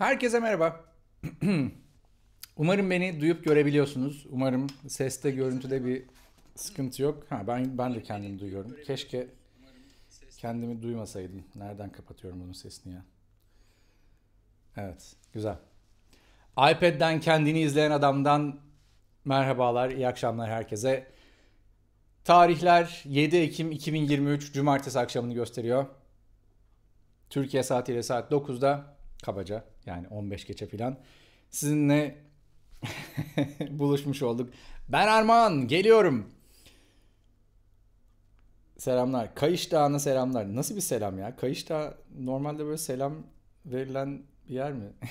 Herkese merhaba. Umarım beni duyup görebiliyorsunuz. Umarım seste, görüntüde bir sıkıntı yok. Ha ben ben de kendimi duyuyorum. Keşke kendimi duymasaydım. Nereden kapatıyorum bunun sesini ya? Evet, güzel. iPad'den kendini izleyen adamdan merhabalar, iyi akşamlar herkese. Tarihler 7 Ekim 2023 Cumartesi akşamını gösteriyor. Türkiye saatiyle saat 9'da kabaca. Yani 15 geçe falan. Sizinle buluşmuş olduk. Ben Armağan geliyorum. Selamlar. Kayış Dağı'na selamlar. Nasıl bir selam ya? Kayış Dağı normalde böyle selam verilen bir yer mi?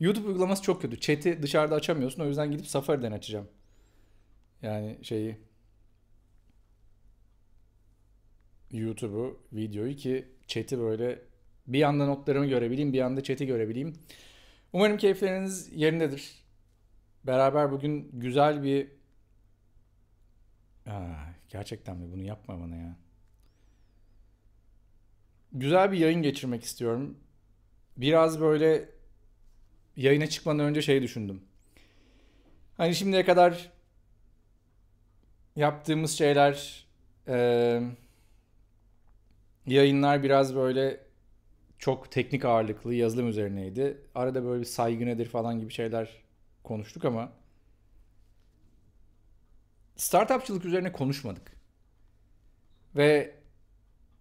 YouTube uygulaması çok kötü. Chat'i dışarıda açamıyorsun. O yüzden gidip Safari'den açacağım. Yani şeyi YouTube'u, videoyu ki chat'i böyle bir yanda notlarımı görebileyim, bir yanda chat'i görebileyim. Umarım keyifleriniz yerindedir. Beraber bugün güzel bir... Aa, gerçekten mi? Bunu yapma bana ya. Güzel bir yayın geçirmek istiyorum. Biraz böyle yayına çıkmadan önce şey düşündüm. Hani şimdiye kadar yaptığımız şeyler, e, yayınlar biraz böyle çok teknik ağırlıklı yazılım üzerineydi. Arada böyle bir saygı nedir falan gibi şeyler konuştuk ama startupçılık üzerine konuşmadık. Ve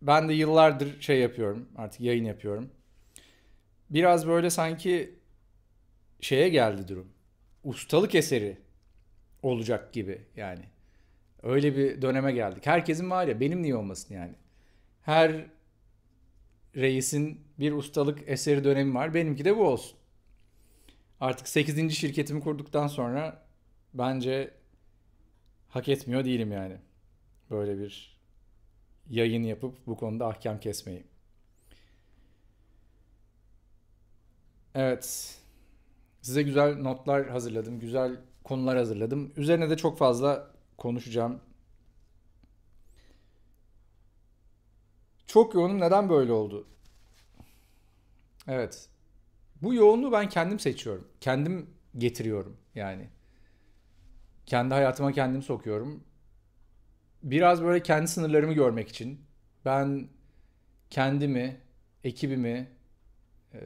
ben de yıllardır şey yapıyorum artık yayın yapıyorum. Biraz böyle sanki şeye geldi durum. Ustalık eseri olacak gibi yani. Öyle bir döneme geldik. Herkesin var ya benim niye olmasın yani. Her Reis'in bir ustalık eseri dönemi var. Benimki de bu olsun. Artık 8. şirketimi kurduktan sonra bence hak etmiyor değilim yani. Böyle bir yayın yapıp bu konuda ahkam kesmeyi. Evet. Size güzel notlar hazırladım. Güzel konular hazırladım. Üzerine de çok fazla konuşacağım. Çok yoğunum neden böyle oldu? Evet. Bu yoğunluğu ben kendim seçiyorum. Kendim getiriyorum yani. Kendi hayatıma kendim sokuyorum. Biraz böyle kendi sınırlarımı görmek için. Ben kendimi, ekibimi, e,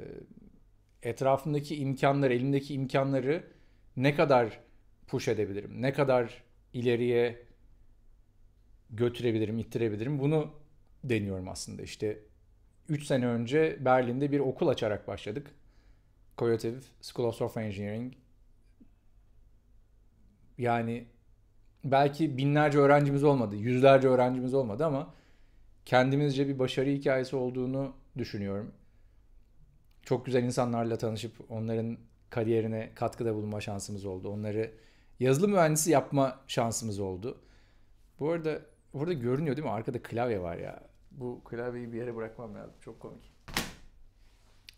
etrafımdaki imkanları, elimdeki imkanları ne kadar push edebilirim? Ne kadar ileriye götürebilirim, ittirebilirim? Bunu deniyorum aslında. İşte 3 sene önce Berlin'de bir okul açarak başladık. Coyotive School of Software Engineering. Yani belki binlerce öğrencimiz olmadı, yüzlerce öğrencimiz olmadı ama kendimizce bir başarı hikayesi olduğunu düşünüyorum. Çok güzel insanlarla tanışıp onların kariyerine katkıda bulunma şansımız oldu. Onları yazılım mühendisi yapma şansımız oldu. Bu arada burada görünüyor değil mi? Arkada klavye var ya bu klavyeyi bir yere bırakmam lazım. Çok komik.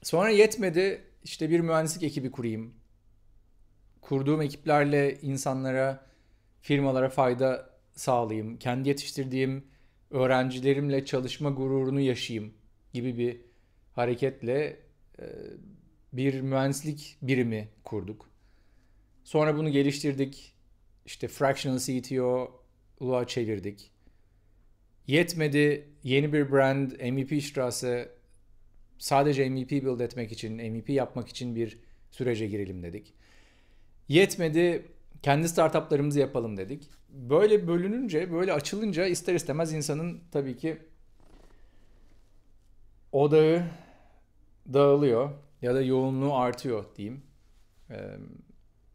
Sonra yetmedi. İşte bir mühendislik ekibi kurayım. Kurduğum ekiplerle insanlara, firmalara fayda sağlayayım. Kendi yetiştirdiğim öğrencilerimle çalışma gururunu yaşayayım gibi bir hareketle e, bir mühendislik birimi kurduk. Sonra bunu geliştirdik. İşte Fractional CTO'luğa çevirdik. Yetmedi yeni bir brand MEP Strasse sadece MEP build etmek için, MEP yapmak için bir sürece girelim dedik. Yetmedi kendi startuplarımızı yapalım dedik. Böyle bölününce, böyle açılınca ister istemez insanın tabii ki odağı dağılıyor ya da yoğunluğu artıyor diyeyim. Ee,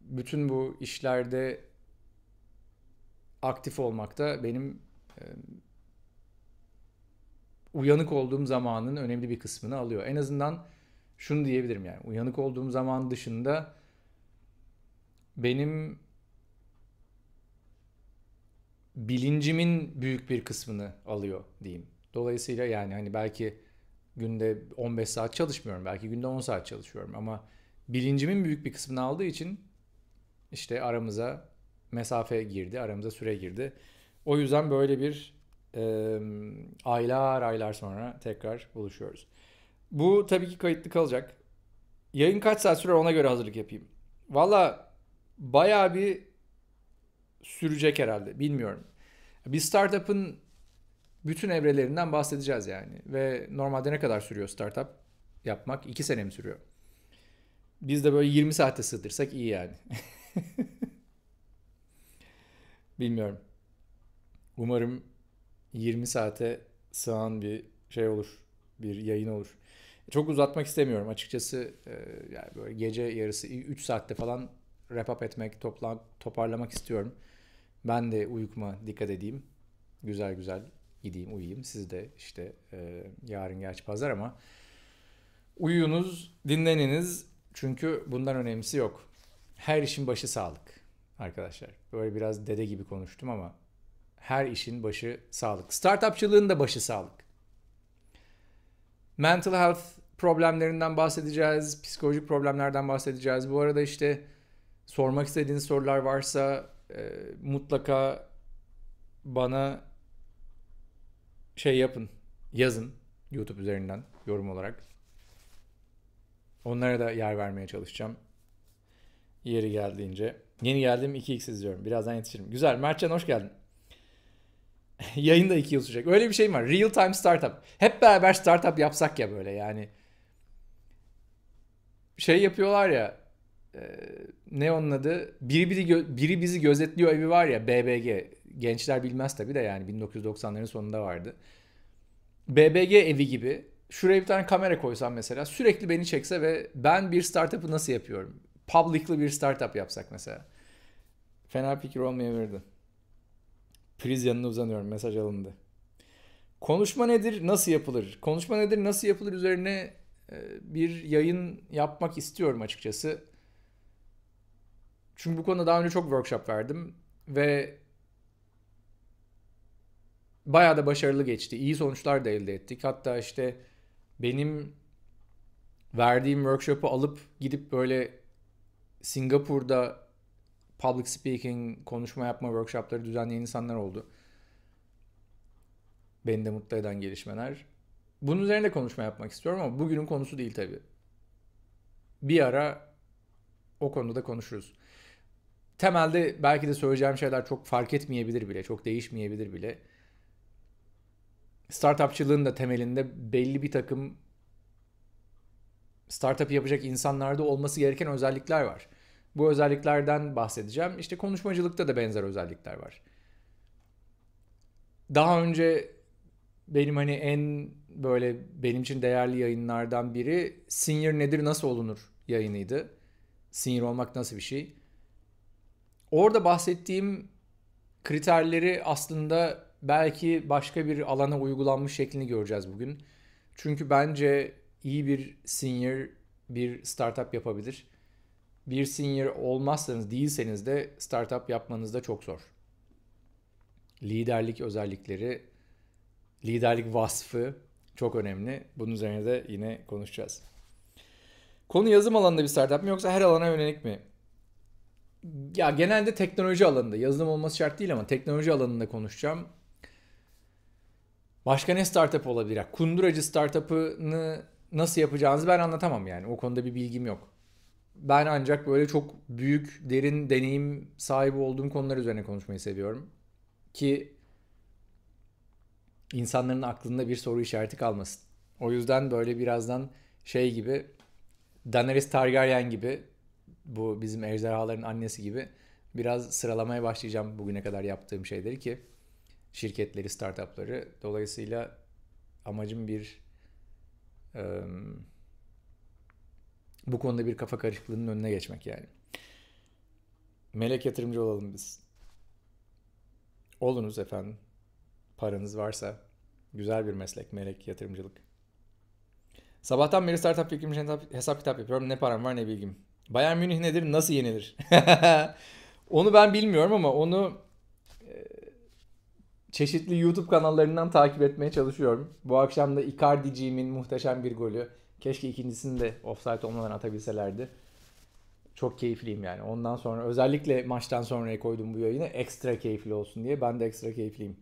bütün bu işlerde aktif olmak da benim e, uyanık olduğum zamanın önemli bir kısmını alıyor. En azından şunu diyebilirim yani uyanık olduğum zaman dışında benim bilincimin büyük bir kısmını alıyor diyeyim. Dolayısıyla yani hani belki günde 15 saat çalışmıyorum. Belki günde 10 saat çalışıyorum ama bilincimin büyük bir kısmını aldığı için işte aramıza mesafe girdi, aramıza süre girdi. O yüzden böyle bir e, aylar aylar sonra tekrar buluşuyoruz. Bu tabii ki kayıtlı kalacak. Yayın kaç saat sürer ona göre hazırlık yapayım. Valla bayağı bir sürecek herhalde. Bilmiyorum. Bir startup'ın bütün evrelerinden bahsedeceğiz yani. Ve normalde ne kadar sürüyor startup yapmak? İki sene mi sürüyor? Biz de böyle 20 saate sığdırsak iyi yani. Bilmiyorum. Umarım 20 saate sığan bir şey olur. Bir yayın olur. Çok uzatmak istemiyorum açıkçası. E, yani böyle gece yarısı 3 saatte falan wrap up etmek, topla, toparlamak istiyorum. Ben de uykuma dikkat edeyim. Güzel güzel gideyim uyuyayım. Siz de işte e, yarın gerçi pazar ama uyuyunuz, dinleniniz. Çünkü bundan önemlisi yok. Her işin başı sağlık arkadaşlar. Böyle biraz dede gibi konuştum ama her işin başı sağlık. Startupçılığın da başı sağlık. Mental health problemlerinden bahsedeceğiz, psikolojik problemlerden bahsedeceğiz. Bu arada işte sormak istediğiniz sorular varsa e, mutlaka bana şey yapın, yazın YouTube üzerinden yorum olarak. Onlara da yer vermeye çalışacağım. Yeri geldiğince. Yeni geldim 2x izliyorum. Birazdan yetişirim. Güzel. Mertcan hoş geldin. Yayın da 2 yıl sürecek. Öyle bir şey var. Real time startup. Hep beraber startup yapsak ya böyle yani. Şey yapıyorlar ya. E, ne onun adı? Biri, biri, biri bizi gözetliyor evi var ya BBG. Gençler bilmez tabii de yani 1990'ların sonunda vardı. BBG evi gibi şuraya bir tane kamera koysam mesela sürekli beni çekse ve ben bir startup'ı nasıl yapıyorum? Public'lı bir startup yapsak mesela. Fena fikir olmayabilirdi. Priz yanına uzanıyorum. Mesaj alındı. Konuşma nedir, nasıl yapılır? Konuşma nedir, nasıl yapılır üzerine e, bir yayın yapmak istiyorum açıkçası. Çünkü bu konuda daha önce çok workshop verdim ve bayağı da başarılı geçti. İyi sonuçlar da elde ettik. Hatta işte benim verdiğim workshop'u alıp gidip böyle Singapur'da public speaking, konuşma yapma workshopları düzenleyen insanlar oldu. Beni de mutlu eden gelişmeler. Bunun üzerine de konuşma yapmak istiyorum ama bugünün konusu değil tabii. Bir ara o konuda da konuşuruz. Temelde belki de söyleyeceğim şeyler çok fark etmeyebilir bile, çok değişmeyebilir bile. Startupçılığın da temelinde belli bir takım startup yapacak insanlarda olması gereken özellikler var. Bu özelliklerden bahsedeceğim. İşte konuşmacılıkta da benzer özellikler var. Daha önce benim hani en böyle benim için değerli yayınlardan biri sinir nedir nasıl olunur yayınıydı. Sinir olmak nasıl bir şey? Orada bahsettiğim kriterleri aslında belki başka bir alana uygulanmış şeklini göreceğiz bugün. Çünkü bence iyi bir senior bir startup yapabilir bir senior olmazsanız değilseniz de startup yapmanız da çok zor. Liderlik özellikleri, liderlik vasfı çok önemli. Bunun üzerine de yine konuşacağız. Konu yazım alanında bir startup mı yoksa her alana yönelik mi? Ya genelde teknoloji alanında. Yazılım olması şart değil ama teknoloji alanında konuşacağım. Başka ne startup olabilir? Kunduracı startup'ını nasıl yapacağınızı ben anlatamam yani. O konuda bir bilgim yok ben ancak böyle çok büyük, derin deneyim sahibi olduğum konular üzerine konuşmayı seviyorum. Ki insanların aklında bir soru işareti kalmasın. O yüzden böyle birazdan şey gibi Daenerys Targaryen gibi bu bizim ejderhaların annesi gibi biraz sıralamaya başlayacağım bugüne kadar yaptığım şeyleri ki şirketleri, startupları. Dolayısıyla amacım bir um, bu konuda bir kafa karışıklığının önüne geçmek yani. Melek yatırımcı olalım biz. Olunuz efendim. Paranız varsa güzel bir meslek melek yatırımcılık. Sabahtan beri startup fikrim hesap kitap yapıyorum. Ne param var ne bilgim. Bayern Münih nedir? Nasıl yenilir? onu ben bilmiyorum ama onu e, çeşitli YouTube kanallarından takip etmeye çalışıyorum. Bu akşam da Icardi'ciğimin muhteşem bir golü. Keşke ikincisini de offside olmadan atabilselerdi. Çok keyifliyim yani. Ondan sonra özellikle maçtan sonraya koydum bu yayını ekstra keyifli olsun diye. Ben de ekstra keyifliyim.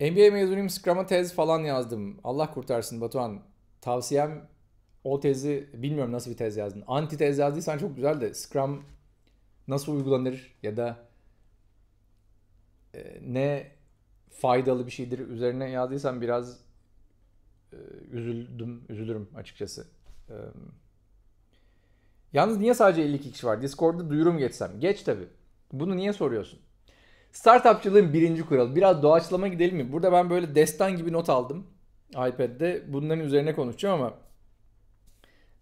NBA mezunuyum Scrum'a tez falan yazdım. Allah kurtarsın Batuhan. Tavsiyem o tezi bilmiyorum nasıl bir tez yazdın. Anti tez yazdıysan çok güzel de Scrum nasıl uygulanır ya da e, ne faydalı bir şeydir üzerine yazdıysan biraz ee, üzüldüm, üzülürüm açıkçası. Ee, yalnız niye sadece 52 kişi var? Discord'da duyurum geçsem. Geç tabi. Bunu niye soruyorsun? Startupçılığın birinci kuralı. Biraz doğaçlama gidelim mi? Burada ben böyle destan gibi not aldım iPad'de. Bunların üzerine konuşacağım ama.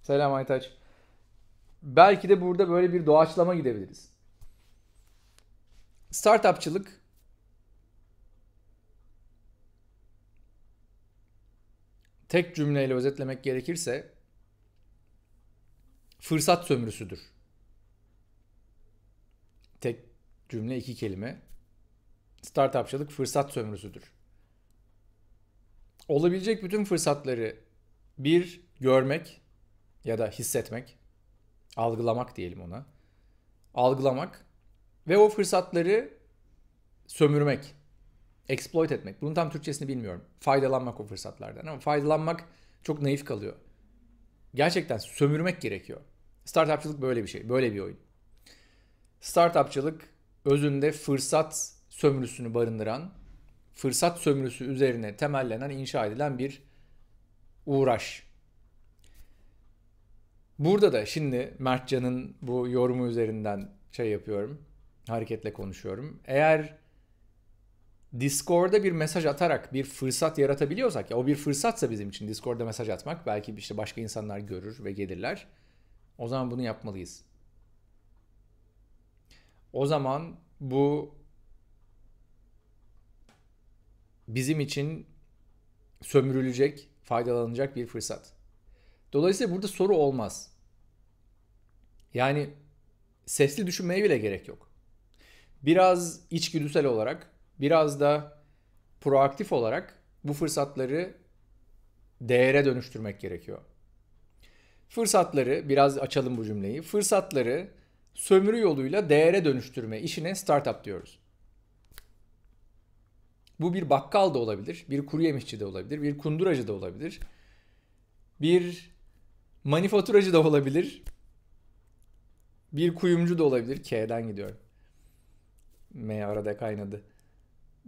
Selam Aytaç. Belki de burada böyle bir doğaçlama gidebiliriz. Startupçılık tek cümleyle özetlemek gerekirse fırsat sömürüsüdür. Tek cümle iki kelime. Startupçılık fırsat sömürüsüdür. Olabilecek bütün fırsatları bir görmek ya da hissetmek, algılamak diyelim ona. Algılamak ve o fırsatları sömürmek exploit etmek. Bunun tam Türkçesini bilmiyorum. Faydalanmak o fırsatlardan ama faydalanmak çok naif kalıyor. Gerçekten sömürmek gerekiyor. Startupçılık böyle bir şey, böyle bir oyun. Startupçılık özünde fırsat sömürüsünü barındıran, fırsat sömürüsü üzerine temellenen, inşa edilen bir uğraş. Burada da şimdi Mertcan'ın bu yorumu üzerinden şey yapıyorum, hareketle konuşuyorum. Eğer Discord'da bir mesaj atarak bir fırsat yaratabiliyorsak ya o bir fırsatsa bizim için Discord'da mesaj atmak belki işte başka insanlar görür ve gelirler. O zaman bunu yapmalıyız. O zaman bu bizim için sömürülecek, faydalanacak bir fırsat. Dolayısıyla burada soru olmaz. Yani sesli düşünmeye bile gerek yok. Biraz içgüdüsel olarak biraz da proaktif olarak bu fırsatları değere dönüştürmek gerekiyor. Fırsatları, biraz açalım bu cümleyi. Fırsatları sömürü yoluyla değere dönüştürme işine startup diyoruz. Bu bir bakkal da olabilir, bir kuru yemişçi de olabilir, bir kunduracı da olabilir, bir manifaturacı da olabilir, bir kuyumcu da olabilir. K'den gidiyorum. M arada kaynadı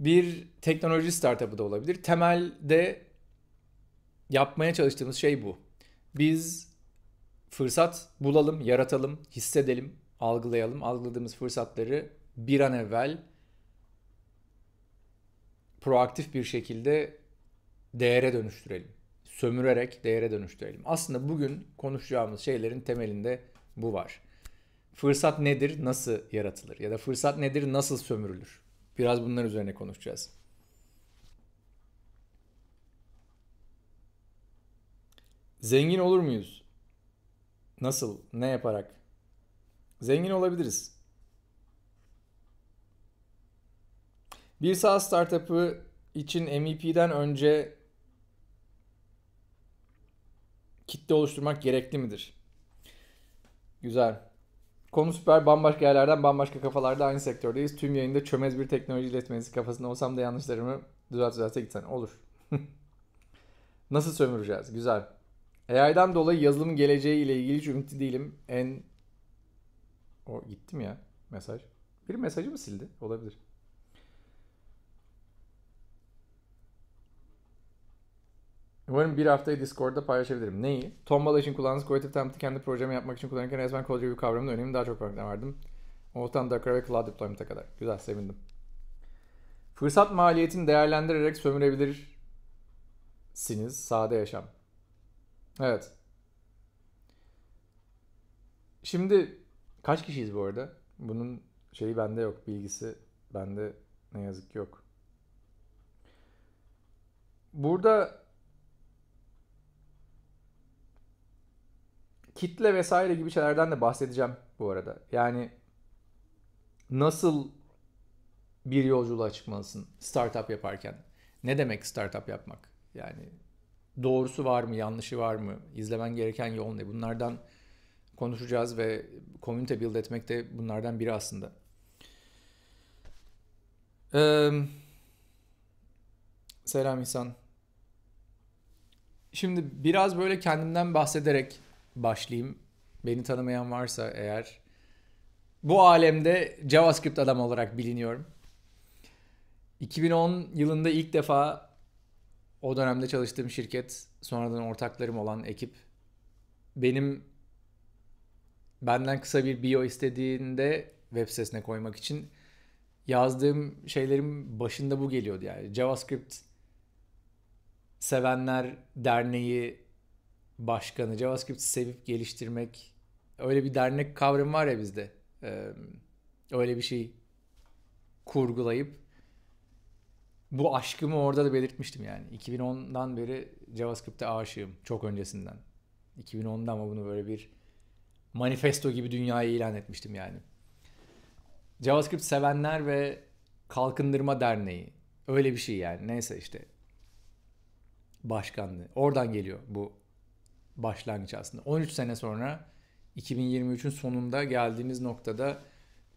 bir teknoloji startup'ı da olabilir. Temelde yapmaya çalıştığımız şey bu. Biz fırsat bulalım, yaratalım, hissedelim, algılayalım. Algıladığımız fırsatları bir an evvel proaktif bir şekilde değere dönüştürelim. Sömürerek değere dönüştürelim. Aslında bugün konuşacağımız şeylerin temelinde bu var. Fırsat nedir, nasıl yaratılır ya da fırsat nedir, nasıl sömürülür? Biraz bunlar üzerine konuşacağız. Zengin olur muyuz? Nasıl? Ne yaparak? Zengin olabiliriz. Bir SaaS startup'ı için MEP'den önce kitle oluşturmak gerekli midir? Güzel. Konu süper bambaşka yerlerden bambaşka kafalarda aynı sektördeyiz. Tüm yayında çömez bir teknoloji iletmeniz kafasında olsam da yanlışlarımı düzelt düzelte gitsen olur. Nasıl sömüreceğiz? Güzel. AI'dan dolayı yazılım geleceği ile ilgili hiç ümitli değilim. En... O gittim ya mesaj? Bir mesajı mı sildi? Olabilir. Umarım bir haftayı Discord'da paylaşabilirim. Neyi? Tombala için kullandığınız Creative Template'i kendi projemi yapmak için kullanırken resmen kod gibi kavramının önemi daha çok farkına vardım. Oğuzhan Docker ve Cloud Deployment'a kadar. Güzel, sevindim. Fırsat maliyetini değerlendirerek sömürebilirsiniz. Sade yaşam. Evet. Şimdi kaç kişiyiz bu arada? Bunun şeyi bende yok. Bilgisi bende ne yazık ki yok. Burada kitle vesaire gibi şeylerden de bahsedeceğim bu arada. Yani nasıl bir yolculuğa çıkmalısın startup yaparken? Ne demek startup yapmak? Yani doğrusu var mı, yanlışı var mı? İzlemen gereken yol ne? Bunlardan konuşacağız ve komünite build etmek de bunlardan biri aslında. Ee, selam insan Şimdi biraz böyle kendimden bahsederek başlayayım. Beni tanımayan varsa eğer bu alemde JavaScript adam olarak biliniyorum. 2010 yılında ilk defa o dönemde çalıştığım şirket, sonradan ortaklarım olan ekip benim benden kısa bir bio istediğinde web sitesine koymak için yazdığım şeylerin başında bu geliyordu yani. JavaScript Sevenler Derneği başkanı. JavaScript'i sevip geliştirmek. Öyle bir dernek kavramı var ya bizde. Ee, öyle bir şey kurgulayıp bu aşkımı orada da belirtmiştim yani. 2010'dan beri JavaScript'e aşığım. Çok öncesinden. 2010'da ama bunu böyle bir manifesto gibi dünyaya ilan etmiştim yani. JavaScript sevenler ve kalkındırma derneği. Öyle bir şey yani. Neyse işte. Başkanlığı. Oradan geliyor bu başlangıç aslında. 13 sene sonra 2023'ün sonunda geldiğimiz noktada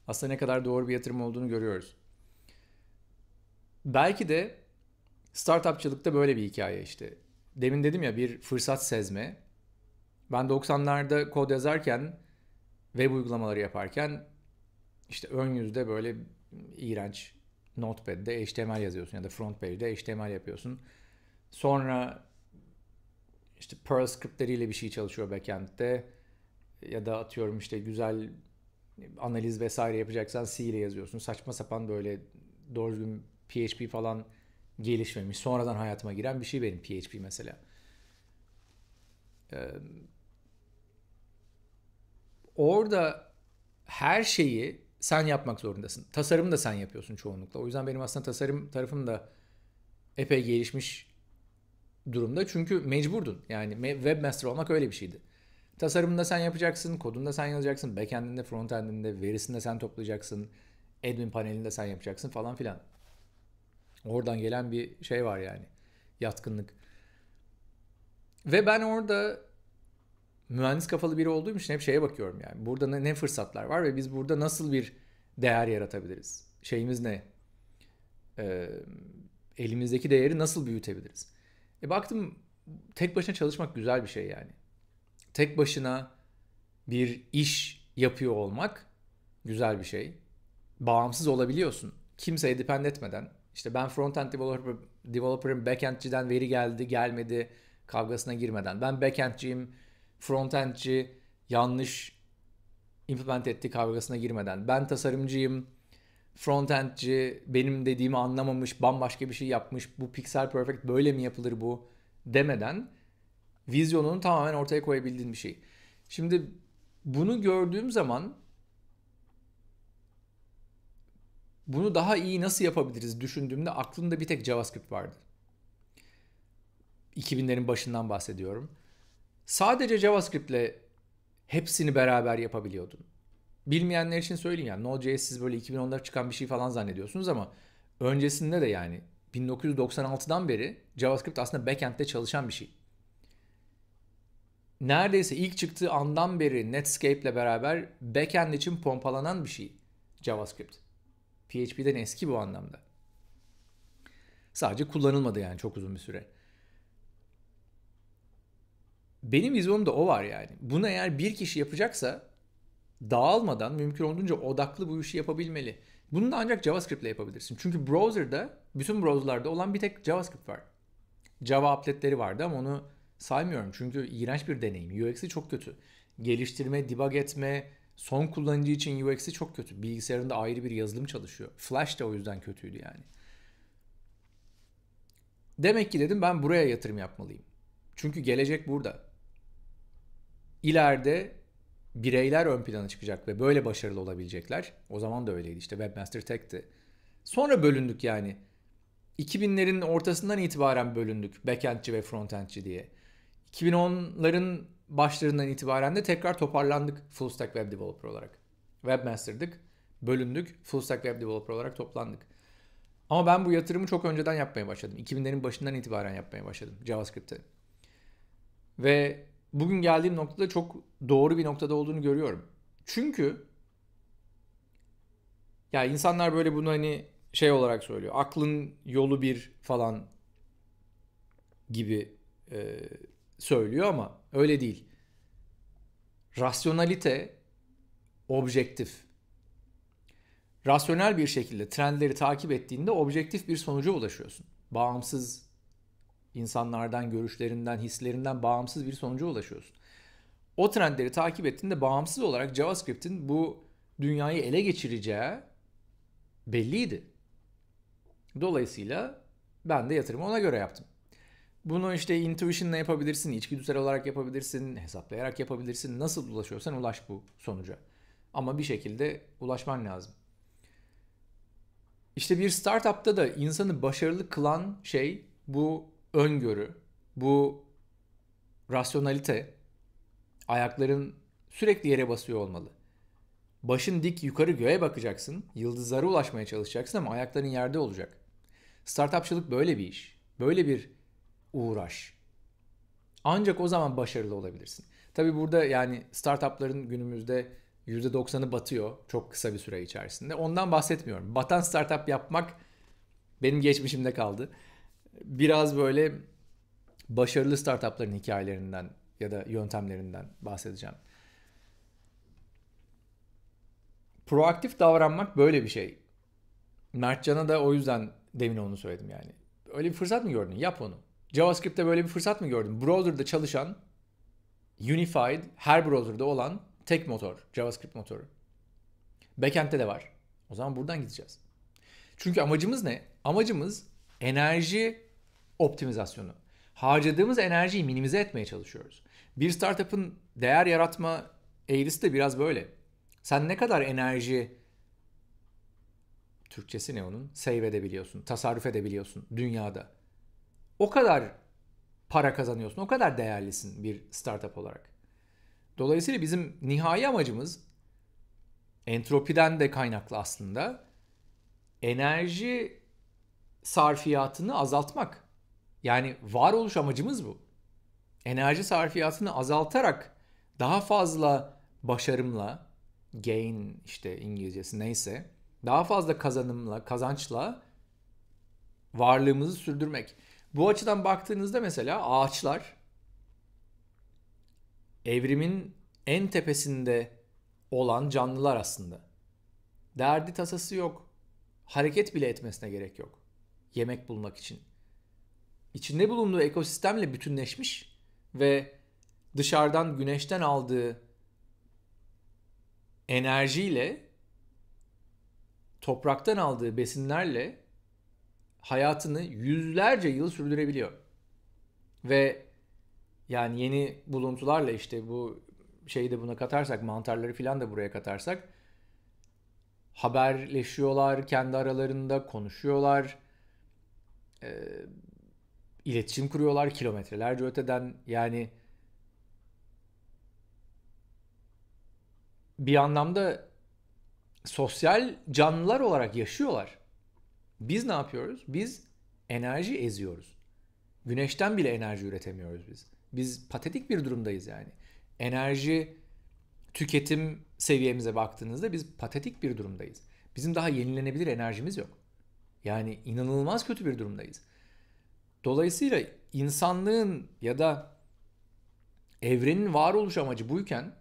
aslında ne kadar doğru bir yatırım olduğunu görüyoruz. Belki de startupçılıkta böyle bir hikaye işte. Demin dedim ya bir fırsat sezme. Ben 90'larda kod yazarken, web uygulamaları yaparken işte ön yüzde böyle iğrenç Notepad'de HTML yazıyorsun ya da front page'de HTML yapıyorsun. Sonra işte Perl scriptleriyle bir şey çalışıyor backend'de ya da atıyorum işte güzel analiz vesaire yapacaksan C ile yazıyorsun. Saçma sapan böyle doğru gün PHP falan gelişmemiş. Sonradan hayatıma giren bir şey benim PHP mesela. Ee, orada her şeyi sen yapmak zorundasın. tasarım da sen yapıyorsun çoğunlukla. O yüzden benim aslında tasarım tarafım da epey gelişmiş durumda. Çünkü mecburdun. Yani webmaster olmak öyle bir şeydi. Tasarımında sen yapacaksın, kodunda sen yazacaksın, backend'inde, frontend'inde, verisinde sen toplayacaksın, admin panelinde sen yapacaksın falan filan. Oradan gelen bir şey var yani. Yatkınlık. Ve ben orada mühendis kafalı biri olduğum için hep şeye bakıyorum yani. Burada ne, ne fırsatlar var ve biz burada nasıl bir değer yaratabiliriz? Şeyimiz ne? Ee, elimizdeki değeri nasıl büyütebiliriz? E baktım tek başına çalışmak güzel bir şey yani. Tek başına bir iş yapıyor olmak güzel bir şey. Bağımsız olabiliyorsun. Kimseye depend etmeden. İşte ben frontend developer, developer'ım backendciden veri geldi gelmedi kavgasına girmeden. Ben backendciyim frontendci yanlış implement etti kavgasına girmeden. Ben tasarımcıyım frontendci benim dediğimi anlamamış, bambaşka bir şey yapmış, bu pixel perfect böyle mi yapılır bu demeden vizyonunu tamamen ortaya koyabildiğin bir şey. Şimdi bunu gördüğüm zaman bunu daha iyi nasıl yapabiliriz düşündüğümde aklımda bir tek JavaScript vardı. 2000'lerin başından bahsediyorum. Sadece JavaScript'le hepsini beraber yapabiliyordun. Bilmeyenler için söyleyeyim yani Node.js siz böyle 2010'da çıkan bir şey falan zannediyorsunuz ama öncesinde de yani 1996'dan beri JavaScript aslında backend'de çalışan bir şey. Neredeyse ilk çıktığı andan beri Netscape'le beraber backend için pompalanan bir şey JavaScript. PHP'den eski bu anlamda. Sadece kullanılmadı yani çok uzun bir süre. Benim vizyonumda o var yani. Bunu eğer bir kişi yapacaksa dağılmadan mümkün olduğunca odaklı bu işi yapabilmeli. Bunu da ancak JavaScript ile yapabilirsin. Çünkü browser'da bütün browser'larda olan bir tek JavaScript var. Java appletleri vardı ama onu saymıyorum. Çünkü iğrenç bir deneyim. UX'i çok kötü. Geliştirme, debug etme, son kullanıcı için UX'i çok kötü. Bilgisayarında ayrı bir yazılım çalışıyor. Flash da o yüzden kötüydü yani. Demek ki dedim ben buraya yatırım yapmalıyım. Çünkü gelecek burada. İleride bireyler ön plana çıkacak ve böyle başarılı olabilecekler. O zaman da öyleydi işte Webmaster Tech'ti. Sonra bölündük yani. 2000'lerin ortasından itibaren bölündük backendçi ve frontendçi diye. 2010'ların başlarından itibaren de tekrar toparlandık full stack web developer olarak. Webmaster'dık, bölündük, full stack web developer olarak toplandık. Ama ben bu yatırımı çok önceden yapmaya başladım. 2000'lerin başından itibaren yapmaya başladım JavaScript'te. Ve bugün geldiğim noktada çok doğru bir noktada olduğunu görüyorum. Çünkü ya insanlar böyle bunu hani şey olarak söylüyor. Aklın yolu bir falan gibi e, söylüyor ama öyle değil. Rasyonalite objektif. Rasyonel bir şekilde trendleri takip ettiğinde objektif bir sonuca ulaşıyorsun. Bağımsız insanlardan, görüşlerinden, hislerinden bağımsız bir sonuca ulaşıyorsun. O trendleri takip ettiğinde bağımsız olarak JavaScript'in bu dünyayı ele geçireceği belliydi. Dolayısıyla ben de yatırımı ona göre yaptım. Bunu işte intuition'la yapabilirsin, içgüdüsel olarak yapabilirsin, hesaplayarak yapabilirsin. Nasıl ulaşıyorsan ulaş bu sonuca. Ama bir şekilde ulaşman lazım. İşte bir startup'ta da insanı başarılı kılan şey bu öngörü, bu rasyonalite ayakların sürekli yere basıyor olmalı. Başın dik yukarı göğe bakacaksın, yıldızlara ulaşmaya çalışacaksın ama ayakların yerde olacak. Startupçılık böyle bir iş, böyle bir uğraş. Ancak o zaman başarılı olabilirsin. Tabi burada yani startupların günümüzde %90'ı batıyor çok kısa bir süre içerisinde. Ondan bahsetmiyorum. Batan startup yapmak benim geçmişimde kaldı biraz böyle başarılı startupların hikayelerinden ya da yöntemlerinden bahsedeceğim. Proaktif davranmak böyle bir şey. Mertcan'a da o yüzden demin onu söyledim yani. Öyle bir fırsat mı gördün? Yap onu. JavaScript'te böyle bir fırsat mı gördün? Browser'da çalışan, unified, her browser'da olan tek motor, JavaScript motoru. Backend'te de var. O zaman buradan gideceğiz. Çünkü amacımız ne? Amacımız enerji optimizasyonu. Harcadığımız enerjiyi minimize etmeye çalışıyoruz. Bir startup'ın değer yaratma eğrisi de biraz böyle. Sen ne kadar enerji Türkçesi ne onun? Save edebiliyorsun, tasarruf edebiliyorsun dünyada. O kadar para kazanıyorsun, o kadar değerlisin bir startup olarak. Dolayısıyla bizim nihai amacımız entropiden de kaynaklı aslında enerji sarfiyatını azaltmak. Yani varoluş amacımız bu. Enerji sarfiyatını azaltarak daha fazla başarımla, gain işte İngilizcesi neyse, daha fazla kazanımla, kazançla varlığımızı sürdürmek. Bu açıdan baktığınızda mesela ağaçlar evrimin en tepesinde olan canlılar aslında. Derdi tasası yok. Hareket bile etmesine gerek yok yemek bulmak için. İçinde bulunduğu ekosistemle bütünleşmiş ve dışarıdan güneşten aldığı enerjiyle topraktan aldığı besinlerle hayatını yüzlerce yıl sürdürebiliyor. Ve yani yeni buluntularla işte bu şeyi de buna katarsak mantarları falan da buraya katarsak haberleşiyorlar kendi aralarında konuşuyorlar e, iletişim kuruyorlar kilometrelerce öteden yani bir anlamda sosyal canlılar olarak yaşıyorlar. Biz ne yapıyoruz? Biz enerji eziyoruz. Güneşten bile enerji üretemiyoruz biz. Biz patetik bir durumdayız yani. Enerji tüketim seviyemize baktığınızda biz patetik bir durumdayız. Bizim daha yenilenebilir enerjimiz yok. Yani inanılmaz kötü bir durumdayız. Dolayısıyla insanlığın ya da evrenin varoluş amacı buyken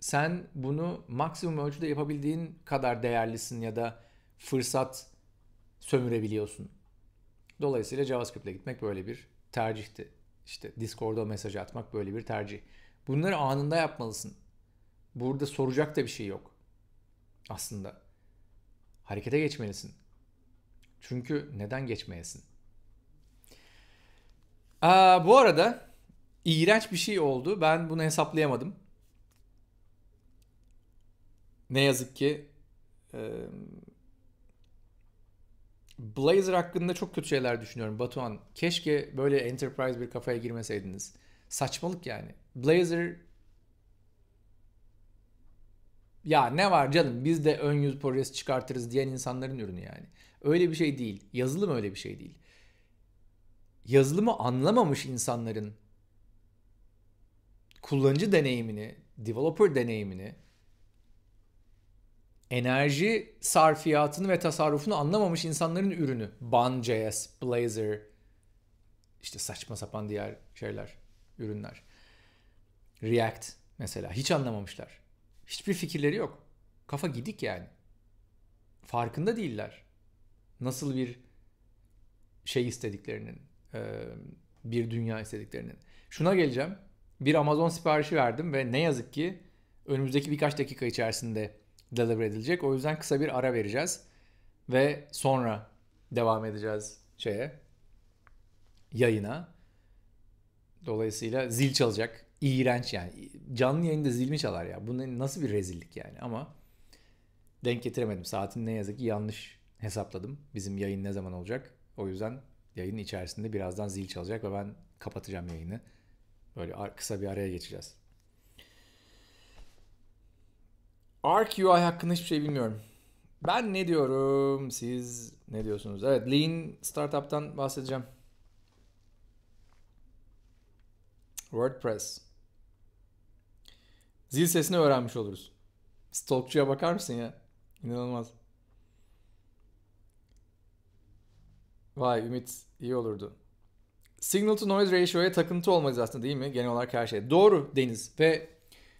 sen bunu maksimum ölçüde yapabildiğin kadar değerlisin ya da fırsat sömürebiliyorsun. Dolayısıyla JavaScript'le gitmek böyle bir tercihti. İşte Discord'a mesaj atmak böyle bir tercih. Bunları anında yapmalısın. Burada soracak da bir şey yok. Aslında. Harekete geçmelisin. Çünkü neden geçmeyesin? Aa, bu arada iğrenç bir şey oldu. Ben bunu hesaplayamadım. Ne yazık ki e, Blazer hakkında çok kötü şeyler düşünüyorum Batuhan. Keşke böyle enterprise bir kafaya girmeseydiniz. Saçmalık yani. Blazer ya ne var canım biz de ön yüz projesi çıkartırız diyen insanların ürünü yani. Öyle bir şey değil. Yazılım öyle bir şey değil. Yazılımı anlamamış insanların kullanıcı deneyimini, developer deneyimini, enerji sarfiyatını ve tasarrufunu anlamamış insanların ürünü. Bun.js, Blazor, işte saçma sapan diğer şeyler, ürünler. React mesela hiç anlamamışlar. Hiçbir fikirleri yok. Kafa gidik yani. Farkında değiller. Nasıl bir şey istediklerinin, e, bir dünya istediklerinin. Şuna geleceğim. Bir Amazon siparişi verdim ve ne yazık ki önümüzdeki birkaç dakika içerisinde deliver edilecek. O yüzden kısa bir ara vereceğiz ve sonra devam edeceğiz şeye yayına. Dolayısıyla zil çalacak iğrenç yani. Canlı yayında zilmi çalar ya. Bu ne nasıl bir rezillik yani ama denk getiremedim. Saatin ne yazık ki yanlış hesapladım. Bizim yayın ne zaman olacak? O yüzden yayının içerisinde birazdan zil çalacak ve ben kapatacağım yayını. Böyle kısa bir araya geçeceğiz. Arc UI hakkında hiçbir şey bilmiyorum. Ben ne diyorum? Siz ne diyorsunuz? Evet, Lean Startup'tan bahsedeceğim. WordPress. Zil sesini öğrenmiş oluruz. Stalkçuya bakar mısın ya? İnanılmaz. Vay Ümit iyi olurdu. Signal to noise ratio'ya takıntı olmalıyız aslında değil mi? Genel olarak her şey. Doğru Deniz ve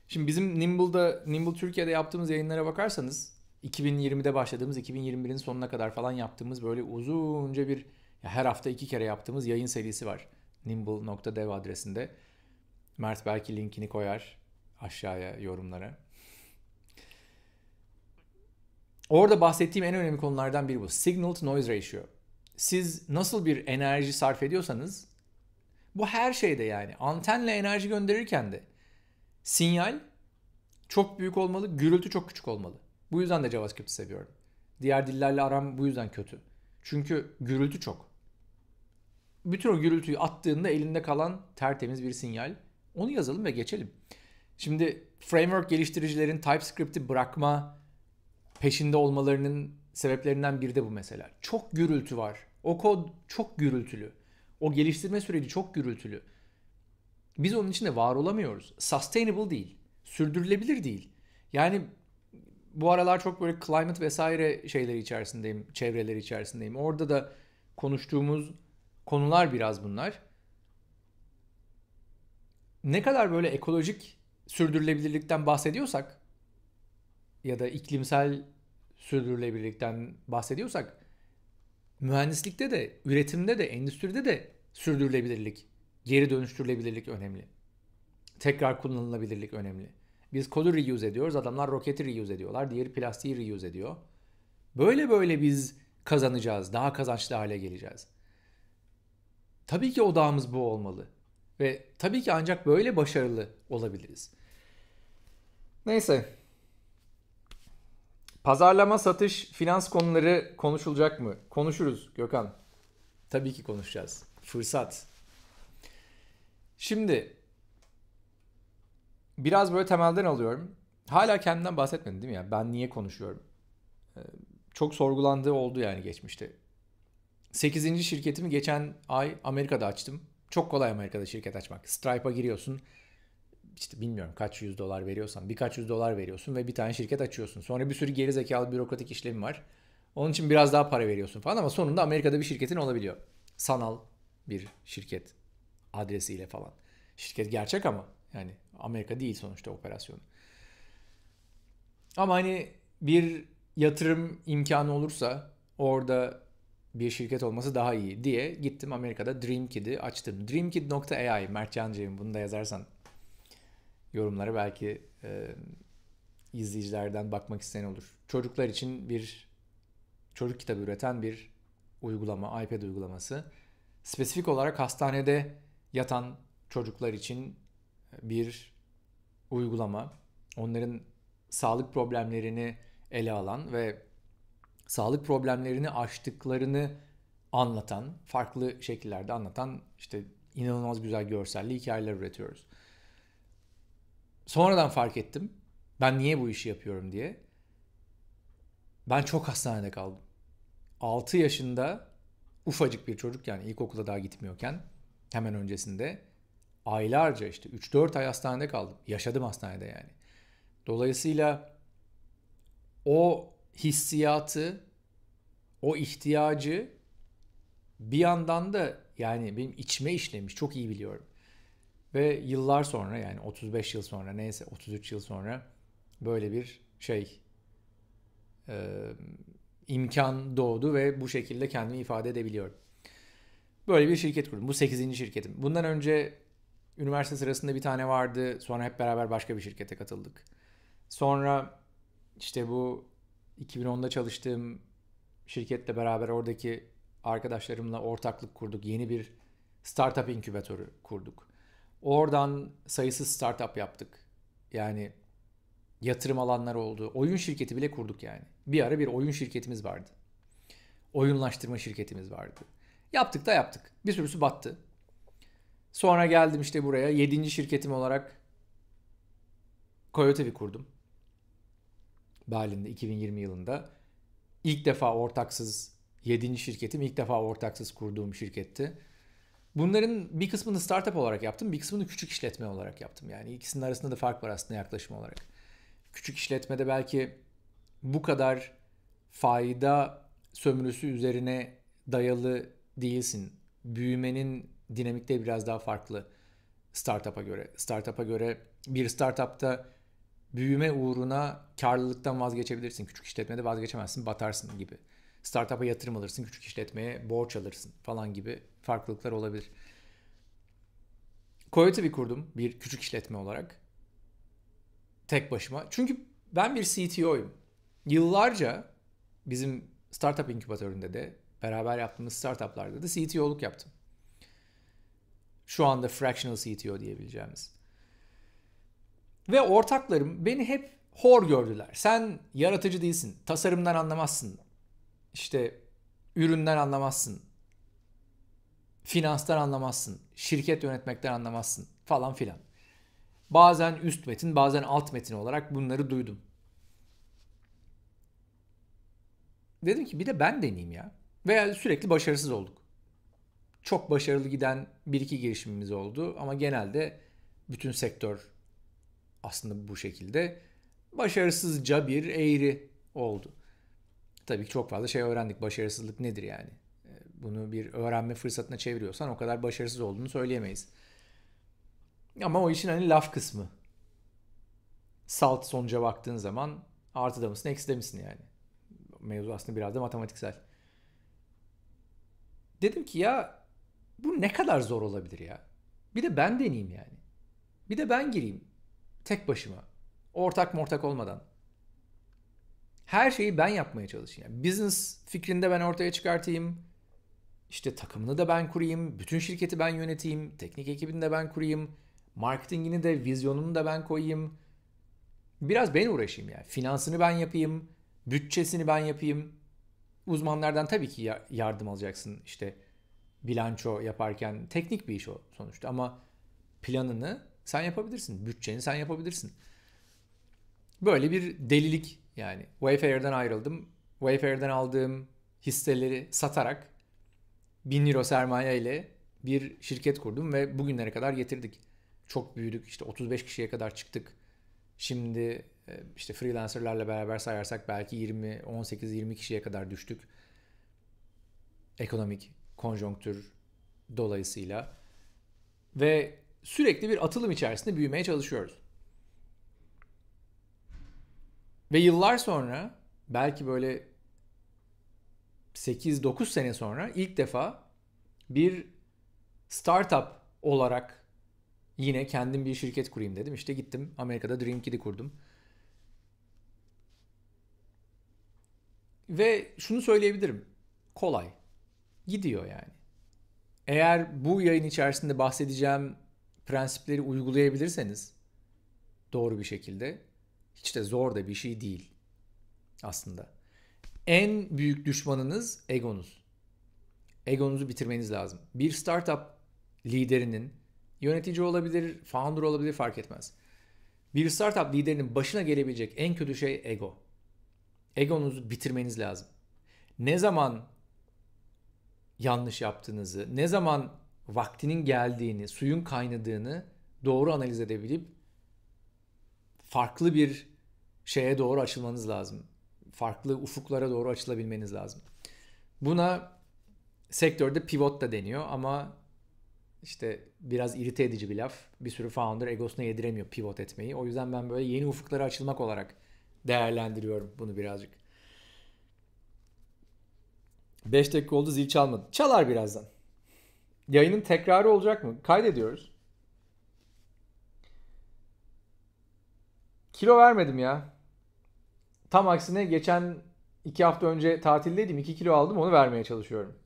şimdi bizim Nimble'da Nimble Türkiye'de yaptığımız yayınlara bakarsanız 2020'de başladığımız 2021'in sonuna kadar falan yaptığımız böyle uzunca bir ya her hafta iki kere yaptığımız yayın serisi var. Nimble.dev adresinde. Mert belki linkini koyar aşağıya yorumlara. Orada bahsettiğim en önemli konulardan biri bu. Signal to noise ratio. Siz nasıl bir enerji sarf ediyorsanız bu her şeyde yani antenle enerji gönderirken de sinyal çok büyük olmalı, gürültü çok küçük olmalı. Bu yüzden de JavaScript'i seviyorum. Diğer dillerle aram bu yüzden kötü. Çünkü gürültü çok. Bütün o gürültüyü attığında elinde kalan tertemiz bir sinyal. Onu yazalım ve geçelim. Şimdi framework geliştiricilerin TypeScript'i bırakma peşinde olmalarının sebeplerinden biri de bu mesela. Çok gürültü var. O kod çok gürültülü. O geliştirme süreci çok gürültülü. Biz onun içinde var olamıyoruz. Sustainable değil. Sürdürülebilir değil. Yani bu aralar çok böyle climate vesaire şeyleri içerisindeyim, çevreleri içerisindeyim. Orada da konuştuğumuz konular biraz bunlar. Ne kadar böyle ekolojik sürdürülebilirlikten bahsediyorsak ya da iklimsel sürdürülebilirlikten bahsediyorsak mühendislikte de, üretimde de, endüstride de sürdürülebilirlik, geri dönüştürülebilirlik önemli. Tekrar kullanılabilirlik önemli. Biz kolu reuse ediyoruz, adamlar roketi reuse ediyorlar, diğeri plastiği reuse ediyor. Böyle böyle biz kazanacağız, daha kazançlı hale geleceğiz. Tabii ki odağımız bu olmalı. Ve tabii ki ancak böyle başarılı olabiliriz. Neyse. Pazarlama, satış, finans konuları konuşulacak mı? Konuşuruz Gökhan. Tabii ki konuşacağız. Fırsat. Şimdi biraz böyle temelden alıyorum. Hala kendimden bahsetmedim değil mi ya? Ben niye konuşuyorum? Ee, çok sorgulandığı oldu yani geçmişte. 8. şirketimi geçen ay Amerika'da açtım. Çok kolay Amerika'da şirket açmak. Stripe'a giriyorsun. İşte bilmiyorum kaç yüz dolar veriyorsan birkaç yüz dolar veriyorsun ve bir tane şirket açıyorsun. Sonra bir sürü geri zekalı bürokratik işlemi var. Onun için biraz daha para veriyorsun falan ama sonunda Amerika'da bir şirketin olabiliyor. Sanal bir şirket adresiyle falan. Şirket gerçek ama yani Amerika değil sonuçta operasyonu. Ama hani bir yatırım imkanı olursa orada bir şirket olması daha iyi diye gittim Amerika'da DreamKid'i açtım. DreamKid.ai Mertcancığım bunu da yazarsan yorumlara belki e, izleyicilerden bakmak isteyen olur. Çocuklar için bir çocuk kitabı üreten bir uygulama, iPad uygulaması. Spesifik olarak hastanede yatan çocuklar için bir uygulama. Onların sağlık problemlerini ele alan ve sağlık problemlerini aştıklarını anlatan, farklı şekillerde anlatan işte inanılmaz güzel görselli hikayeler üretiyoruz. Sonradan fark ettim. Ben niye bu işi yapıyorum diye. Ben çok hastanede kaldım. 6 yaşında ufacık bir çocuk yani ilkokula daha gitmiyorken hemen öncesinde aylarca işte 3-4 ay hastanede kaldım. Yaşadım hastanede yani. Dolayısıyla o hissiyatı, o ihtiyacı bir yandan da yani benim içime işlemiş çok iyi biliyorum. Ve yıllar sonra yani 35 yıl sonra neyse 33 yıl sonra böyle bir şey e, imkan doğdu ve bu şekilde kendimi ifade edebiliyorum. Böyle bir şirket kurdum. Bu 8. şirketim. Bundan önce üniversite sırasında bir tane vardı. Sonra hep beraber başka bir şirkete katıldık. Sonra işte bu 2010'da çalıştığım şirketle beraber oradaki arkadaşlarımla ortaklık kurduk. Yeni bir startup inkübatörü kurduk. Oradan sayısız startup yaptık. Yani yatırım alanlar oldu. Oyun şirketi bile kurduk yani. Bir ara bir oyun şirketimiz vardı. Oyunlaştırma şirketimiz vardı. Yaptık da yaptık. Bir sürüsü battı. Sonra geldim işte buraya. Yedinci şirketim olarak Coyotevi kurdum. Berlin'de 2020 yılında ilk defa ortaksız yedinci şirketim ilk defa ortaksız kurduğum şirketti. Bunların bir kısmını startup olarak yaptım, bir kısmını küçük işletme olarak yaptım. Yani ikisinin arasında da fark var aslında yaklaşım olarak. Küçük işletmede belki bu kadar fayda sömürüsü üzerine dayalı değilsin. Büyümenin dinamikleri biraz daha farklı startup'a göre. Startup'a göre bir startup'ta büyüme uğruna karlılıktan vazgeçebilirsin. Küçük işletmede vazgeçemezsin, batarsın gibi. Startup'a yatırım alırsın, küçük işletmeye borç alırsın falan gibi farklılıklar olabilir. Coyote'vi kurdum bir küçük işletme olarak. Tek başıma. Çünkü ben bir CTO'yum. Yıllarca bizim startup inkübatöründe de beraber yaptığımız startuplarda da CTO'luk yaptım. Şu anda fractional CTO diyebileceğimiz. Ve ortaklarım beni hep hor gördüler. Sen yaratıcı değilsin, tasarımdan anlamazsın, işte üründen anlamazsın, finanstan anlamazsın, şirket yönetmekten anlamazsın falan filan. Bazen üst metin, bazen alt metin olarak bunları duydum. Dedim ki bir de ben deneyeyim ya. Veya sürekli başarısız olduk. Çok başarılı giden bir iki girişimimiz oldu ama genelde bütün sektör aslında bu şekilde başarısızca bir eğri oldu. Tabii ki çok fazla şey öğrendik. Başarısızlık nedir yani? Ee, bunu bir öğrenme fırsatına çeviriyorsan o kadar başarısız olduğunu söyleyemeyiz. Ama o işin hani laf kısmı. Salt sonuca baktığın zaman artıda mısın ekside misin yani. Mevzu aslında biraz da matematiksel. Dedim ki ya bu ne kadar zor olabilir ya. Bir de ben deneyeyim yani. Bir de ben gireyim. Tek başıma. Ortak mortak olmadan. Her şeyi ben yapmaya çalışayım. Yani business fikrini de ben ortaya çıkartayım. İşte takımını da ben kurayım. Bütün şirketi ben yöneteyim. Teknik ekibini de ben kurayım. Marketingini de, vizyonunu da ben koyayım. Biraz ben uğraşayım yani. Finansını ben yapayım. Bütçesini ben yapayım. Uzmanlardan tabii ki yardım alacaksın. İşte bilanço yaparken teknik bir iş o sonuçta ama planını sen yapabilirsin. Bütçeni sen yapabilirsin. Böyle bir delilik yani. Wayfair'den ayrıldım. Wayfair'den aldığım hisseleri satarak 1000 euro sermaye ile bir şirket kurdum ve bugünlere kadar getirdik. Çok büyüdük. işte 35 kişiye kadar çıktık. Şimdi e, işte freelancerlarla beraber sayarsak belki 20 18 20 kişiye kadar düştük. Ekonomik konjonktür dolayısıyla ve sürekli bir atılım içerisinde büyümeye çalışıyoruz. Ve yıllar sonra belki böyle 8-9 sene sonra ilk defa bir startup olarak yine kendim bir şirket kurayım dedim. İşte gittim Amerika'da Dreamkid'i kurdum. Ve şunu söyleyebilirim. Kolay. Gidiyor yani. Eğer bu yayın içerisinde bahsedeceğim prensipleri uygulayabilirseniz doğru bir şekilde hiç de zor da bir şey değil aslında. En büyük düşmanınız egonuz. Egonuzu bitirmeniz lazım. Bir startup liderinin yönetici olabilir, founder olabilir fark etmez. Bir startup liderinin başına gelebilecek en kötü şey ego. Egonuzu bitirmeniz lazım. Ne zaman yanlış yaptığınızı, ne zaman vaktinin geldiğini, suyun kaynadığını doğru analiz edebilip farklı bir şeye doğru açılmanız lazım. Farklı ufuklara doğru açılabilmeniz lazım. Buna sektörde pivot da deniyor ama işte biraz irite edici bir laf. Bir sürü founder egosuna yediremiyor pivot etmeyi. O yüzden ben böyle yeni ufuklara açılmak olarak değerlendiriyorum bunu birazcık. 5 dakika oldu zil çalmadı. Çalar birazdan. Yayının tekrarı olacak mı? Kaydediyoruz. Kilo vermedim ya. Tam aksine geçen iki hafta önce tatildeydim. 2 kilo aldım onu vermeye çalışıyorum.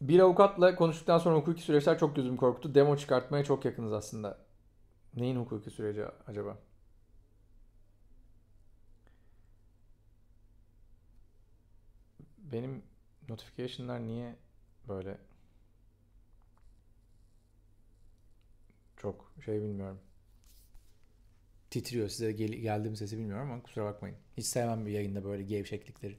Bir avukatla konuştuktan sonra hukuki süreçler çok gözümü korkuttu. Demo çıkartmaya çok yakınız aslında. Neyin hukuki süreci acaba? benim notification'lar niye böyle çok şey bilmiyorum. Titriyor size gel- geldiğim sesi bilmiyorum ama kusura bakmayın. Hiç sevmem bir yayında böyle gevşeklikleri.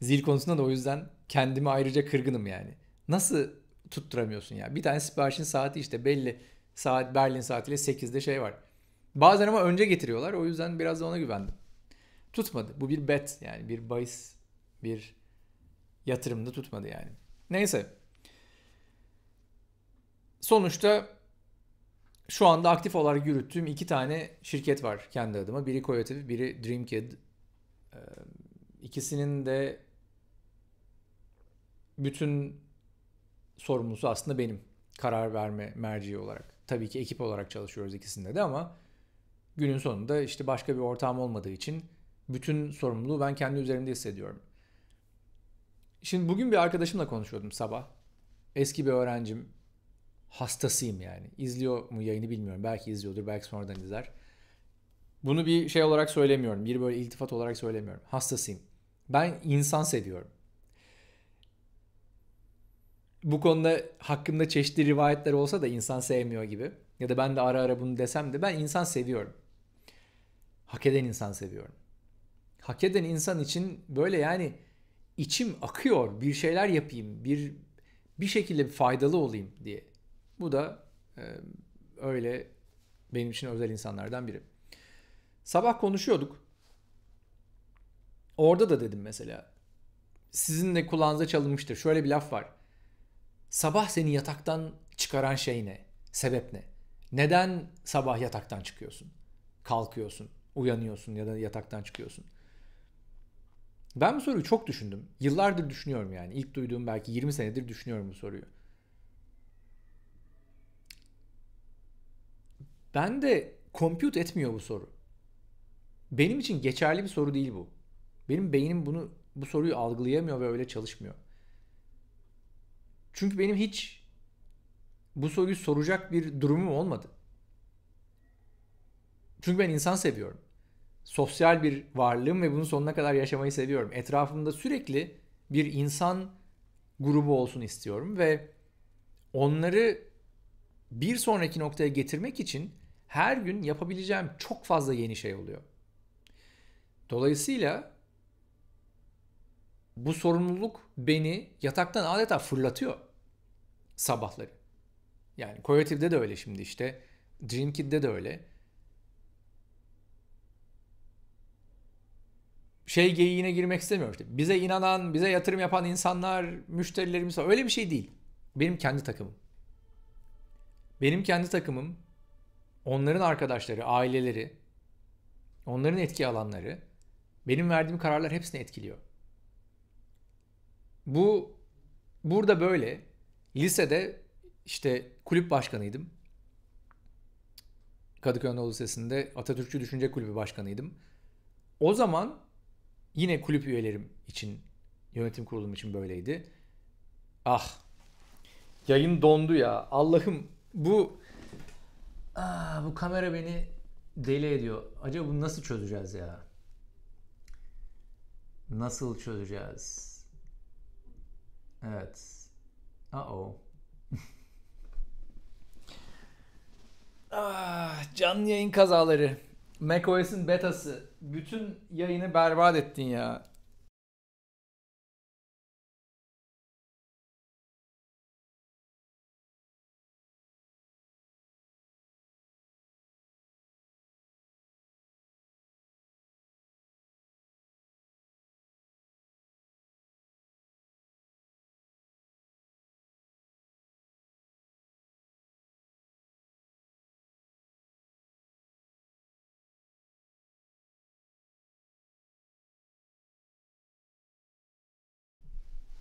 Zil konusunda da o yüzden kendimi ayrıca kırgınım yani. Nasıl tutturamıyorsun ya? Bir tane siparişin saati işte belli saat Berlin saatiyle 8'de şey var. Bazen ama önce getiriyorlar. O yüzden biraz da ona güvendim. Tutmadı. Bu bir bet yani bir bahis, bir yatırımda tutmadı yani. Neyse. Sonuçta şu anda aktif olarak yürüttüğüm iki tane şirket var kendi adıma. Biri Koyotiv, biri Dreamkid. Ee, ikisinin de bütün sorumlusu aslında benim. Karar verme merciği olarak. Tabii ki ekip olarak çalışıyoruz ikisinde de ama günün sonunda işte başka bir ortağım olmadığı için bütün sorumluluğu ben kendi üzerimde hissediyorum. Şimdi bugün bir arkadaşımla konuşuyordum sabah. Eski bir öğrencim. Hastasıyım yani. İzliyor mu yayını bilmiyorum. Belki izliyordur, belki sonradan izler. Bunu bir şey olarak söylemiyorum. Bir böyle iltifat olarak söylemiyorum. Hastasıyım. Ben insan seviyorum. Bu konuda hakkında çeşitli rivayetler olsa da insan sevmiyor gibi. Ya da ben de ara ara bunu desem de ben insan seviyorum. Hak eden insan seviyorum. Hak eden insan için böyle yani içim akıyor, bir şeyler yapayım, bir bir şekilde faydalı olayım diye. Bu da e, öyle benim için özel insanlardan biri. Sabah konuşuyorduk. Orada da dedim mesela. Sizin de kulağınıza çalınmıştır. Şöyle bir laf var. Sabah seni yataktan çıkaran şey ne? Sebep ne? Neden sabah yataktan çıkıyorsun? Kalkıyorsun, uyanıyorsun ya da yataktan çıkıyorsun. Ben bu soruyu çok düşündüm. Yıllardır düşünüyorum yani. İlk duyduğum belki 20 senedir düşünüyorum bu soruyu. Ben de compute etmiyor bu soru. Benim için geçerli bir soru değil bu. Benim beynim bunu bu soruyu algılayamıyor ve öyle çalışmıyor. Çünkü benim hiç bu soruyu soracak bir durumum olmadı. Çünkü ben insan seviyorum sosyal bir varlığım ve bunun sonuna kadar yaşamayı seviyorum. Etrafımda sürekli bir insan grubu olsun istiyorum ve onları bir sonraki noktaya getirmek için her gün yapabileceğim çok fazla yeni şey oluyor. Dolayısıyla bu sorumluluk beni yataktan adeta fırlatıyor sabahları. Yani Koyativ'de de öyle şimdi işte. Dream Kid'de de öyle. şey geyiğine girmek istemiyorum işte. Bize inanan, bize yatırım yapan insanlar, müşterilerimiz var. Öyle bir şey değil. Benim kendi takımım. Benim kendi takımım, onların arkadaşları, aileleri, onların etki alanları benim verdiğim kararlar hepsini etkiliyor. Bu burada böyle lisede işte kulüp başkanıydım. Kadıköy Anadolu Lisesi'nde Atatürkçü Düşünce Kulübü başkanıydım. O zaman Yine kulüp üyelerim için, yönetim kurulum için böyleydi. Ah. Yayın dondu ya. Allah'ım bu Aa, ah, bu kamera beni deli ediyor. Acaba bunu nasıl çözeceğiz ya? Nasıl çözeceğiz? Evet. Uh-oh. ah, canlı yayın kazaları. macOS'in betası bütün yayını berbat ettin ya.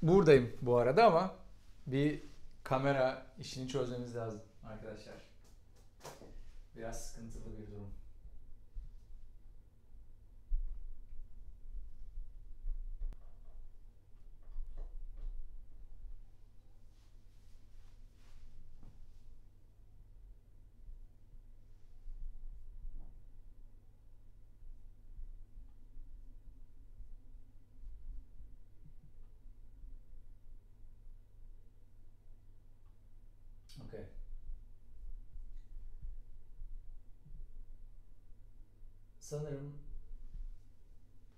Buradayım bu arada ama bir kamera işini çözmemiz lazım arkadaşlar. Biraz sıkıntılı bir durum. Sanırım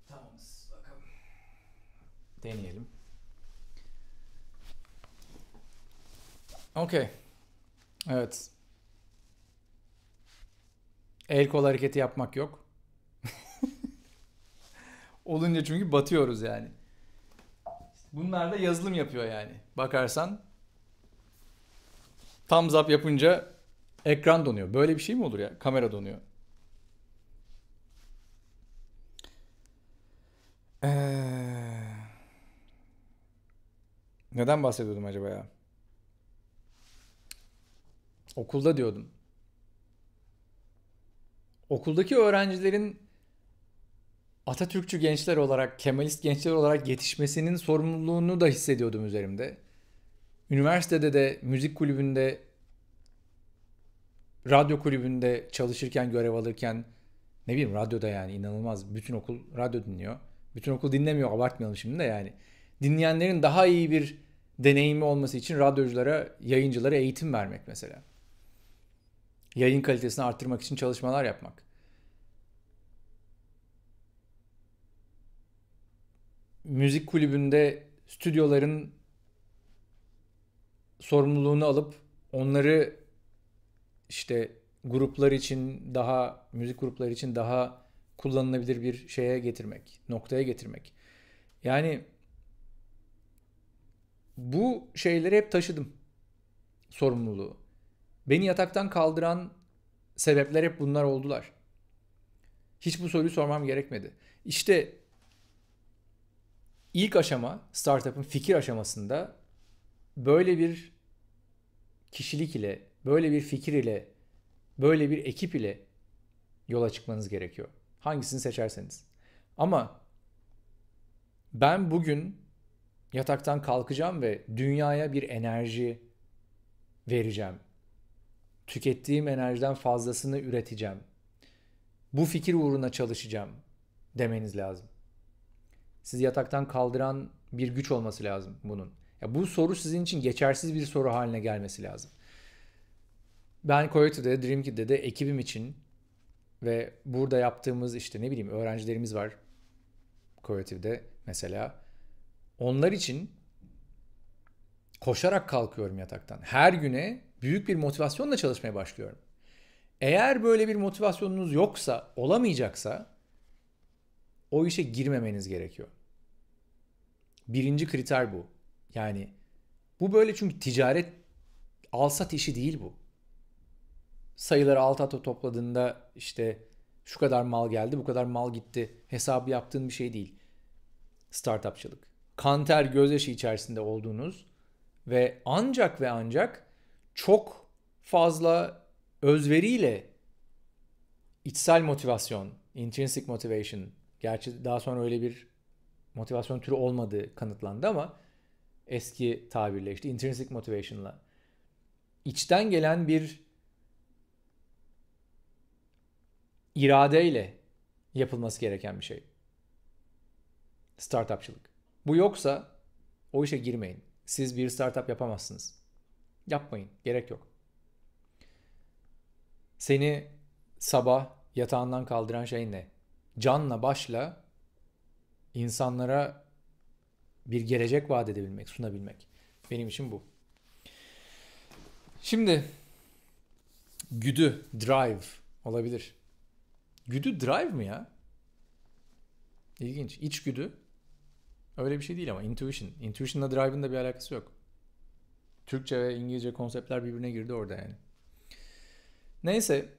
tamamız. Bakalım. Deneyelim. Okey. Evet. El kol hareketi yapmak yok. Olunca çünkü batıyoruz yani. Bunlar da yazılım yapıyor yani. Bakarsan thumbs up yapınca ekran donuyor. Böyle bir şey mi olur ya? Kamera donuyor. Ee, neden bahsediyordum acaba ya? Okulda diyordum. Okuldaki öğrencilerin Atatürkçü gençler olarak, Kemalist gençler olarak yetişmesinin sorumluluğunu da hissediyordum üzerimde. Üniversitede de müzik kulübünde, radyo kulübünde çalışırken, görev alırken ne bileyim radyoda yani inanılmaz bütün okul radyo dinliyor. Bütün okul dinlemiyor abartmayalım şimdi de yani. Dinleyenlerin daha iyi bir deneyimi olması için radyoculara, yayıncılara eğitim vermek mesela. Yayın kalitesini arttırmak için çalışmalar yapmak. Müzik kulübünde stüdyoların sorumluluğunu alıp onları işte gruplar için daha müzik grupları için daha kullanılabilir bir şeye getirmek, noktaya getirmek. Yani bu şeyleri hep taşıdım. Sorumluluğu. Beni yataktan kaldıran sebepler hep bunlar oldular. Hiç bu soruyu sormam gerekmedi. İşte ilk aşama startup'ın fikir aşamasında böyle bir kişilik ile, böyle bir fikir ile, böyle bir ekip ile yola çıkmanız gerekiyor. Hangisini seçerseniz. Ama ben bugün yataktan kalkacağım ve dünyaya bir enerji vereceğim. Tükettiğim enerjiden fazlasını üreteceğim. Bu fikir uğruna çalışacağım demeniz lazım. Sizi yataktan kaldıran bir güç olması lazım bunun. Ya bu soru sizin için geçersiz bir soru haline gelmesi lazım. Ben Coyote'de, Dreamkit'de de ekibim için ve burada yaptığımız işte ne bileyim öğrencilerimiz var. Kooperatif'de mesela. Onlar için koşarak kalkıyorum yataktan. Her güne büyük bir motivasyonla çalışmaya başlıyorum. Eğer böyle bir motivasyonunuz yoksa, olamayacaksa o işe girmemeniz gerekiyor. Birinci kriter bu. Yani bu böyle çünkü ticaret alsat işi değil bu sayıları alt alta topladığında işte şu kadar mal geldi, bu kadar mal gitti hesabı yaptığın bir şey değil. Startupçılık. Kan ter gözyaşı içerisinde olduğunuz ve ancak ve ancak çok fazla özveriyle içsel motivasyon, intrinsic motivation, gerçi daha sonra öyle bir motivasyon türü olmadığı kanıtlandı ama eski tabirle işte intrinsic motivation'la içten gelen bir iradeyle yapılması gereken bir şey. Startupçılık. Bu yoksa o işe girmeyin. Siz bir startup yapamazsınız. Yapmayın. Gerek yok. Seni sabah yatağından kaldıran şey ne? Canla başla insanlara bir gelecek vaat edebilmek, sunabilmek. Benim için bu. Şimdi güdü, drive olabilir. Güdü drive mı ya? İlginç. İçgüdü. Öyle bir şey değil ama intuition. Intuition'la drive'ın da bir alakası yok. Türkçe ve İngilizce konseptler birbirine girdi orada yani. Neyse.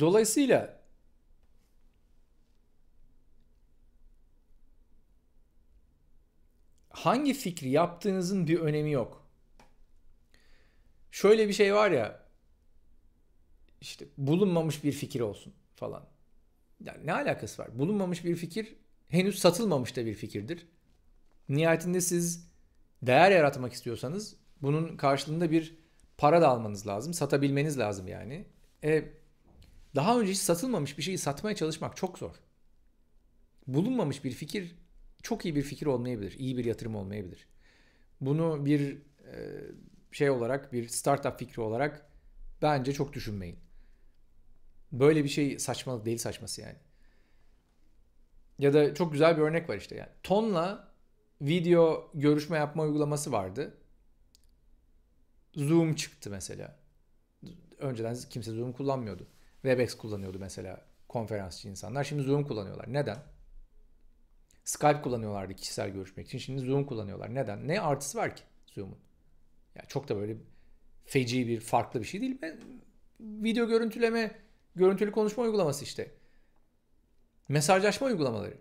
Dolayısıyla hangi fikri yaptığınızın bir önemi yok. Şöyle bir şey var ya işte bulunmamış bir fikir olsun falan. Yani ne alakası var? Bulunmamış bir fikir henüz satılmamış da bir fikirdir. Nihayetinde siz değer yaratmak istiyorsanız bunun karşılığında bir para da almanız lazım. Satabilmeniz lazım yani. E, daha önce hiç satılmamış bir şeyi satmaya çalışmak çok zor. Bulunmamış bir fikir çok iyi bir fikir olmayabilir. iyi bir yatırım olmayabilir. Bunu bir e, şey olarak bir startup fikri olarak bence çok düşünmeyin. Böyle bir şey saçmalık değil saçması yani. Ya da çok güzel bir örnek var işte yani. Tonla video görüşme yapma uygulaması vardı. Zoom çıktı mesela. Önceden kimse Zoom kullanmıyordu. Webex kullanıyordu mesela konferansçı insanlar. Şimdi Zoom kullanıyorlar. Neden? Skype kullanıyorlardı kişisel görüşmek için. Şimdi Zoom kullanıyorlar. Neden? Ne artısı var ki Zoom'un? Ya çok da böyle feci bir farklı bir şey değil. Ben video görüntüleme Görüntülü konuşma uygulaması işte. Mesajlaşma uygulamaları.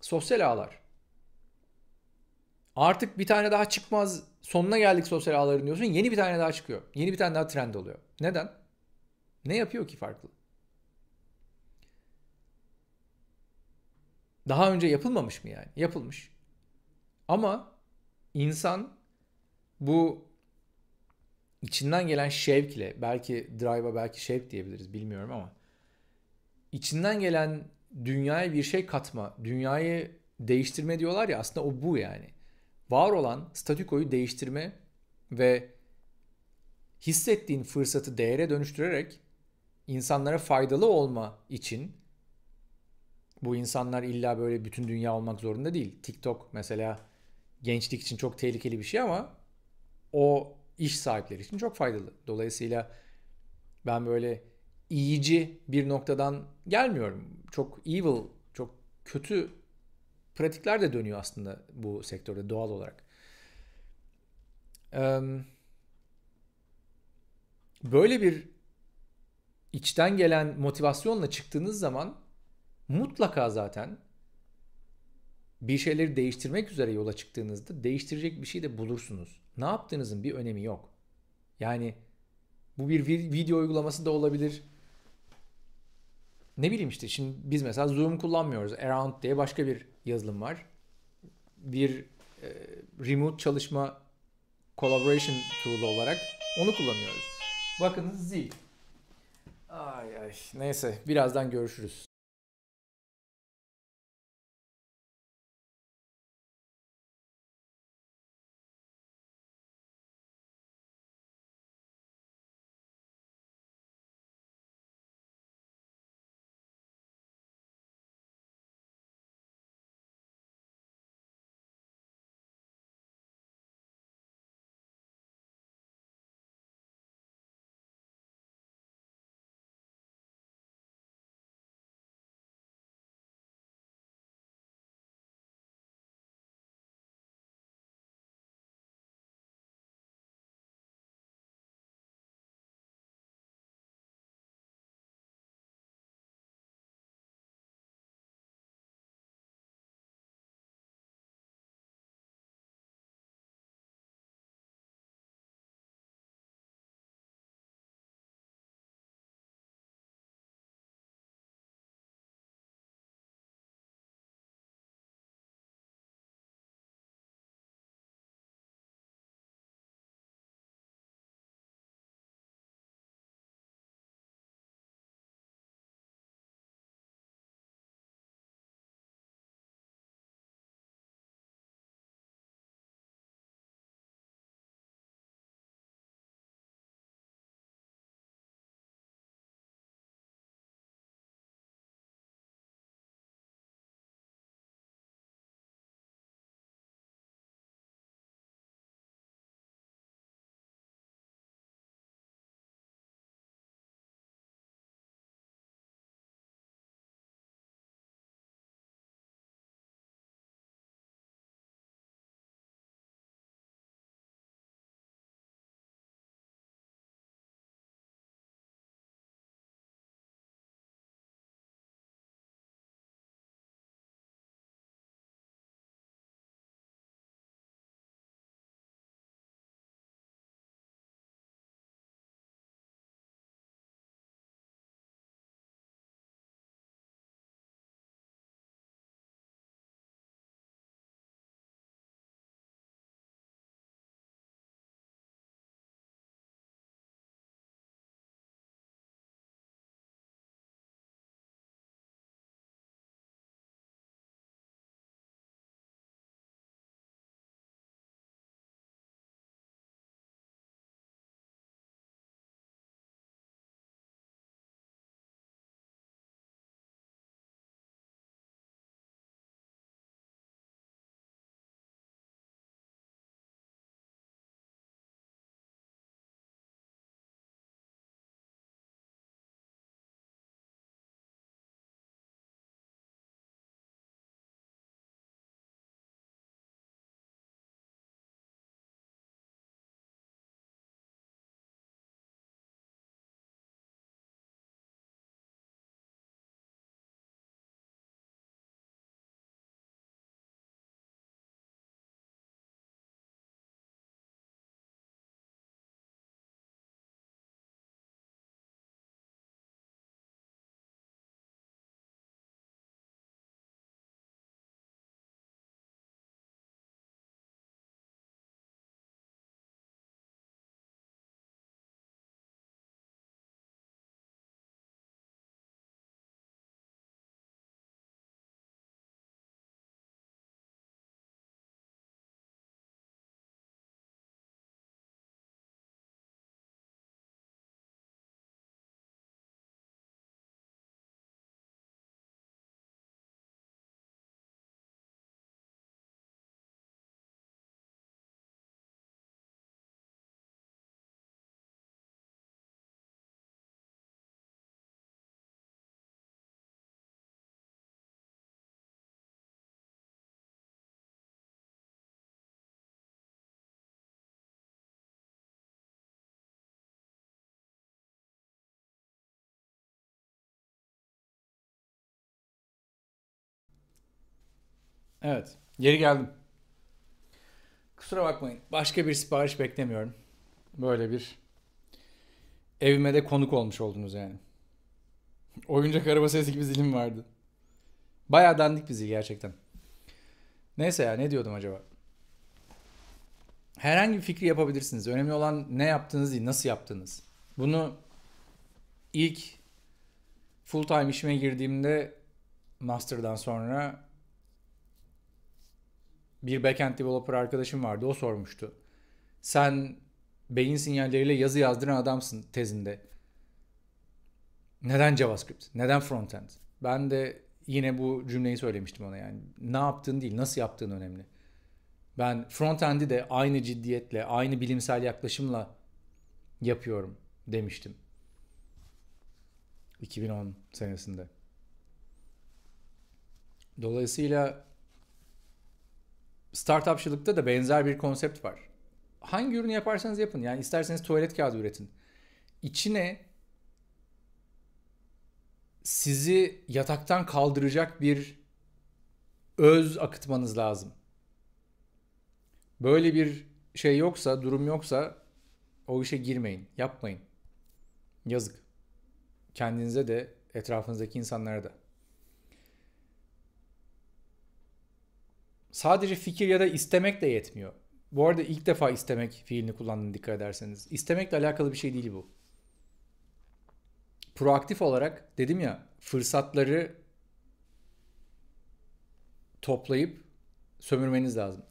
Sosyal ağlar. Artık bir tane daha çıkmaz sonuna geldik sosyal ağların diyorsun. Yeni bir tane daha çıkıyor. Yeni bir tane daha trend oluyor. Neden? Ne yapıyor ki farklı? Daha önce yapılmamış mı yani? Yapılmış. Ama insan bu içinden gelen şevkle belki drive'a belki şevk diyebiliriz bilmiyorum ama içinden gelen dünyaya bir şey katma, dünyayı değiştirme diyorlar ya aslında o bu yani. Var olan statükoyu değiştirme ve hissettiğin fırsatı değere dönüştürerek insanlara faydalı olma için bu insanlar illa böyle bütün dünya olmak zorunda değil. TikTok mesela gençlik için çok tehlikeli bir şey ama o iş sahipleri için çok faydalı. Dolayısıyla ben böyle iyici bir noktadan gelmiyorum. Çok evil, çok kötü pratikler de dönüyor aslında bu sektörde doğal olarak. Böyle bir içten gelen motivasyonla çıktığınız zaman mutlaka zaten bir şeyleri değiştirmek üzere yola çıktığınızda değiştirecek bir şey de bulursunuz. Ne yaptığınızın bir önemi yok. Yani bu bir video uygulaması da olabilir. Ne bileyim işte şimdi biz mesela Zoom kullanmıyoruz. Around diye başka bir yazılım var. Bir e, remote çalışma collaboration tool olarak onu kullanıyoruz. Bakınız zil. Ay ay neyse birazdan görüşürüz. Evet. Geri geldim. Kusura bakmayın. Başka bir sipariş beklemiyorum. Böyle bir evime de konuk olmuş oldunuz yani. Oyuncak araba sesi gibi zilim vardı. Bayağı dandik bizi gerçekten. Neyse ya ne diyordum acaba? Herhangi bir fikri yapabilirsiniz. Önemli olan ne yaptığınız değil, nasıl yaptığınız. Bunu ilk full time işime girdiğimde master'dan sonra bir backend developer arkadaşım vardı o sormuştu. Sen beyin sinyalleriyle yazı yazdıran adamsın tezinde. Neden JavaScript? Neden frontend? Ben de yine bu cümleyi söylemiştim ona yani. Ne yaptığın değil, nasıl yaptığın önemli. Ben frontend'i de aynı ciddiyetle, aynı bilimsel yaklaşımla yapıyorum demiştim. 2010 senesinde. Dolayısıyla startupçılıkta da benzer bir konsept var. Hangi ürünü yaparsanız yapın. Yani isterseniz tuvalet kağıdı üretin. İçine sizi yataktan kaldıracak bir öz akıtmanız lazım. Böyle bir şey yoksa, durum yoksa o işe girmeyin, yapmayın. Yazık. Kendinize de, etrafınızdaki insanlara da. sadece fikir ya da istemek de yetmiyor. Bu arada ilk defa istemek fiilini kullandığını dikkat ederseniz. İstemekle alakalı bir şey değil bu. Proaktif olarak dedim ya fırsatları toplayıp sömürmeniz lazım.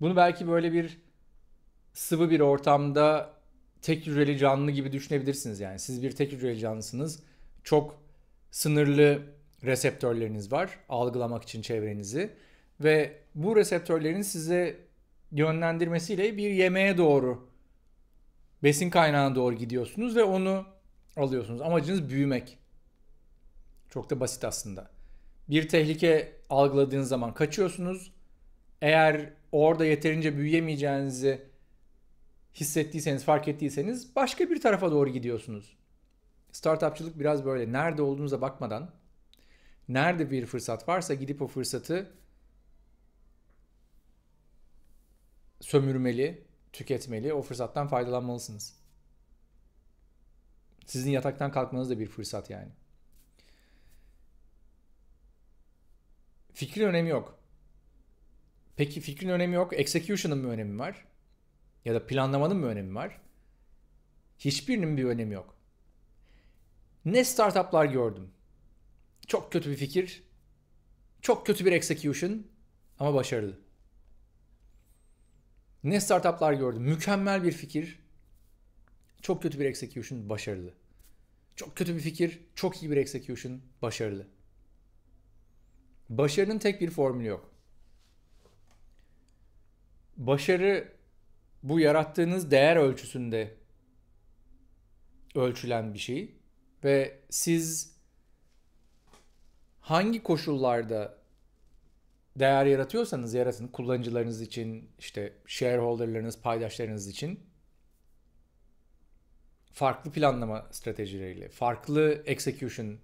Bunu belki böyle bir sıvı bir ortamda tek hücreli canlı gibi düşünebilirsiniz yani. Siz bir tek hücreli canlısınız. Çok sınırlı reseptörleriniz var algılamak için çevrenizi ve bu reseptörlerin size yönlendirmesiyle bir yemeğe doğru besin kaynağına doğru gidiyorsunuz ve onu alıyorsunuz. Amacınız büyümek. Çok da basit aslında. Bir tehlike algıladığınız zaman kaçıyorsunuz. Eğer orada yeterince büyüyemeyeceğinizi hissettiyseniz, fark ettiyseniz başka bir tarafa doğru gidiyorsunuz. Startupçılık biraz böyle nerede olduğunuza bakmadan nerede bir fırsat varsa gidip o fırsatı sömürmeli, tüketmeli, o fırsattan faydalanmalısınız. Sizin yataktan kalkmanız da bir fırsat yani. Fikrin önemi yok. Peki fikrin önemi yok. Execution'ın mı önemi var? Ya da planlamanın mı önemi var? Hiçbirinin bir önemi yok. Ne startuplar gördüm. Çok kötü bir fikir, çok kötü bir execution ama başarılı. Ne startuplar gördüm. Mükemmel bir fikir. Çok kötü bir execution başarılı. Çok kötü bir fikir, çok iyi bir execution başarılı. Başarının tek bir formülü yok. Başarı bu yarattığınız değer ölçüsünde ölçülen bir şey ve siz hangi koşullarda değer yaratıyorsanız yaratın kullanıcılarınız için, işte shareholderlarınız, paydaşlarınız için farklı planlama stratejileriyle, farklı execution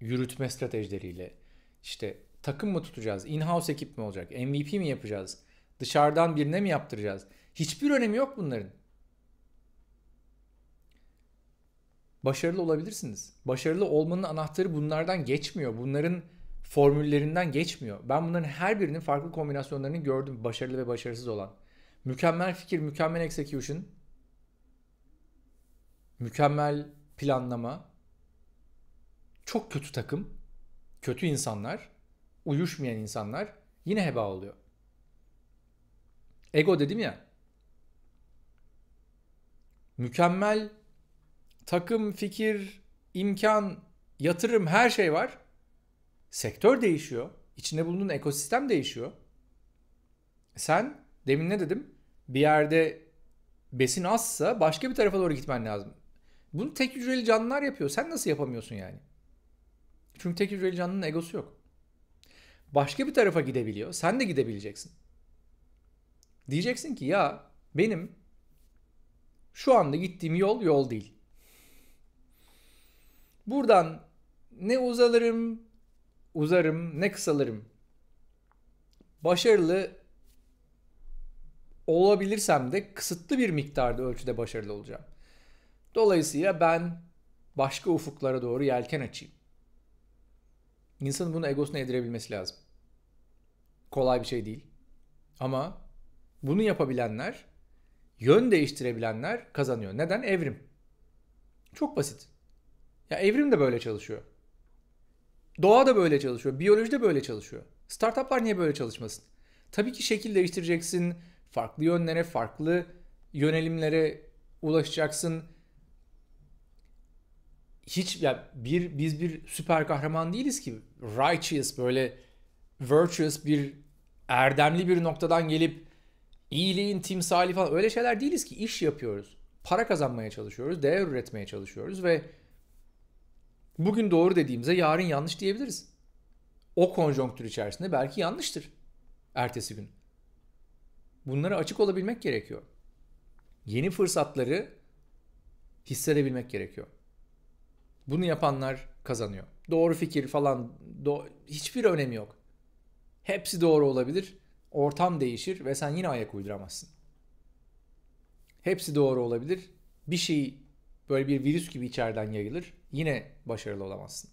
yürütme stratejileriyle işte takım mı tutacağız, in-house ekip mi olacak, MVP mi yapacağız, dışarıdan birine mi yaptıracağız? Hiçbir önemi yok bunların. Başarılı olabilirsiniz. Başarılı olmanın anahtarı bunlardan geçmiyor. Bunların formüllerinden geçmiyor. Ben bunların her birinin farklı kombinasyonlarını gördüm. Başarılı ve başarısız olan. Mükemmel fikir, mükemmel execution, mükemmel planlama, çok kötü takım, kötü insanlar, uyuşmayan insanlar yine heba oluyor. Ego dedim ya. Mükemmel takım, fikir, imkan, yatırım her şey var. Sektör değişiyor. İçinde bulunduğun ekosistem değişiyor. Sen demin ne dedim? Bir yerde besin azsa başka bir tarafa doğru gitmen lazım. Bunu tek hücreli canlılar yapıyor. Sen nasıl yapamıyorsun yani? Çünkü tek hücreli canlının egosu yok. Başka bir tarafa gidebiliyor. Sen de gidebileceksin. Diyeceksin ki ya benim şu anda gittiğim yol yol değil. Buradan ne uzalırım uzarım ne kısalırım. Başarılı olabilirsem de kısıtlı bir miktarda ölçüde başarılı olacağım. Dolayısıyla ben başka ufuklara doğru yelken açayım. İnsanın bunu egosuna edirebilmesi lazım. Kolay bir şey değil. Ama bunu yapabilenler, yön değiştirebilenler kazanıyor. Neden? Evrim. Çok basit. Ya evrim de böyle çalışıyor. Doğa da böyle çalışıyor. Biyoloji de böyle çalışıyor. Startuplar niye böyle çalışmasın? Tabii ki şekil değiştireceksin. Farklı yönlere, farklı yönelimlere ulaşacaksın. Hiç ya bir biz bir süper kahraman değiliz ki righteous böyle virtuous bir erdemli bir noktadan gelip iyiliğin timsali falan öyle şeyler değiliz ki iş yapıyoruz. Para kazanmaya çalışıyoruz, değer üretmeye çalışıyoruz ve Bugün doğru dediğimize yarın yanlış diyebiliriz. O konjonktür içerisinde belki yanlıştır ertesi gün. Bunlara açık olabilmek gerekiyor. Yeni fırsatları hissedebilmek gerekiyor. Bunu yapanlar kazanıyor. Doğru fikir falan do- hiçbir önemi yok. Hepsi doğru olabilir. Ortam değişir ve sen yine ayak uyduramazsın. Hepsi doğru olabilir. Bir şey böyle bir virüs gibi içeriden yayılır yine başarılı olamazsın.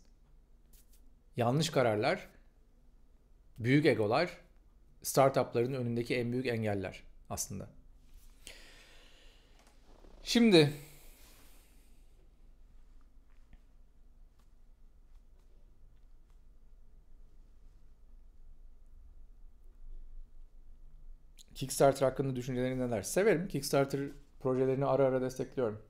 Yanlış kararlar, büyük egolar, startupların önündeki en büyük engeller aslında. Şimdi Kickstarter hakkında düşünceleri neler? Severim. Kickstarter projelerini ara ara destekliyorum.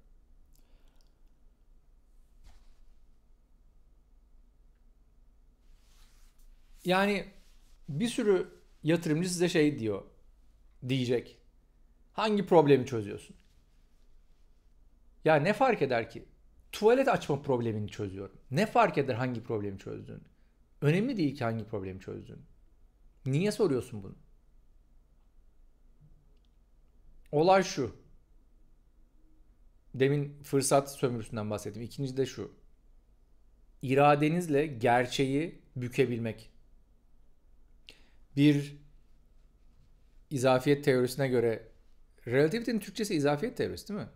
Yani bir sürü yatırımcı size şey diyor. Diyecek. Hangi problemi çözüyorsun? Ya ne fark eder ki? Tuvalet açma problemini çözüyorum. Ne fark eder hangi problemi çözdün? Önemli değil ki hangi problemi çözdün? Niye soruyorsun bunu? Olay şu. Demin fırsat sömürüsünden bahsettim. İkinci de şu. İradenizle gerçeği bükebilmek bir izafiyet teorisine göre relativitenin Türkçesi izafiyet teorisi değil mi?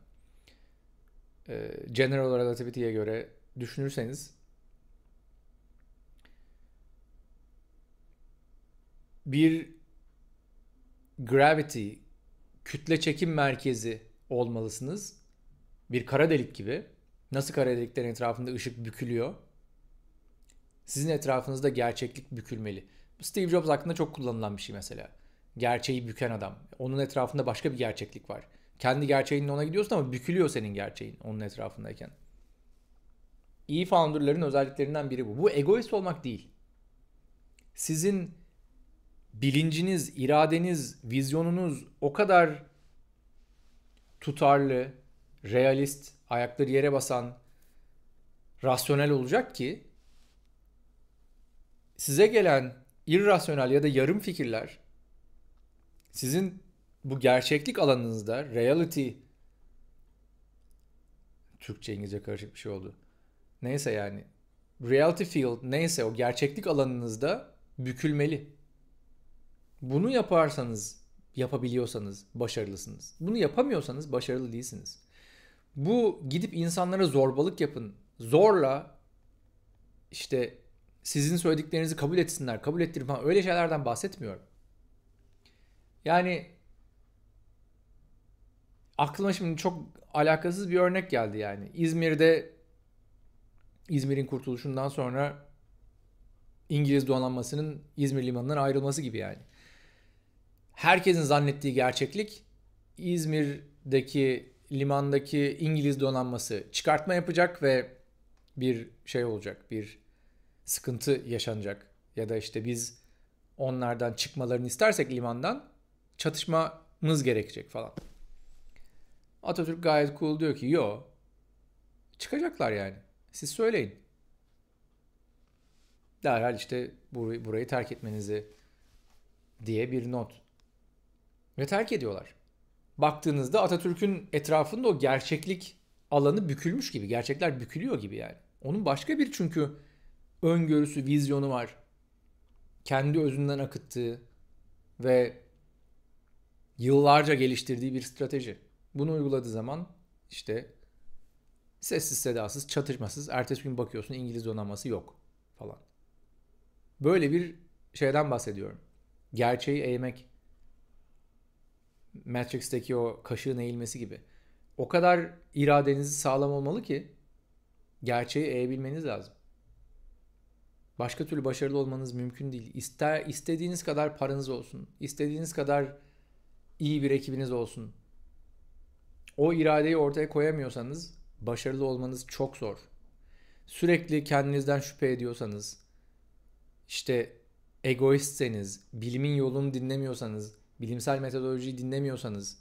Ee, general relativity'ye göre düşünürseniz bir gravity kütle çekim merkezi olmalısınız. Bir kara delik gibi. Nasıl kara deliklerin etrafında ışık bükülüyor? Sizin etrafınızda gerçeklik bükülmeli. Steve Jobs hakkında çok kullanılan bir şey mesela. Gerçeği büken adam. Onun etrafında başka bir gerçeklik var. Kendi gerçeğinle ona gidiyorsun ama bükülüyor senin gerçeğin onun etrafındayken. İyi founderların özelliklerinden biri bu. Bu egoist olmak değil. Sizin bilinciniz, iradeniz, vizyonunuz o kadar tutarlı, realist, ayakları yere basan, rasyonel olacak ki size gelen irrasyonel ya da yarım fikirler sizin bu gerçeklik alanınızda reality Türkçe İngilizce karışık bir şey oldu. Neyse yani reality field neyse o gerçeklik alanınızda bükülmeli. Bunu yaparsanız yapabiliyorsanız başarılısınız. Bunu yapamıyorsanız başarılı değilsiniz. Bu gidip insanlara zorbalık yapın. Zorla işte sizin söylediklerinizi kabul etsinler, kabul ettirin falan öyle şeylerden bahsetmiyorum. Yani aklıma şimdi çok alakasız bir örnek geldi yani. İzmir'de İzmir'in kurtuluşundan sonra İngiliz donanmasının İzmir limanından ayrılması gibi yani. Herkesin zannettiği gerçeklik İzmir'deki limandaki İngiliz donanması çıkartma yapacak ve bir şey olacak, bir sıkıntı yaşanacak. Ya da işte biz onlardan çıkmalarını istersek limandan çatışmamız gerekecek falan. Atatürk gayet cool diyor ki yo çıkacaklar yani siz söyleyin. Derhal işte burayı, burayı terk etmenizi diye bir not. Ve terk ediyorlar. Baktığınızda Atatürk'ün etrafında o gerçeklik alanı bükülmüş gibi. Gerçekler bükülüyor gibi yani. Onun başka bir çünkü öngörüsü, vizyonu var. Kendi özünden akıttığı ve yıllarca geliştirdiği bir strateji. Bunu uyguladığı zaman işte sessiz sedasız, çatışmasız, ertesi gün bakıyorsun İngiliz donanması yok falan. Böyle bir şeyden bahsediyorum. Gerçeği eğmek. Matrix'teki o kaşığın eğilmesi gibi. O kadar iradenizi sağlam olmalı ki gerçeği eğebilmeniz lazım. Başka türlü başarılı olmanız mümkün değil. İster istediğiniz kadar paranız olsun, istediğiniz kadar iyi bir ekibiniz olsun. O iradeyi ortaya koyamıyorsanız başarılı olmanız çok zor. Sürekli kendinizden şüphe ediyorsanız, işte egoistseniz, bilimin yolunu dinlemiyorsanız, bilimsel metodolojiyi dinlemiyorsanız,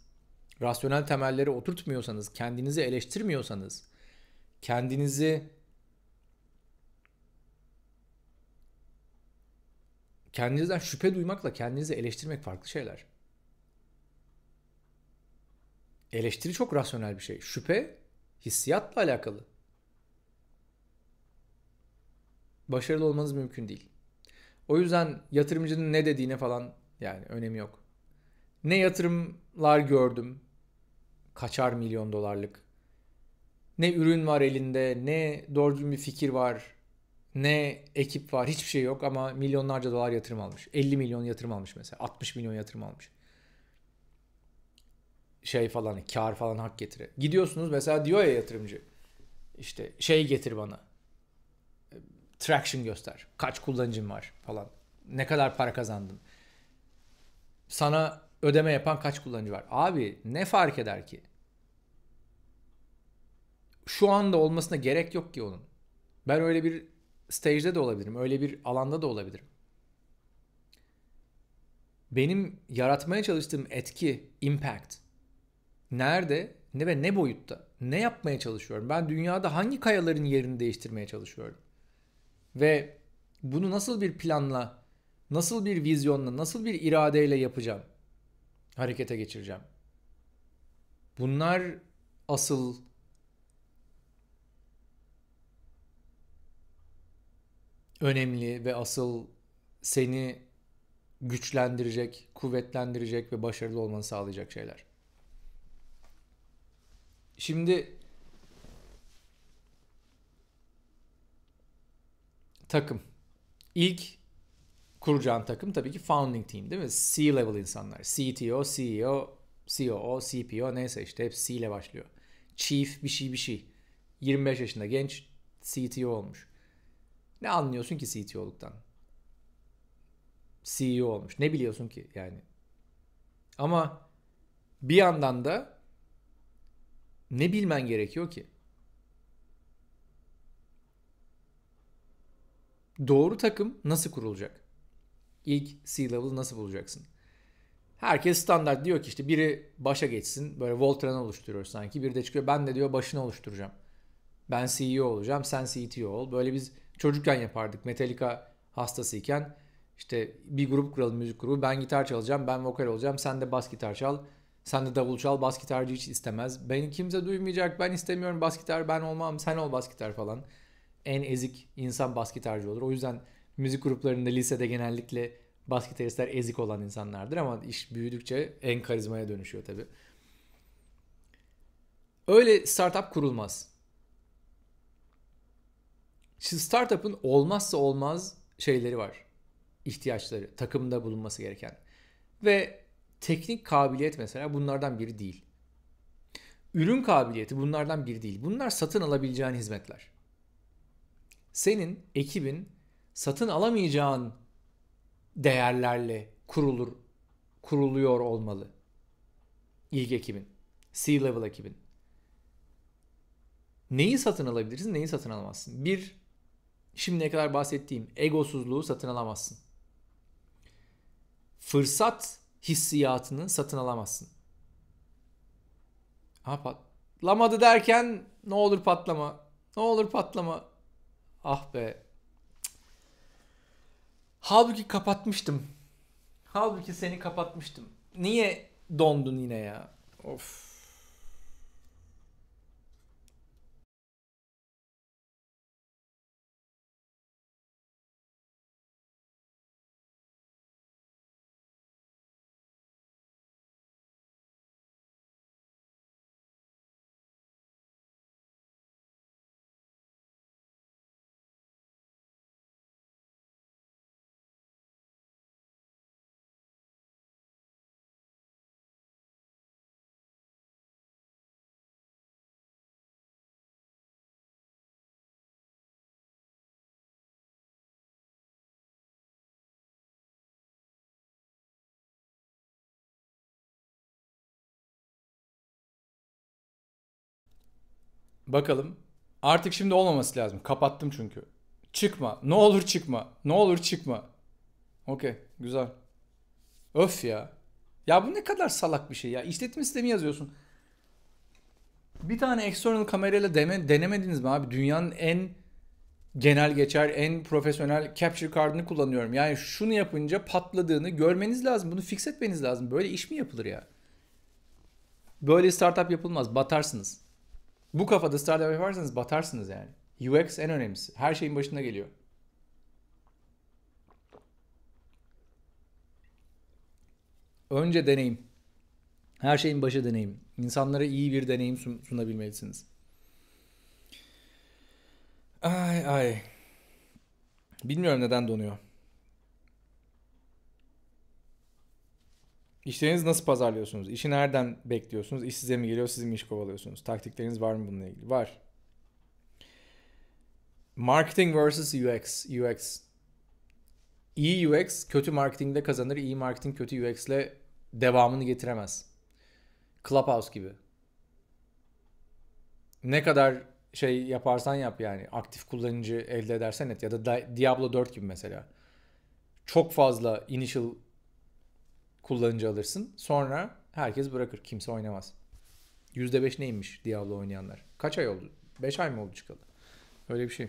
rasyonel temelleri oturtmuyorsanız, kendinizi eleştirmiyorsanız, kendinizi kendinizden şüphe duymakla kendinizi eleştirmek farklı şeyler. Eleştiri çok rasyonel bir şey. Şüphe hissiyatla alakalı. Başarılı olmanız mümkün değil. O yüzden yatırımcının ne dediğine falan yani önemi yok. Ne yatırımlar gördüm. Kaçar milyon dolarlık. Ne ürün var elinde, ne doğru bir fikir var ne ekip var hiçbir şey yok ama milyonlarca dolar yatırım almış. 50 milyon yatırım almış mesela. 60 milyon yatırım almış. Şey falan kar falan hak getire. Gidiyorsunuz mesela diyor ya yatırımcı işte şey getir bana. Traction göster. Kaç kullanıcın var falan. Ne kadar para kazandın. Sana ödeme yapan kaç kullanıcı var. Abi ne fark eder ki? Şu anda olmasına gerek yok ki onun. Ben öyle bir Stajda da olabilirim. Öyle bir alanda da olabilirim. Benim yaratmaya çalıştığım etki, impact nerede, ne ve ne boyutta? Ne yapmaya çalışıyorum? Ben dünyada hangi kayaların yerini değiştirmeye çalışıyorum? Ve bunu nasıl bir planla, nasıl bir vizyonla, nasıl bir iradeyle yapacağım? Harekete geçireceğim. Bunlar asıl önemli ve asıl seni güçlendirecek, kuvvetlendirecek ve başarılı olmanı sağlayacak şeyler. Şimdi takım. İlk kuracağın takım tabii ki founding team değil mi? C-level insanlar. CTO, CEO, COO, CPO neyse işte hep C ile başlıyor. Chief bir şey bir şey. 25 yaşında genç CTO olmuş. Ne anlıyorsun ki CTO'luktan? CEO olmuş. Ne biliyorsun ki yani? Ama bir yandan da ne bilmen gerekiyor ki? Doğru takım nasıl kurulacak? İlk C-level'ı nasıl bulacaksın? Herkes standart diyor ki işte biri başa geçsin. Böyle Voltran oluşturuyor sanki. Biri de çıkıyor ben de diyor başını oluşturacağım. Ben CEO olacağım sen CTO ol. Böyle biz çocukken yapardık. Metallica hastasıyken işte bir grup kuralım müzik grubu. Ben gitar çalacağım, ben vokal olacağım. Sen de bas gitar çal. Sen de davul çal, bas gitarcı hiç istemez. Beni kimse duymayacak, ben istemiyorum bas gitar, ben olmam, sen ol bas gitar falan. En ezik insan bas gitarcı olur. O yüzden müzik gruplarında lisede genellikle bas gitaristler ezik olan insanlardır ama iş büyüdükçe en karizmaya dönüşüyor tabii. Öyle startup kurulmaz. Şimdi startup'ın olmazsa olmaz şeyleri var. İhtiyaçları, takımda bulunması gereken. Ve teknik kabiliyet mesela bunlardan biri değil. Ürün kabiliyeti bunlardan biri değil. Bunlar satın alabileceğin hizmetler. Senin ekibin satın alamayacağın değerlerle kurulur, kuruluyor olmalı. İlk ekibin, C-level ekibin. Neyi satın alabilirsin, neyi satın alamazsın? Bir, şimdiye kadar bahsettiğim egosuzluğu satın alamazsın. Fırsat hissiyatını satın alamazsın. Ha patlamadı derken ne olur patlama. Ne olur patlama. Ah be. Halbuki kapatmıştım. Halbuki seni kapatmıştım. Niye dondun yine ya? Of. Bakalım. Artık şimdi olmaması lazım. Kapattım çünkü. Çıkma. Ne olur çıkma. Ne olur çıkma. Okey. Güzel. Öf ya. Ya bu ne kadar salak bir şey ya. İşletim sistemi yazıyorsun. Bir tane external kamerayla deme, denemediniz mi abi? Dünyanın en genel geçer, en profesyonel capture card'ını kullanıyorum. Yani şunu yapınca patladığını görmeniz lazım. Bunu fix etmeniz lazım. Böyle iş mi yapılır ya? Böyle startup yapılmaz. Batarsınız. Bu kafada startup yaparsanız batarsınız yani. UX en önemlisi. Her şeyin başına geliyor. Önce deneyim. Her şeyin başı deneyim. İnsanlara iyi bir deneyim sunabilmelisiniz. Ay ay. Bilmiyorum neden donuyor. İşlerinizi nasıl pazarlıyorsunuz? İşi nereden bekliyorsunuz? İş size mi geliyor, siz mi iş kovalıyorsunuz? Taktikleriniz var mı bununla ilgili? Var. Marketing versus UX. UX. İyi UX kötü marketingde kazanır. İyi marketing kötü UX ile devamını getiremez. Clubhouse gibi. Ne kadar şey yaparsan yap yani aktif kullanıcı elde edersen et ya da Diablo 4 gibi mesela. Çok fazla initial kullanıcı alırsın. Sonra herkes bırakır. Kimse oynamaz. %5 neymiş Diablo oynayanlar? Kaç ay oldu? 5 ay mı oldu çıkalı? Öyle bir şey.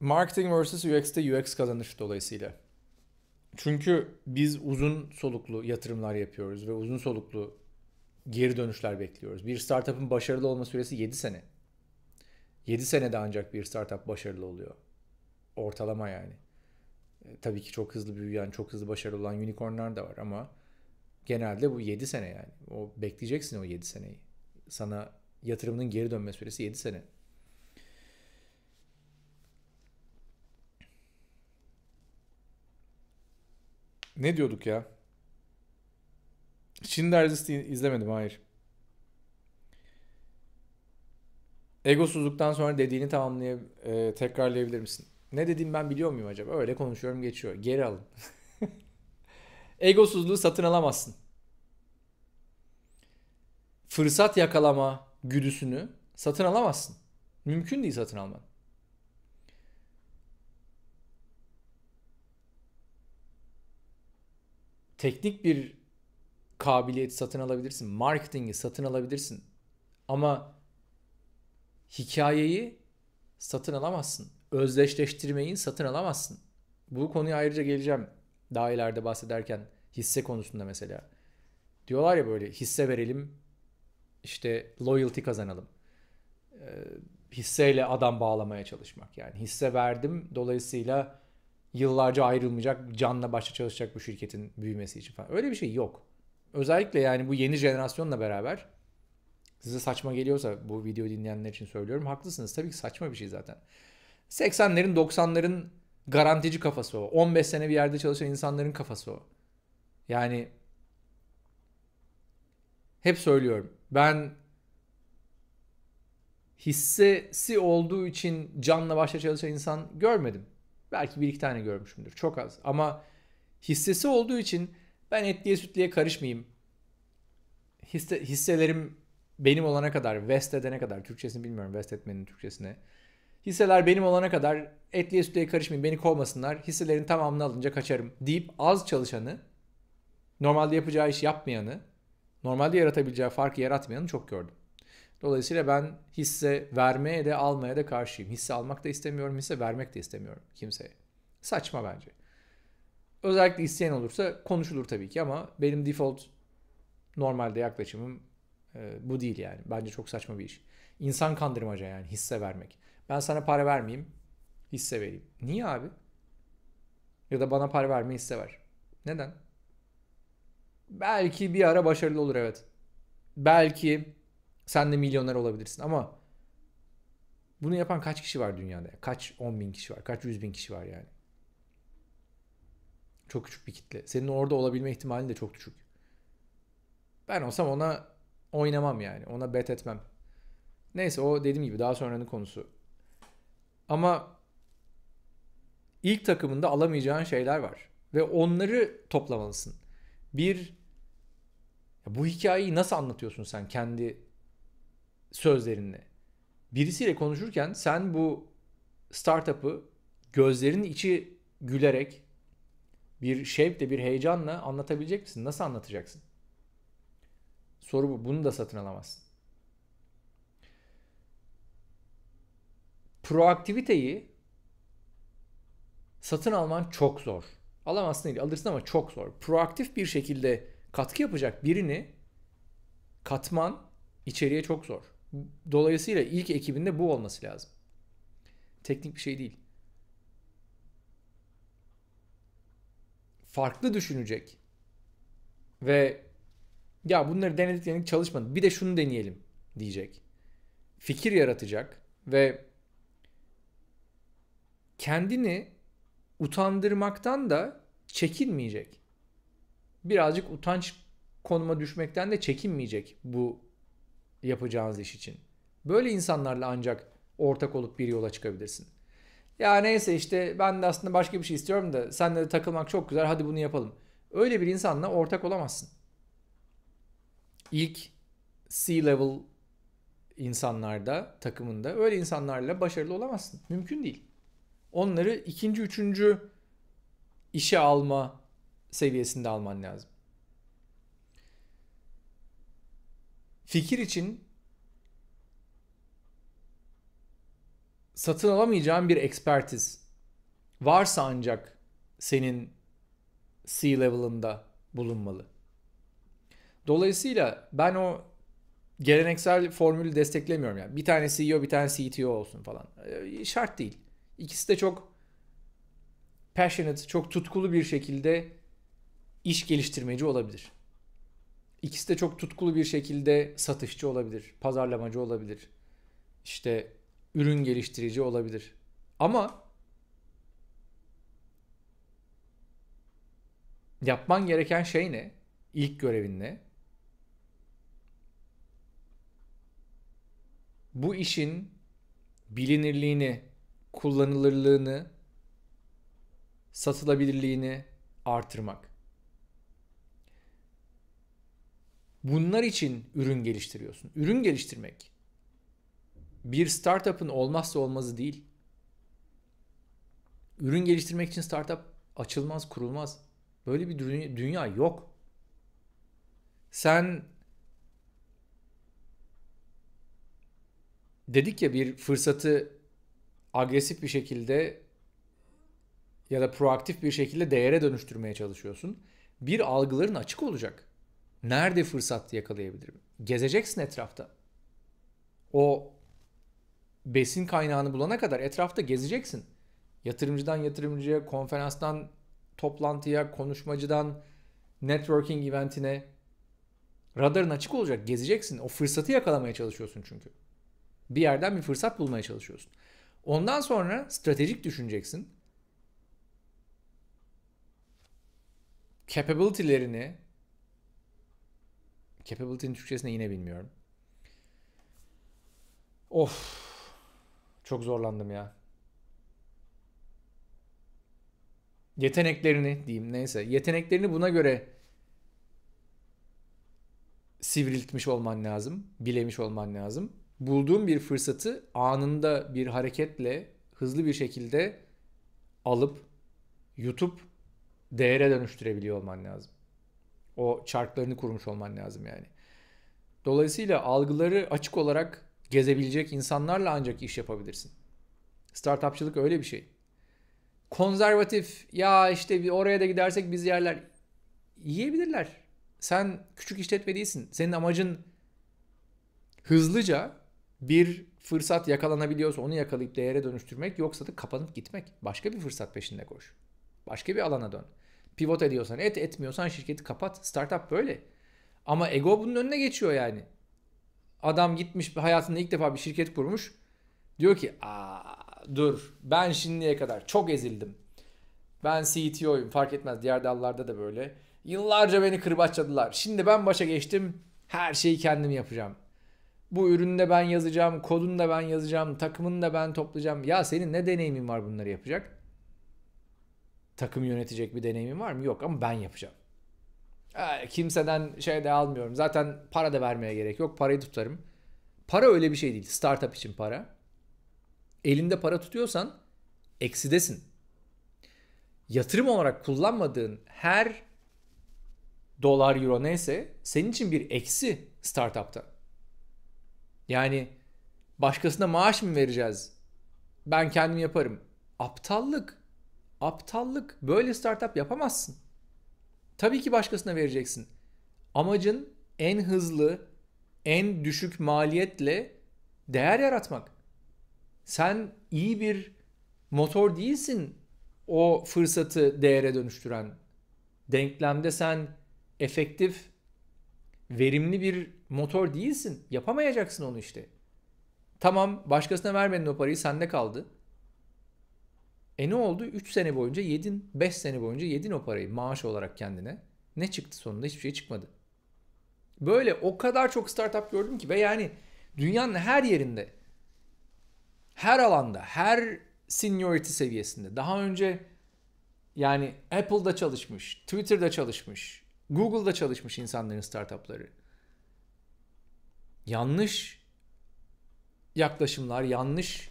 Marketing versus UX'te UX kazanır dolayısıyla. Çünkü biz uzun soluklu yatırımlar yapıyoruz ve uzun soluklu geri dönüşler bekliyoruz. Bir startup'ın başarılı olma süresi 7 sene. 7 senede ancak bir startup başarılı oluyor. Ortalama yani. E, tabii ki çok hızlı büyüyen, çok hızlı başarılı olan unicornlar da var ama genelde bu 7 sene yani. O bekleyeceksin o 7 seneyi. Sana yatırımının geri dönme süresi 7 sene. Ne diyorduk ya? Schindler List'i izlemedim hayır. Egosuzluktan sonra dediğini tamamlayıp e, tekrarlayabilir misin? Ne dediğim ben biliyor muyum acaba? Öyle konuşuyorum geçiyor. Geri alın. Egosuzluğu satın alamazsın. Fırsat yakalama güdüsünü satın alamazsın. Mümkün değil satın alman. Teknik bir kabiliyet satın alabilirsin. Marketingi satın alabilirsin. Ama hikayeyi satın alamazsın özdeşleştirmeyi satın alamazsın. Bu konuya ayrıca geleceğim daha ileride bahsederken hisse konusunda mesela. Diyorlar ya böyle hisse verelim işte loyalty kazanalım. Ee, hisseyle adam bağlamaya çalışmak yani. Hisse verdim dolayısıyla yıllarca ayrılmayacak, canla başla çalışacak bu şirketin büyümesi için falan. Öyle bir şey yok. Özellikle yani bu yeni jenerasyonla beraber size saçma geliyorsa bu video dinleyenler için söylüyorum. Haklısınız. Tabii ki saçma bir şey zaten. 80'lerin 90'ların garantici kafası o. 15 sene bir yerde çalışan insanların kafası o. Yani hep söylüyorum. Ben hissesi olduğu için canla başla çalışan insan görmedim. Belki bir iki tane görmüşümdür. Çok az. Ama hissesi olduğu için ben etliye sütliye karışmayayım. Hisse, hisselerim benim olana kadar, vest edene kadar, Türkçesini bilmiyorum vest etmenin Türkçesine. Hisseler benim olana kadar etliye sütlüye karışmayın beni kovmasınlar. Hisselerin tamamını alınca kaçarım deyip az çalışanı normalde yapacağı iş yapmayanı normalde yaratabileceği farkı yaratmayanı çok gördüm. Dolayısıyla ben hisse vermeye de almaya da karşıyım. Hisse almak da istemiyorum, hisse vermek de istemiyorum kimseye. Saçma bence. Özellikle isteyen olursa konuşulur tabii ki ama benim default normalde yaklaşımım e, bu değil yani. Bence çok saçma bir iş. İnsan kandırmaca yani hisse vermek. Ben sana para vermeyeyim. Hisse vereyim. Niye abi? Ya da bana para verme hisse ver. Neden? Belki bir ara başarılı olur evet. Belki sen de milyoner olabilirsin ama bunu yapan kaç kişi var dünyada? Kaç on bin kişi var? Kaç yüz bin kişi var yani? Çok küçük bir kitle. Senin orada olabilme ihtimalin de çok düşük. Ben olsam ona oynamam yani. Ona bet etmem. Neyse o dediğim gibi daha sonranın konusu. Ama ilk takımında alamayacağın şeyler var. Ve onları toplamalısın. Bir, bu hikayeyi nasıl anlatıyorsun sen kendi sözlerinle? Birisiyle konuşurken sen bu startup'ı gözlerin içi gülerek bir şevkle, bir heyecanla anlatabilecek misin? Nasıl anlatacaksın? Soru bu. Bunu da satın alamazsın. proaktiviteyi satın alman çok zor. Alamazsın değil, alırsın ama çok zor. Proaktif bir şekilde katkı yapacak birini katman içeriye çok zor. Dolayısıyla ilk ekibinde bu olması lazım. Teknik bir şey değil. Farklı düşünecek. Ve ya bunları denedik denedik çalışmadı. Bir de şunu deneyelim diyecek. Fikir yaratacak ve kendini utandırmaktan da çekinmeyecek. Birazcık utanç konuma düşmekten de çekinmeyecek bu yapacağınız iş için. Böyle insanlarla ancak ortak olup bir yola çıkabilirsin. Ya neyse işte ben de aslında başka bir şey istiyorum da senle de takılmak çok güzel hadi bunu yapalım. Öyle bir insanla ortak olamazsın. İlk C-level insanlarda, takımında öyle insanlarla başarılı olamazsın. Mümkün değil onları ikinci, üçüncü işe alma seviyesinde alman lazım. Fikir için satın alamayacağın bir ekspertiz varsa ancak senin C-level'ında bulunmalı. Dolayısıyla ben o geleneksel formülü desteklemiyorum. Yani bir tane CEO bir tane CTO olsun falan. Ee, şart değil. İkisi de çok passionate, çok tutkulu bir şekilde iş geliştirmeci olabilir. İkisi de çok tutkulu bir şekilde satışçı olabilir, pazarlamacı olabilir. İşte ürün geliştirici olabilir. Ama yapman gereken şey ne? İlk görevin ne? Bu işin bilinirliğini, kullanılırlığını, satılabilirliğini artırmak. Bunlar için ürün geliştiriyorsun. Ürün geliştirmek bir startup'ın olmazsa olmazı değil. Ürün geliştirmek için startup açılmaz, kurulmaz. Böyle bir dünya, dünya yok. Sen dedik ya bir fırsatı agresif bir şekilde ya da proaktif bir şekilde değere dönüştürmeye çalışıyorsun. Bir algıların açık olacak. Nerede fırsat yakalayabilirim? Gezeceksin etrafta. O besin kaynağını bulana kadar etrafta gezeceksin. Yatırımcıdan yatırımcıya, konferanstan toplantıya, konuşmacıdan networking eventine radarın açık olacak. Gezeceksin. O fırsatı yakalamaya çalışıyorsun çünkü. Bir yerden bir fırsat bulmaya çalışıyorsun. Ondan sonra stratejik düşüneceksin. Capability'lerini Capability'nin Türkçesini yine bilmiyorum. Of. Çok zorlandım ya. Yeteneklerini diyeyim neyse. Yeteneklerini buna göre sivriltmiş olman lazım. Bilemiş olman lazım bulduğum bir fırsatı anında bir hareketle hızlı bir şekilde alıp yutup değere dönüştürebiliyor olman lazım. O çarklarını kurmuş olman lazım yani. Dolayısıyla algıları açık olarak gezebilecek insanlarla ancak iş yapabilirsin. Startupçılık öyle bir şey. Konservatif ya işte bir oraya da gidersek biz yerler yiyebilirler. Sen küçük işletme değilsin. Senin amacın hızlıca bir fırsat yakalanabiliyorsa onu yakalayıp değere dönüştürmek yoksa da kapanıp gitmek. Başka bir fırsat peşinde koş. Başka bir alana dön. Pivot ediyorsan et etmiyorsan şirketi kapat. Startup böyle. Ama ego bunun önüne geçiyor yani. Adam gitmiş hayatında ilk defa bir şirket kurmuş. Diyor ki aa dur ben şimdiye kadar çok ezildim. Ben CTO'yum fark etmez diğer dallarda da böyle. Yıllarca beni kırbaçladılar. Şimdi ben başa geçtim her şeyi kendim yapacağım bu ürünü de ben yazacağım, kodunu da ben yazacağım, takımını da ben toplayacağım. Ya senin ne deneyimin var bunları yapacak? Takım yönetecek bir deneyimin var mı? Yok ama ben yapacağım. kimseden şey de almıyorum. Zaten para da vermeye gerek yok. Parayı tutarım. Para öyle bir şey değil. Startup için para. Elinde para tutuyorsan eksidesin. Yatırım olarak kullanmadığın her dolar euro neyse senin için bir eksi startupta. Yani başkasına maaş mı vereceğiz? Ben kendim yaparım. Aptallık. Aptallık. Böyle startup yapamazsın. Tabii ki başkasına vereceksin. Amacın en hızlı, en düşük maliyetle değer yaratmak. Sen iyi bir motor değilsin o fırsatı değere dönüştüren. Denklemde sen efektif, verimli bir Motor değilsin. Yapamayacaksın onu işte. Tamam başkasına vermedin o parayı sende kaldı. E ne oldu? 3 sene boyunca yedin, 5 sene boyunca yedin o parayı maaş olarak kendine. Ne çıktı sonunda? Hiçbir şey çıkmadı. Böyle o kadar çok startup gördüm ki ve yani dünyanın her yerinde, her alanda, her seniority seviyesinde. Daha önce yani Apple'da çalışmış, Twitter'da çalışmış, Google'da çalışmış insanların startupları yanlış yaklaşımlar, yanlış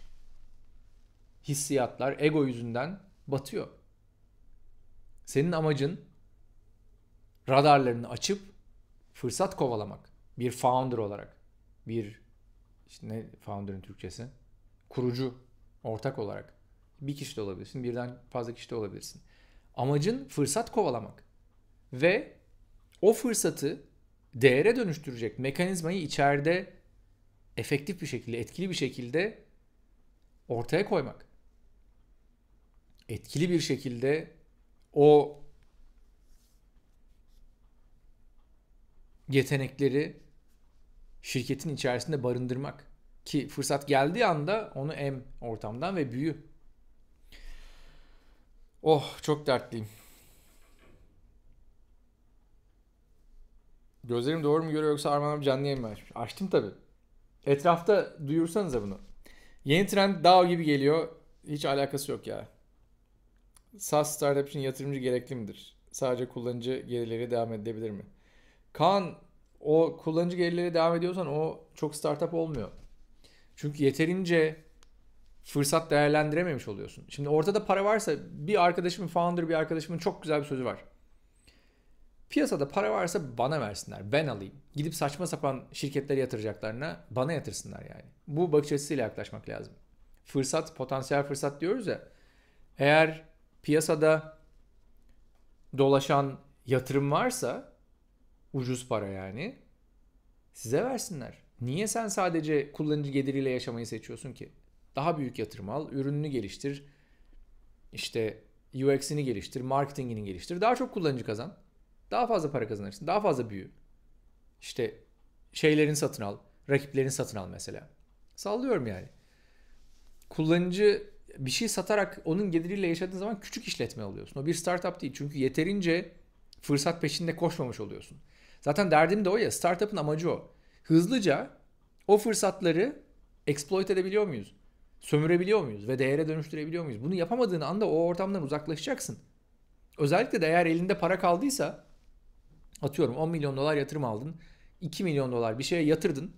hissiyatlar, ego yüzünden batıyor. Senin amacın radarlarını açıp fırsat kovalamak. Bir founder olarak, bir işte ne founder'ın Türkçesi? Kurucu, ortak olarak. Bir kişi de olabilirsin, birden fazla kişi de olabilirsin. Amacın fırsat kovalamak. Ve o fırsatı değere dönüştürecek mekanizmayı içeride efektif bir şekilde, etkili bir şekilde ortaya koymak. Etkili bir şekilde o yetenekleri şirketin içerisinde barındırmak ki fırsat geldiği anda onu em ortamdan ve büyü. Oh çok dertliyim. Gözlerim doğru mu görüyor yoksa Arman abi canlı yayın mı açmış? Açtım tabi. Etrafta duyursanıza bunu. Yeni trend DAO gibi geliyor. Hiç alakası yok ya. SaaS startup için yatırımcı gerekli midir? Sadece kullanıcı gelirleri devam edebilir mi? Kaan o kullanıcı gelirleri devam ediyorsan o çok startup olmuyor. Çünkü yeterince fırsat değerlendirememiş oluyorsun. Şimdi ortada para varsa bir arkadaşımın founder bir arkadaşımın çok güzel bir sözü var. Piyasada para varsa bana versinler. Ben alayım. Gidip saçma sapan şirketlere yatıracaklarına bana yatırsınlar yani. Bu bakış açısıyla yaklaşmak lazım. Fırsat, potansiyel fırsat diyoruz ya. Eğer piyasada dolaşan yatırım varsa ucuz para yani size versinler. Niye sen sadece kullanıcı geliriyle yaşamayı seçiyorsun ki? Daha büyük yatırım al, ürününü geliştir. İşte UX'ini geliştir, marketingini geliştir. Daha çok kullanıcı kazan. Daha fazla para kazanırsın. Daha fazla büyü. İşte şeylerin satın al. Rakiplerini satın al mesela. Sallıyorum yani. Kullanıcı bir şey satarak onun geliriyle yaşadığın zaman küçük işletme oluyorsun. O bir startup değil. Çünkü yeterince fırsat peşinde koşmamış oluyorsun. Zaten derdim de o ya. Startup'ın amacı o. Hızlıca o fırsatları exploit edebiliyor muyuz? Sömürebiliyor muyuz ve değere dönüştürebiliyor muyuz? Bunu yapamadığın anda o ortamdan uzaklaşacaksın. Özellikle de eğer elinde para kaldıysa atıyorum 10 milyon dolar yatırım aldın. 2 milyon dolar bir şeye yatırdın.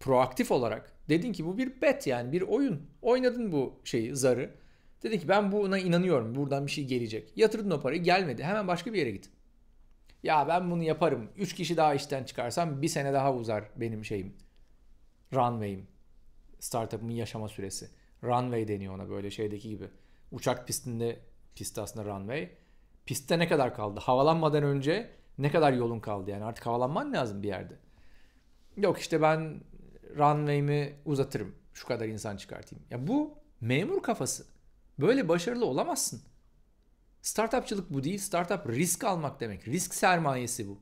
Proaktif olarak dedin ki bu bir bet yani bir oyun. Oynadın bu şeyi zarı. Dedin ki ben buna inanıyorum. Buradan bir şey gelecek. Yatırdın o parayı gelmedi. Hemen başka bir yere git. Ya ben bunu yaparım. 3 kişi daha işten çıkarsam bir sene daha uzar benim şeyim. Runway'im. Startup'ımın yaşama süresi. Runway deniyor ona böyle şeydeki gibi. Uçak pistinde pist aslında runway. Piste ne kadar kaldı? Havalanmadan önce ne kadar yolun kaldı yani artık havalanman lazım bir yerde. Yok işte ben runway'imi uzatırım. Şu kadar insan çıkartayım. Ya bu memur kafası. Böyle başarılı olamazsın. Startupçılık bu değil. Startup risk almak demek. Risk sermayesi bu.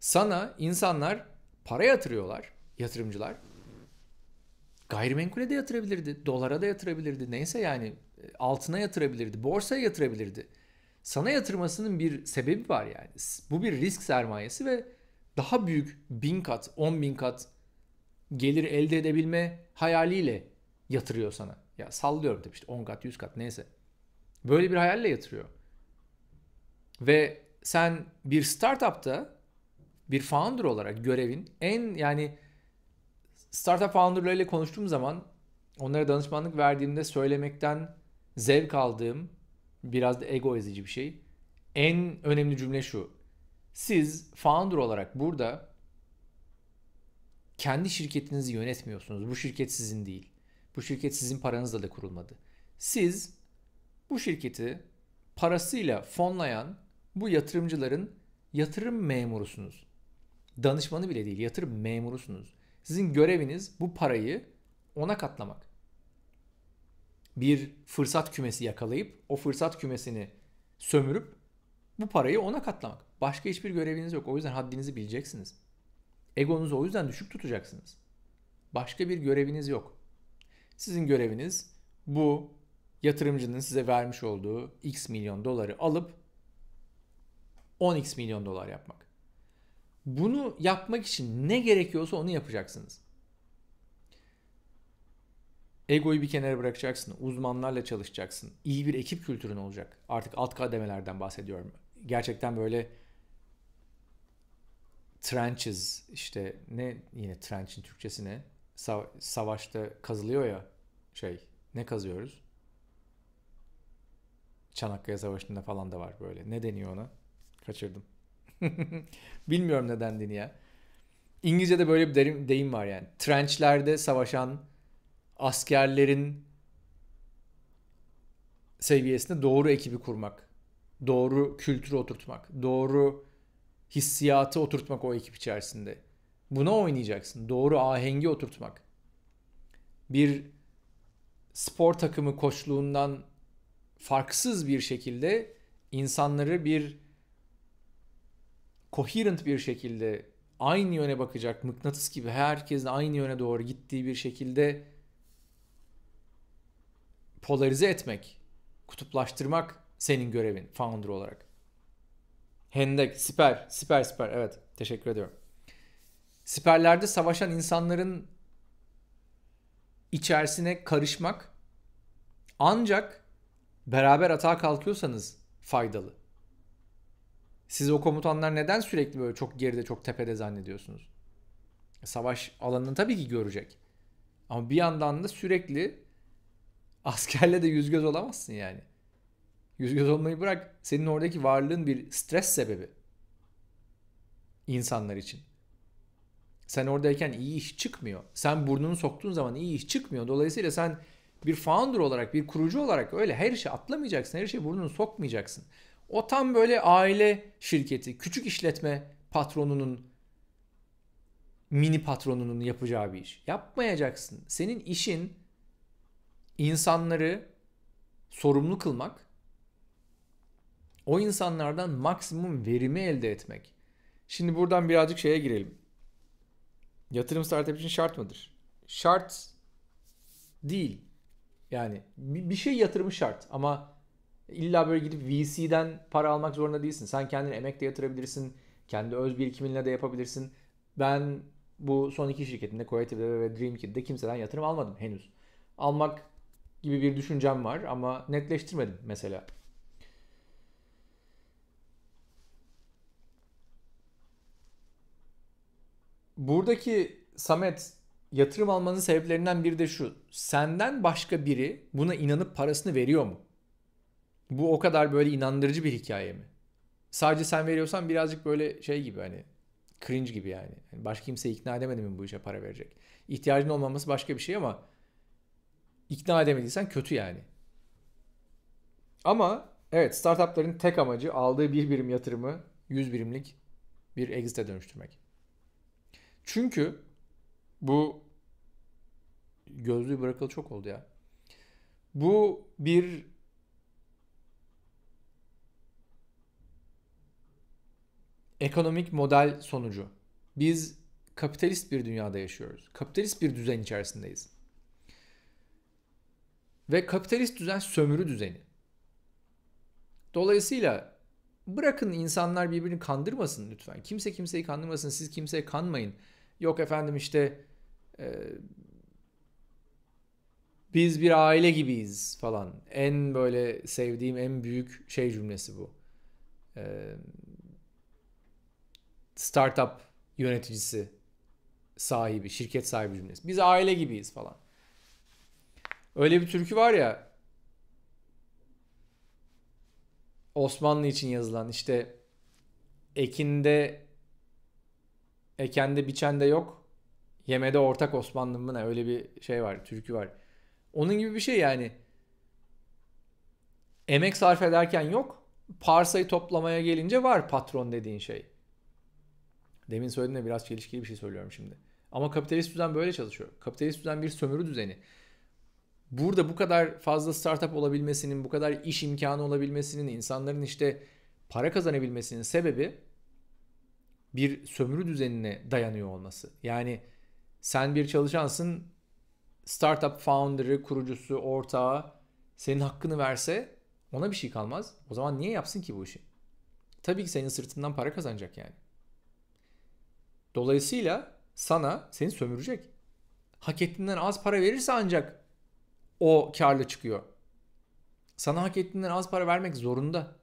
Sana insanlar para yatırıyorlar, yatırımcılar. Gayrimenkule de yatırabilirdi, dolara da yatırabilirdi, neyse yani e, altına yatırabilirdi, borsaya yatırabilirdi sana yatırmasının bir sebebi var yani. Bu bir risk sermayesi ve daha büyük bin kat, on bin kat gelir elde edebilme hayaliyle yatırıyor sana. Ya sallıyorum tabii işte 10 kat, 100 kat neyse. Böyle bir hayalle yatırıyor. Ve sen bir startupta bir founder olarak görevin en yani startup founderlarıyla konuştuğum zaman onlara danışmanlık verdiğimde söylemekten zevk aldığım biraz da ego ezici bir şey. En önemli cümle şu. Siz founder olarak burada kendi şirketinizi yönetmiyorsunuz. Bu şirket sizin değil. Bu şirket sizin paranızla da kurulmadı. Siz bu şirketi parasıyla fonlayan bu yatırımcıların yatırım memurusunuz. Danışmanı bile değil, yatırım memurusunuz. Sizin göreviniz bu parayı ona katlamak bir fırsat kümesi yakalayıp o fırsat kümesini sömürüp bu parayı ona katlamak. Başka hiçbir göreviniz yok. O yüzden haddinizi bileceksiniz. Egonuzu o yüzden düşük tutacaksınız. Başka bir göreviniz yok. Sizin göreviniz bu yatırımcının size vermiş olduğu x milyon doları alıp 10x milyon dolar yapmak. Bunu yapmak için ne gerekiyorsa onu yapacaksınız. Egoyu bir kenara bırakacaksın. Uzmanlarla çalışacaksın. İyi bir ekip kültürün olacak. Artık alt kademelerden bahsediyorum. Gerçekten böyle trenches işte ne yine trench'in Türkçesi ne? Sa- savaşta kazılıyor ya şey ne kazıyoruz? Çanakkale Savaşı'nda falan da var böyle. Ne deniyor ona? Kaçırdım. Bilmiyorum neden deniyor. İngilizce'de böyle bir derim, deyim var yani. Trençlerde savaşan askerlerin seviyesinde doğru ekibi kurmak, doğru kültürü oturtmak, doğru hissiyatı oturtmak o ekip içerisinde. Buna oynayacaksın. Doğru ahengi oturtmak. Bir spor takımı koçluğundan farksız bir şekilde insanları bir coherent bir şekilde aynı yöne bakacak mıknatıs gibi herkesin aynı yöne doğru gittiği bir şekilde polarize etmek, kutuplaştırmak senin görevin founder olarak. Hendek, siper, siper siper evet teşekkür ediyorum. Siperlerde savaşan insanların içerisine karışmak ancak beraber atağa kalkıyorsanız faydalı. Siz o komutanlar neden sürekli böyle çok geride çok tepede zannediyorsunuz? Savaş alanını tabii ki görecek. Ama bir yandan da sürekli Askerle de yüz göz olamazsın yani. Yüz göz olmayı bırak. Senin oradaki varlığın bir stres sebebi. insanlar için. Sen oradayken iyi iş çıkmıyor. Sen burnunu soktuğun zaman iyi iş çıkmıyor. Dolayısıyla sen bir founder olarak, bir kurucu olarak öyle her şey atlamayacaksın. Her şey burnunu sokmayacaksın. O tam böyle aile şirketi, küçük işletme patronunun mini patronunun yapacağı bir iş. Yapmayacaksın. Senin işin insanları sorumlu kılmak, o insanlardan maksimum verimi elde etmek. Şimdi buradan birazcık şeye girelim. Yatırım startup için şart mıdır? Şart değil. Yani bir şey yatırımı şart ama illa böyle gidip VC'den para almak zorunda değilsin. Sen kendini emekle yatırabilirsin. Kendi öz birikiminle de yapabilirsin. Ben bu son iki şirketimde Creative'de ve Dreamkid'de kimseden yatırım almadım henüz. Almak gibi bir düşüncem var ama netleştirmedim mesela. Buradaki Samet yatırım almanın sebeplerinden biri de şu. Senden başka biri buna inanıp parasını veriyor mu? Bu o kadar böyle inandırıcı bir hikaye mi? Sadece sen veriyorsan birazcık böyle şey gibi hani cringe gibi yani. Hani başka kimse ikna edemedi mi bu işe para verecek? İhtiyacın olmaması başka bir şey ama ikna edemediysen kötü yani. Ama evet startupların tek amacı aldığı bir birim yatırımı 100 birimlik bir exit'e dönüştürmek. Çünkü bu gözlüğü bırakalı çok oldu ya. Bu bir ekonomik model sonucu. Biz kapitalist bir dünyada yaşıyoruz. Kapitalist bir düzen içerisindeyiz. Ve kapitalist düzen sömürü düzeni. Dolayısıyla bırakın insanlar birbirini kandırmasın lütfen. Kimse kimseyi kandırmasın. Siz kimseye kanmayın. Yok efendim işte e, biz bir aile gibiyiz falan. En böyle sevdiğim en büyük şey cümlesi bu. E, startup yöneticisi sahibi, şirket sahibi cümlesi. Biz aile gibiyiz falan. Öyle bir türkü var ya Osmanlı için yazılan işte ekinde ekende biçende yok yemede ortak Osmanlı mı ne öyle bir şey var türkü var. Onun gibi bir şey yani emek sarf ederken yok parsayı toplamaya gelince var patron dediğin şey. Demin söylediğimde biraz çelişkili bir şey söylüyorum şimdi. Ama kapitalist düzen böyle çalışıyor. Kapitalist düzen bir sömürü düzeni burada bu kadar fazla startup olabilmesinin, bu kadar iş imkanı olabilmesinin, insanların işte para kazanabilmesinin sebebi bir sömürü düzenine dayanıyor olması. Yani sen bir çalışansın, startup founder'ı, kurucusu, ortağı senin hakkını verse ona bir şey kalmaz. O zaman niye yapsın ki bu işi? Tabii ki senin sırtından para kazanacak yani. Dolayısıyla sana seni sömürecek. Hak ettiğinden az para verirse ancak o karlı çıkıyor. Sana hak ettiğinden az para vermek zorunda.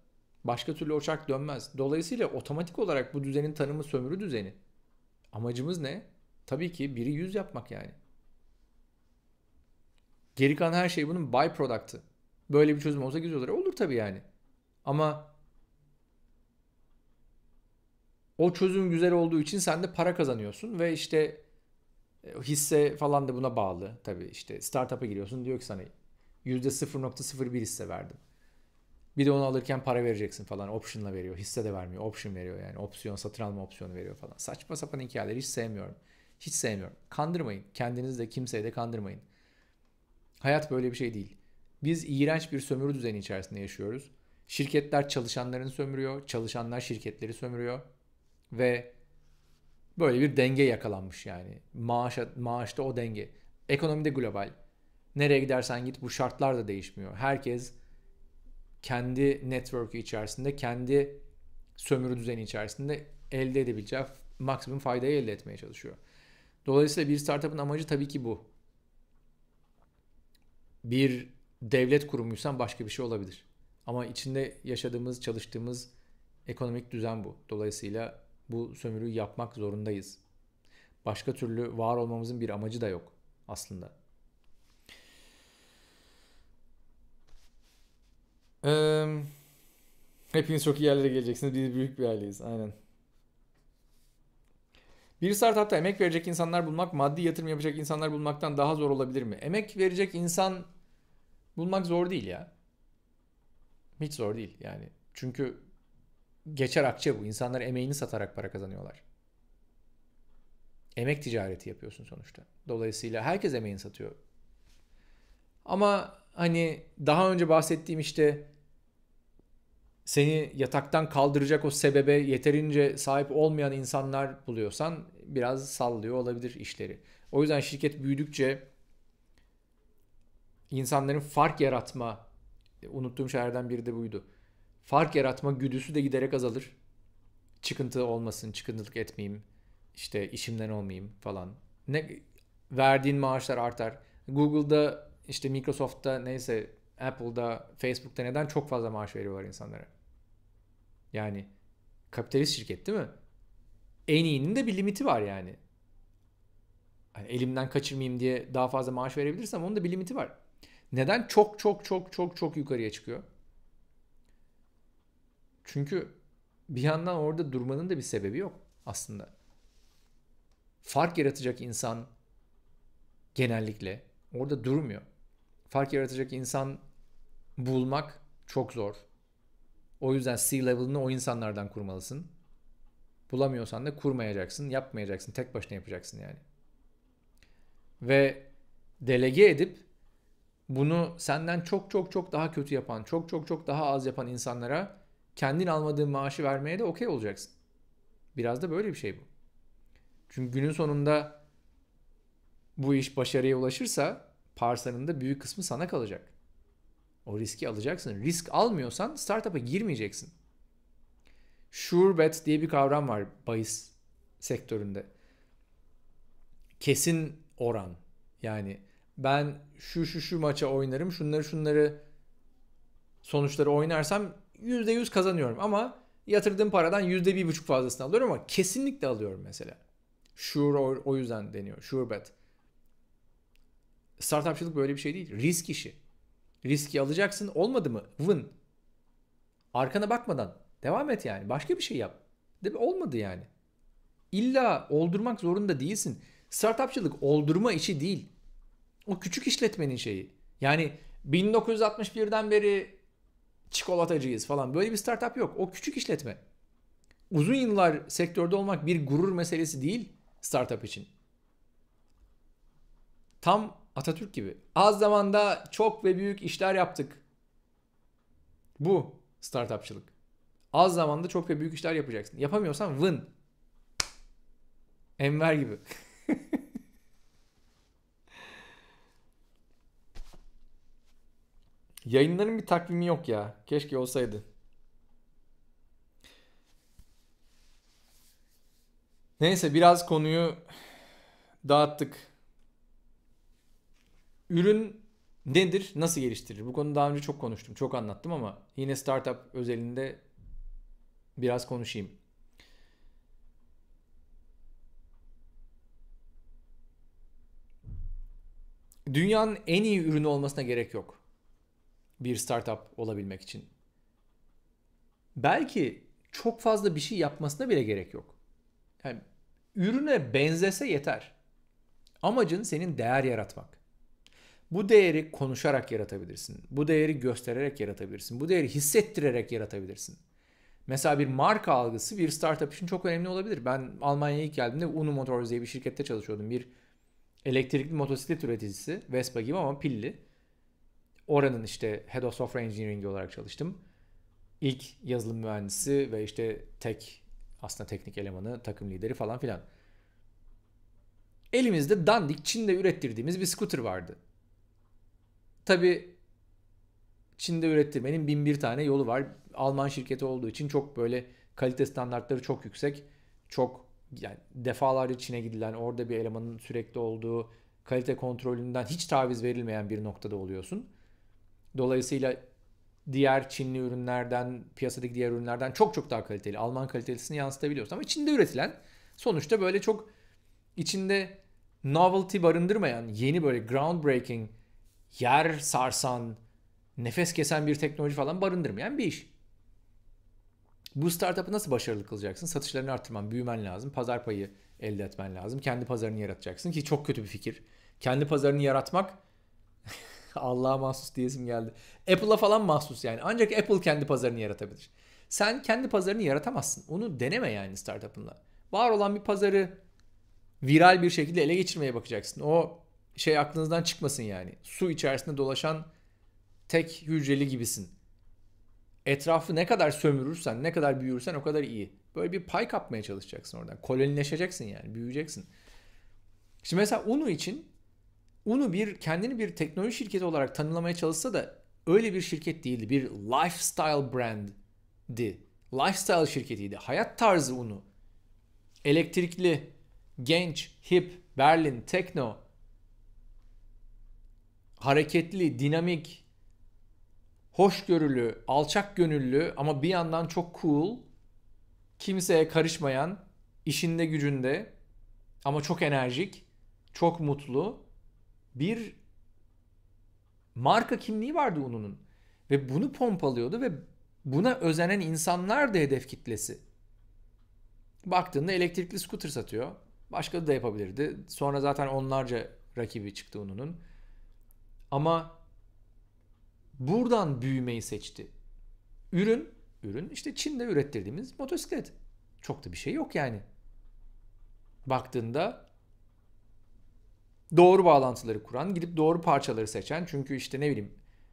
Başka türlü uçak dönmez. Dolayısıyla otomatik olarak bu düzenin tanımı sömürü düzeni. Amacımız ne? Tabii ki biri yüz yapmak yani. Geri kalan her şey bunun byproduct'ı. Böyle bir çözüm olsa güzel olur, e, olur tabii yani. Ama o çözüm güzel olduğu için sen de para kazanıyorsun ve işte e, hisse falan da buna bağlı. Tabii işte startup'a giriyorsun diyor ki sana %0.01 hisse verdim. Bir de onu alırken para vereceksin falan. Option'la veriyor. Hisse de vermiyor. Option veriyor yani. Opsiyon satın alma opsiyonu veriyor falan. Saçma sapan hikayeleri hiç sevmiyorum. Hiç sevmiyorum. Kandırmayın. Kendinizi de kimseyi de kandırmayın. Hayat böyle bir şey değil. Biz iğrenç bir sömürü düzeni içerisinde yaşıyoruz. Şirketler çalışanlarını sömürüyor. Çalışanlar şirketleri sömürüyor. Ve Böyle bir denge yakalanmış yani. Maaşa, maaşta o denge. Ekonomide global. Nereye gidersen git bu şartlar da değişmiyor. Herkes kendi network'ü içerisinde, kendi sömürü düzeni içerisinde elde edebileceği maksimum faydayı elde etmeye çalışıyor. Dolayısıyla bir startup'ın amacı tabii ki bu. Bir devlet kurumuysan başka bir şey olabilir. Ama içinde yaşadığımız, çalıştığımız ekonomik düzen bu. Dolayısıyla bu sömürüyü yapmak zorundayız. Başka türlü var olmamızın bir amacı da yok aslında. Ee, hepiniz çok iyi yerlere geleceksiniz. Biz büyük bir aileyiz. Aynen. Bir startupta emek verecek insanlar bulmak maddi yatırım yapacak insanlar bulmaktan daha zor olabilir mi? Emek verecek insan bulmak zor değil ya. Hiç zor değil yani. Çünkü geçer akçe bu. İnsanlar emeğini satarak para kazanıyorlar. Emek ticareti yapıyorsun sonuçta. Dolayısıyla herkes emeğini satıyor. Ama hani daha önce bahsettiğim işte seni yataktan kaldıracak o sebebe yeterince sahip olmayan insanlar buluyorsan biraz sallıyor olabilir işleri. O yüzden şirket büyüdükçe insanların fark yaratma unuttuğum şeylerden biri de buydu fark yaratma güdüsü de giderek azalır. Çıkıntı olmasın, çıkıntılık etmeyeyim, işte işimden olmayayım falan. Ne verdiğin maaşlar artar. Google'da işte Microsoft'ta neyse Apple'da, Facebook'ta neden çok fazla maaş veriyorlar insanlara? Yani kapitalist şirket değil mi? En iyinin de bir limiti var yani. yani elimden kaçırmayayım diye daha fazla maaş verebilirsem onun da bir limiti var. Neden çok çok çok çok çok yukarıya çıkıyor? Çünkü bir yandan orada durmanın da bir sebebi yok aslında. Fark yaratacak insan genellikle orada durmuyor. Fark yaratacak insan bulmak çok zor. O yüzden C-level'ını o insanlardan kurmalısın. Bulamıyorsan da kurmayacaksın, yapmayacaksın. Tek başına yapacaksın yani. Ve delege edip bunu senden çok çok çok daha kötü yapan, çok çok çok daha az yapan insanlara kendin almadığın maaşı vermeye de okey olacaksın. Biraz da böyle bir şey bu. Çünkü günün sonunda bu iş başarıya ulaşırsa parsanın da büyük kısmı sana kalacak. O riski alacaksın. Risk almıyorsan startup'a girmeyeceksin. Sure bet diye bir kavram var bahis sektöründe. Kesin oran. Yani ben şu şu şu maça oynarım, şunları şunları sonuçları oynarsam %100 kazanıyorum ama yatırdığım paradan %1,5 fazlasını alıyorum ama kesinlikle alıyorum mesela. Sure o, yüzden deniyor. Sure bet. Startupçılık böyle bir şey değil. Risk işi. Riski alacaksın. Olmadı mı? Win. Arkana bakmadan. Devam et yani. Başka bir şey yap. Değil Olmadı yani. İlla oldurmak zorunda değilsin. Startupçılık oldurma işi değil. O küçük işletmenin şeyi. Yani 1961'den beri çikolatacıyız falan. Böyle bir startup yok. O küçük işletme. Uzun yıllar sektörde olmak bir gurur meselesi değil startup için. Tam Atatürk gibi. Az zamanda çok ve büyük işler yaptık. Bu startupçılık. Az zamanda çok ve büyük işler yapacaksın. Yapamıyorsan vın. Enver gibi. Yayınların bir takvimi yok ya. Keşke olsaydı. Neyse biraz konuyu dağıttık. Ürün nedir? Nasıl geliştirir? Bu konu daha önce çok konuştum. Çok anlattım ama yine startup özelinde biraz konuşayım. Dünyanın en iyi ürünü olmasına gerek yok bir startup olabilmek için. Belki çok fazla bir şey yapmasına bile gerek yok. Yani ürüne benzese yeter. Amacın senin değer yaratmak. Bu değeri konuşarak yaratabilirsin. Bu değeri göstererek yaratabilirsin. Bu değeri hissettirerek yaratabilirsin. Mesela bir marka algısı bir startup için çok önemli olabilir. Ben Almanya'ya ilk geldiğimde Uno Motors diye bir şirkette çalışıyordum. Bir elektrikli motosiklet üreticisi, Vespa gibi ama pilli. Oranın işte Head of Software Engineering olarak çalıştım. İlk yazılım mühendisi ve işte tek aslında teknik elemanı, takım lideri falan filan. Elimizde dandik Çin'de ürettirdiğimiz bir scooter vardı. Tabi Çin'de ürettirmenin bin bir tane yolu var. Alman şirketi olduğu için çok böyle kalite standartları çok yüksek. Çok yani defalarca Çin'e gidilen orada bir elemanın sürekli olduğu kalite kontrolünden hiç taviz verilmeyen bir noktada oluyorsun. Dolayısıyla diğer Çinli ürünlerden, piyasadaki diğer ürünlerden çok çok daha kaliteli. Alman kalitesini yansıtabiliyorsun. Ama Çin'de üretilen sonuçta böyle çok içinde novelty barındırmayan, yeni böyle groundbreaking, yer sarsan, nefes kesen bir teknoloji falan barındırmayan bir iş. Bu startup'ı nasıl başarılı kılacaksın? Satışlarını arttırman, büyümen lazım. Pazar payı elde etmen lazım. Kendi pazarını yaratacaksın ki çok kötü bir fikir. Kendi pazarını yaratmak Allah'a mahsus diyesim geldi. Apple'a falan mahsus yani. Ancak Apple kendi pazarını yaratabilir. Sen kendi pazarını yaratamazsın. Onu deneme yani startup'ınla. Var olan bir pazarı viral bir şekilde ele geçirmeye bakacaksın. O şey aklınızdan çıkmasın yani. Su içerisinde dolaşan tek hücreli gibisin. Etrafı ne kadar sömürürsen, ne kadar büyürsen o kadar iyi. Böyle bir pay kapmaya çalışacaksın oradan. Kolonileşeceksin yani, büyüyeceksin. Şimdi mesela Unu için onu bir kendini bir teknoloji şirketi olarak tanımlamaya çalışsa da öyle bir şirket değildi. Bir lifestyle branddi. Lifestyle şirketiydi. Hayat tarzı onu, Elektrikli, genç, hip, Berlin, tekno, hareketli, dinamik, hoşgörülü, alçak gönüllü ama bir yandan çok cool, kimseye karışmayan, işinde gücünde ama çok enerjik, çok mutlu bir marka kimliği vardı ununun. Ve bunu pompalıyordu ve buna özenen insanlar da hedef kitlesi. Baktığında elektrikli scooter satıyor. Başka da yapabilirdi. Sonra zaten onlarca rakibi çıktı ununun. Ama buradan büyümeyi seçti. Ürün, ürün işte Çin'de ürettirdiğimiz motosiklet. Çok da bir şey yok yani. Baktığında doğru bağlantıları kuran, gidip doğru parçaları seçen. Çünkü işte ne bileyim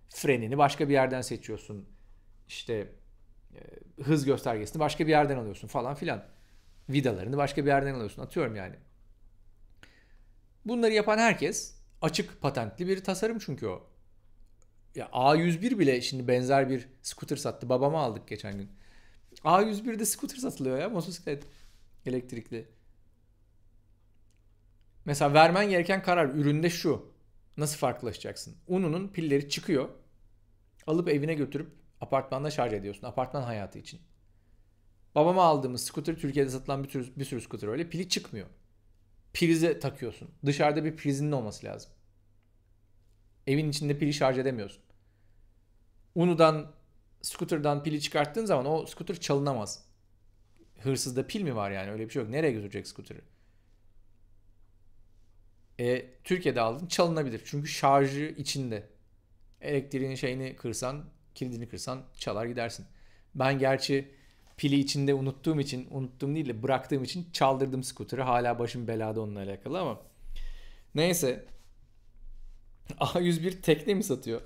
frenini başka bir yerden seçiyorsun. İşte e, hız göstergesini başka bir yerden alıyorsun falan filan. Vidalarını başka bir yerden alıyorsun. Atıyorum yani. Bunları yapan herkes açık patentli bir tasarım çünkü o. Ya A101 bile şimdi benzer bir scooter sattı. Babama aldık geçen gün. A101'de scooter satılıyor ya motosiklet elektrikli. Mesela vermen gereken karar üründe şu. Nasıl farklılaşacaksın? Ununun pilleri çıkıyor. Alıp evine götürüp apartmanda şarj ediyorsun. Apartman hayatı için. Babama aldığımız skuter Türkiye'de satılan bir sürü, bir sürü scooter öyle pili çıkmıyor. Prize takıyorsun. Dışarıda bir prizinin olması lazım. Evin içinde pili şarj edemiyorsun. Unu'dan scooter'dan pili çıkarttığın zaman o skuter çalınamaz. Hırsızda pil mi var yani öyle bir şey yok. Nereye götürecek skuteri? E, Türkiye'de aldın çalınabilir. Çünkü şarjı içinde. Elektriğin şeyini kırsan, kilidini kırsan çalar gidersin. Ben gerçi pili içinde unuttuğum için, unuttuğum değil de bıraktığım için çaldırdım skuter'ı. Hala başım belada onunla alakalı ama. Neyse. A101 tekne mi satıyor?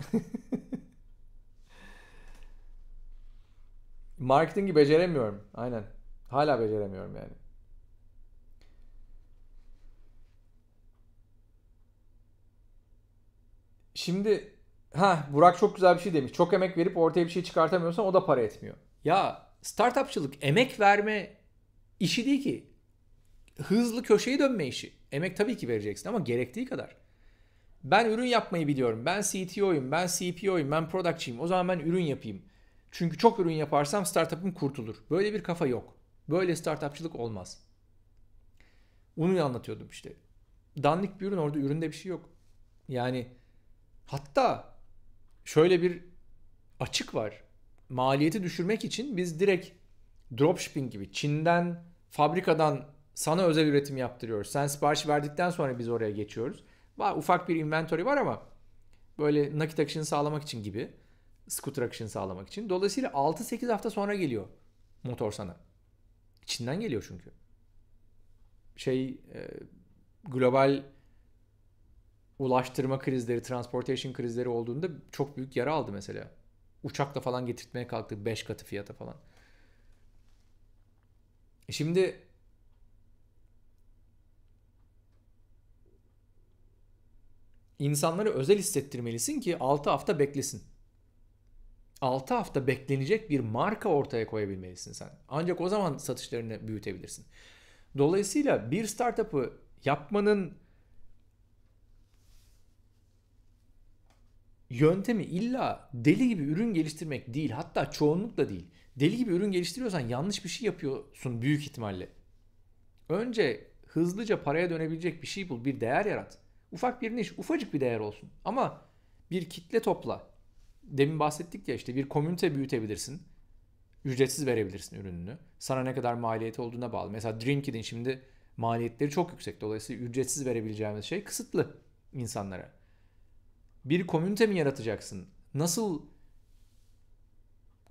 Marketingi beceremiyorum. Aynen. Hala beceremiyorum yani. Şimdi ha Burak çok güzel bir şey demiş. Çok emek verip ortaya bir şey çıkartamıyorsan o da para etmiyor. Ya startupçılık emek verme işi değil ki. Hızlı köşeyi dönme işi. Emek tabii ki vereceksin ama gerektiği kadar. Ben ürün yapmayı biliyorum. Ben CTO'yum, ben CPO'yum, ben productçıyım. O zaman ben ürün yapayım. Çünkü çok ürün yaparsam startup'ım kurtulur. Böyle bir kafa yok. Böyle startupçılık olmaz. Onu anlatıyordum işte. Danlik bir ürün orada üründe bir şey yok. Yani Hatta şöyle bir açık var. Maliyeti düşürmek için biz direkt dropshipping gibi Çin'den fabrikadan sana özel üretim yaptırıyoruz. Sen sipariş verdikten sonra biz oraya geçiyoruz. Var ufak bir inventory var ama böyle nakit akışını sağlamak için gibi. Scooter akışını sağlamak için. Dolayısıyla 6-8 hafta sonra geliyor motor sana. Çin'den geliyor çünkü. Şey e, global ulaştırma krizleri, transportation krizleri olduğunda çok büyük yara aldı mesela. Uçakla falan getirtmeye kalktı 5 katı fiyata falan. E şimdi insanları özel hissettirmelisin ki 6 hafta beklesin. 6 hafta beklenecek bir marka ortaya koyabilmelisin sen. Ancak o zaman satışlarını büyütebilirsin. Dolayısıyla bir startup'ı yapmanın yöntemi illa deli gibi ürün geliştirmek değil hatta çoğunlukla değil. Deli gibi ürün geliştiriyorsan yanlış bir şey yapıyorsun büyük ihtimalle. Önce hızlıca paraya dönebilecek bir şey bul, bir değer yarat. Ufak bir niş, ufacık bir değer olsun. Ama bir kitle topla. Demin bahsettik ya işte bir komünite büyütebilirsin. Ücretsiz verebilirsin ürününü. Sana ne kadar maliyeti olduğuna bağlı. Mesela Drinkit'in şimdi maliyetleri çok yüksek. Dolayısıyla ücretsiz verebileceğimiz şey kısıtlı insanlara bir komünite mi yaratacaksın? Nasıl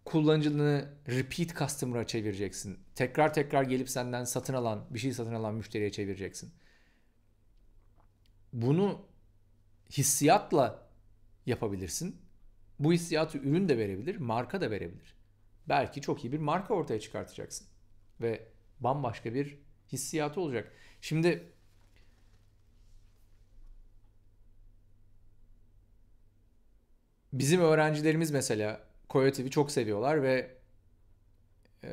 kullanıcını repeat customer'a çevireceksin? Tekrar tekrar gelip senden satın alan, bir şey satın alan müşteriye çevireceksin. Bunu hissiyatla yapabilirsin. Bu hissiyatı ürün de verebilir, marka da verebilir. Belki çok iyi bir marka ortaya çıkartacaksın. Ve bambaşka bir hissiyatı olacak. Şimdi bizim öğrencilerimiz mesela Koyotiv'i çok seviyorlar ve e,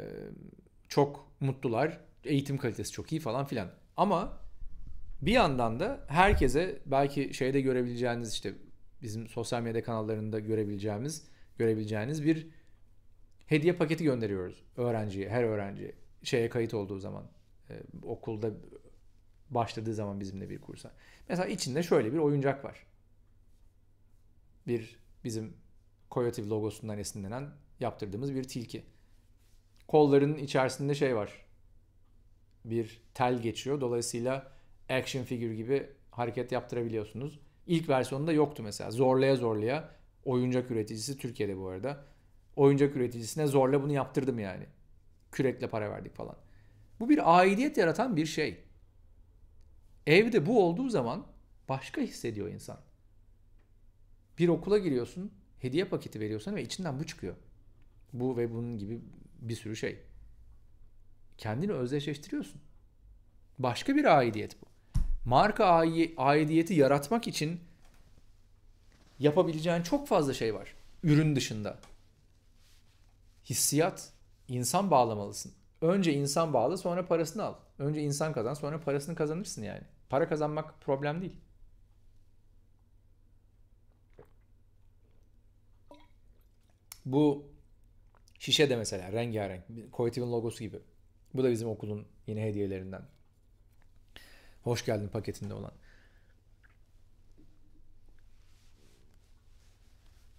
çok mutlular. Eğitim kalitesi çok iyi falan filan. Ama bir yandan da herkese belki şeyde görebileceğiniz işte bizim sosyal medya kanallarında görebileceğimiz görebileceğiniz bir hediye paketi gönderiyoruz öğrenciye, her öğrenci şeye kayıt olduğu zaman e, okulda başladığı zaman bizimle bir kursa. Mesela içinde şöyle bir oyuncak var. Bir Bizim Coyotiv logosundan esinlenen yaptırdığımız bir tilki. Kollarının içerisinde şey var. Bir tel geçiyor. Dolayısıyla action figür gibi hareket yaptırabiliyorsunuz. İlk versiyonunda yoktu mesela. Zorlaya zorlaya oyuncak üreticisi Türkiye'de bu arada. Oyuncak üreticisine zorla bunu yaptırdım yani. Kürekle para verdik falan. Bu bir aidiyet yaratan bir şey. Evde bu olduğu zaman başka hissediyor insan. Bir okula giriyorsun, hediye paketi veriyorsun ve içinden bu çıkıyor. Bu ve bunun gibi bir sürü şey. Kendini özdeşleştiriyorsun. Başka bir aidiyet bu. Marka aidiyeti yaratmak için yapabileceğin çok fazla şey var. Ürün dışında. Hissiyat, insan bağlamalısın. Önce insan bağlı, sonra parasını al. Önce insan kazan sonra parasını kazanırsın yani. Para kazanmak problem değil. Bu şişe de mesela rengarenk. Koytiv'in logosu gibi. Bu da bizim okulun yine hediyelerinden. Hoş geldin paketinde olan.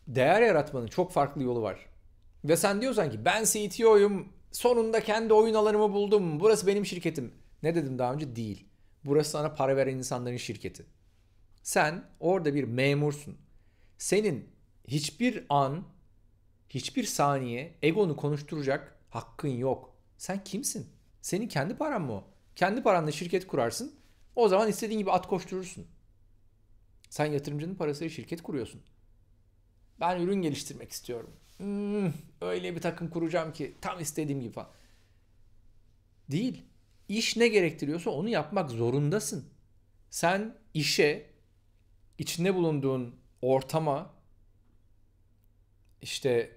Değer yaratmanın çok farklı yolu var. Ve sen diyorsan ki ben CTO'yum. Sonunda kendi oyun alanımı buldum. Burası benim şirketim. Ne dedim daha önce? Değil. Burası sana para veren insanların şirketi. Sen orada bir memursun. Senin hiçbir an Hiçbir saniye egonu konuşturacak hakkın yok. Sen kimsin? Senin kendi paran mı o? Kendi paranla şirket kurarsın. O zaman istediğin gibi at koşturursun. Sen yatırımcının parasıyla şirket kuruyorsun. Ben ürün geliştirmek istiyorum. Hmm, öyle bir takım kuracağım ki tam istediğim gibi falan. Değil. İş ne gerektiriyorsa onu yapmak zorundasın. Sen işe, içinde bulunduğun ortama, işte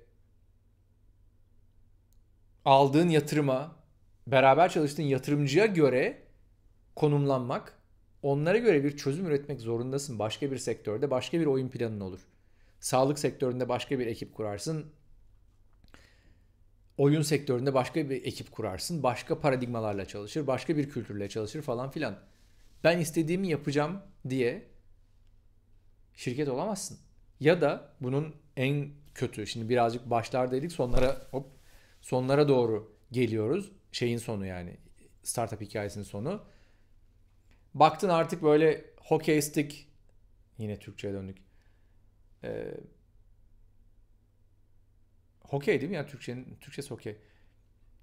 aldığın yatırıma, beraber çalıştığın yatırımcıya göre konumlanmak, onlara göre bir çözüm üretmek zorundasın. Başka bir sektörde başka bir oyun planın olur. Sağlık sektöründe başka bir ekip kurarsın. Oyun sektöründe başka bir ekip kurarsın. Başka paradigmalarla çalışır, başka bir kültürle çalışır falan filan. Ben istediğimi yapacağım diye şirket olamazsın. Ya da bunun en kötü, şimdi birazcık başlardaydık sonlara hop sonlara doğru geliyoruz. Şeyin sonu yani startup hikayesinin sonu. Baktın artık böyle hokey stick yine Türkçe'ye döndük. Ee, hokey değil mi ya Türkçenin Türkçesi hockey?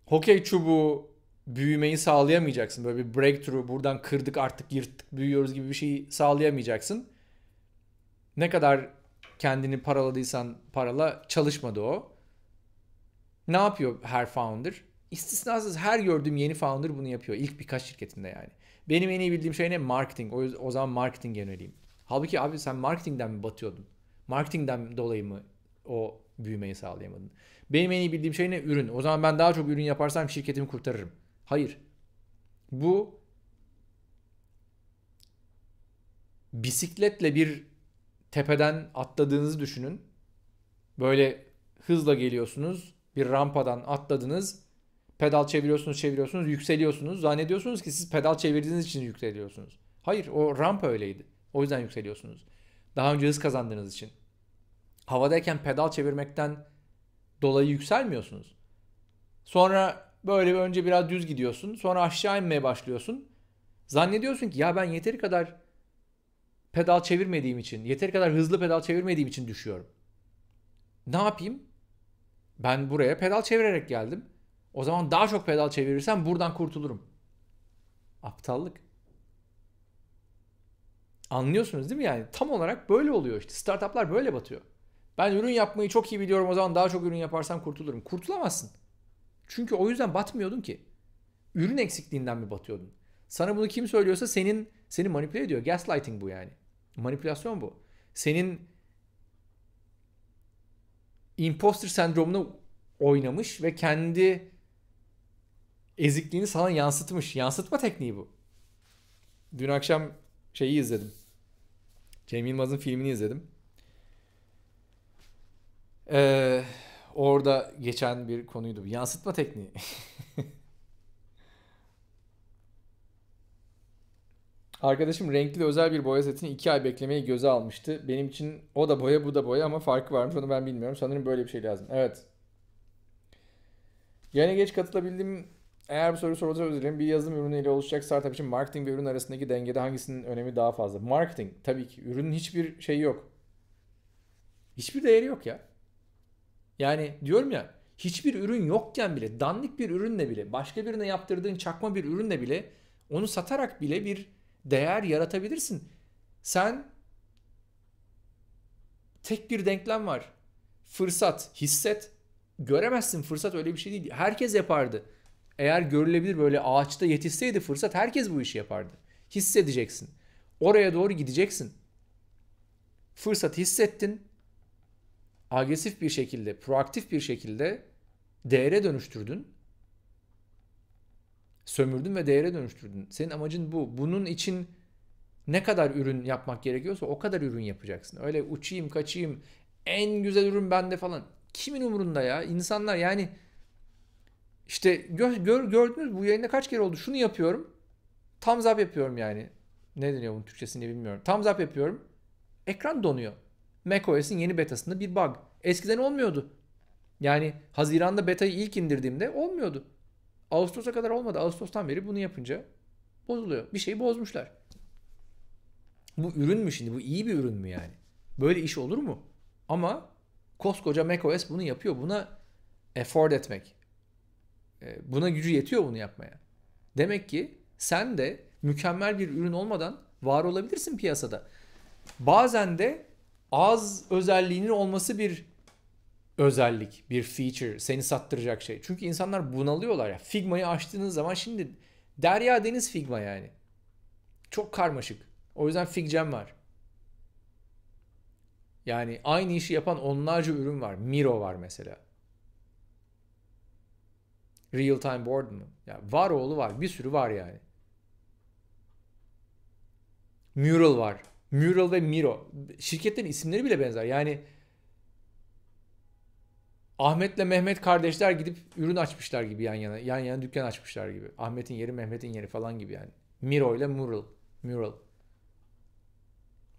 Hockey çubuğu büyümeyi sağlayamayacaksın. Böyle bir breakthrough buradan kırdık artık yırttık büyüyoruz gibi bir şey sağlayamayacaksın. Ne kadar kendini paraladıysan parala çalışmadı o ne yapıyor her founder? İstisnasız her gördüğüm yeni founder bunu yapıyor. İlk birkaç şirketinde yani. Benim en iyi bildiğim şey ne? Marketing. O, o zaman marketing yöneliyim. Halbuki abi sen marketingden mi batıyordun? Marketingden dolayı mı o büyümeyi sağlayamadın? Benim en iyi bildiğim şey ne? Ürün. O zaman ben daha çok ürün yaparsam şirketimi kurtarırım. Hayır. Bu bisikletle bir tepeden atladığınızı düşünün. Böyle hızla geliyorsunuz bir rampadan atladınız. Pedal çeviriyorsunuz çeviriyorsunuz yükseliyorsunuz. Zannediyorsunuz ki siz pedal çevirdiğiniz için yükseliyorsunuz. Hayır o rampa öyleydi. O yüzden yükseliyorsunuz. Daha önce hız kazandığınız için. Havadayken pedal çevirmekten dolayı yükselmiyorsunuz. Sonra böyle bir önce biraz düz gidiyorsun. Sonra aşağı inmeye başlıyorsun. Zannediyorsun ki ya ben yeteri kadar pedal çevirmediğim için, yeteri kadar hızlı pedal çevirmediğim için düşüyorum. Ne yapayım? Ben buraya pedal çevirerek geldim. O zaman daha çok pedal çevirirsem buradan kurtulurum. Aptallık. Anlıyorsunuz değil mi yani? Tam olarak böyle oluyor işte. Startuplar böyle batıyor. Ben ürün yapmayı çok iyi biliyorum o zaman daha çok ürün yaparsam kurtulurum. Kurtulamazsın. Çünkü o yüzden batmıyordun ki. Ürün eksikliğinden mi batıyordun? Sana bunu kim söylüyorsa senin seni manipüle ediyor. Gaslighting bu yani. Manipülasyon bu. Senin imposter sendromuna oynamış ve kendi ezikliğini sana yansıtmış. Yansıtma tekniği bu. Dün akşam şeyi izledim. Cem Yılmaz'ın filmini izledim. Ee, orada geçen bir konuydu. Yansıtma tekniği. Arkadaşım renkli özel bir boya setini 2 ay beklemeyi göze almıştı. Benim için o da boya bu da boya ama farkı varmış onu ben bilmiyorum. Sanırım böyle bir şey lazım. Evet. Yayına geç katılabildim. Eğer bu soru sorulursa özür dilerim. Bir yazılım ürünü ile oluşacak startup için marketing ve ürün arasındaki dengede hangisinin önemi daha fazla? Marketing tabii ki. Ürünün hiçbir şeyi yok. Hiçbir değeri yok ya. Yani diyorum ya hiçbir ürün yokken bile dandik bir ürünle bile başka birine yaptırdığın çakma bir ürünle bile onu satarak bile bir değer yaratabilirsin. Sen tek bir denklem var. Fırsat, hisset. Göremezsin fırsat öyle bir şey değil. Herkes yapardı. Eğer görülebilir böyle ağaçta yetişseydi fırsat herkes bu işi yapardı. Hissedeceksin. Oraya doğru gideceksin. Fırsat hissettin. Agresif bir şekilde, proaktif bir şekilde değere dönüştürdün sömürdün ve değere dönüştürdün. Senin amacın bu. Bunun için ne kadar ürün yapmak gerekiyorsa o kadar ürün yapacaksın. Öyle uçayım kaçayım en güzel ürün bende falan. Kimin umurunda ya? İnsanlar yani işte gör, gör, gördünüz bu yayında kaç kere oldu. Şunu yapıyorum. Thumbs up yapıyorum yani. Ne deniyor bunun Türkçesini bilmiyorum. Thumbs up yapıyorum. Ekran donuyor. macOS'in yeni betasında bir bug. Eskiden olmuyordu. Yani Haziran'da betayı ilk indirdiğimde olmuyordu. Ağustos'a kadar olmadı. Ağustos'tan beri bunu yapınca bozuluyor. Bir şeyi bozmuşlar. Bu ürün mü şimdi? Bu iyi bir ürün mü yani? Böyle iş olur mu? Ama koskoca macOS bunu yapıyor. Buna afford etmek. E, buna gücü yetiyor bunu yapmaya. Demek ki sen de mükemmel bir ürün olmadan var olabilirsin piyasada. Bazen de az özelliğinin olması bir özellik, bir feature, seni sattıracak şey. Çünkü insanlar bunalıyorlar ya. Figma'yı açtığınız zaman şimdi derya deniz Figma yani. Çok karmaşık. O yüzden Figcem var. Yani aynı işi yapan onlarca ürün var. Miro var mesela. Real Time Board mu? Ya var oğlu var. Bir sürü var yani. Mural var. Mural ve Miro. Şirketlerin isimleri bile benzer. Yani Ahmet'le Mehmet kardeşler gidip ürün açmışlar gibi yan yana. Yan yana dükkan açmışlar gibi. Ahmet'in yeri Mehmet'in yeri falan gibi yani. Miro ile Mural. Mural.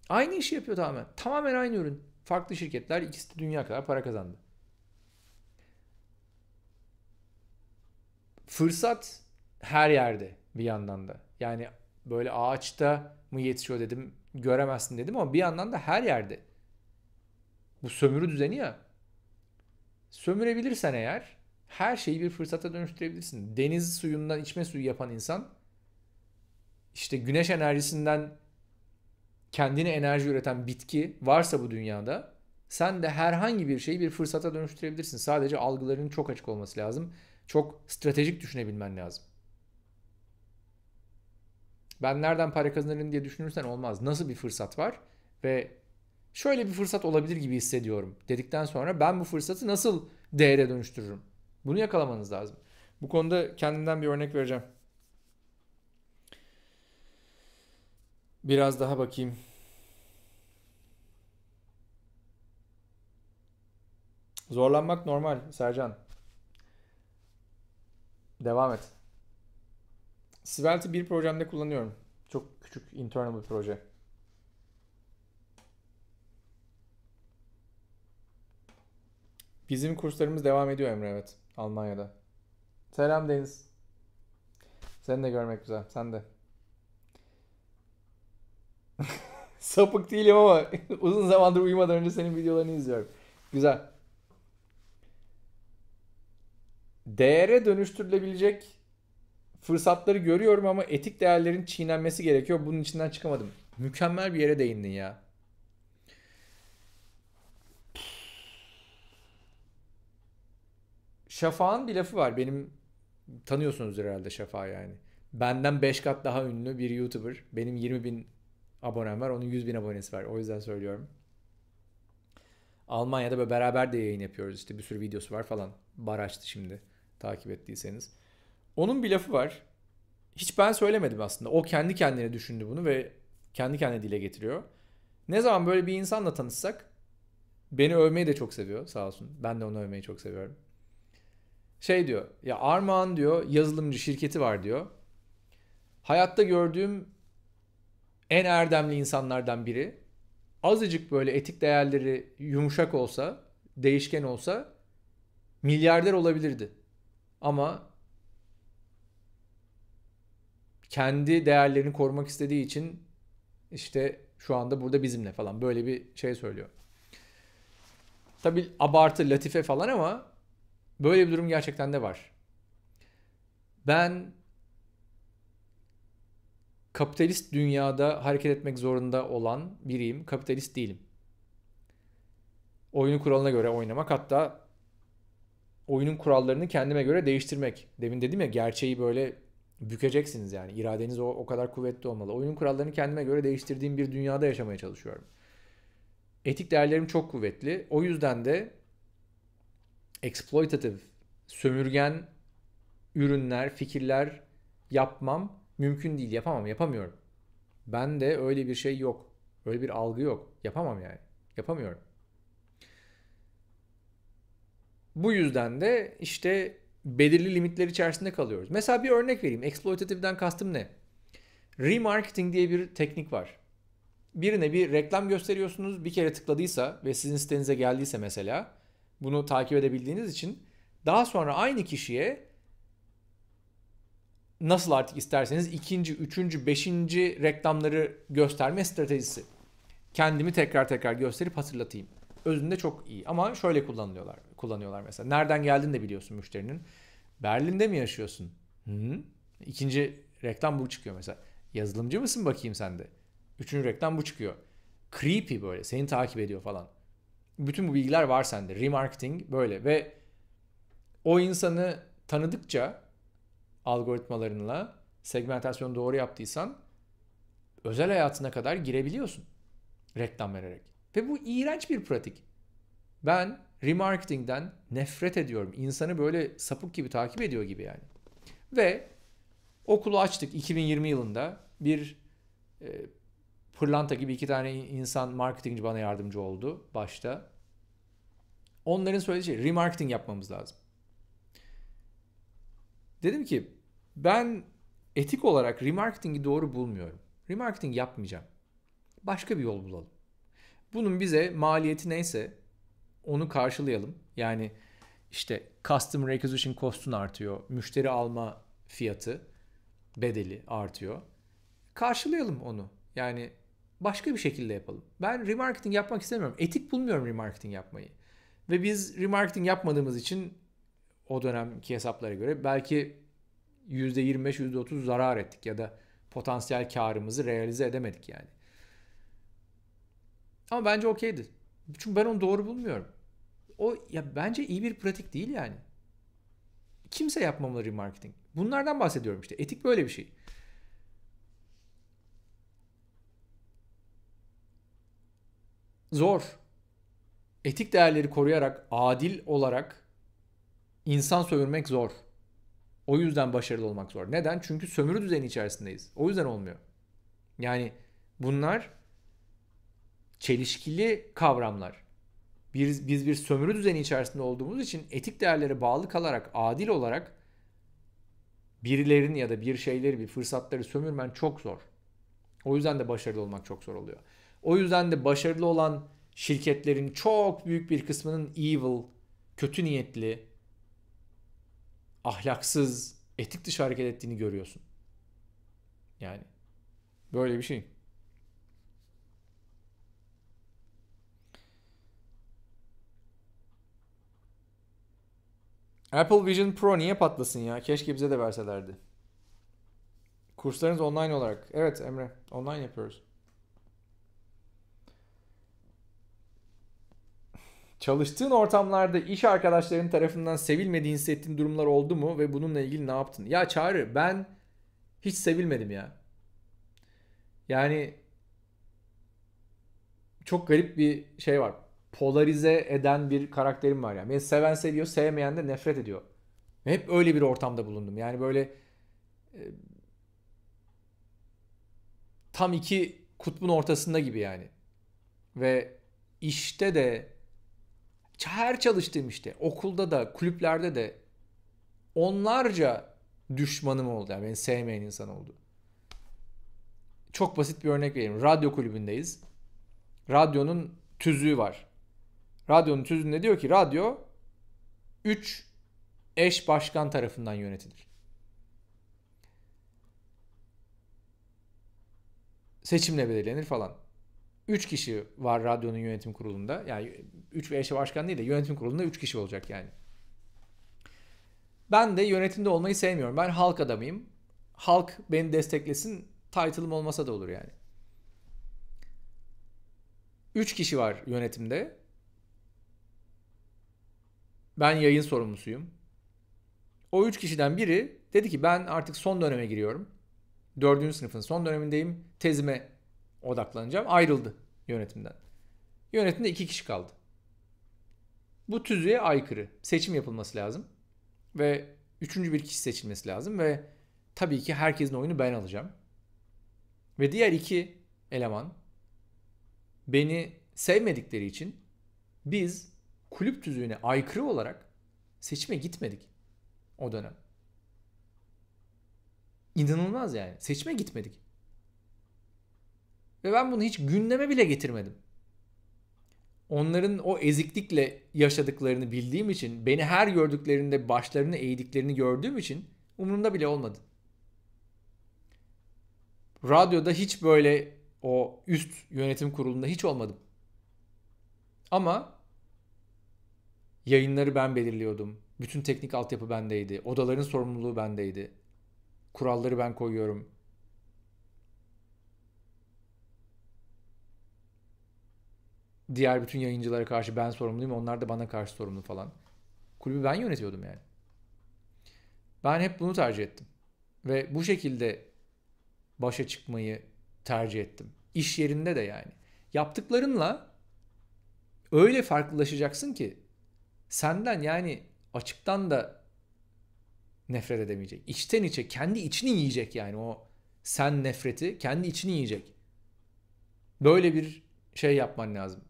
Aynı işi yapıyor tamamen. Tamamen aynı ürün. Farklı şirketler ikisi de dünya kadar para kazandı. Fırsat her yerde bir yandan da. Yani böyle ağaçta mı yetişiyor dedim göremezsin dedim ama bir yandan da her yerde. Bu sömürü düzeni ya. Sömürebilirsen eğer her şeyi bir fırsata dönüştürebilirsin. Deniz suyundan içme suyu yapan insan işte güneş enerjisinden kendine enerji üreten bitki varsa bu dünyada sen de herhangi bir şeyi bir fırsata dönüştürebilirsin. Sadece algılarının çok açık olması lazım. Çok stratejik düşünebilmen lazım. Ben nereden para kazanırım diye düşünürsen olmaz. Nasıl bir fırsat var ve şöyle bir fırsat olabilir gibi hissediyorum dedikten sonra ben bu fırsatı nasıl değere dönüştürürüm? Bunu yakalamanız lazım. Bu konuda kendimden bir örnek vereceğim. Biraz daha bakayım. Zorlanmak normal Sercan. Devam et. Svelte bir projemde kullanıyorum. Çok küçük internal bir proje. Bizim kurslarımız devam ediyor Emre evet. Almanya'da. Selam Deniz. Seni de görmek güzel. Sen de. Sapık değilim ama uzun zamandır uyumadan önce senin videolarını izliyorum. Güzel. Değere dönüştürülebilecek fırsatları görüyorum ama etik değerlerin çiğnenmesi gerekiyor. Bunun içinden çıkamadım. Mükemmel bir yere değindin ya. Şafak'ın bir lafı var. Benim tanıyorsunuz herhalde Şafak yani. Benden 5 kat daha ünlü bir YouTuber. Benim 20 bin abonem var. Onun 100 bin abonesi var. O yüzden söylüyorum. Almanya'da böyle beraber de yayın yapıyoruz. İşte bir sürü videosu var falan. Baraştı şimdi takip ettiyseniz. Onun bir lafı var. Hiç ben söylemedim aslında. O kendi kendine düşündü bunu ve kendi kendine dile getiriyor. Ne zaman böyle bir insanla tanışsak beni övmeyi de çok seviyor sağ olsun. Ben de onu övmeyi çok seviyorum. Şey diyor ya Armağan diyor yazılımcı şirketi var diyor. Hayatta gördüğüm en erdemli insanlardan biri. Azıcık böyle etik değerleri yumuşak olsa, değişken olsa milyarder olabilirdi. Ama kendi değerlerini korumak istediği için işte şu anda burada bizimle falan böyle bir şey söylüyor. Tabi abartı, latife falan ama Böyle bir durum gerçekten de var. Ben kapitalist dünyada hareket etmek zorunda olan biriyim. Kapitalist değilim. Oyunun kuralına göre oynamak hatta oyunun kurallarını kendime göre değiştirmek. Demin dedim ya gerçeği böyle bükeceksiniz yani. İradeniz o, o kadar kuvvetli olmalı. Oyunun kurallarını kendime göre değiştirdiğim bir dünyada yaşamaya çalışıyorum. Etik değerlerim çok kuvvetli. O yüzden de exploitative, sömürgen ürünler, fikirler yapmam mümkün değil. Yapamam, yapamıyorum. Ben de öyle bir şey yok. Öyle bir algı yok. Yapamam yani. Yapamıyorum. Bu yüzden de işte belirli limitler içerisinde kalıyoruz. Mesela bir örnek vereyim. Exploitative'den kastım ne? Remarketing diye bir teknik var. Birine bir reklam gösteriyorsunuz. Bir kere tıkladıysa ve sizin sitenize geldiyse mesela bunu takip edebildiğiniz için daha sonra aynı kişiye nasıl artık isterseniz ikinci, üçüncü, beşinci reklamları gösterme stratejisi. Kendimi tekrar tekrar gösterip hatırlatayım. Özünde çok iyi ama şöyle kullanıyorlar. Kullanıyorlar mesela. Nereden geldin de biliyorsun müşterinin. Berlin'de mi yaşıyorsun? Hı -hı. İkinci reklam bu çıkıyor mesela. Yazılımcı mısın bakayım sen de? Üçüncü reklam bu çıkıyor. Creepy böyle seni takip ediyor falan bütün bu bilgiler var sende. Remarketing böyle ve o insanı tanıdıkça algoritmalarınla segmentasyonu doğru yaptıysan özel hayatına kadar girebiliyorsun reklam vererek. Ve bu iğrenç bir pratik. Ben remarketingden nefret ediyorum. İnsanı böyle sapık gibi takip ediyor gibi yani. Ve okulu açtık 2020 yılında bir e, Pırlanta gibi iki tane insan marketingci bana yardımcı oldu başta. Onların söylediği şey remarketing yapmamız lazım. Dedim ki ben etik olarak remarketingi doğru bulmuyorum. Remarketing yapmayacağım. Başka bir yol bulalım. Bunun bize maliyeti neyse onu karşılayalım. Yani işte customer acquisition cost'un artıyor. Müşteri alma fiyatı bedeli artıyor. Karşılayalım onu. Yani başka bir şekilde yapalım. Ben remarketing yapmak istemiyorum. Etik bulmuyorum remarketing yapmayı. Ve biz remarketing yapmadığımız için o dönemki hesaplara göre belki %25, %30 zarar ettik ya da potansiyel karımızı realize edemedik yani. Ama bence okeydi. Çünkü ben onu doğru bulmuyorum. O ya bence iyi bir pratik değil yani. Kimse yapmamalı remarketing. Bunlardan bahsediyorum işte. Etik böyle bir şey. zor. Etik değerleri koruyarak, adil olarak insan sömürmek zor. O yüzden başarılı olmak zor. Neden? Çünkü sömürü düzeni içerisindeyiz. O yüzden olmuyor. Yani bunlar çelişkili kavramlar. Biz, biz bir sömürü düzeni içerisinde olduğumuz için etik değerlere bağlı kalarak, adil olarak birilerin ya da bir şeyleri, bir fırsatları sömürmen çok zor. O yüzden de başarılı olmak çok zor oluyor. O yüzden de başarılı olan şirketlerin çok büyük bir kısmının evil, kötü niyetli, ahlaksız, etik dışı hareket ettiğini görüyorsun. Yani böyle bir şey. Apple Vision Pro niye patlasın ya? Keşke bize de verselerdi. Kurslarınız online olarak. Evet Emre, online yapıyoruz. Çalıştığın ortamlarda iş arkadaşların tarafından sevilmediğini hissettiğin durumlar oldu mu ve bununla ilgili ne yaptın? Ya Çağrı ben hiç sevilmedim ya. Yani çok garip bir şey var. Polarize eden bir karakterim var yani. Beni seven seviyor, sevmeyen de nefret ediyor. Hep öyle bir ortamda bulundum. Yani böyle e, tam iki kutbun ortasında gibi yani. Ve işte de her çalıştığım işte okulda da kulüplerde de onlarca düşmanım oldu. Yani beni sevmeyen insan oldu. Çok basit bir örnek vereyim. Radyo kulübündeyiz. Radyonun tüzüğü var. Radyonun tüzüğünde diyor ki radyo 3 eş başkan tarafından yönetilir. Seçimle belirlenir falan. 3 kişi var radyonun yönetim kurulunda. Yani 3 ve eşe başkan değil de yönetim kurulunda 3 kişi olacak yani. Ben de yönetimde olmayı sevmiyorum. Ben halk adamıyım. Halk beni desteklesin. Title'ım olmasa da olur yani. 3 kişi var yönetimde. Ben yayın sorumlusuyum. O 3 kişiden biri dedi ki ben artık son döneme giriyorum. 4. sınıfın son dönemindeyim. Tezime odaklanacağım. Ayrıldı yönetimden. Yönetimde 2 kişi kaldı. Bu tüzüğe aykırı. Seçim yapılması lazım. Ve üçüncü bir kişi seçilmesi lazım ve tabii ki herkesin oyunu ben alacağım. Ve diğer iki eleman beni sevmedikleri için biz kulüp tüzüğüne aykırı olarak seçime gitmedik o dönem. İnanılmaz yani. Seçime gitmedik. Ve ben bunu hiç gündeme bile getirmedim onların o eziklikle yaşadıklarını bildiğim için, beni her gördüklerinde başlarını eğdiklerini gördüğüm için umurumda bile olmadı. Radyoda hiç böyle o üst yönetim kurulunda hiç olmadım. Ama yayınları ben belirliyordum. Bütün teknik altyapı bendeydi. Odaların sorumluluğu bendeydi. Kuralları ben koyuyorum. diğer bütün yayıncılara karşı ben sorumluyum. Onlar da bana karşı sorumlu falan. Kulübü ben yönetiyordum yani. Ben hep bunu tercih ettim. Ve bu şekilde başa çıkmayı tercih ettim. İş yerinde de yani. Yaptıklarınla öyle farklılaşacaksın ki senden yani açıktan da nefret edemeyecek. İçten içe kendi içini yiyecek yani o sen nefreti kendi içini yiyecek. Böyle bir şey yapman lazım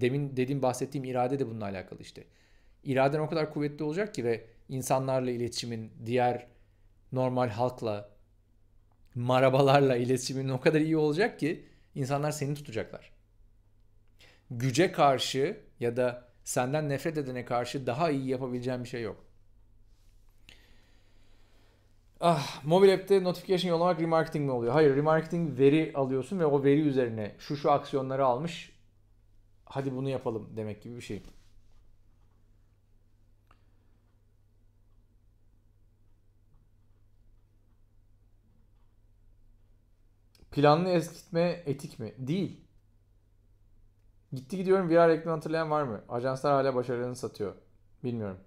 demin dediğim bahsettiğim irade de bununla alakalı işte. İraden o kadar kuvvetli olacak ki ve insanlarla iletişimin, diğer normal halkla, marabalarla iletişimin o kadar iyi olacak ki insanlar seni tutacaklar. Güce karşı ya da senden nefret edene karşı daha iyi yapabileceğin bir şey yok. Ah, mobil app'te notification yollamak remarketing mi oluyor? Hayır, remarketing veri alıyorsun ve o veri üzerine şu şu aksiyonları almış, hadi bunu yapalım demek gibi bir şey. Planlı eskitme etik mi? Değil. Gitti gidiyorum VR reklamı hatırlayan var mı? Ajanslar hala başarılarını satıyor. Bilmiyorum.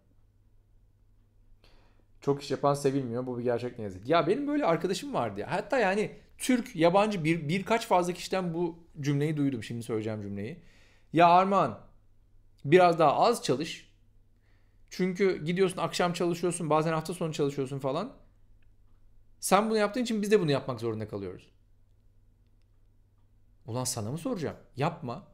Çok iş yapan sevilmiyor. Bu bir gerçek ne yazık. Ya benim böyle arkadaşım vardı ya. Hatta yani Türk, yabancı bir, birkaç fazla kişiden bu cümleyi duydum. Şimdi söyleyeceğim cümleyi. Ya Arman, biraz daha az çalış. Çünkü gidiyorsun akşam çalışıyorsun bazen hafta sonu çalışıyorsun falan. Sen bunu yaptığın için biz de bunu yapmak zorunda kalıyoruz. Ulan sana mı soracağım? Yapma.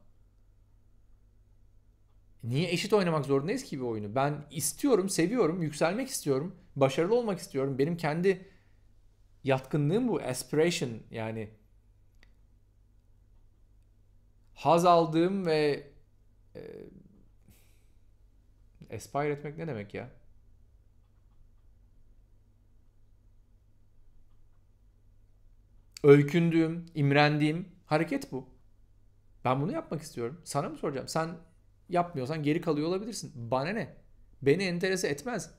Niye eşit oynamak zorundayız ki bir oyunu? Ben istiyorum, seviyorum, yükselmek istiyorum, başarılı olmak istiyorum. Benim kendi yatkınlığım bu. Aspiration yani haz aldığım ve e, aspire etmek ne demek ya? Öykündüğüm, imrendiğim hareket bu. Ben bunu yapmak istiyorum. Sana mı soracağım? Sen yapmıyorsan geri kalıyor olabilirsin. Bana ne? Beni enterese etmez.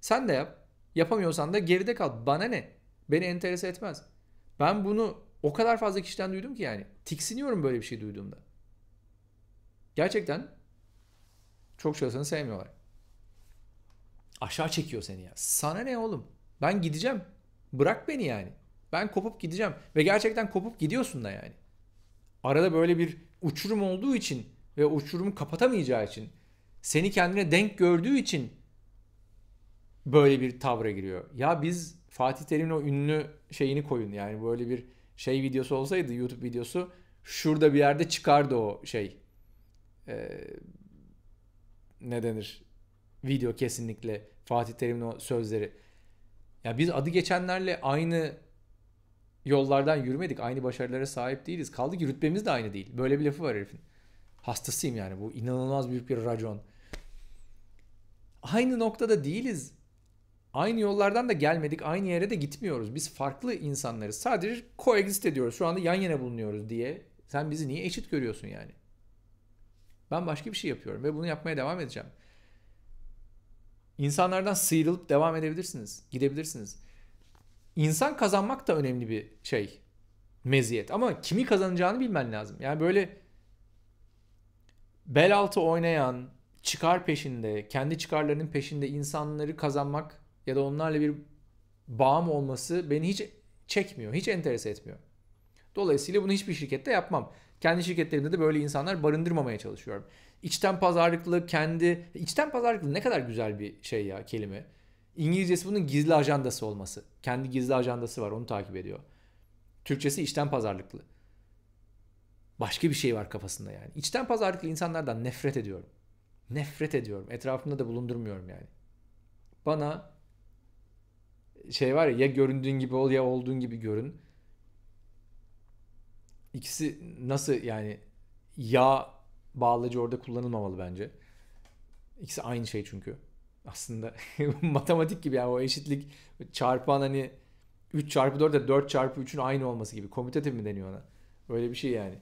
Sen de yap. Yapamıyorsan da geride kal. Bana ne? Beni enterese etmez. Ben bunu o kadar fazla kişiden duydum ki yani. Tiksiniyorum böyle bir şey duyduğumda. Gerçekten çok çalışanı sevmiyorlar. Aşağı çekiyor seni ya. Sana ne oğlum? Ben gideceğim. Bırak beni yani. Ben kopup gideceğim. Ve gerçekten kopup gidiyorsun da yani. Arada böyle bir uçurum olduğu için ve uçurumu kapatamayacağı için seni kendine denk gördüğü için böyle bir tavra giriyor. Ya biz Fatih Terim'in o ünlü şeyini koyun yani böyle bir şey videosu olsaydı YouTube videosu şurada bir yerde çıkardı o şey. Ee, ne denir? Video kesinlikle Fatih Terim'in o sözleri. Ya biz adı geçenlerle aynı yollardan yürümedik. Aynı başarılara sahip değiliz. Kaldı ki rütbemiz de aynı değil. Böyle bir lafı var herifin. Hastasıyım yani bu inanılmaz büyük bir racon. Aynı noktada değiliz. Aynı yollardan da gelmedik, aynı yere de gitmiyoruz. Biz farklı insanlarız. Sadece coexist ediyoruz. Şu anda yan yana bulunuyoruz diye. Sen bizi niye eşit görüyorsun yani? Ben başka bir şey yapıyorum ve bunu yapmaya devam edeceğim. İnsanlardan sıyrılıp devam edebilirsiniz, gidebilirsiniz. İnsan kazanmak da önemli bir şey, meziyet. Ama kimi kazanacağını bilmen lazım. Yani böyle bel altı oynayan, çıkar peşinde, kendi çıkarlarının peşinde insanları kazanmak ya da onlarla bir bağım olması beni hiç çekmiyor, hiç enterese etmiyor. Dolayısıyla bunu hiçbir şirkette yapmam. Kendi şirketlerimde de böyle insanlar barındırmamaya çalışıyorum. İçten pazarlıklı kendi... içten pazarlıklı ne kadar güzel bir şey ya kelime. İngilizcesi bunun gizli ajandası olması. Kendi gizli ajandası var onu takip ediyor. Türkçesi içten pazarlıklı. Başka bir şey var kafasında yani. İçten pazarlıklı insanlardan nefret ediyorum. Nefret ediyorum. Etrafımda da bulundurmuyorum yani. Bana şey var ya ya göründüğün gibi ol ya olduğun gibi görün. İkisi nasıl yani ya bağlacı orada kullanılmamalı bence. İkisi aynı şey çünkü. Aslında matematik gibi yani o eşitlik çarpan hani 3 çarpı 4 de 4 çarpı 3'ün aynı olması gibi. Komütatif mi deniyor ona? böyle bir şey yani.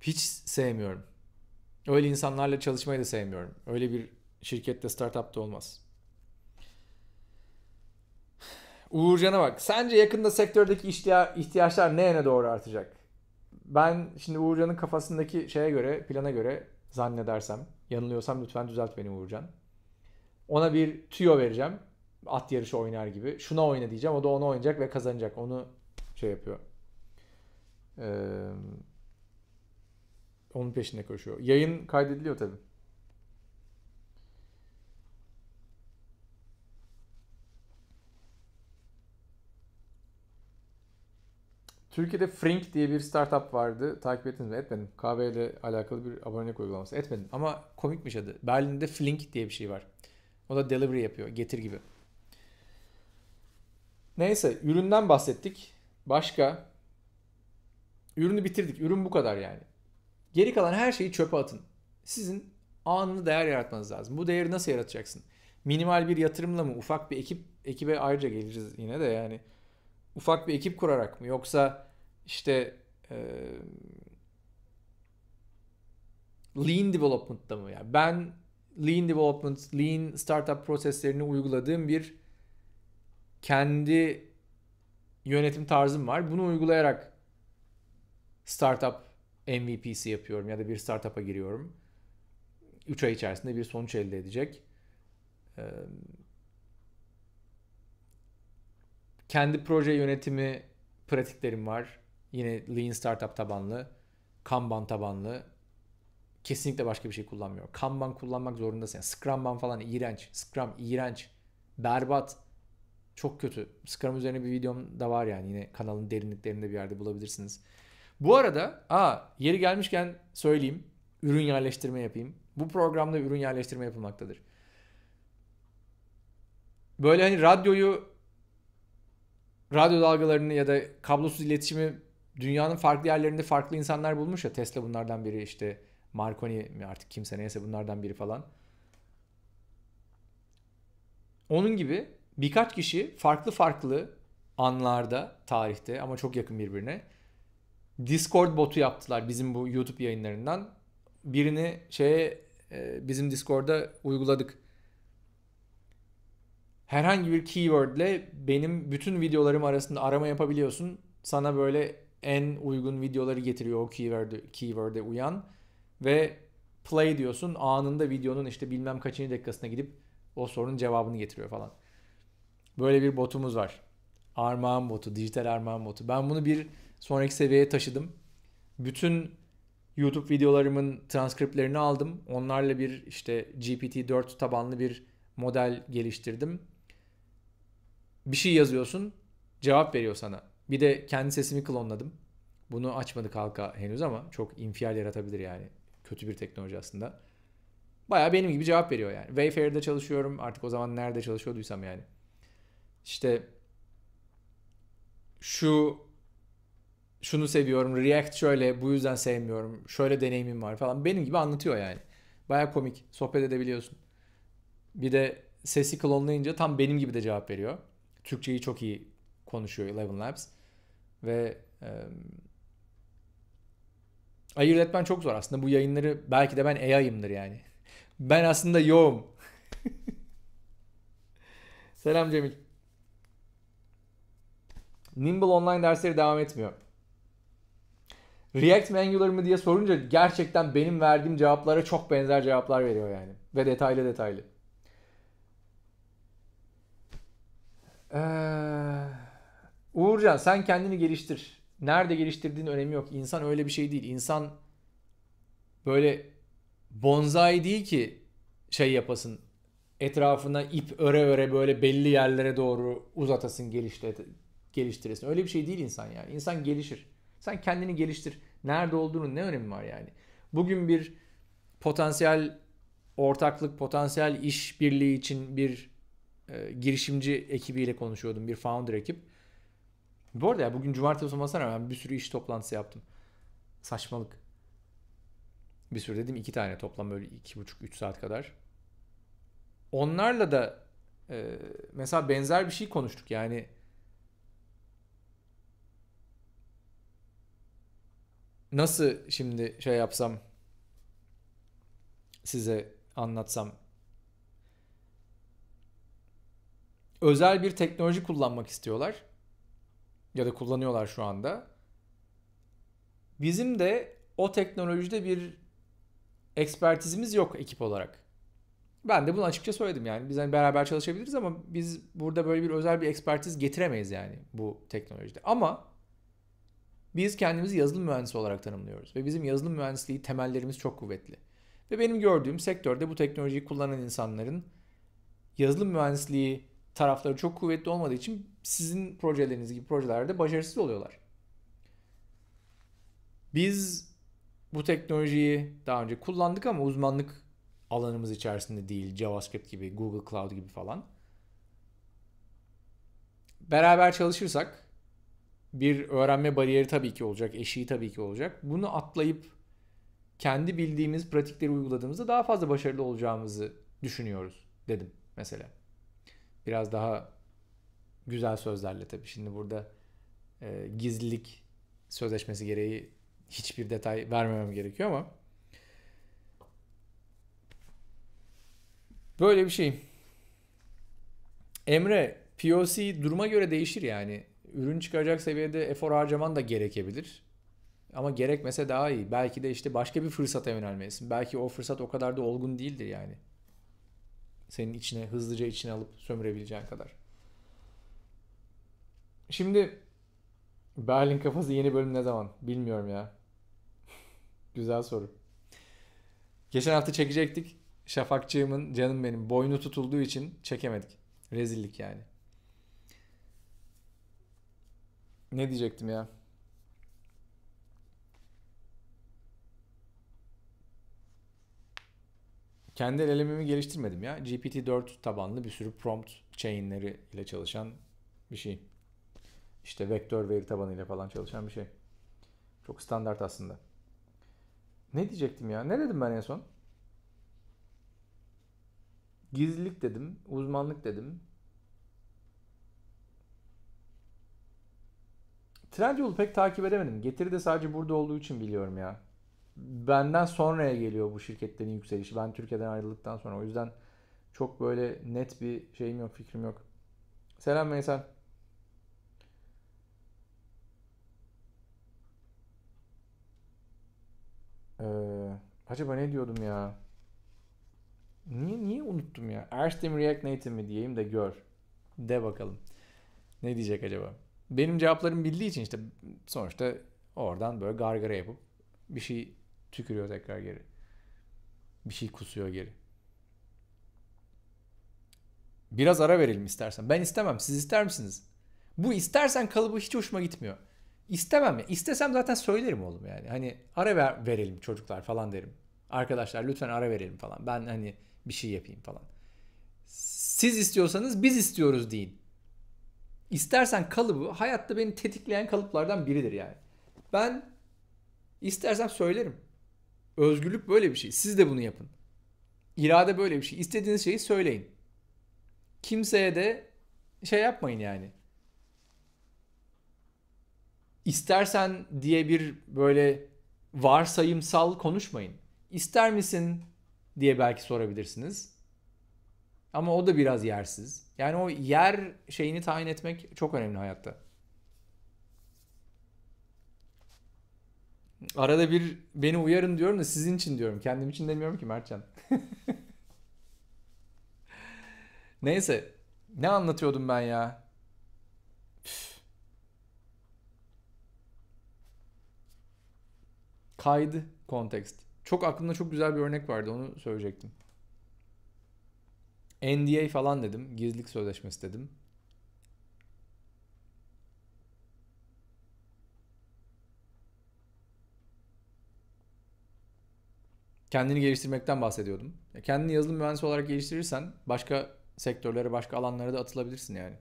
Hiç sevmiyorum. Öyle insanlarla çalışmayı da sevmiyorum. Öyle bir Şirkette startupta olmaz. Uğurcan'a bak. Sence yakında sektördeki ihtiyaçlar neye ne doğru artacak? Ben şimdi Uğurcan'ın kafasındaki şeye göre, plana göre zannedersem, yanılıyorsam lütfen düzelt beni Uğurcan. Ona bir tüyo vereceğim. At yarışı oynar gibi. Şuna oyna diyeceğim. O da onu oynayacak ve kazanacak. Onu şey yapıyor. Ee, onun peşinde koşuyor. Yayın kaydediliyor tabii. Türkiye'de Frink diye bir startup vardı. Takip ettiniz mi? Etmedim. ile alakalı bir abonelik uygulaması. Etmedim ama komikmiş adı. Berlin'de Flink diye bir şey var. O da delivery yapıyor. Getir gibi. Neyse üründen bahsettik. Başka? Ürünü bitirdik. Ürün bu kadar yani. Geri kalan her şeyi çöpe atın. Sizin anını değer yaratmanız lazım. Bu değeri nasıl yaratacaksın? Minimal bir yatırımla mı? Ufak bir ekip ekibe ayrıca geleceğiz yine de yani. Ufak bir ekip kurarak mı? Yoksa işte e, lean development'ta mı? Yani ben lean development, lean startup proseslerini uyguladığım bir kendi yönetim tarzım var. Bunu uygulayarak startup MVP'si yapıyorum ya da bir startup'a giriyorum. 3 ay içerisinde bir sonuç elde edecek. kendi proje yönetimi pratiklerim var. Yine Lean Startup tabanlı, Kanban tabanlı. Kesinlikle başka bir şey kullanmıyor. Kanban kullanmak zorundasın. Yani Scrumban falan iğrenç. Scrum iğrenç. Berbat. Çok kötü. Scrum üzerine bir videom da var yani. Yine kanalın derinliklerinde bir yerde bulabilirsiniz. Bu arada aa, yeri gelmişken söyleyeyim. Ürün yerleştirme yapayım. Bu programda ürün yerleştirme yapılmaktadır. Böyle hani radyoyu radyo dalgalarını ya da kablosuz iletişimi dünyanın farklı yerlerinde farklı insanlar bulmuş ya. Tesla bunlardan biri işte Marconi artık kimse neyse bunlardan biri falan. Onun gibi birkaç kişi farklı farklı anlarda tarihte ama çok yakın birbirine Discord botu yaptılar bizim bu YouTube yayınlarından. Birini şeye e, bizim Discord'da uyguladık. Herhangi bir keywordle benim bütün videolarım arasında arama yapabiliyorsun. Sana böyle en uygun videoları getiriyor o keyword'e uyan ve play diyorsun anında videonun işte bilmem kaçıncı dakikasına gidip o sorunun cevabını getiriyor falan. Böyle bir botumuz var. Armağan botu, dijital armağan botu. Ben bunu bir sonraki seviyeye taşıdım. Bütün YouTube videolarımın transkriplerini aldım. Onlarla bir işte GPT-4 tabanlı bir model geliştirdim. Bir şey yazıyorsun, cevap veriyor sana. Bir de kendi sesimi klonladım. Bunu açmadık halka henüz ama çok infial yaratabilir yani. Kötü bir teknoloji aslında. Baya benim gibi cevap veriyor yani. Wayfair'de çalışıyorum. Artık o zaman nerede çalışıyorduysam yani. İşte şu şunu seviyorum. React şöyle bu yüzden sevmiyorum. Şöyle deneyimim var falan. Benim gibi anlatıyor yani. Baya komik. Sohbet edebiliyorsun. Bir de sesi klonlayınca tam benim gibi de cevap veriyor. Türkçeyi çok iyi konuşuyor Eleven Labs. Ve e, ayırt etmen çok zor aslında. Bu yayınları belki de ben AI'ımdır yani. Ben aslında yoğum. Selam Cemil. Nimble online dersleri devam etmiyor. React mi Angular mı diye sorunca gerçekten benim verdiğim cevaplara çok benzer cevaplar veriyor yani. Ve detaylı detaylı. Eee... Uğurcan sen kendini geliştir. Nerede geliştirdiğin önemi yok. İnsan öyle bir şey değil. İnsan böyle bonzai değil ki şey yapasın. Etrafına ip öre öre böyle belli yerlere doğru uzatasın geliştir, geliştiresin. Öyle bir şey değil insan yani. İnsan gelişir. Sen kendini geliştir. Nerede olduğunun ne önemi var yani. Bugün bir potansiyel ortaklık, potansiyel iş birliği için bir e, girişimci ekibiyle konuşuyordum. Bir founder ekip bu arada ya bugün cumartesi olmasına rağmen bir sürü iş toplantısı yaptım. Saçmalık. Bir sürü dedim iki tane toplam böyle iki buçuk üç saat kadar. Onlarla da e, mesela benzer bir şey konuştuk yani. Nasıl şimdi şey yapsam size anlatsam özel bir teknoloji kullanmak istiyorlar ya da kullanıyorlar şu anda. Bizim de o teknolojide bir ekspertizimiz yok ekip olarak. Ben de bunu açıkça söyledim yani. Biz hani beraber çalışabiliriz ama biz burada böyle bir özel bir ekspertiz getiremeyiz yani bu teknolojide. Ama biz kendimizi yazılım mühendisi olarak tanımlıyoruz ve bizim yazılım mühendisliği temellerimiz çok kuvvetli. Ve benim gördüğüm sektörde bu teknolojiyi kullanan insanların yazılım mühendisliği tarafları çok kuvvetli olmadığı için sizin projeleriniz gibi projelerde başarısız oluyorlar. Biz bu teknolojiyi daha önce kullandık ama uzmanlık alanımız içerisinde değil. JavaScript gibi, Google Cloud gibi falan. Beraber çalışırsak bir öğrenme bariyeri tabii ki olacak, eşiği tabii ki olacak. Bunu atlayıp kendi bildiğimiz pratikleri uyguladığımızda daha fazla başarılı olacağımızı düşünüyoruz dedim mesela. Biraz daha güzel sözlerle tabii. Şimdi burada e, gizlilik sözleşmesi gereği hiçbir detay vermemem gerekiyor ama böyle bir şey. Emre POC duruma göre değişir yani. Ürün çıkaracak seviyede efor harcaman da gerekebilir. Ama gerekmese daha iyi. Belki de işte başka bir fırsata yönelmelisin. Belki o fırsat o kadar da olgun değildir yani. Senin içine hızlıca içine alıp sömürebileceğin kadar. Şimdi Berlin Kafası yeni bölüm ne zaman? Bilmiyorum ya. Güzel soru. Geçen hafta çekecektik. Şafakçığımın canım benim boynu tutulduğu için çekemedik. Rezillik yani. Ne diyecektim ya? Kendi elemimi geliştirmedim ya. GPT-4 tabanlı bir sürü prompt chain'leri ile çalışan bir şey işte vektör veri tabanıyla falan çalışan bir şey. Çok standart aslında. Ne diyecektim ya? Ne dedim ben en son? Gizlilik dedim, uzmanlık dedim. Trendyol'u pek takip edemedim. Getiri de sadece burada olduğu için biliyorum ya. Benden sonraya geliyor bu şirketlerin yükselişi. Ben Türkiye'den ayrıldıktan sonra. O yüzden çok böyle net bir şeyim yok, fikrim yok. Selam Meysel. Ee, acaba ne diyordum ya? Niye niye unuttum ya? Erstem React Native mi diyeyim de gör. De bakalım. Ne diyecek acaba? Benim cevaplarım bildiği için işte sonuçta oradan böyle gargara yapıp bir şey tükürüyor tekrar geri. Bir şey kusuyor geri. Biraz ara verelim istersen. Ben istemem. Siz ister misiniz? Bu istersen kalıbı hiç hoşuma gitmiyor. İstemem ya. İstesem zaten söylerim oğlum yani. Hani ara ver, verelim çocuklar falan derim. Arkadaşlar lütfen ara verelim falan. Ben hani bir şey yapayım falan. Siz istiyorsanız biz istiyoruz deyin. İstersen kalıbı hayatta beni tetikleyen kalıplardan biridir yani. Ben istersem söylerim. Özgürlük böyle bir şey. Siz de bunu yapın. İrade böyle bir şey. İstediğiniz şeyi söyleyin. Kimseye de şey yapmayın yani istersen diye bir böyle varsayımsal konuşmayın. İster misin diye belki sorabilirsiniz. Ama o da biraz yersiz. Yani o yer şeyini tayin etmek çok önemli hayatta. Arada bir beni uyarın diyorum da sizin için diyorum. Kendim için demiyorum ki Mertcan. Neyse. Ne anlatıyordum ben ya? kaydı kontekst. Çok aklımda çok güzel bir örnek vardı onu söyleyecektim. NDA falan dedim. Gizlilik sözleşmesi dedim. Kendini geliştirmekten bahsediyordum. E, kendini yazılım mühendisi olarak geliştirirsen başka sektörlere, başka alanlara da atılabilirsin yani.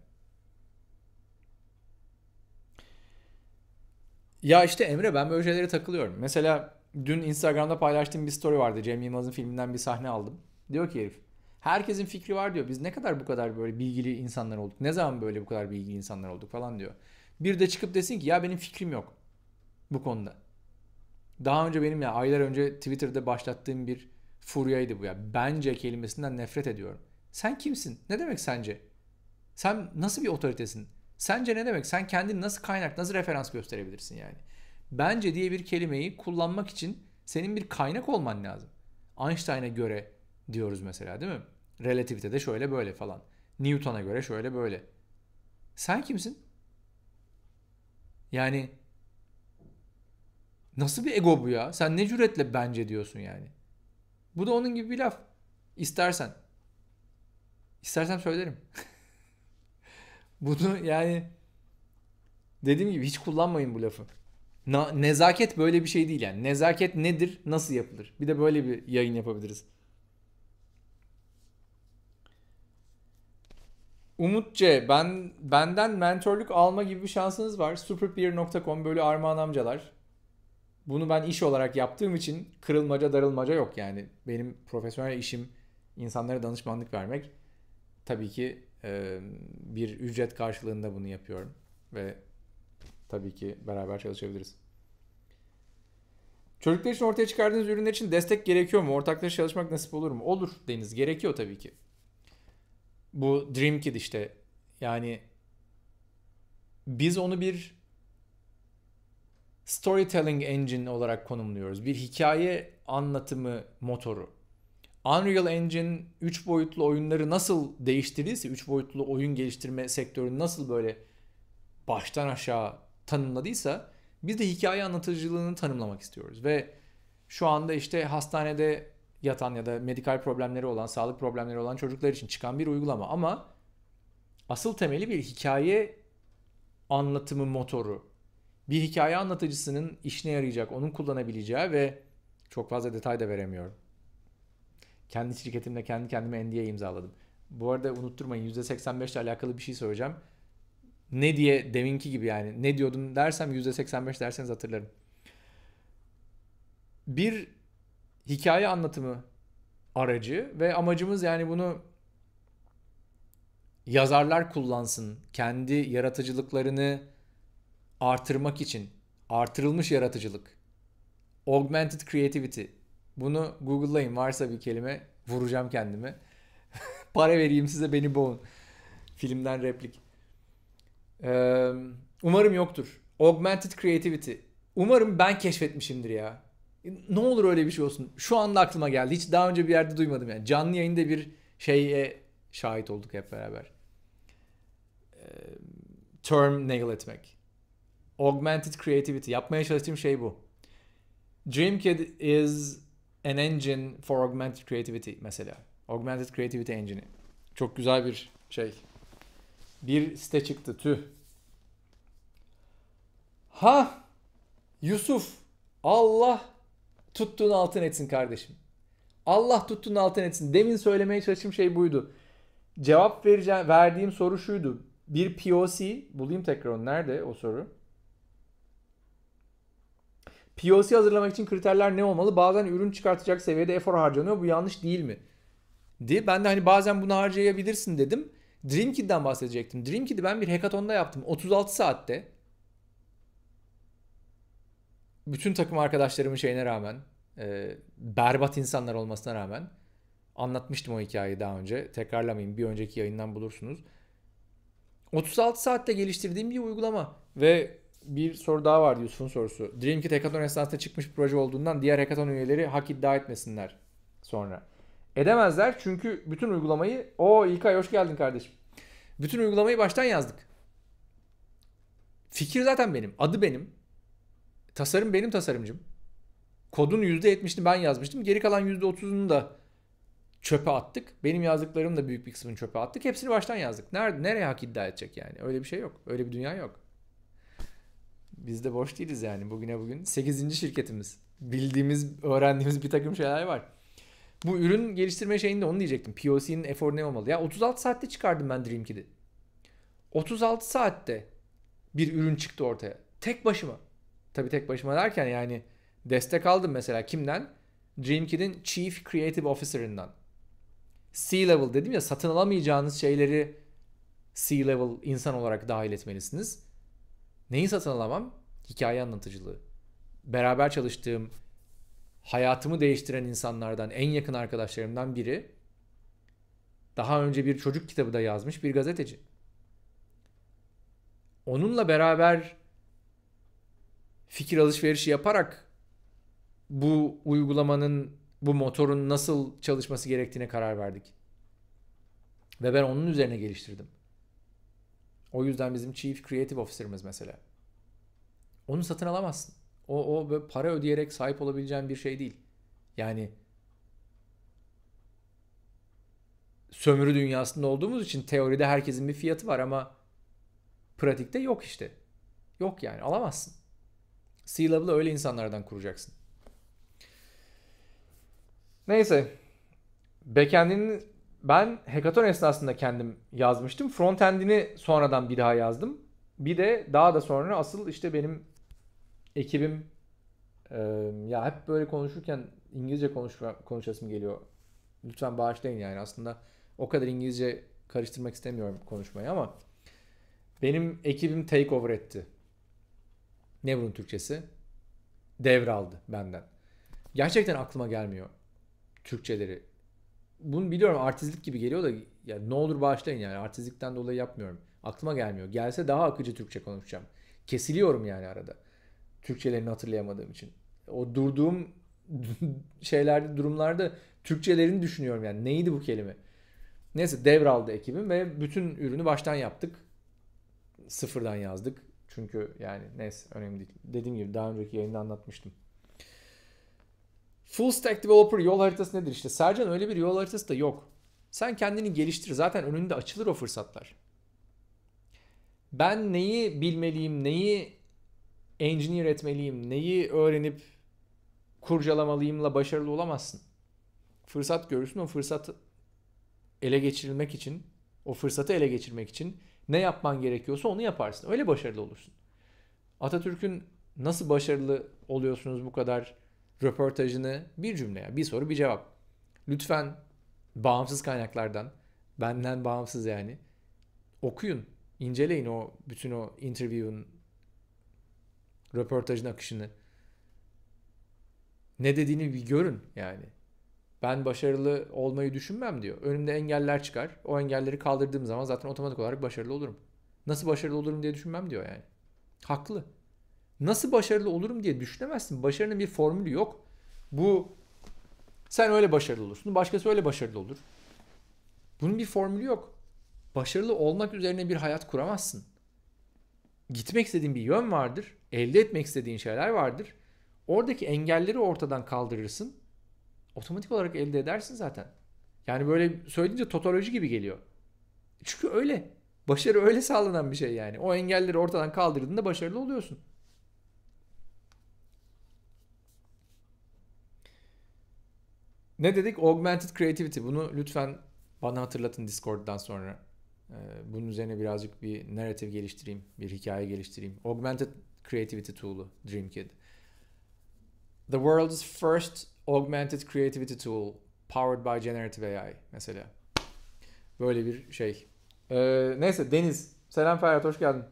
Ya işte Emre ben böyle şeylere takılıyorum. Mesela dün Instagram'da paylaştığım bir story vardı. Cem Yılmaz'ın filminden bir sahne aldım. Diyor ki herif herkesin fikri var diyor. Biz ne kadar bu kadar böyle bilgili insanlar olduk? Ne zaman böyle bu kadar bilgili insanlar olduk falan diyor. Bir de çıkıp desin ki ya benim fikrim yok bu konuda. Daha önce benim ya aylar önce Twitter'da başlattığım bir furyaydı bu ya. Bence kelimesinden nefret ediyorum. Sen kimsin? Ne demek sence? Sen nasıl bir otoritesin? Sence ne demek? Sen kendini nasıl kaynak, nasıl referans gösterebilirsin yani? Bence diye bir kelimeyi kullanmak için senin bir kaynak olman lazım. Einstein'a göre diyoruz mesela değil mi? Relativitede şöyle böyle falan. Newton'a göre şöyle böyle. Sen kimsin? Yani nasıl bir ego bu ya? Sen ne cüretle bence diyorsun yani? Bu da onun gibi bir laf. İstersen. İstersen söylerim. Bunu yani dediğim gibi hiç kullanmayın bu lafı. Na, nezaket böyle bir şey değil yani. Nezaket nedir? Nasıl yapılır? Bir de böyle bir yayın yapabiliriz. Umut C. Ben, benden mentorluk alma gibi bir şansınız var. Superpeer.com böyle Armağan amcalar. Bunu ben iş olarak yaptığım için kırılmaca darılmaca yok yani. Benim profesyonel işim insanlara danışmanlık vermek. Tabii ki bir ücret karşılığında bunu yapıyorum ve tabii ki beraber çalışabiliriz. Çocuklar için ortaya çıkardığınız ürünler için destek gerekiyor mu? Ortaklaşa çalışmak nasip olur mu? Olur Deniz. Gerekiyor tabii ki. Bu Dream Kid işte. Yani biz onu bir storytelling engine olarak konumluyoruz. Bir hikaye anlatımı motoru. Unreal Engine 3 boyutlu oyunları nasıl değiştirdiyse 3 boyutlu oyun geliştirme sektörünü nasıl böyle baştan aşağı tanımladıysa biz de hikaye anlatıcılığını tanımlamak istiyoruz ve şu anda işte hastanede yatan ya da medikal problemleri olan, sağlık problemleri olan çocuklar için çıkan bir uygulama ama asıl temeli bir hikaye anlatımı motoru. Bir hikaye anlatıcısının işine yarayacak, onun kullanabileceği ve çok fazla detay da veremiyorum kendi şirketimle kendi kendime NDA imzaladım. Bu arada unutturmayın %85 ile alakalı bir şey soracağım. Ne diye deminki gibi yani ne diyordum dersem %85 derseniz hatırlarım. Bir hikaye anlatımı aracı ve amacımız yani bunu yazarlar kullansın. Kendi yaratıcılıklarını artırmak için artırılmış yaratıcılık, augmented creativity bunu Google'layın varsa bir kelime vuracağım kendimi. Para vereyim size beni boğun. Filmden replik. Ee, umarım yoktur. Augmented Creativity. Umarım ben keşfetmişimdir ya. Ne olur öyle bir şey olsun. Şu anda aklıma geldi. Hiç daha önce bir yerde duymadım yani. Canlı yayında bir şeye şahit olduk hep beraber. Ee, term nail etmek. Augmented Creativity. Yapmaya çalıştığım şey bu. Dream Kid is an engine for augmented creativity mesela. Augmented Creativity Engine'i. Çok güzel bir şey. Bir site çıktı tüh. Ha Yusuf Allah tuttuğun altın etsin kardeşim. Allah tuttuğun altın etsin. Demin söylemeye çalıştığım şey buydu. Cevap vereceğim, verdiğim soru şuydu. Bir POC, bulayım tekrar onu nerede o soru. POC hazırlamak için kriterler ne olmalı? Bazen ürün çıkartacak seviyede efor harcanıyor. Bu yanlış değil mi? Di. Ben de hani bazen bunu harcayabilirsin dedim. Dreamkid'den bahsedecektim. Dreamkid'i ben bir hackathon'da yaptım. 36 saatte. Bütün takım arkadaşlarımın şeyine rağmen, e, berbat insanlar olmasına rağmen anlatmıştım o hikayeyi daha önce. Tekrarlamayayım. Bir önceki yayından bulursunuz. 36 saatte geliştirdiğim bir uygulama ve bir soru daha vardı Yusuf'un sorusu. Dreamkit hackathon esnasında çıkmış bir proje olduğundan diğer hackathon üyeleri hak iddia etmesinler sonra. Edemezler çünkü bütün uygulamayı o İlkay hoş geldin kardeşim. Bütün uygulamayı baştan yazdık. Fikir zaten benim. Adı benim. Tasarım benim tasarımcım. Kodun %70'ini ben yazmıştım. Geri kalan %30'unu da çöpe attık. Benim yazdıklarım da büyük bir kısmını çöpe attık. Hepsini baştan yazdık. Nerede, nereye hak iddia edecek yani? Öyle bir şey yok. Öyle bir dünya yok. Biz de boş değiliz yani bugüne bugün. 8. şirketimiz. Bildiğimiz, öğrendiğimiz bir takım şeyler var. Bu ürün geliştirme şeyinde onu diyecektim. POC'nin efor ne olmalı? Ya 36 saatte çıkardım ben DreamKid'i. 36 saatte bir ürün çıktı ortaya. Tek başıma. Tabii tek başıma derken yani destek aldım mesela kimden? DreamKid'in Chief Creative Officer'ından. C-level dedim ya satın alamayacağınız şeyleri C-level insan olarak dahil etmelisiniz. Neyi satın alamam? Hikaye anlatıcılığı. Beraber çalıştığım, hayatımı değiştiren insanlardan, en yakın arkadaşlarımdan biri daha önce bir çocuk kitabı da yazmış bir gazeteci. Onunla beraber fikir alışverişi yaparak bu uygulamanın, bu motorun nasıl çalışması gerektiğine karar verdik. Ve ben onun üzerine geliştirdim. O yüzden bizim Chief Creative Officer'ımız mesela. Onu satın alamazsın. O, o böyle para ödeyerek sahip olabileceğin bir şey değil. Yani sömürü dünyasında olduğumuz için teoride herkesin bir fiyatı var ama pratikte yok işte. Yok yani alamazsın. C-Level'ı öyle insanlardan kuracaksın. Neyse. Backend'in ben hackathon esnasında kendim yazmıştım. Frontend'ini sonradan bir daha yazdım. Bir de daha da sonra asıl işte benim ekibim e, ya hep böyle konuşurken İngilizce konuşma, konuşasım geliyor. Lütfen bağışlayın yani aslında o kadar İngilizce karıştırmak istemiyorum konuşmayı ama benim ekibim take over etti. Ne bunun Türkçesi? Devraldı benden. Gerçekten aklıma gelmiyor Türkçeleri bunu biliyorum artistlik gibi geliyor da yani ne olur bağışlayın yani artistlikten dolayı yapmıyorum. Aklıma gelmiyor. Gelse daha akıcı Türkçe konuşacağım. Kesiliyorum yani arada. Türkçelerini hatırlayamadığım için. O durduğum şeylerde, durumlarda Türkçelerini düşünüyorum yani. Neydi bu kelime? Neyse devraldı ekibim ve bütün ürünü baştan yaptık. Sıfırdan yazdık. Çünkü yani neyse önemli değil. Dediğim gibi daha önceki yayında anlatmıştım. Full stack developer yol haritası nedir? İşte Sercan öyle bir yol haritası da yok. Sen kendini geliştir. Zaten önünde açılır o fırsatlar. Ben neyi bilmeliyim, neyi engineer etmeliyim, neyi öğrenip kurcalamalıyımla başarılı olamazsın. Fırsat görürsün o fırsatı ele geçirilmek için, o fırsatı ele geçirmek için ne yapman gerekiyorsa onu yaparsın. Öyle başarılı olursun. Atatürk'ün nasıl başarılı oluyorsunuz bu kadar röportajını bir cümleye, bir soru bir cevap. Lütfen bağımsız kaynaklardan, benden bağımsız yani okuyun, inceleyin o bütün o interview'un röportajın akışını. Ne dediğini bir görün yani. Ben başarılı olmayı düşünmem diyor. Önümde engeller çıkar. O engelleri kaldırdığım zaman zaten otomatik olarak başarılı olurum. Nasıl başarılı olurum diye düşünmem diyor yani. Haklı. Nasıl başarılı olurum diye düşünemezsin. Başarının bir formülü yok. Bu sen öyle başarılı olursun. Başkası öyle başarılı olur. Bunun bir formülü yok. Başarılı olmak üzerine bir hayat kuramazsın. Gitmek istediğin bir yön vardır. Elde etmek istediğin şeyler vardır. Oradaki engelleri ortadan kaldırırsın. Otomatik olarak elde edersin zaten. Yani böyle söyleyince totoloji gibi geliyor. Çünkü öyle. Başarı öyle sağlanan bir şey yani. O engelleri ortadan kaldırdığında başarılı oluyorsun. Ne dedik? Augmented Creativity. Bunu lütfen bana hatırlatın Discord'dan sonra. Ee, bunun üzerine birazcık bir narrative geliştireyim. Bir hikaye geliştireyim. Augmented Creativity Tool'u Dreamkid. The world's first augmented creativity tool powered by generative AI mesela. Böyle bir şey. Ee, neyse Deniz. Selam Ferhat hoş geldin.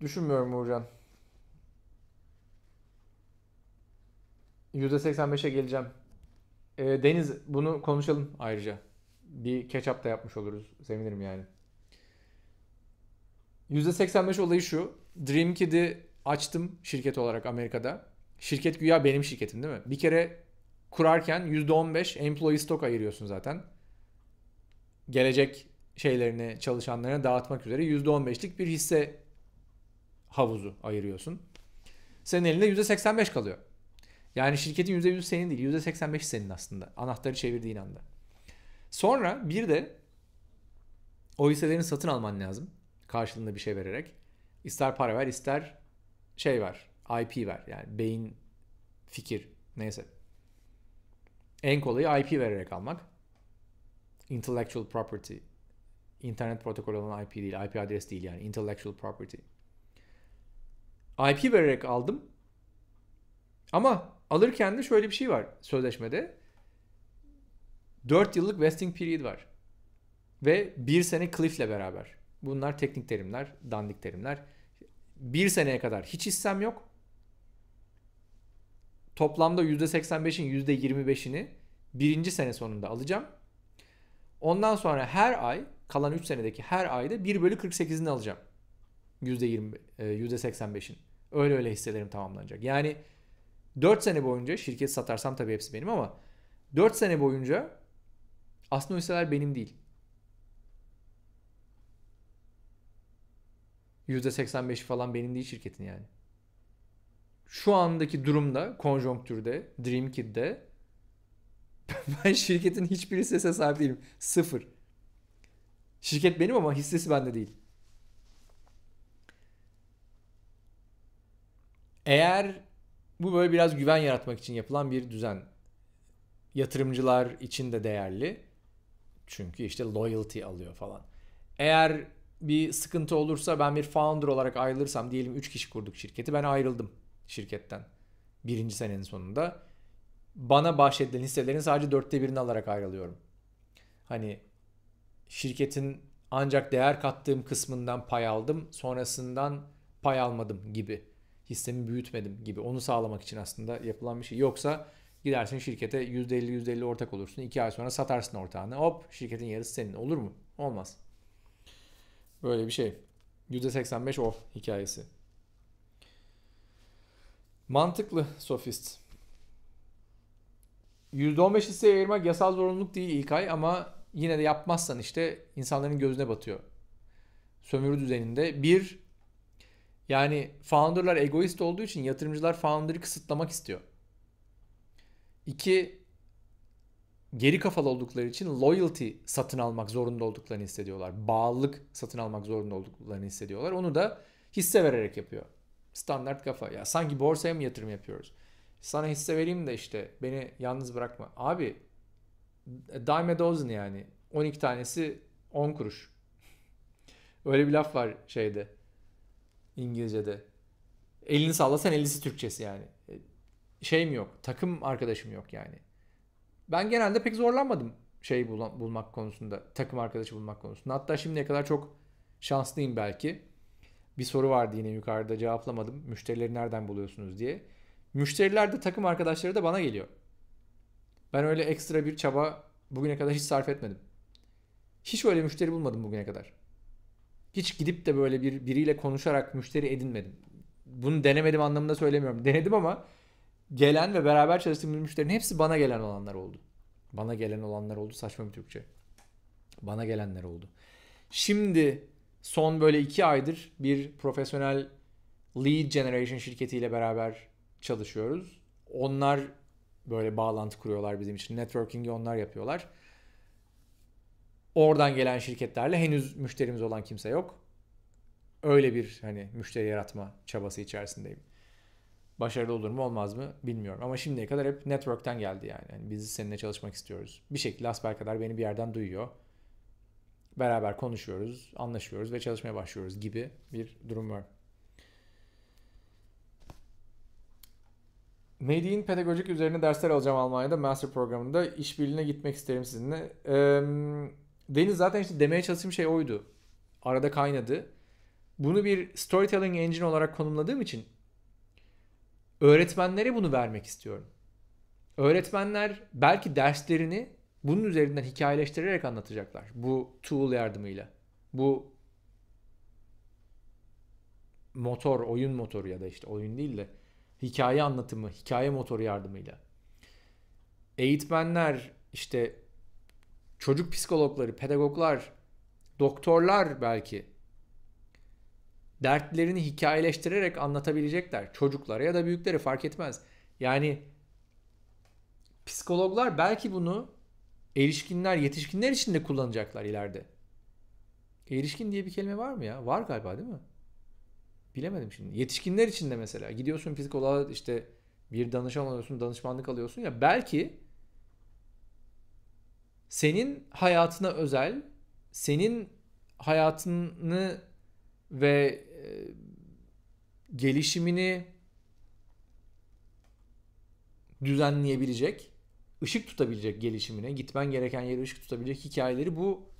Düşünmüyorum Uğurcan. %85'e geleceğim. E, Deniz bunu konuşalım ayrıca. Bir ketchup da yapmış oluruz. Sevinirim yani. %85 olayı şu. Dreamkid'i açtım şirket olarak Amerika'da. Şirket güya benim şirketim değil mi? Bir kere kurarken %15 employee stock ayırıyorsun zaten. Gelecek şeylerini çalışanlarına dağıtmak üzere %15'lik bir hisse havuzu ayırıyorsun. Senin elinde %85 kalıyor. Yani şirketin %100'ü senin değil. %85'i senin aslında. Anahtarı çevirdiğin anda. Sonra bir de o hisselerini satın alman lazım. Karşılığında bir şey vererek. İster para ver ister şey ver. IP ver. Yani beyin, fikir neyse. En kolayı IP vererek almak. Intellectual property. İnternet protokolü olan IP değil. IP adres değil yani. Intellectual property. IP vererek aldım. Ama Alırken de şöyle bir şey var sözleşmede. 4 yıllık vesting period var. Ve 1 sene Cliff'le beraber. Bunlar teknik terimler, dandik terimler. 1 seneye kadar hiç hissem yok. Toplamda %85'in %25'ini birinci sene sonunda alacağım. Ondan sonra her ay kalan 3 senedeki her ayda 1 bölü 48'ini alacağım. %20, %85'in. E, öyle öyle hisselerim tamamlanacak. Yani 4 sene boyunca şirket satarsam tabii hepsi benim ama 4 sene boyunca aslında o hisseler benim değil. %85'i falan benim değil şirketin yani. Şu andaki durumda, konjonktürde, Dreamkid'de ben şirketin hiçbir hissesine sahip değilim. Sıfır. Şirket benim ama hissesi bende değil. Eğer bu böyle biraz güven yaratmak için yapılan bir düzen. Yatırımcılar için de değerli. Çünkü işte loyalty alıyor falan. Eğer bir sıkıntı olursa ben bir founder olarak ayrılırsam diyelim 3 kişi kurduk şirketi ben ayrıldım şirketten. Birinci senenin sonunda. Bana bahşedilen hisselerin sadece dörtte birini alarak ayrılıyorum. Hani şirketin ancak değer kattığım kısmından pay aldım sonrasından pay almadım gibi hissemi büyütmedim gibi onu sağlamak için aslında yapılan bir şey. Yoksa gidersin şirkete %50 %50 ortak olursun. 2 ay sonra satarsın ortağını. Hop şirketin yarısı senin. Olur mu? Olmaz. Böyle bir şey. %85 off hikayesi. Mantıklı sofist. %15 hisse ayırmak yasal zorunluluk değil ilk ay ama yine de yapmazsan işte insanların gözüne batıyor. Sömürü düzeninde bir yani founderlar egoist olduğu için yatırımcılar founder'ı kısıtlamak istiyor. İki, geri kafalı oldukları için loyalty satın almak zorunda olduklarını hissediyorlar. Bağlılık satın almak zorunda olduklarını hissediyorlar. Onu da hisse vererek yapıyor. Standart kafa. Ya sanki borsaya mı yatırım yapıyoruz? Sana hisse vereyim de işte beni yalnız bırakma. Abi dime dozen yani. 12 tanesi 10 kuruş. Öyle bir laf var şeyde. İngilizce'de. Elini sallasan ellisi Türkçesi yani. E, şeyim yok. Takım arkadaşım yok yani. Ben genelde pek zorlanmadım şey bulmak konusunda. Takım arkadaşı bulmak konusunda. Hatta şimdiye kadar çok şanslıyım belki. Bir soru vardı yine yukarıda cevaplamadım. Müşterileri nereden buluyorsunuz diye. Müşteriler de takım arkadaşları da bana geliyor. Ben öyle ekstra bir çaba bugüne kadar hiç sarf etmedim. Hiç öyle müşteri bulmadım bugüne kadar hiç gidip de böyle bir biriyle konuşarak müşteri edinmedim. Bunu denemedim anlamında söylemiyorum. Denedim ama gelen ve beraber çalıştığımız müşterinin hepsi bana gelen olanlar oldu. Bana gelen olanlar oldu saçma bir Türkçe. Bana gelenler oldu. Şimdi son böyle iki aydır bir profesyonel lead generation şirketiyle beraber çalışıyoruz. Onlar böyle bağlantı kuruyorlar bizim için. Networking'i onlar yapıyorlar. Oradan gelen şirketlerle henüz müşterimiz olan kimse yok. Öyle bir hani müşteri yaratma çabası içerisindeyim. Başarılı olur mu olmaz mı bilmiyorum. Ama şimdiye kadar hep network'ten geldi yani. yani biz seninle çalışmak istiyoruz. Bir şekilde asper kadar beni bir yerden duyuyor. Beraber konuşuyoruz, anlaşıyoruz ve çalışmaya başlıyoruz gibi bir durum var. Medin pedagogik üzerine dersler alacağım Almanya'da master programında. İşbirliğine gitmek isterim sizinle. Ee, Deniz zaten işte demeye çalıştığım şey oydu. Arada kaynadı. Bunu bir storytelling engine olarak konumladığım için öğretmenlere bunu vermek istiyorum. Öğretmenler belki derslerini bunun üzerinden hikayeleştirerek anlatacaklar. Bu tool yardımıyla. Bu motor, oyun motoru ya da işte oyun değil de hikaye anlatımı, hikaye motoru yardımıyla. Eğitmenler işte çocuk psikologları, pedagoglar, doktorlar belki dertlerini hikayeleştirerek anlatabilecekler. Çocuklara ya da büyüklere fark etmez. Yani psikologlar belki bunu erişkinler, yetişkinler için de kullanacaklar ileride. Erişkin diye bir kelime var mı ya? Var galiba değil mi? Bilemedim şimdi. Yetişkinler için de mesela gidiyorsun psikoloğa işte bir danışan alıyorsun, danışmanlık alıyorsun ya belki senin hayatına özel, senin hayatını ve e, gelişimini düzenleyebilecek, ışık tutabilecek gelişimine, gitmen gereken yere ışık tutabilecek hikayeleri bu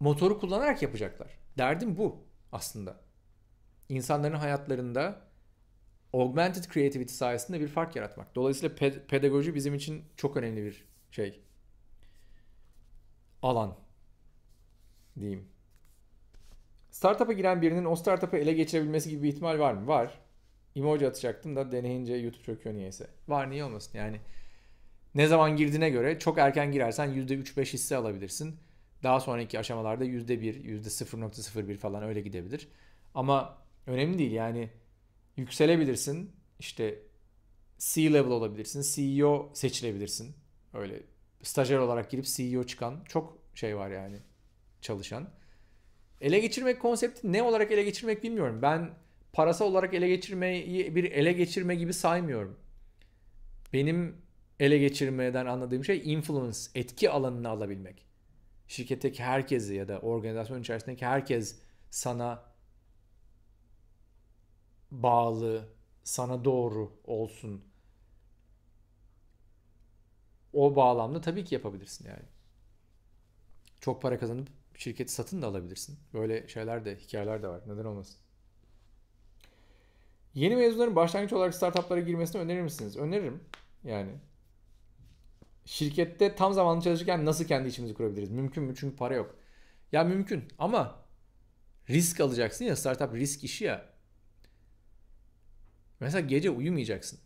motoru kullanarak yapacaklar. Derdim bu aslında. İnsanların hayatlarında augmented creativity sayesinde bir fark yaratmak. Dolayısıyla ped- pedagoji bizim için çok önemli bir şey. Alan diyeyim. Startup'a giren birinin o startup'ı ele geçirebilmesi gibi bir ihtimal var mı? Var. Emoji atacaktım da deneyince YouTube çöküyor niyeyse. Var niye olmasın yani. Ne zaman girdiğine göre çok erken girersen %3-5 hisse alabilirsin. Daha sonraki aşamalarda %1, %0.01 falan öyle gidebilir. Ama önemli değil yani yükselebilirsin. İşte C-level olabilirsin. CEO seçilebilirsin. Öyle stajyer olarak girip CEO çıkan çok şey var yani çalışan. Ele geçirmek konsepti ne olarak ele geçirmek bilmiyorum. Ben parasal olarak ele geçirmeyi bir ele geçirme gibi saymıyorum. Benim ele geçirmeden anladığım şey influence, etki alanını alabilmek. Şirketteki herkesi ya da organizasyon içerisindeki herkes sana bağlı, sana doğru olsun. O bağlamda tabii ki yapabilirsin yani. Çok para kazanıp şirketi satın da alabilirsin. Böyle şeyler de, hikayeler de var. Neden olmasın? Yeni mezunların başlangıç olarak startuplara girmesini önerir misiniz? Öneririm. Yani şirkette tam zamanlı çalışırken nasıl kendi işimizi kurabiliriz? Mümkün mü? Çünkü para yok. Ya mümkün ama risk alacaksın ya startup risk işi ya. Mesela gece uyumayacaksın.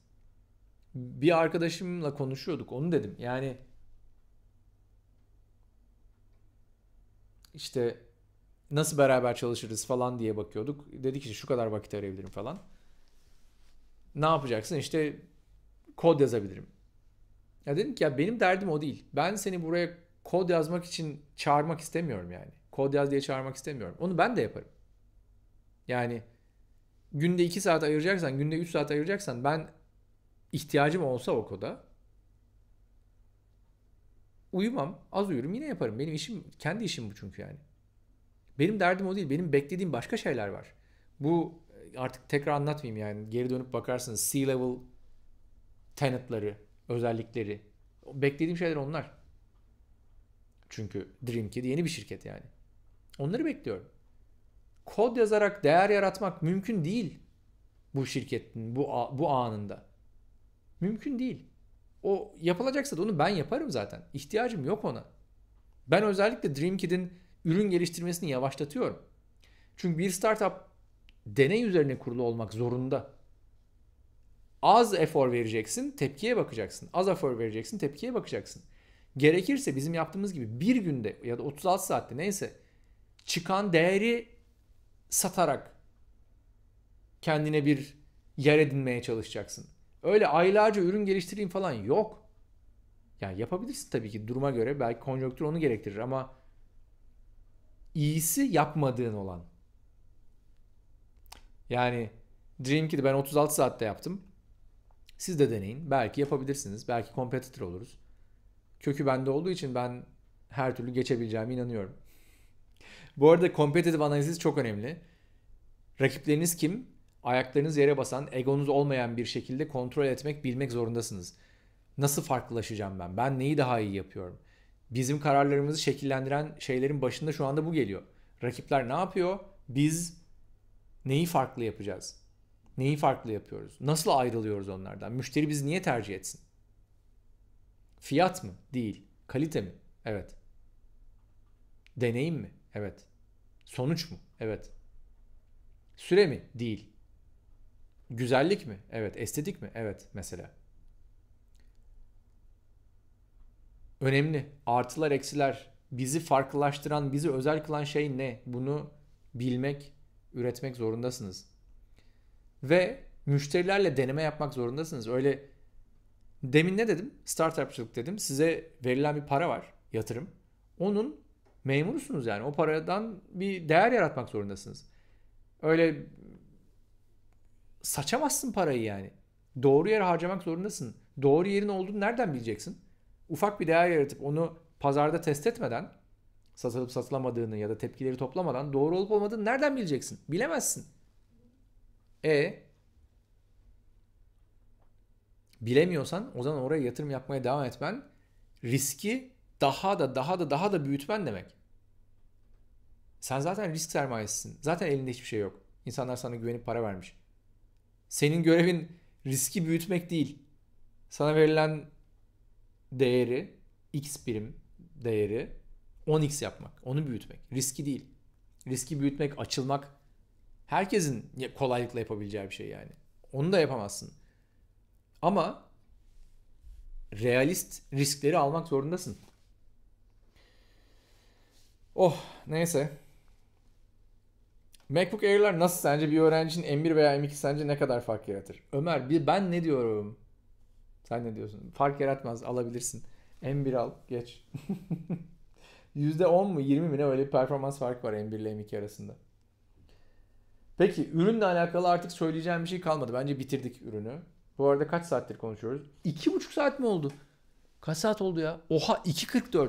Bir arkadaşımla konuşuyorduk onu dedim. Yani işte nasıl beraber çalışırız falan diye bakıyorduk. Dedik ki şu kadar vakit arayabilirim falan. Ne yapacaksın? İşte kod yazabilirim. Ya dedim ki ya benim derdim o değil. Ben seni buraya kod yazmak için çağırmak istemiyorum yani. Kod yaz diye çağırmak istemiyorum. Onu ben de yaparım. Yani günde 2 saat ayıracaksan, günde 3 saat ayıracaksan ben ihtiyacım olsa o koda uyumam, az uyurum yine yaparım. Benim işim, kendi işim bu çünkü yani. Benim derdim o değil. Benim beklediğim başka şeyler var. Bu artık tekrar anlatmayayım yani. Geri dönüp bakarsınız C-level tenetleri, özellikleri. Beklediğim şeyler onlar. Çünkü Dreamkit yeni bir şirket yani. Onları bekliyorum kod yazarak değer yaratmak mümkün değil bu şirketin bu bu anında. Mümkün değil. O yapılacaksa da onu ben yaparım zaten. İhtiyacım yok ona. Ben özellikle DreamKid'in ürün geliştirmesini yavaşlatıyorum. Çünkü bir startup deney üzerine kurulu olmak zorunda. Az efor vereceksin, tepkiye bakacaksın. Az efor vereceksin, tepkiye bakacaksın. Gerekirse bizim yaptığımız gibi bir günde ya da 36 saatte neyse çıkan değeri satarak kendine bir yer edinmeye çalışacaksın. Öyle aylarca ürün geliştireyim falan yok. Yani yapabilirsin tabii ki duruma göre belki konjonktür onu gerektirir ama iyisi yapmadığın olan. Yani Dreamkit'i ben 36 saatte yaptım. Siz de deneyin. Belki yapabilirsiniz. Belki kompetitör oluruz. Kökü bende olduğu için ben her türlü geçebileceğime inanıyorum. Bu arada kompetitif analiz çok önemli. Rakipleriniz kim? Ayaklarınız yere basan, egonuz olmayan bir şekilde kontrol etmek, bilmek zorundasınız. Nasıl farklılaşacağım ben? Ben neyi daha iyi yapıyorum? Bizim kararlarımızı şekillendiren şeylerin başında şu anda bu geliyor. Rakipler ne yapıyor? Biz neyi farklı yapacağız? Neyi farklı yapıyoruz? Nasıl ayrılıyoruz onlardan? Müşteri bizi niye tercih etsin? Fiyat mı? Değil. Kalite mi? Evet. Deneyim mi? Evet. Sonuç mu? Evet. Süre mi? Değil. Güzellik mi? Evet. Estetik mi? Evet mesela. Önemli. Artılar, eksiler, bizi farklılaştıran, bizi özel kılan şey ne? Bunu bilmek, üretmek zorundasınız. Ve müşterilerle deneme yapmak zorundasınız. Öyle demin ne dedim? Startupçılık dedim. Size verilen bir para var, yatırım. Onun Memursunuz yani. O paradan bir değer yaratmak zorundasınız. Öyle saçamazsın parayı yani. Doğru yere harcamak zorundasın. Doğru yerin olduğunu nereden bileceksin? Ufak bir değer yaratıp onu pazarda test etmeden satılıp satılamadığını ya da tepkileri toplamadan doğru olup olmadığını nereden bileceksin? Bilemezsin. E bilemiyorsan o zaman oraya yatırım yapmaya devam etmen riski daha da daha da daha da büyütmen demek. Sen zaten risk sermayesisin. Zaten elinde hiçbir şey yok. İnsanlar sana güvenip para vermiş. Senin görevin riski büyütmek değil. Sana verilen değeri x birim değeri 10x yapmak. Onu büyütmek. Riski değil. Riski büyütmek, açılmak herkesin kolaylıkla yapabileceği bir şey yani. Onu da yapamazsın. Ama realist riskleri almak zorundasın. Oh neyse. MacBook Air'lar nasıl sence bir öğrencinin M1 veya M2 sence ne kadar fark yaratır? Ömer bir ben ne diyorum? Sen ne diyorsun? Fark yaratmaz alabilirsin. M1 al geç. %10 mu 20 mi ne öyle bir performans farkı var M1 ile M2 arasında. Peki ürünle alakalı artık söyleyeceğim bir şey kalmadı. Bence bitirdik ürünü. Bu arada kaç saattir konuşuyoruz? 2,5 saat mi oldu? Kaç saat oldu ya? Oha 2.44.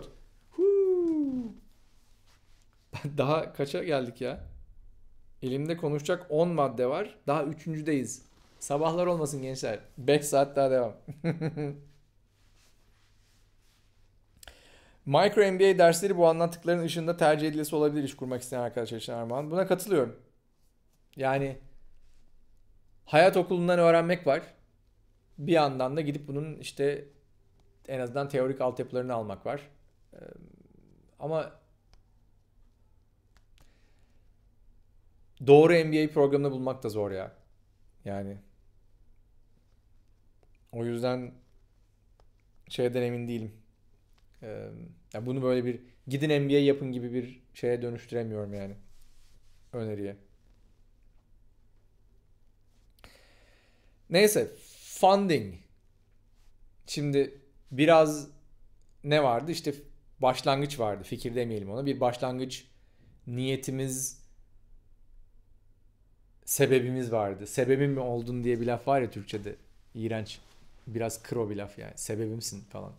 daha kaça geldik ya? Elimde konuşacak 10 madde var. Daha üçüncüdeyiz. Sabahlar olmasın gençler. 5 saat daha devam. Micro MBA dersleri bu anlattıkların ışığında tercih edilesi olabilir iş kurmak isteyen arkadaşlar için Armağan. Buna katılıyorum. Yani hayat okulundan öğrenmek var. Bir yandan da gidip bunun işte en azından teorik altyapılarını almak var. Ama doğru NBA programını bulmak da zor ya. Yani o yüzden şeyden emin değilim. Ee, yani bunu böyle bir gidin NBA yapın gibi bir şeye dönüştüremiyorum yani. Öneriye. Neyse funding. Şimdi biraz ne vardı? İşte başlangıç vardı. Fikir demeyelim ona. Bir başlangıç niyetimiz sebebimiz vardı. Sebebim mi oldun diye bir laf var ya Türkçe'de. İğrenç. Biraz kro bir laf yani. Sebebimsin falan.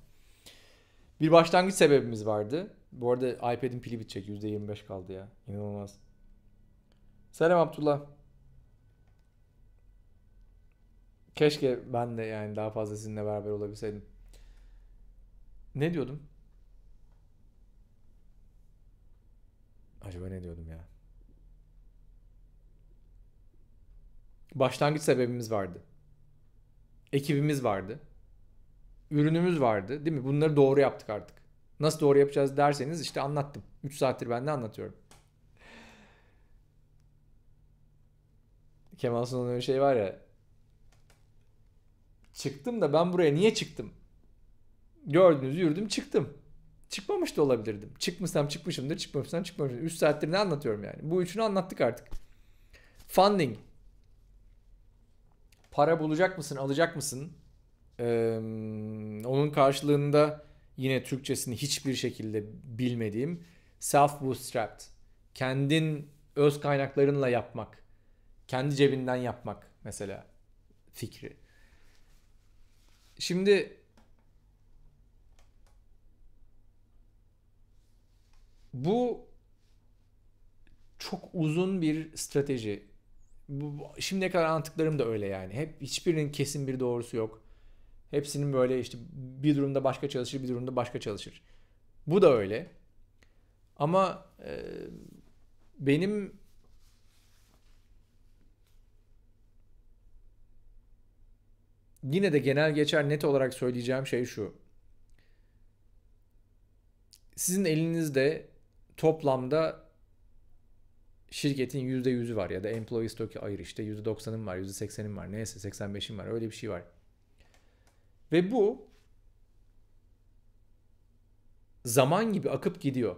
Bir başlangıç sebebimiz vardı. Bu arada iPad'in pili bitecek. %25 kaldı ya. İnanılmaz. Selam Abdullah. Keşke ben de yani daha fazla sizinle beraber olabilseydim. Ne diyordum? Acaba ne diyordum ya? başlangıç sebebimiz vardı. Ekibimiz vardı. Ürünümüz vardı değil mi? Bunları doğru yaptık artık. Nasıl doğru yapacağız derseniz işte anlattım. 3 saattir ben de anlatıyorum. Kemal Sunal'ın öyle şey var ya. Çıktım da ben buraya niye çıktım? Gördünüz yürüdüm çıktım. Çıkmamış da olabilirdim. Çıkmışsam çıkmışımdır, çıkmamışsam çıkmamışımdır. 3 saattir ne anlatıyorum yani? Bu üçünü anlattık artık. Funding para bulacak mısın, alacak mısın? Ee, onun karşılığında yine Türkçesini hiçbir şekilde bilmediğim self bootstrapped. Kendin öz kaynaklarınla yapmak. Kendi cebinden yapmak mesela fikri. Şimdi bu çok uzun bir strateji bu, şimdiye kadar anlattıklarım da öyle yani. Hep hiçbirinin kesin bir doğrusu yok. Hepsinin böyle işte bir durumda başka çalışır, bir durumda başka çalışır. Bu da öyle. Ama e, benim yine de genel geçer net olarak söyleyeceğim şey şu. Sizin elinizde toplamda şirketin %100'ü var ya da employee stock'i ayır işte %90'ın var, %80'in var, neyse 85'in var öyle bir şey var. Ve bu zaman gibi akıp gidiyor.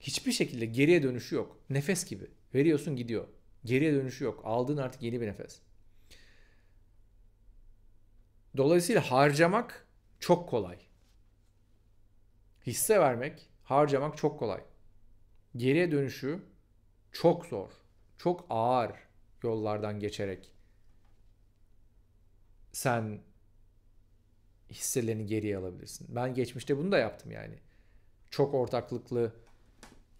Hiçbir şekilde geriye dönüşü yok. Nefes gibi. Veriyorsun gidiyor. Geriye dönüşü yok. Aldığın artık yeni bir nefes. Dolayısıyla harcamak çok kolay. Hisse vermek, harcamak çok kolay. Geriye dönüşü çok zor, çok ağır yollardan geçerek sen hisselerini geriye alabilirsin. Ben geçmişte bunu da yaptım yani. Çok ortaklıklı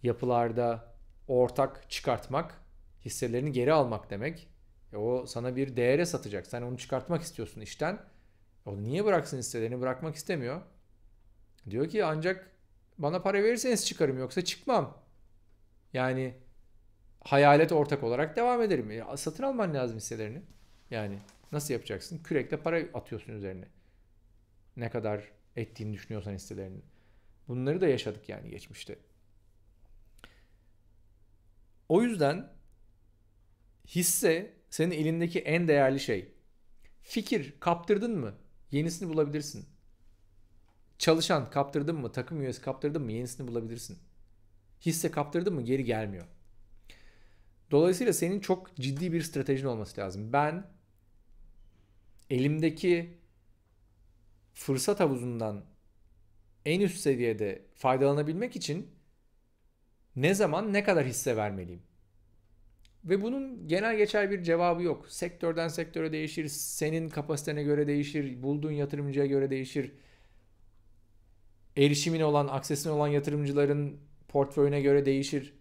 yapılarda ortak çıkartmak hisselerini geri almak demek. E o sana bir değere satacak. Sen onu çıkartmak istiyorsun işten. O niye bıraksın hisselerini? Bırakmak istemiyor. Diyor ki ancak bana para verirseniz çıkarım yoksa çıkmam. Yani hayalet ortak olarak devam edelim. Ya, e, satın alman lazım hisselerini. Yani nasıl yapacaksın? Kürekle para atıyorsun üzerine. Ne kadar ettiğini düşünüyorsan hisselerini. Bunları da yaşadık yani geçmişte. O yüzden hisse senin elindeki en değerli şey. Fikir kaptırdın mı? Yenisini bulabilirsin. Çalışan kaptırdın mı? Takım üyesi kaptırdın mı? Yenisini bulabilirsin. Hisse kaptırdın mı? Geri gelmiyor. Dolayısıyla senin çok ciddi bir stratejin olması lazım. Ben elimdeki fırsat havuzundan en üst seviyede faydalanabilmek için ne zaman ne kadar hisse vermeliyim? Ve bunun genel geçer bir cevabı yok. Sektörden sektöre değişir, senin kapasitene göre değişir, bulduğun yatırımcıya göre değişir. Erişimin olan, aksesin olan yatırımcıların portföyüne göre değişir.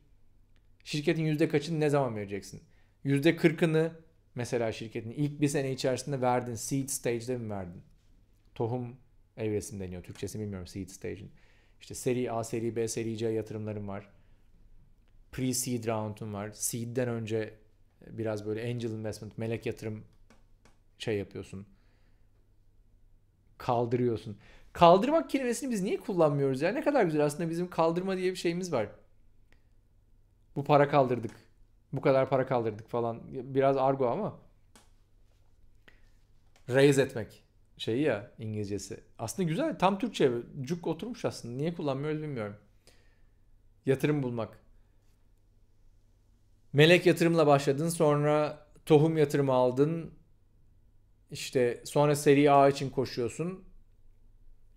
Şirketin yüzde kaçını ne zaman vereceksin? Yüzde kırkını mesela şirketin ilk bir sene içerisinde verdin. Seed stage'de mi verdin? Tohum evresi deniyor. Türkçesi bilmiyorum seed stage'in. İşte seri A, seri B, seri C yatırımlarım var. Pre-seed round'un var. Seed'den önce biraz böyle angel investment, melek yatırım şey yapıyorsun. Kaldırıyorsun. Kaldırmak kelimesini biz niye kullanmıyoruz ya? Ne kadar güzel aslında bizim kaldırma diye bir şeyimiz var. Bu para kaldırdık. Bu kadar para kaldırdık falan. Biraz argo ama. Raise etmek şeyi ya İngilizcesi. Aslında güzel. Tam Türkçe cuk oturmuş aslında. Niye kullanmıyoruz bilmiyorum. Yatırım bulmak. Melek yatırımla başladın. Sonra tohum yatırımı aldın. İşte sonra seri A için koşuyorsun.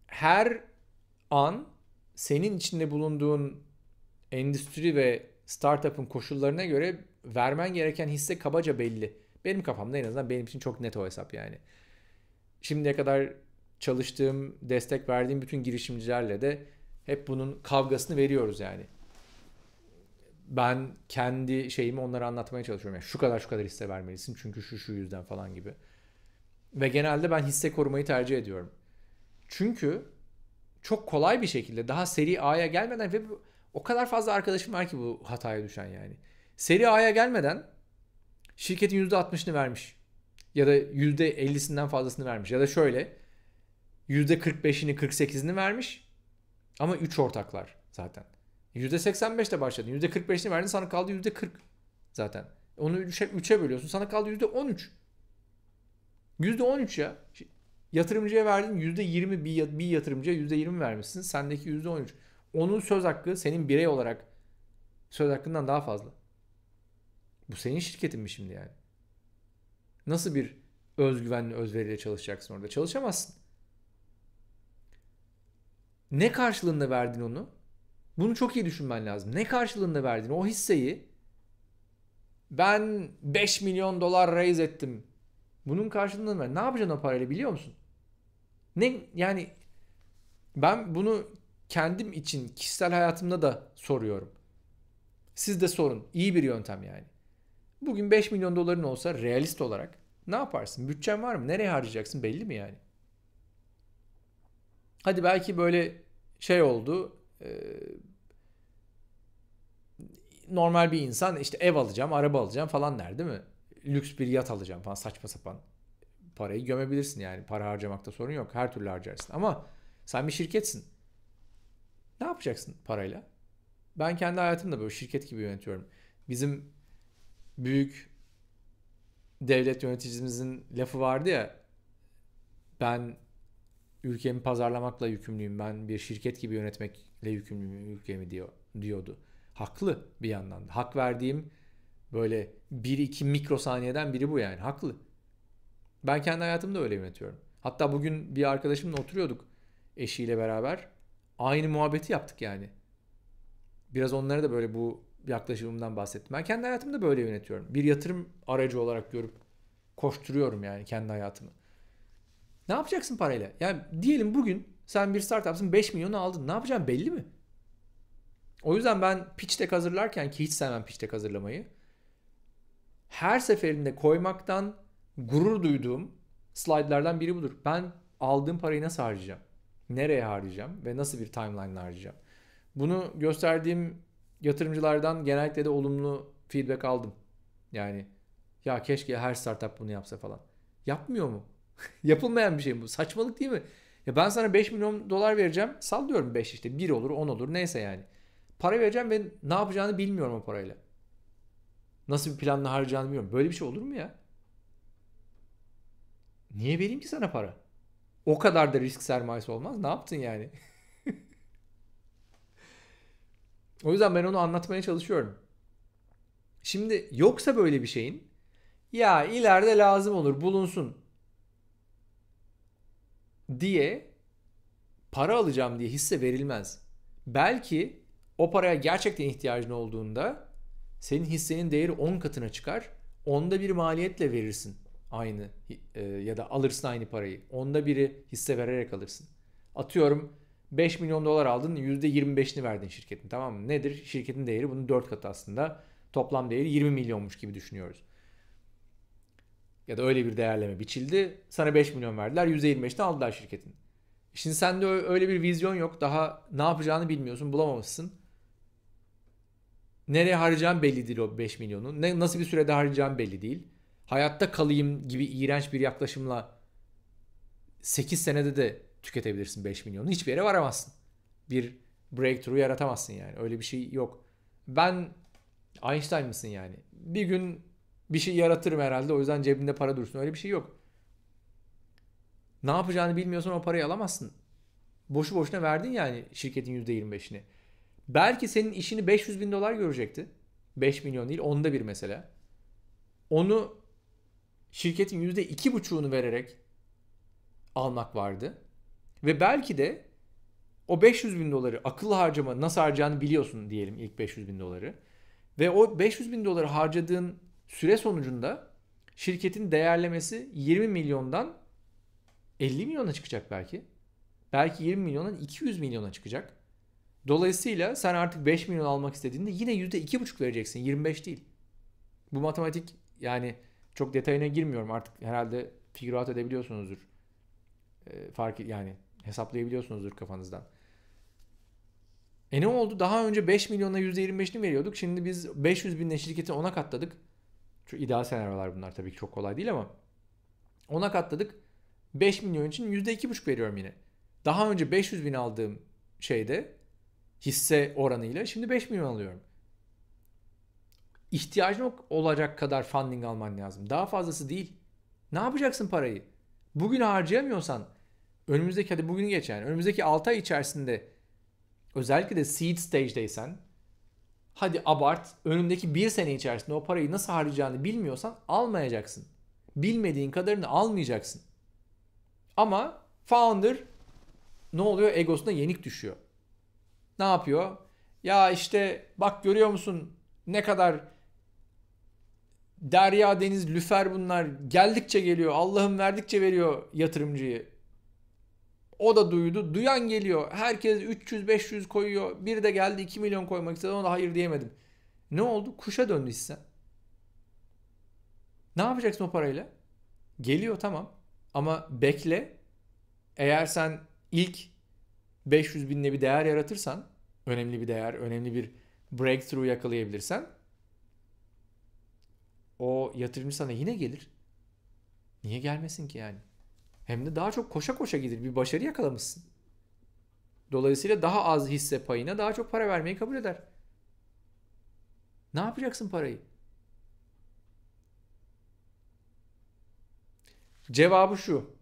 Her an senin içinde bulunduğun endüstri ve startup'ın koşullarına göre vermen gereken hisse kabaca belli. Benim kafamda en azından benim için çok net o hesap yani. Şimdiye kadar çalıştığım, destek verdiğim bütün girişimcilerle de hep bunun kavgasını veriyoruz yani. Ben kendi şeyimi onlara anlatmaya çalışıyorum. Yani şu kadar şu kadar hisse vermelisin çünkü şu şu yüzden falan gibi. Ve genelde ben hisse korumayı tercih ediyorum. Çünkü çok kolay bir şekilde daha seri A'ya gelmeden ve bu o kadar fazla arkadaşım var ki bu hataya düşen yani. Seri A'ya gelmeden şirketin %60'ını vermiş. Ya da %50'sinden fazlasını vermiş. Ya da şöyle %45'ini 48'ini vermiş. Ama 3 ortaklar zaten. %85'te başladın. %45'ini verdin sana kaldı %40 zaten. Onu 3'e, 3'e bölüyorsun sana kaldı %13. %13 ya. Yatırımcıya verdin %20 bir, bir yatırımcıya %20 vermişsin. Sendeki %13. Onun söz hakkı senin birey olarak söz hakkından daha fazla. Bu senin şirketin mi şimdi yani? Nasıl bir özgüvenli özveriyle çalışacaksın orada? Çalışamazsın. Ne karşılığında verdin onu? Bunu çok iyi düşünmen lazım. Ne karşılığında verdin o hisseyi? Ben 5 milyon dolar raise ettim. Bunun karşılığında ne yapacaksın o parayla biliyor musun? Ne yani ben bunu kendim için kişisel hayatımda da soruyorum. Siz de sorun. İyi bir yöntem yani. Bugün 5 milyon doların olsa realist olarak ne yaparsın? Bütçen var mı? Nereye harcayacaksın belli mi yani? Hadi belki böyle şey oldu. E, normal bir insan işte ev alacağım, araba alacağım falan der değil mi? Lüks bir yat alacağım falan saçma sapan. Parayı gömebilirsin yani. Para harcamakta sorun yok. Her türlü harcarsın. Ama sen bir şirketsin. Ne yapacaksın parayla? Ben kendi hayatımda böyle şirket gibi yönetiyorum. Bizim büyük devlet yöneticimizin lafı vardı ya ben ülkemi pazarlamakla yükümlüyüm. Ben bir şirket gibi yönetmekle yükümlüyüm ülkemi diyor diyordu. Haklı bir yandan Hak verdiğim böyle 1-2 mikrosaniyeden biri bu yani. Haklı. Ben kendi hayatımda öyle yönetiyorum. Hatta bugün bir arkadaşımla oturuyorduk eşiyle beraber aynı muhabbeti yaptık yani. Biraz onlara da böyle bu yaklaşımımdan bahsettim. Ben kendi hayatımı da böyle yönetiyorum. Bir yatırım aracı olarak görüp koşturuyorum yani kendi hayatımı. Ne yapacaksın parayla? Yani diyelim bugün sen bir startupsın 5 milyonu aldın. Ne yapacaksın belli mi? O yüzden ben pitch deck hazırlarken ki hiç sevmem pitch deck hazırlamayı. Her seferinde koymaktan gurur duyduğum slaytlardan biri budur. Ben aldığım parayı nasıl harcayacağım? nereye harcayacağım ve nasıl bir timeline harcayacağım. Bunu gösterdiğim yatırımcılardan genellikle de olumlu feedback aldım. Yani ya keşke her startup bunu yapsa falan. Yapmıyor mu? Yapılmayan bir şey bu. Saçmalık değil mi? Ya ben sana 5 milyon dolar vereceğim. Sallıyorum 5 işte. 1 olur 10 olur neyse yani. Para vereceğim ve ne yapacağını bilmiyorum o parayla. Nasıl bir planla harcayacağını bilmiyorum. Böyle bir şey olur mu ya? Niye vereyim ki sana para? O kadar da risk sermayesi olmaz. Ne yaptın yani? o yüzden ben onu anlatmaya çalışıyorum. Şimdi yoksa böyle bir şeyin ya ileride lazım olur bulunsun diye para alacağım diye hisse verilmez. Belki o paraya gerçekten ihtiyacın olduğunda senin hissenin değeri 10 katına çıkar. Onda bir maliyetle verirsin aynı e, ya da alırsın aynı parayı. Onda biri hisse vererek alırsın. Atıyorum 5 milyon dolar aldın %25'ini verdin şirketin tamam mı? Nedir? Şirketin değeri bunun 4 katı aslında. Toplam değeri 20 milyonmuş gibi düşünüyoruz. Ya da öyle bir değerleme biçildi. Sana 5 milyon verdiler %25'ini aldılar şirketin. Şimdi sende öyle bir vizyon yok. Daha ne yapacağını bilmiyorsun bulamamışsın. Nereye harcayacağın belli değil o 5 milyonu. Ne, nasıl bir sürede harcayacağın belli değil hayatta kalayım gibi iğrenç bir yaklaşımla 8 senede de tüketebilirsin 5 milyonu. Hiçbir yere varamazsın. Bir breakthrough yaratamazsın yani. Öyle bir şey yok. Ben Einstein mısın yani? Bir gün bir şey yaratırım herhalde. O yüzden cebinde para dursun. Öyle bir şey yok. Ne yapacağını bilmiyorsan o parayı alamazsın. Boşu boşuna verdin yani şirketin %25'ini. Belki senin işini 500 bin dolar görecekti. 5 milyon değil onda bir mesela. Onu şirketin yüzde iki buçuğunu vererek almak vardı. Ve belki de o 500 bin doları akıllı harcama nasıl harcayacağını biliyorsun diyelim ilk 500 bin doları. Ve o 500 bin doları harcadığın süre sonucunda şirketin değerlemesi 20 milyondan 50 milyona çıkacak belki. Belki 20 milyondan 200 milyona çıkacak. Dolayısıyla sen artık 5 milyon almak istediğinde yine %2,5 vereceksin. 25 değil. Bu matematik yani çok detayına girmiyorum artık herhalde figür out edebiliyorsunuzdur. E, fark yani hesaplayabiliyorsunuzdur kafanızdan. E ne oldu? Daha önce 5 milyona %25'ini veriyorduk. Şimdi biz 500 binle şirketi ona katladık. Şu ideal senaryolar bunlar tabii ki çok kolay değil ama. ona katladık. 5 milyon için %2,5 veriyorum yine. Daha önce 500 bin aldığım şeyde hisse oranıyla şimdi 5 milyon alıyorum ihtiyacın olacak kadar funding alman lazım. Daha fazlası değil. Ne yapacaksın parayı? Bugün harcayamıyorsan önümüzdeki hadi bugün geç yani önümüzdeki 6 ay içerisinde özellikle de seed stage'deysen hadi abart önündeki 1 sene içerisinde o parayı nasıl harcayacağını bilmiyorsan almayacaksın. Bilmediğin kadarını almayacaksın. Ama founder ne oluyor? Egosuna yenik düşüyor. Ne yapıyor? Ya işte bak görüyor musun ne kadar Derya, Deniz, Lüfer bunlar geldikçe geliyor. Allah'ın verdikçe veriyor yatırımcıyı. O da duydu. Duyan geliyor. Herkes 300-500 koyuyor. Bir de geldi 2 milyon koymak istedi. Ona hayır diyemedim. Ne oldu? Kuşa döndü hisse. Ne yapacaksın o parayla? Geliyor tamam. Ama bekle. Eğer sen ilk 500 binle bir değer yaratırsan, önemli bir değer, önemli bir breakthrough yakalayabilirsen o yatırımcı sana yine gelir. Niye gelmesin ki yani? Hem de daha çok koşa koşa gelir. Bir başarı yakalamışsın. Dolayısıyla daha az hisse payına daha çok para vermeyi kabul eder. Ne yapacaksın parayı? Cevabı şu.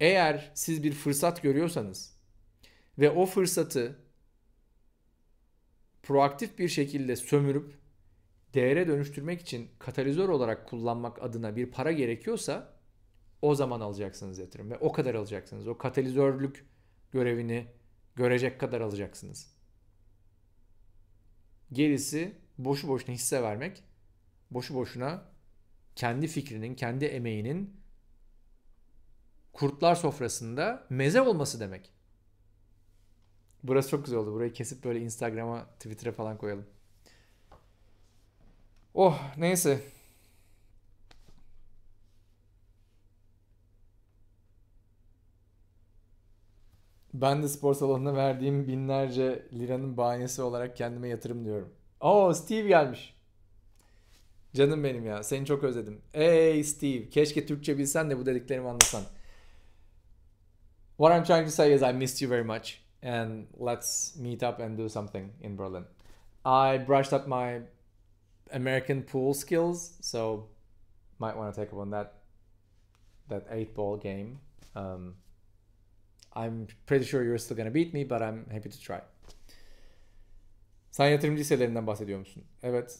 Eğer siz bir fırsat görüyorsanız ve o fırsatı proaktif bir şekilde sömürüp değere dönüştürmek için katalizör olarak kullanmak adına bir para gerekiyorsa o zaman alacaksınız yatırım ve o kadar alacaksınız. O katalizörlük görevini görecek kadar alacaksınız. Gerisi boşu boşuna hisse vermek, boşu boşuna kendi fikrinin, kendi emeğinin kurtlar sofrasında meze olması demek. Burası çok güzel oldu. Burayı kesip böyle Instagram'a, Twitter'a falan koyalım. Oh neyse. Ben de spor salonuna verdiğim binlerce liranın bahanesi olarak kendime yatırım diyorum. Oo Steve gelmiş. Canım benim ya seni çok özledim. Hey Steve keşke Türkçe bilsen de bu dediklerimi anlasan. What I'm trying to say is I missed you very much and let's meet up and do something in Berlin. I brushed up my American pool skills, so might want to take up on that that eight ball game. Um, I'm pretty sure you're still gonna beat me, but I'm happy to try. Sen yatırımcı hisselerinden bahsediyor musun? Evet.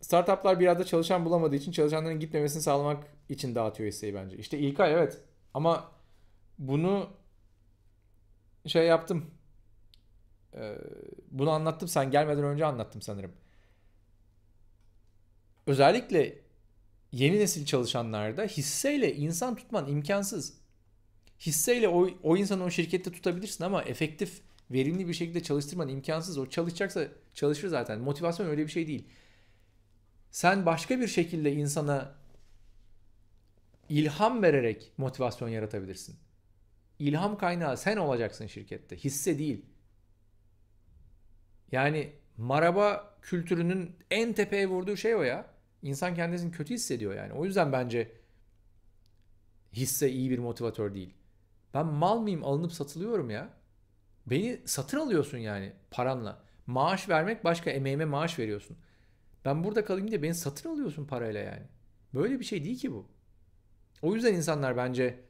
Startuplar bir arada çalışan bulamadığı için çalışanların gitmemesini sağlamak için dağıtıyor hisseyi bence. İşte ilk ay evet. Ama bunu şey yaptım. Ee, bunu anlattım sen gelmeden önce anlattım sanırım özellikle yeni nesil çalışanlarda hisseyle insan tutman imkansız. Hisseyle o, o insanı o şirkette tutabilirsin ama efektif, verimli bir şekilde çalıştırman imkansız. O çalışacaksa çalışır zaten. Motivasyon öyle bir şey değil. Sen başka bir şekilde insana ilham vererek motivasyon yaratabilirsin. İlham kaynağı sen olacaksın şirkette. Hisse değil. Yani maraba kültürünün en tepeye vurduğu şey o ya. İnsan kendisini kötü hissediyor yani. O yüzden bence hisse iyi bir motivatör değil. Ben mal mıyım alınıp satılıyorum ya. Beni satın alıyorsun yani paranla. Maaş vermek başka emeğime maaş veriyorsun. Ben burada kalayım diye beni satın alıyorsun parayla yani. Böyle bir şey değil ki bu. O yüzden insanlar bence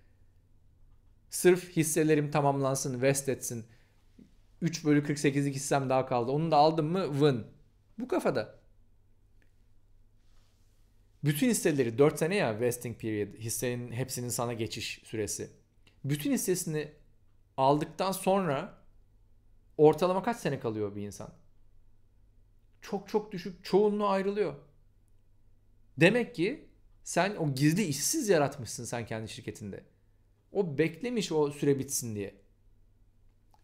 sırf hisselerim tamamlansın, vest etsin. 3 bölü 48'lik hissem daha kaldı. Onu da aldım mı win. Bu kafada. Bütün hisseleri 4 sene ya vesting period hissenin hepsinin sana geçiş süresi. Bütün hissesini aldıktan sonra ortalama kaç sene kalıyor bir insan? Çok çok düşük çoğunluğu ayrılıyor. Demek ki sen o gizli işsiz yaratmışsın sen kendi şirketinde. O beklemiş o süre bitsin diye.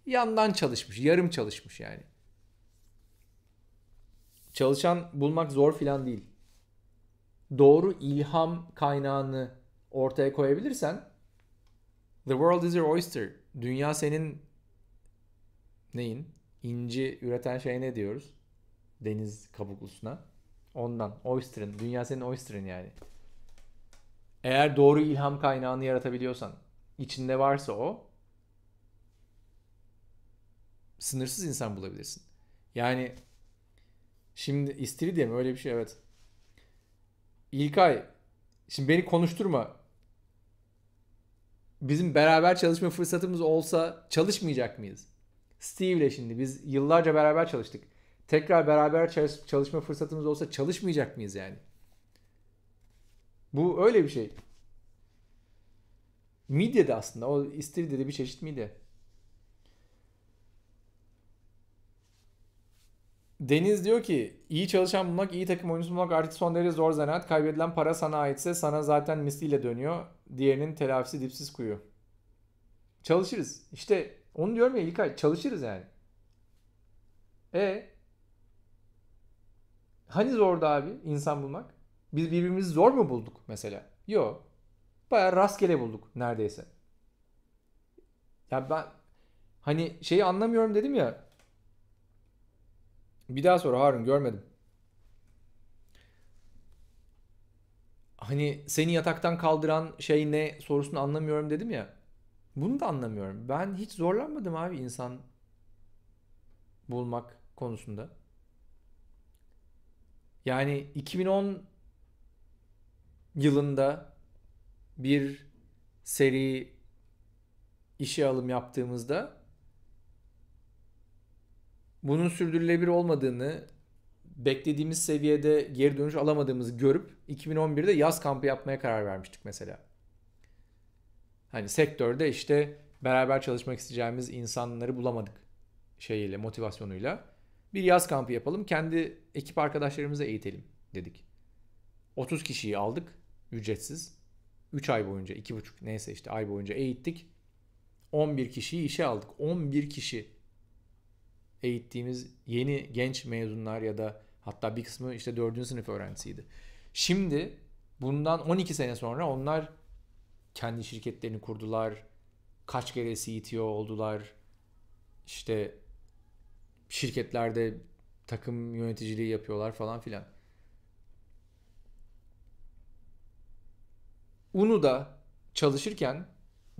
Yandan çalışmış, yarım çalışmış yani. Çalışan bulmak zor filan değil doğru ilham kaynağını ortaya koyabilirsen The world is your oyster. Dünya senin neyin? İnci üreten şey ne diyoruz? Deniz kabuklusuna. Ondan. Oyster'ın. Dünya senin oyster'ın yani. Eğer doğru ilham kaynağını yaratabiliyorsan, içinde varsa o sınırsız insan bulabilirsin. Yani şimdi istiridye mi? Öyle bir şey evet. İlkay şimdi beni konuşturma. Bizim beraber çalışma fırsatımız olsa çalışmayacak mıyız? ile şimdi biz yıllarca beraber çalıştık. Tekrar beraber çalışma fırsatımız olsa çalışmayacak mıyız yani? Bu öyle bir şey. Midye de aslında. O istiridye de bir çeşit midye. Deniz diyor ki iyi çalışan bulmak, iyi takım oyuncusu bulmak artık son derece zor zanaat. Kaybedilen para sana aitse sana zaten misliyle dönüyor. Diğerinin telafisi dipsiz kuyu. Çalışırız. İşte onu diyorum ya İlkay çalışırız yani. E hani zordu abi insan bulmak? Biz birbirimizi zor mu bulduk mesela? Yok. Baya rastgele bulduk neredeyse. Ya ben hani şeyi anlamıyorum dedim ya bir daha sonra Harun görmedim. Hani seni yataktan kaldıran şey ne sorusunu anlamıyorum dedim ya. Bunu da anlamıyorum. Ben hiç zorlanmadım abi insan bulmak konusunda. Yani 2010 yılında bir seri işe alım yaptığımızda bunun sürdürülebilir olmadığını beklediğimiz seviyede geri dönüş alamadığımızı görüp 2011'de yaz kampı yapmaya karar vermiştik mesela. Hani sektörde işte beraber çalışmak isteyeceğimiz insanları bulamadık şeyiyle, motivasyonuyla. Bir yaz kampı yapalım, kendi ekip arkadaşlarımızı eğitelim dedik. 30 kişiyi aldık ücretsiz. 3 ay boyunca, 2,5 neyse işte ay boyunca eğittik. 11 kişiyi işe aldık. 11 kişi eğittiğimiz yeni genç mezunlar ya da hatta bir kısmı işte 4. sınıf öğrencisiydi. Şimdi bundan 12 sene sonra onlar kendi şirketlerini kurdular. Kaç kere CTO oldular. İşte şirketlerde takım yöneticiliği yapıyorlar falan filan. da çalışırken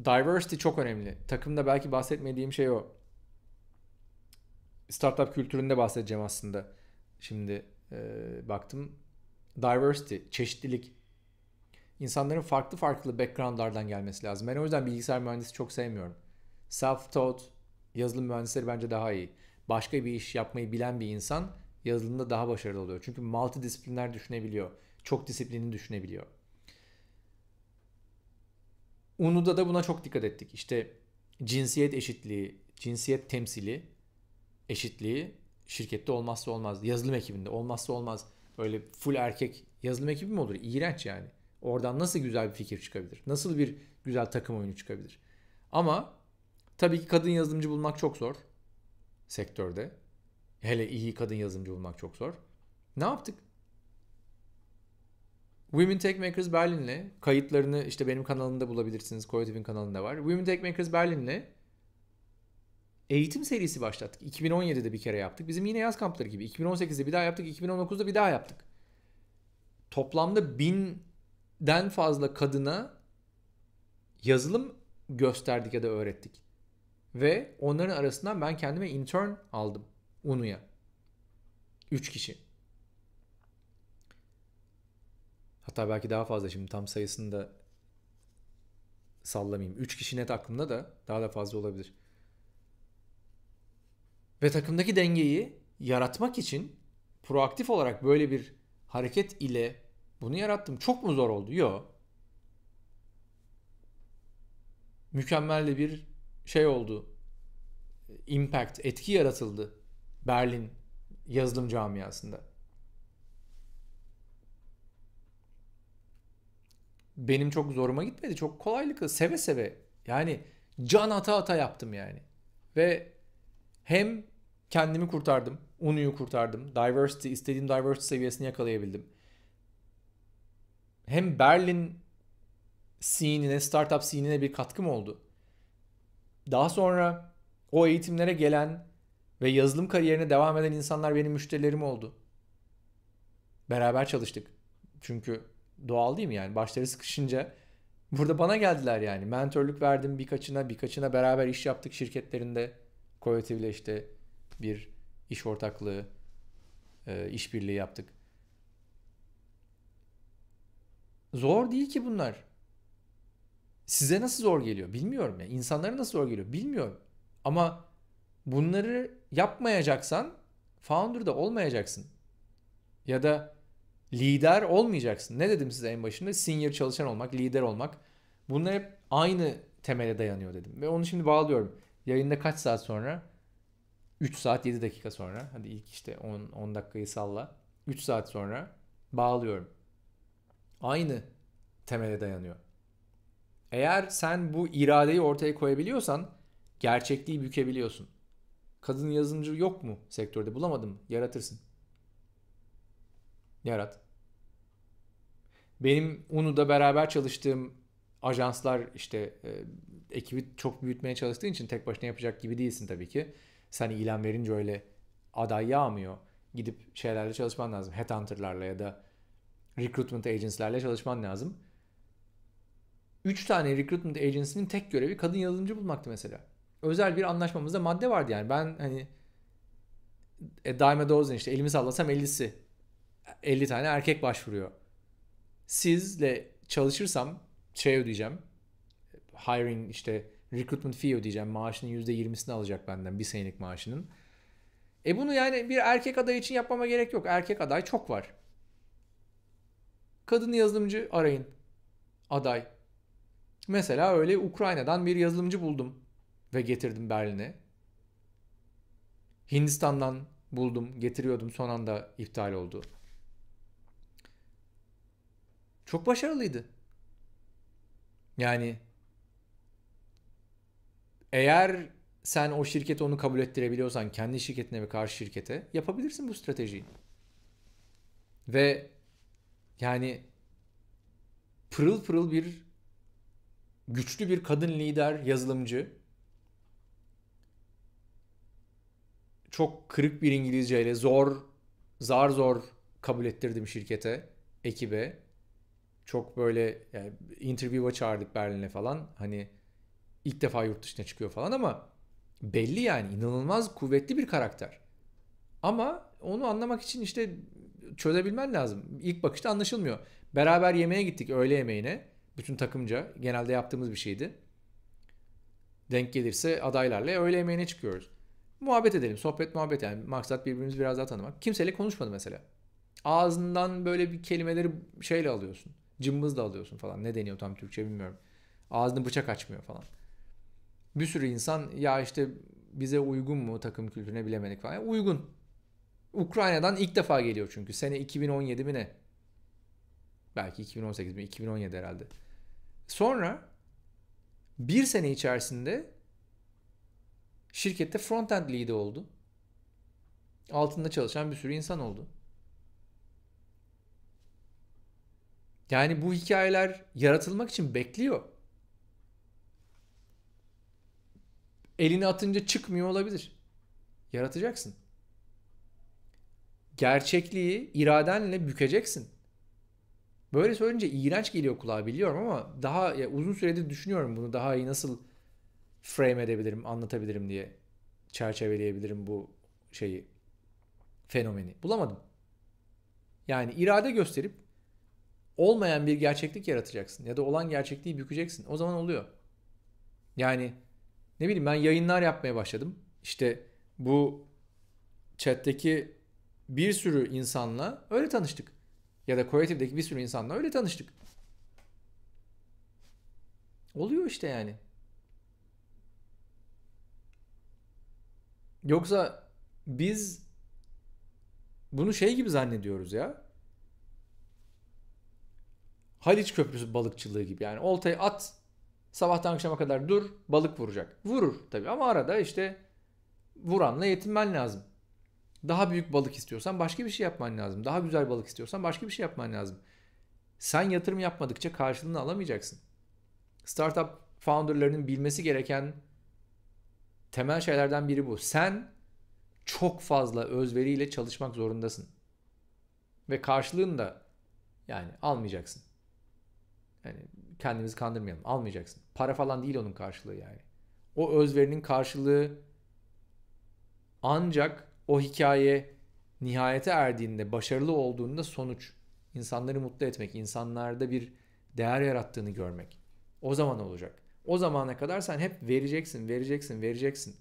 diversity çok önemli. Takımda belki bahsetmediğim şey o startup kültüründe bahsedeceğim aslında. Şimdi e, baktım. Diversity, çeşitlilik. İnsanların farklı farklı backgroundlardan gelmesi lazım. Ben o yüzden bilgisayar mühendisi çok sevmiyorum. Self-taught yazılım mühendisleri bence daha iyi. Başka bir iş yapmayı bilen bir insan yazılımda daha başarılı oluyor. Çünkü multidisipliner düşünebiliyor. Çok disiplini düşünebiliyor. UNU'da da buna çok dikkat ettik. İşte cinsiyet eşitliği, cinsiyet temsili eşitliği şirkette olmazsa olmaz. Yazılım ekibinde olmazsa olmaz. Böyle full erkek yazılım ekibi mi olur? İğrenç yani. Oradan nasıl güzel bir fikir çıkabilir? Nasıl bir güzel takım oyunu çıkabilir? Ama tabii ki kadın yazılımcı bulmak çok zor sektörde. Hele iyi kadın yazılımcı bulmak çok zor. Ne yaptık? Women Tech Makers Berlin'le kayıtlarını işte benim kanalımda bulabilirsiniz. Koyotiv'in kanalında var. Women Tech Makers Berlin'le eğitim serisi başlattık. 2017'de bir kere yaptık. Bizim yine yaz kampları gibi. 2018'de bir daha yaptık. 2019'da bir daha yaptık. Toplamda binden fazla kadına yazılım gösterdik ya da öğrettik. Ve onların arasından ben kendime intern aldım. UNU'ya. 3 kişi. Hatta belki daha fazla şimdi tam sayısını da sallamayayım. 3 kişi net aklımda da daha da fazla olabilir. Ve takımdaki dengeyi yaratmak için proaktif olarak böyle bir hareket ile bunu yarattım. Çok mu zor oldu? Yok. Mükemmel de bir şey oldu. Impact, etki yaratıldı Berlin yazılım camiasında. Benim çok zoruma gitmedi. Çok kolaylıkla seve seve yani can ata ata yaptım yani. Ve hem kendimi kurtardım. Unu'yu kurtardım. Diversity, istediğim diversity seviyesini yakalayabildim. Hem Berlin scene'ine, startup scene'ine bir katkım oldu. Daha sonra o eğitimlere gelen ve yazılım kariyerine devam eden insanlar benim müşterilerim oldu. Beraber çalıştık. Çünkü doğal değil mi yani? Başları sıkışınca burada bana geldiler yani. Mentörlük verdim birkaçına, birkaçına beraber iş yaptık şirketlerinde. Koyotiv'le işte bir iş ortaklığı, e, işbirliği yaptık. Zor değil ki bunlar. Size nasıl zor geliyor bilmiyorum ya. İnsanlara nasıl zor geliyor bilmiyorum. Ama bunları yapmayacaksan founder da olmayacaksın. Ya da lider olmayacaksın. Ne dedim size en başında? Senior çalışan olmak, lider olmak. Bunlar hep aynı temele dayanıyor dedim. Ve onu şimdi bağlıyorum. Yayında kaç saat sonra 3 saat 7 dakika sonra hadi ilk işte 10, 10 dakikayı salla. 3 saat sonra bağlıyorum. Aynı temele dayanıyor. Eğer sen bu iradeyi ortaya koyabiliyorsan gerçekliği bükebiliyorsun. Kadın yazılımcı yok mu sektörde bulamadın mı? Yaratırsın. Yarat. Benim UNU'da beraber çalıştığım ajanslar işte e, ekibi çok büyütmeye çalıştığın için tek başına yapacak gibi değilsin tabii ki sen ilan verince öyle aday yağmıyor. Gidip şeylerle çalışman lazım. Headhunter'larla ya da recruitment agency'lerle çalışman lazım. 3 tane recruitment agency'nin tek görevi kadın yazılımcı bulmaktı mesela. Özel bir anlaşmamızda madde vardı yani. Ben hani e, dime dozen işte elimi sallasam 50'si. 50 tane erkek başvuruyor. Sizle çalışırsam şey ödeyeceğim. Hiring işte recruitment fee ödeyeceğim. Maaşının %20'sini alacak benden bir senelik maaşının. E bunu yani bir erkek aday için yapmama gerek yok. Erkek aday çok var. Kadın yazılımcı arayın. Aday. Mesela öyle Ukrayna'dan bir yazılımcı buldum ve getirdim Berlin'e. Hindistan'dan buldum, getiriyordum son anda iptal oldu. Çok başarılıydı. Yani eğer sen o şirketi onu kabul ettirebiliyorsan kendi şirketine ve karşı şirkete yapabilirsin bu stratejiyi. Ve yani pırıl pırıl bir güçlü bir kadın lider, yazılımcı çok kırık bir İngilizceyle zor zar zor kabul ettirdim şirkete, ekibe. Çok böyle yani interview'a çağırdık Berlin'e falan. Hani ilk defa yurt dışına çıkıyor falan ama belli yani inanılmaz kuvvetli bir karakter. Ama onu anlamak için işte çözebilmen lazım. İlk bakışta anlaşılmıyor. Beraber yemeğe gittik öğle yemeğine. Bütün takımca genelde yaptığımız bir şeydi. Denk gelirse adaylarla öğle yemeğine çıkıyoruz. Muhabbet edelim. Sohbet muhabbet yani. Maksat birbirimizi biraz daha tanımak. Kimseyle konuşmadı mesela. Ağzından böyle bir kelimeleri şeyle alıyorsun. Cımbızla alıyorsun falan. Ne deniyor tam Türkçe bilmiyorum. Ağzını bıçak açmıyor falan bir sürü insan ya işte bize uygun mu takım kültürüne bilemedik falan. Yani uygun. Ukrayna'dan ilk defa geliyor çünkü. Sene 2017 mi ne? Belki 2018 mi? 2017 herhalde. Sonra bir sene içerisinde şirkette frontend lead'i oldu. Altında çalışan bir sürü insan oldu. Yani bu hikayeler yaratılmak için bekliyor. Elini atınca çıkmıyor olabilir. Yaratacaksın. Gerçekliği iradenle bükeceksin. Böyle söyleyince iğrenç geliyor kulağa biliyorum ama daha ya uzun süredir düşünüyorum bunu daha iyi nasıl frame edebilirim, anlatabilirim diye çerçeveleyebilirim bu şeyi, fenomeni. Bulamadım. Yani irade gösterip olmayan bir gerçeklik yaratacaksın ya da olan gerçekliği bükeceksin. O zaman oluyor. Yani ne bileyim ben yayınlar yapmaya başladım. İşte bu chat'teki bir sürü insanla öyle tanıştık. Ya da Koyatif'deki bir sürü insanla öyle tanıştık. Oluyor işte yani. Yoksa biz bunu şey gibi zannediyoruz ya. Haliç Köprüsü balıkçılığı gibi yani oltayı at Sabahtan akşama kadar dur balık vuracak. Vurur tabii ama arada işte vuranla yetinmen lazım. Daha büyük balık istiyorsan başka bir şey yapman lazım. Daha güzel balık istiyorsan başka bir şey yapman lazım. Sen yatırım yapmadıkça karşılığını alamayacaksın. Startup founderlarının bilmesi gereken temel şeylerden biri bu. Sen çok fazla özveriyle çalışmak zorundasın. Ve karşılığını da yani almayacaksın. Yani Kendimizi kandırmayalım. Almayacaksın. Para falan değil onun karşılığı yani. O özverinin karşılığı ancak o hikaye nihayete erdiğinde, başarılı olduğunda sonuç. insanları mutlu etmek, insanlarda bir değer yarattığını görmek. O zaman olacak. O zamana kadar sen hep vereceksin, vereceksin, vereceksin.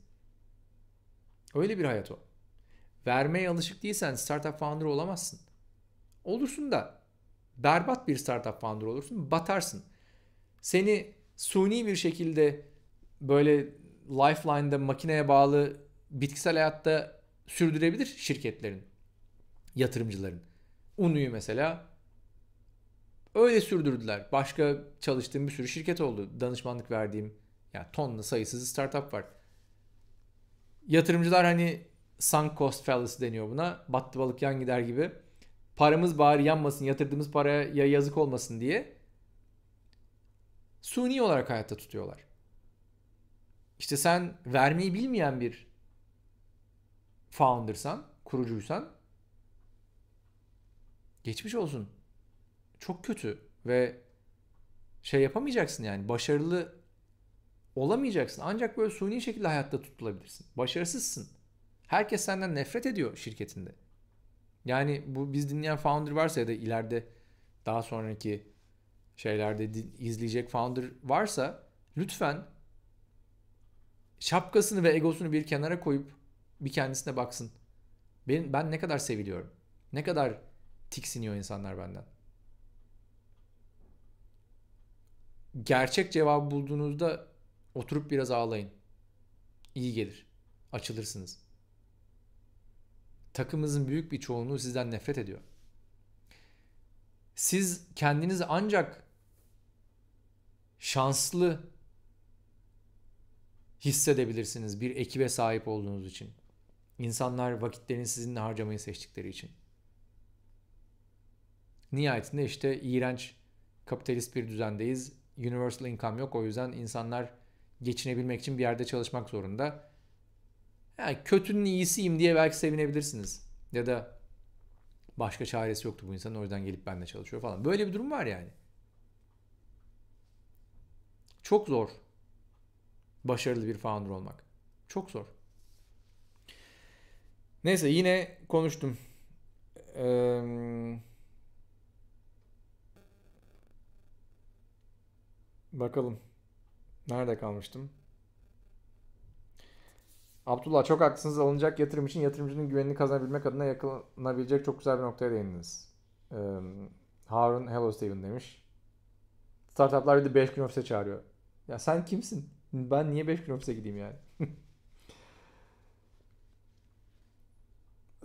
Öyle bir hayat o. Vermeye alışık değilsen startup founder olamazsın. Olursun da berbat bir startup founder olursun, batarsın seni suni bir şekilde böyle lifeline'da makineye bağlı bitkisel hayatta sürdürebilir şirketlerin, yatırımcıların. Unu'yu mesela öyle sürdürdüler. Başka çalıştığım bir sürü şirket oldu. Danışmanlık verdiğim ya yani tonla sayısız startup var. Yatırımcılar hani sunk cost fallacy deniyor buna. Battı balık yan gider gibi. Paramız bari yanmasın, yatırdığımız paraya yazık olmasın diye suni olarak hayatta tutuyorlar. İşte sen vermeyi bilmeyen bir founder'san, kurucuysan geçmiş olsun. Çok kötü ve şey yapamayacaksın yani başarılı olamayacaksın. Ancak böyle suni şekilde hayatta tutulabilirsin. Başarısızsın. Herkes senden nefret ediyor şirketinde. Yani bu biz dinleyen founder varsa ya da ileride daha sonraki şeylerde izleyecek founder varsa lütfen şapkasını ve egosunu bir kenara koyup bir kendisine baksın. Ben, ben ne kadar seviliyorum. Ne kadar tiksiniyor insanlar benden. Gerçek cevabı bulduğunuzda oturup biraz ağlayın. İyi gelir. Açılırsınız. Takımınızın büyük bir çoğunluğu sizden nefret ediyor. Siz kendinizi ancak şanslı hissedebilirsiniz bir ekibe sahip olduğunuz için. İnsanlar vakitlerini sizinle harcamayı seçtikleri için. Nihayetinde işte iğrenç kapitalist bir düzendeyiz. Universal income yok o yüzden insanlar geçinebilmek için bir yerde çalışmak zorunda. Yani kötünün iyisiyim diye belki sevinebilirsiniz. Ya da başka çaresi yoktu bu insanın o yüzden gelip benimle çalışıyor falan. Böyle bir durum var yani. Çok zor başarılı bir founder olmak. Çok zor. Neyse yine konuştum. Ee, bakalım. Nerede kalmıştım? Abdullah çok haklısınız. Alınacak yatırım için yatırımcının güvenini kazanabilmek adına yakınabilecek çok güzel bir noktaya değindiniz. Ee, Harun Hello Steven demiş. Startuplar bir de 5 gün ofise çağırıyor. Ya sen kimsin? Ben niye 5 gün ofise gideyim yani?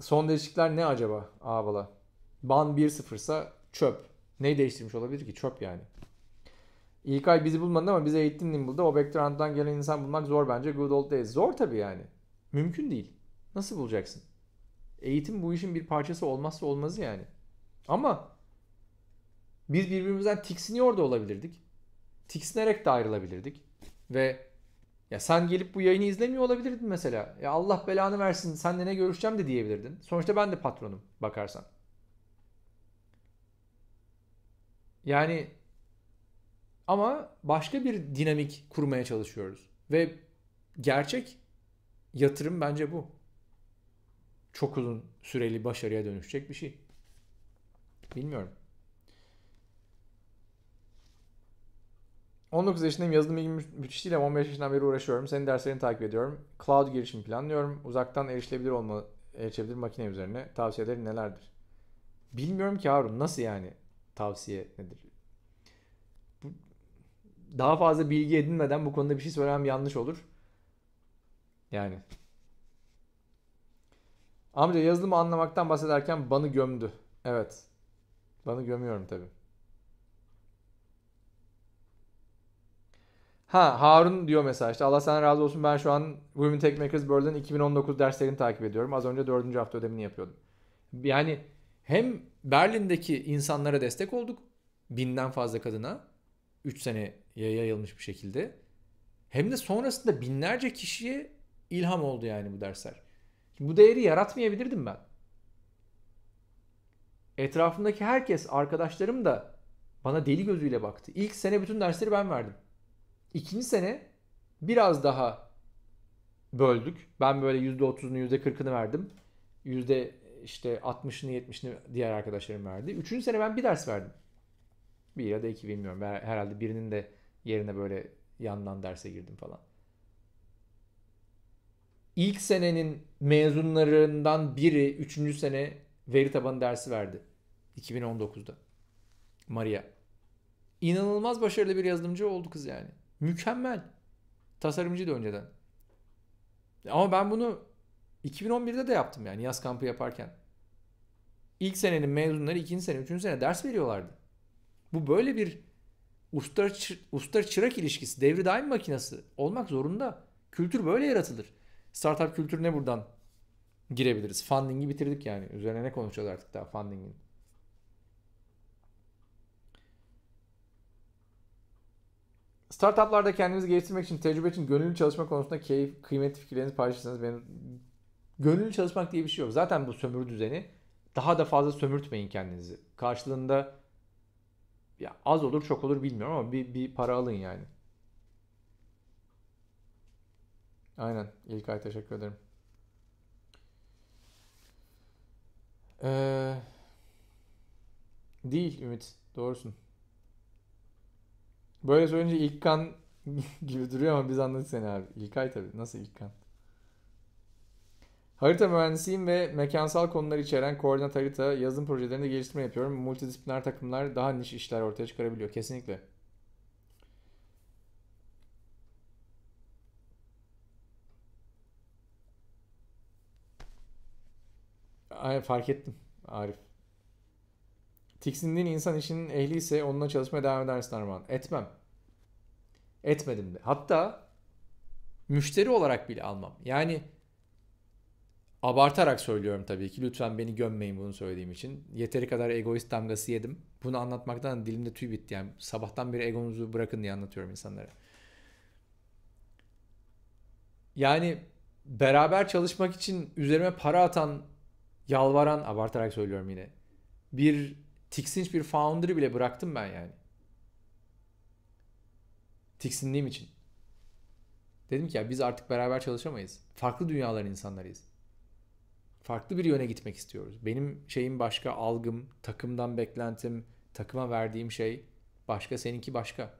Son değişiklikler ne acaba Ağbala? Ban 1-0 ise çöp. Neyi değiştirmiş olabilir ki? Çöp yani. İlkay bizi bulmadı ama bize eğittin buldu. O background'dan gelen insan bulmak zor bence. Good old days. Zor tabii yani. Mümkün değil. Nasıl bulacaksın? Eğitim bu işin bir parçası olmazsa olmazı yani. Ama biz birbirimizden tiksiniyor da olabilirdik tiksinerek de ayrılabilirdik. Ve ya sen gelip bu yayını izlemiyor olabilirdin mesela. Ya Allah belanı versin senle ne görüşeceğim de diyebilirdin. Sonuçta ben de patronum bakarsan. Yani ama başka bir dinamik kurmaya çalışıyoruz. Ve gerçek yatırım bence bu. Çok uzun süreli başarıya dönüşecek bir şey. Bilmiyorum. 19 yaşındayım. Yazılım ilgim müthiş değil ama 15 yaşından beri uğraşıyorum. Senin derslerini takip ediyorum. Cloud girişimi planlıyorum. Uzaktan erişilebilir olma, erişilebilir makine üzerine. Tavsiyelerin nelerdir? Bilmiyorum ki Harun. Nasıl yani tavsiye nedir? Bu, daha fazla bilgi edinmeden bu konuda bir şey söylemem yanlış olur. Yani. Amca yazılımı anlamaktan bahsederken banı gömdü. Evet. Banı gömüyorum tabii. Ha Harun diyor mesela işte Allah senden razı olsun ben şu an Women Tech Makers World'ın 2019 derslerini takip ediyorum. Az önce dördüncü hafta ödevini yapıyordum. Yani hem Berlin'deki insanlara destek olduk. Binden fazla kadına. 3 sene yayılmış bir şekilde. Hem de sonrasında binlerce kişiye ilham oldu yani bu dersler. Şimdi bu değeri yaratmayabilirdim ben. Etrafımdaki herkes, arkadaşlarım da bana deli gözüyle baktı. İlk sene bütün dersleri ben verdim. İkinci sene biraz daha böldük. Ben böyle %30'unu %40'ını verdim. Yüzde işte 60'ını 70'ini diğer arkadaşlarım verdi. Üçüncü sene ben bir ders verdim. Bir ya da iki bilmiyorum. Ben herhalde birinin de yerine böyle yandan derse girdim falan. İlk senenin mezunlarından biri üçüncü sene veri tabanı dersi verdi. 2019'da. Maria. İnanılmaz başarılı bir yazılımcı oldu kız yani. Mükemmel. Tasarımcı da önceden. Ama ben bunu 2011'de de yaptım yani yaz kampı yaparken. İlk senenin mezunları ikinci sene, üçüncü sene ders veriyorlardı. Bu böyle bir usta, usta çırak ilişkisi, devri daim makinesi olmak zorunda. Kültür böyle yaratılır. Startup kültürüne buradan girebiliriz. Funding'i bitirdik yani. Üzerine ne konuşacağız artık daha funding'in? Startuplarda kendinizi geliştirmek için, tecrübe için gönüllü çalışma konusunda keyif, kıymetli fikirlerinizi paylaşırsanız benim gönüllü çalışmak diye bir şey yok. Zaten bu sömürü düzeni daha da fazla sömürtmeyin kendinizi. Karşılığında ya az olur çok olur bilmiyorum ama bir, bir para alın yani. Aynen. İlk ay teşekkür ederim. Ee, değil Ümit. Doğrusun. Böyle söyleyince İlkan gibi duruyor ama biz anladık seni abi. İlkay tabii. Nasıl İlkan? Harita mühendisiyim ve mekansal konuları içeren koordinat harita yazılım projelerinde geliştirme yapıyorum. Multidisipliner takımlar daha niş işler ortaya çıkarabiliyor. Kesinlikle. Ay, fark ettim Arif. Tiksindiğin insan işinin ehliyse onunla çalışmaya devam edersin Armağan. Etmem. Etmedim de. Hatta müşteri olarak bile almam. Yani abartarak söylüyorum tabii ki. Lütfen beni gömmeyin bunu söylediğim için. Yeteri kadar egoist damgası yedim. Bunu anlatmaktan dilimde tüy bitti. Yani sabahtan beri egonuzu bırakın diye anlatıyorum insanlara. Yani beraber çalışmak için üzerime para atan, yalvaran, abartarak söylüyorum yine. Bir tiksinç bir founder'ı bile bıraktım ben yani. Tiksindiğim için. Dedim ki ya biz artık beraber çalışamayız. Farklı dünyaların insanlarıyız. Farklı bir yöne gitmek istiyoruz. Benim şeyim başka, algım, takımdan beklentim, takıma verdiğim şey başka, seninki başka.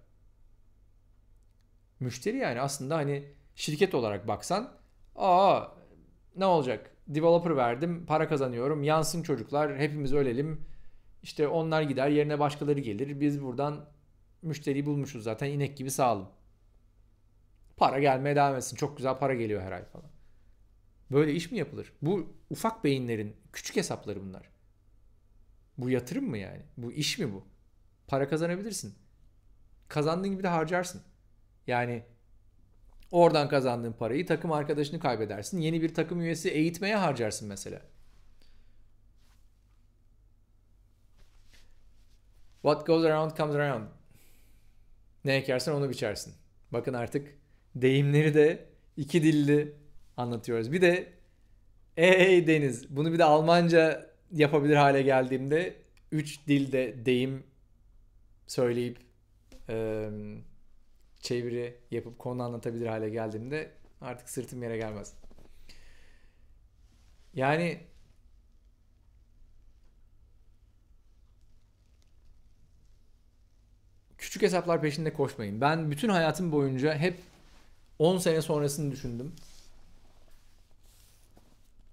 Müşteri yani aslında hani şirket olarak baksan aa ne olacak? Developer verdim, para kazanıyorum, yansın çocuklar, hepimiz ölelim, işte onlar gider yerine başkaları gelir. Biz buradan müşteriyi bulmuşuz zaten inek gibi sağlam. Para gelmeye devam etsin. Çok güzel para geliyor her ay falan. Böyle iş mi yapılır? Bu ufak beyinlerin küçük hesapları bunlar. Bu yatırım mı yani? Bu iş mi bu? Para kazanabilirsin. Kazandığın gibi de harcarsın. Yani oradan kazandığın parayı takım arkadaşını kaybedersin. Yeni bir takım üyesi eğitmeye harcarsın mesela. What goes around comes around. Ne ekersen onu biçersin. Bakın artık deyimleri de iki dilli anlatıyoruz. Bir de ey Deniz bunu bir de Almanca yapabilir hale geldiğimde üç dilde deyim söyleyip e, çeviri yapıp konu anlatabilir hale geldiğimde artık sırtım yere gelmez. Yani küçük hesaplar peşinde koşmayın. Ben bütün hayatım boyunca hep 10 sene sonrasını düşündüm.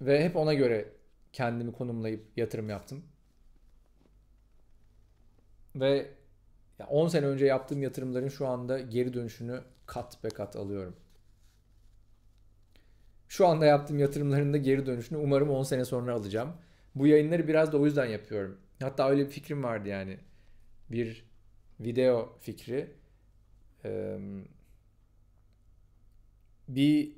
Ve hep ona göre kendimi konumlayıp yatırım yaptım. Ve 10 sene önce yaptığım yatırımların şu anda geri dönüşünü kat be kat alıyorum. Şu anda yaptığım yatırımların da geri dönüşünü umarım 10 sene sonra alacağım. Bu yayınları biraz da o yüzden yapıyorum. Hatta öyle bir fikrim vardı yani. Bir video fikri bir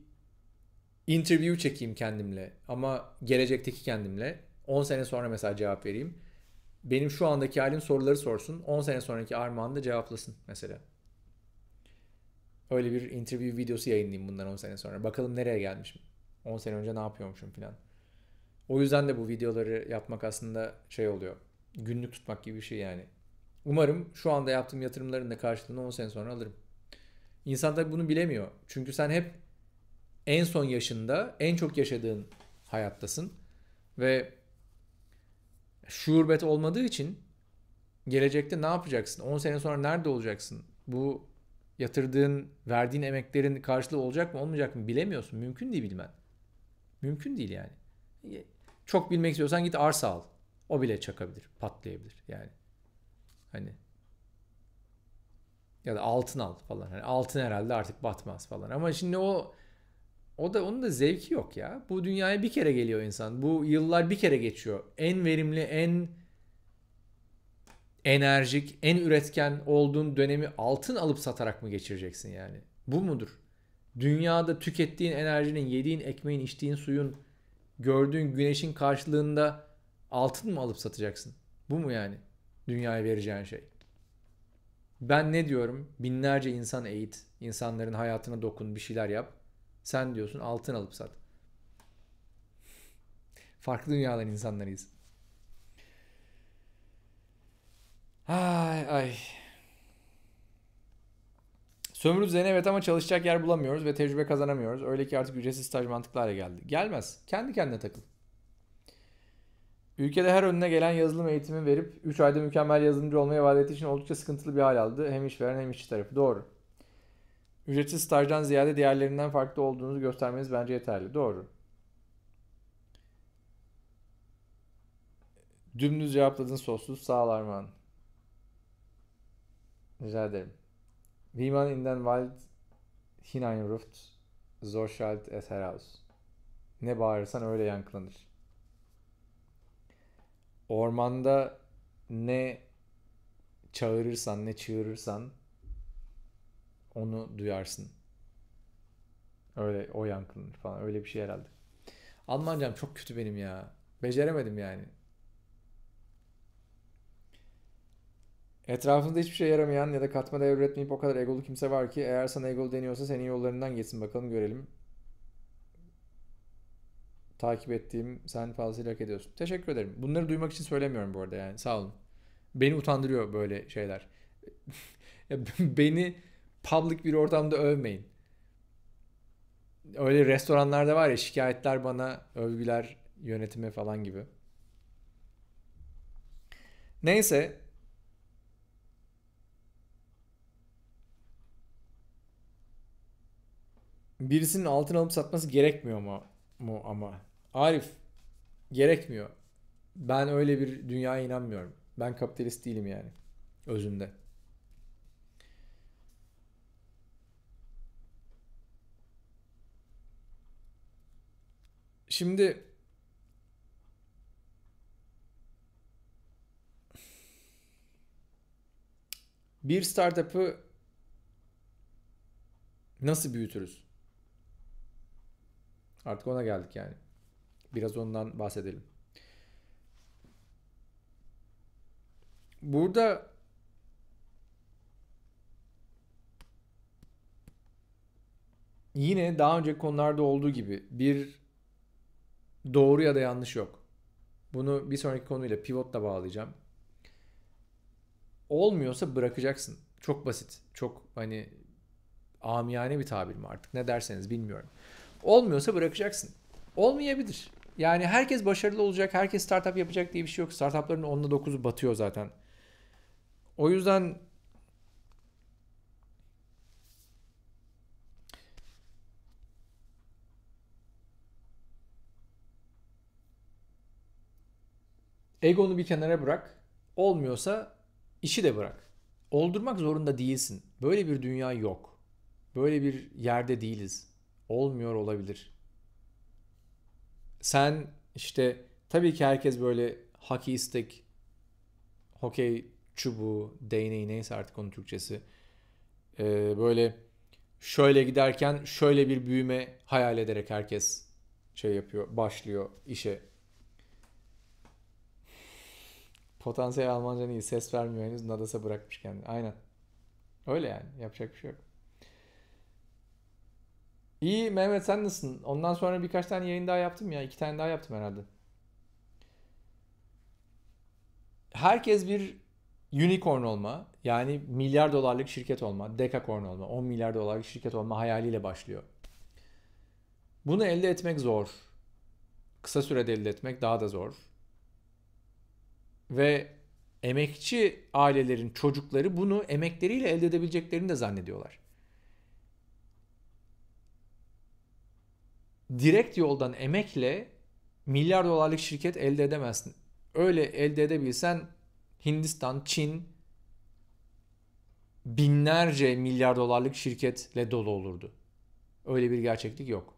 interview çekeyim kendimle ama gelecekteki kendimle 10 sene sonra mesela cevap vereyim. Benim şu andaki halim soruları sorsun. 10 sene sonraki Armağan da cevaplasın mesela. Öyle bir interview videosu yayınlayayım bundan 10 sene sonra. Bakalım nereye gelmişim. 10 sene önce ne yapıyormuşum filan. O yüzden de bu videoları yapmak aslında şey oluyor. Günlük tutmak gibi bir şey yani. Umarım şu anda yaptığım yatırımların da karşılığını 10 sene sonra alırım. İnsan tabii bunu bilemiyor. Çünkü sen hep en son yaşında en çok yaşadığın hayattasın. Ve şuurbet olmadığı için gelecekte ne yapacaksın? 10 sene sonra nerede olacaksın? Bu yatırdığın, verdiğin emeklerin karşılığı olacak mı olmayacak mı bilemiyorsun. Mümkün değil bilmen. Mümkün değil yani. Çok bilmek istiyorsan git arsa al. O bile çakabilir, patlayabilir yani. Hani ya da altın al falan. Hani altın herhalde artık batmaz falan. Ama şimdi o o da onun da zevki yok ya. Bu dünyaya bir kere geliyor insan. Bu yıllar bir kere geçiyor. En verimli, en enerjik, en üretken olduğun dönemi altın alıp satarak mı geçireceksin yani? Bu mudur? Dünyada tükettiğin enerjinin, yediğin ekmeğin, içtiğin suyun, gördüğün güneşin karşılığında altın mı alıp satacaksın? Bu mu yani? Dünyaya vereceğin şey. Ben ne diyorum? Binlerce insan eğit. insanların hayatına dokun, bir şeyler yap. Sen diyorsun altın alıp sat. Farklı dünyaların insanlarıyız. Ay ay. Sömürü düzeni evet ama çalışacak yer bulamıyoruz ve tecrübe kazanamıyoruz. Öyle ki artık ücretsiz staj mantıklı hale geldi. Gelmez. Kendi kendine takıl. Ülkede her önüne gelen yazılım eğitimi verip 3 ayda mükemmel yazılımcı olmaya vaat ettiği için oldukça sıkıntılı bir hal aldı. Hem işveren hem işçi tarafı. Doğru. Ücretsiz stajdan ziyade diğerlerinden farklı olduğunuzu göstermeniz bence yeterli. Doğru. Dümdüz cevapladın sossuz. Sağ ol Armağan. Rica ederim. Wie man in den Wald hineinruft, so schallt es heraus. Ne bağırırsan öyle yankılanır ormanda ne çağırırsan ne çığırırsan onu duyarsın. Öyle o yankılanır falan öyle bir şey herhalde. Almancam çok kötü benim ya. Beceremedim yani. Etrafında hiçbir şey yaramayan ya da katma devretmeyip o kadar egolu kimse var ki eğer sana egolu deniyorsa senin yollarından geçsin bakalım görelim takip ettiğim sen fazlasıyla hak ediyorsun. Teşekkür ederim. Bunları duymak için söylemiyorum bu arada yani sağ olun. Beni utandırıyor böyle şeyler. Beni public bir ortamda övmeyin. Öyle restoranlarda var ya şikayetler bana, övgüler yönetime falan gibi. Neyse birisinin altın alıp satması gerekmiyor mu, mu ama Arif gerekmiyor. Ben öyle bir dünyaya inanmıyorum. Ben kapitalist değilim yani özünde. Şimdi bir startup'ı nasıl büyütürüz? Artık ona geldik yani. Biraz ondan bahsedelim. Burada yine daha önce konularda olduğu gibi bir doğru ya da yanlış yok. Bunu bir sonraki konuyla pivotla bağlayacağım. Olmuyorsa bırakacaksın. Çok basit. Çok hani amiyane bir tabir mi artık ne derseniz bilmiyorum. Olmuyorsa bırakacaksın. Olmayabilir. Yani herkes başarılı olacak, herkes startup yapacak diye bir şey yok. Startupların 10'la 9'u batıyor zaten. O yüzden egonu bir kenara bırak. Olmuyorsa işi de bırak. Oldurmak zorunda değilsin. Böyle bir dünya yok. Böyle bir yerde değiliz. Olmuyor olabilir sen işte tabii ki herkes böyle hockeyistik hokey çubuğu, değneği neyse artık onun Türkçesi. Ee, böyle şöyle giderken şöyle bir büyüme hayal ederek herkes şey yapıyor, başlıyor işe. Potansiyel Almanca iyi ses vermiyor henüz Nadas'a bırakmış kendini. Aynen. Öyle yani yapacak bir şey yok. İyi Mehmet sen nasılsın? Ondan sonra birkaç tane yayın daha yaptım ya. iki tane daha yaptım herhalde. Herkes bir unicorn olma yani milyar dolarlık şirket olma, dekakorn olma, 10 milyar dolarlık şirket olma hayaliyle başlıyor. Bunu elde etmek zor. Kısa sürede elde etmek daha da zor. Ve emekçi ailelerin çocukları bunu emekleriyle elde edebileceklerini de zannediyorlar. direkt yoldan emekle milyar dolarlık şirket elde edemezsin. Öyle elde edebilsen Hindistan, Çin binlerce milyar dolarlık şirketle dolu olurdu. Öyle bir gerçeklik yok.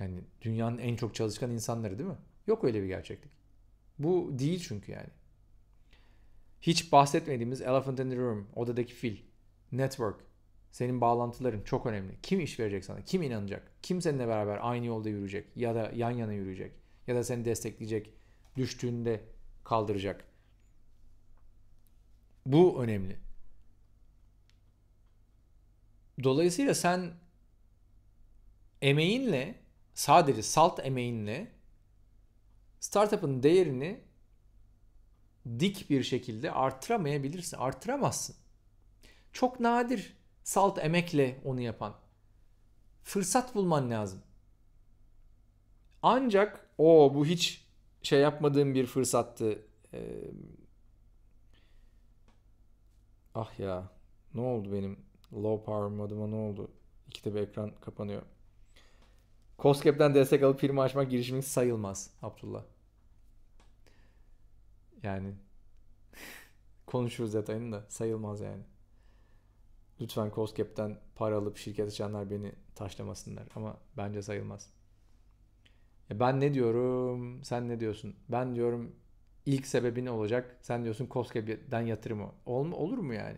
Yani dünyanın en çok çalışkan insanları değil mi? Yok öyle bir gerçeklik. Bu değil çünkü yani. Hiç bahsetmediğimiz Elephant in the Room, odadaki fil, network, senin bağlantıların çok önemli. Kim iş verecek sana? Kim inanacak? Kim seninle beraber aynı yolda yürüyecek ya da yan yana yürüyecek ya da seni destekleyecek, düştüğünde kaldıracak. Bu önemli. Dolayısıyla sen emeğinle sadece salt emeğinle startup'ın değerini dik bir şekilde artıramayabilirsin, artıramazsın. Çok nadir salt emekle onu yapan. Fırsat bulman lazım. Ancak o bu hiç şey yapmadığım bir fırsattı. Ee, ah ya ne oldu benim low power moduma ne oldu? İkide bir ekran kapanıyor. Coscap'ten destek alıp firma açmak girişimin sayılmaz Abdullah. Yani konuşuruz detayını da sayılmaz yani lütfen COSGAP'ten para alıp şirket açanlar beni taşlamasınlar. Ama bence sayılmaz. Ya ben ne diyorum, sen ne diyorsun? Ben diyorum ilk sebebin olacak. Sen diyorsun COSGAP'den yatırım o. Ol, olur mu yani?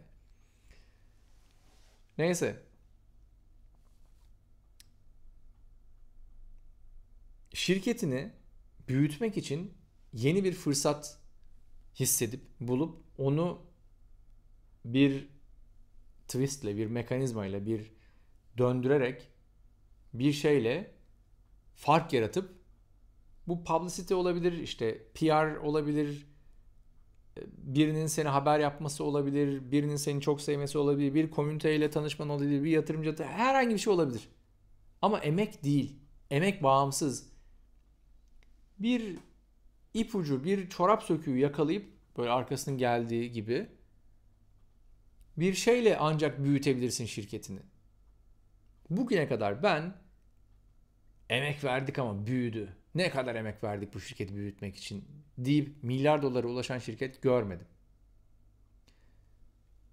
Neyse. Şirketini büyütmek için yeni bir fırsat hissedip bulup onu bir twistle, bir mekanizmayla, bir döndürerek bir şeyle fark yaratıp bu publicity olabilir, işte PR olabilir, e, birinin seni haber yapması olabilir, birinin seni çok sevmesi olabilir, bir komüniteyle tanışman olabilir, bir yatırımcı herhangi bir şey olabilir. Ama emek değil. Emek bağımsız. Bir ipucu, bir çorap söküğü yakalayıp böyle arkasının geldiği gibi bir şeyle ancak büyütebilirsin şirketini. Bugüne kadar ben emek verdik ama büyüdü. Ne kadar emek verdik bu şirketi büyütmek için deyip milyar dolara ulaşan şirket görmedim.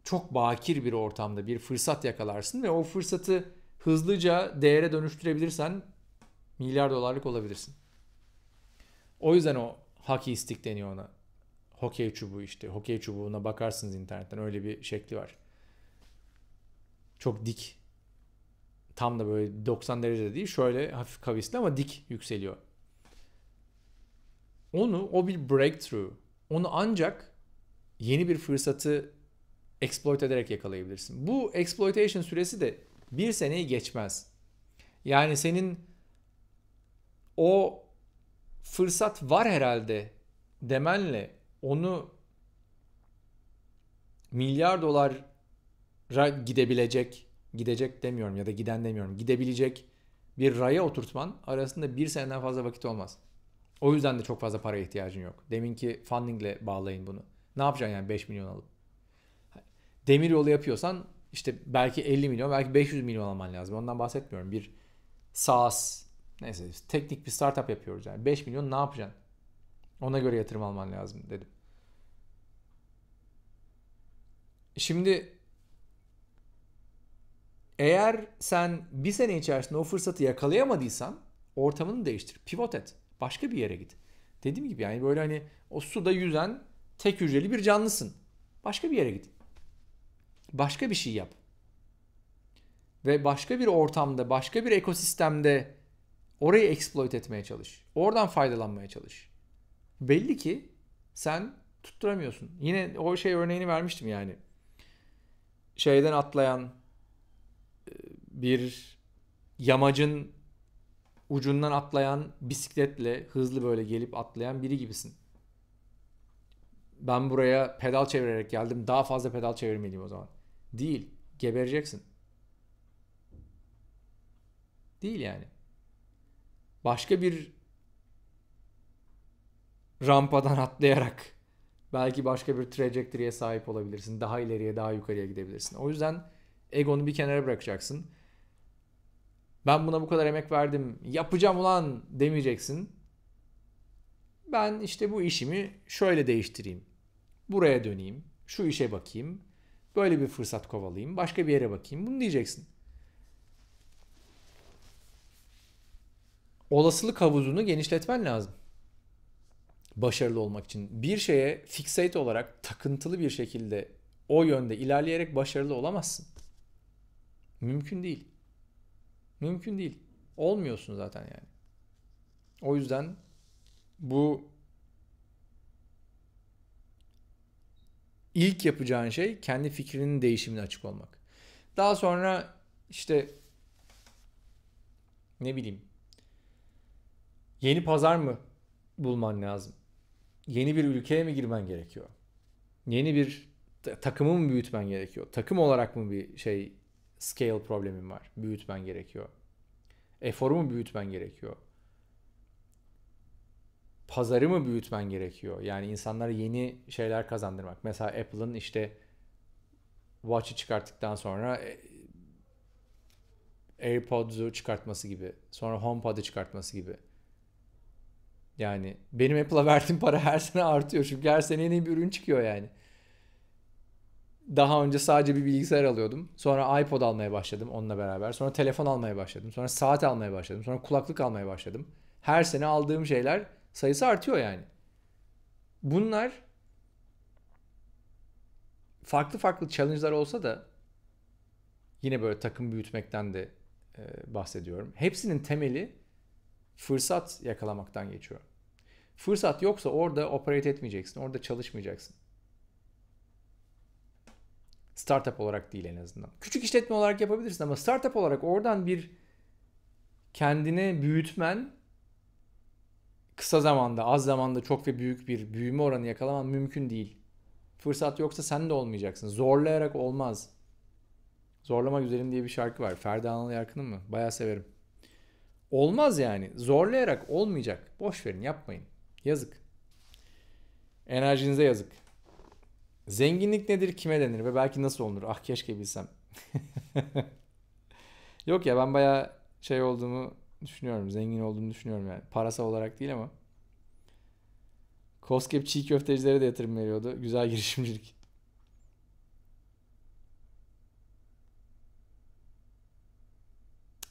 Çok bakir bir ortamda bir fırsat yakalarsın ve o fırsatı hızlıca değere dönüştürebilirsen milyar dolarlık olabilirsin. O yüzden o haki istik deniyor ona. Hokey çubuğu işte. Hokey çubuğuna bakarsınız internetten. Öyle bir şekli var. Çok dik. Tam da böyle 90 derece değil. Şöyle hafif kavisli ama dik yükseliyor. Onu, o bir breakthrough. Onu ancak yeni bir fırsatı exploit ederek yakalayabilirsin. Bu exploitation süresi de bir seneyi geçmez. Yani senin o fırsat var herhalde demenle onu milyar dolara gidebilecek, gidecek demiyorum ya da giden demiyorum, gidebilecek bir raya oturtman arasında bir seneden fazla vakit olmaz. O yüzden de çok fazla para ihtiyacın yok. Deminki fundingle bağlayın bunu. Ne yapacaksın yani 5 milyon alıp? Demir yolu yapıyorsan işte belki 50 milyon, belki 500 milyon alman lazım. Ondan bahsetmiyorum. Bir SaaS, neyse teknik bir startup yapıyoruz yani. 5 milyon ne yapacaksın? Ona göre yatırım alman lazım dedim. Şimdi eğer sen bir sene içerisinde o fırsatı yakalayamadıysan ortamını değiştir. Pivot et. Başka bir yere git. Dediğim gibi yani böyle hani o suda yüzen tek hücreli bir canlısın. Başka bir yere git. Başka bir şey yap. Ve başka bir ortamda, başka bir ekosistemde orayı exploit etmeye çalış. Oradan faydalanmaya çalış. Belli ki sen tutturamıyorsun. Yine o şey örneğini vermiştim yani şeyden atlayan e, bir yamacın ucundan atlayan bisikletle hızlı böyle gelip atlayan biri gibisin. Ben buraya pedal çevirerek geldim. Daha fazla pedal çevirmeliyim o zaman. Değil. Gebereceksin. Değil yani. Başka bir rampadan atlayarak belki başka bir trajectory'e sahip olabilirsin. Daha ileriye, daha yukarıya gidebilirsin. O yüzden egonu bir kenara bırakacaksın. Ben buna bu kadar emek verdim. Yapacağım ulan demeyeceksin. Ben işte bu işimi şöyle değiştireyim. Buraya döneyim. Şu işe bakayım. Böyle bir fırsat kovalayayım. Başka bir yere bakayım. Bunu diyeceksin. Olasılık havuzunu genişletmen lazım başarılı olmak için. Bir şeye fixate olarak takıntılı bir şekilde o yönde ilerleyerek başarılı olamazsın. Mümkün değil. Mümkün değil. Olmuyorsun zaten yani. O yüzden bu ilk yapacağın şey kendi fikrinin değişimine açık olmak. Daha sonra işte ne bileyim yeni pazar mı bulman lazım? yeni bir ülkeye mi girmen gerekiyor? Yeni bir takımı mı büyütmen gerekiyor? Takım olarak mı bir şey scale problemin var? Büyütmen gerekiyor. Eforu mu büyütmen gerekiyor? Pazarı mı büyütmen gerekiyor? Yani insanlara yeni şeyler kazandırmak. Mesela Apple'ın işte Watch'ı çıkarttıktan sonra e, AirPods'u çıkartması gibi. Sonra Homepod'ı çıkartması gibi. Yani benim Apple'a verdiğim para her sene artıyor. Çünkü her sene yeni bir ürün çıkıyor yani. Daha önce sadece bir bilgisayar alıyordum. Sonra iPod almaya başladım onunla beraber. Sonra telefon almaya başladım. Sonra saat almaya başladım. Sonra kulaklık almaya başladım. Her sene aldığım şeyler sayısı artıyor yani. Bunlar farklı farklı challenge'lar olsa da yine böyle takım büyütmekten de e, bahsediyorum. Hepsinin temeli fırsat yakalamaktan geçiyor. Fırsat yoksa orada operate etmeyeceksin, orada çalışmayacaksın. Startup olarak değil en azından. Küçük işletme olarak yapabilirsin ama startup olarak oradan bir kendini büyütmen kısa zamanda, az zamanda çok ve büyük bir büyüme oranı yakalaman mümkün değil. Fırsat yoksa sen de olmayacaksın. Zorlayarak olmaz. Zorlama güzelim diye bir şarkı var. Ferdi Anıl Yarkın'ın mı? Bayağı severim. Olmaz yani. Zorlayarak olmayacak. Boş verin yapmayın. Yazık. Enerjinize yazık. Zenginlik nedir kime denir ve belki nasıl olunur? Ah keşke bilsem. Yok ya ben bayağı şey olduğumu düşünüyorum. Zengin olduğumu düşünüyorum yani. Parasal olarak değil ama. Koskep çiğ köftecilere de yatırım veriyordu. Güzel girişimcilik.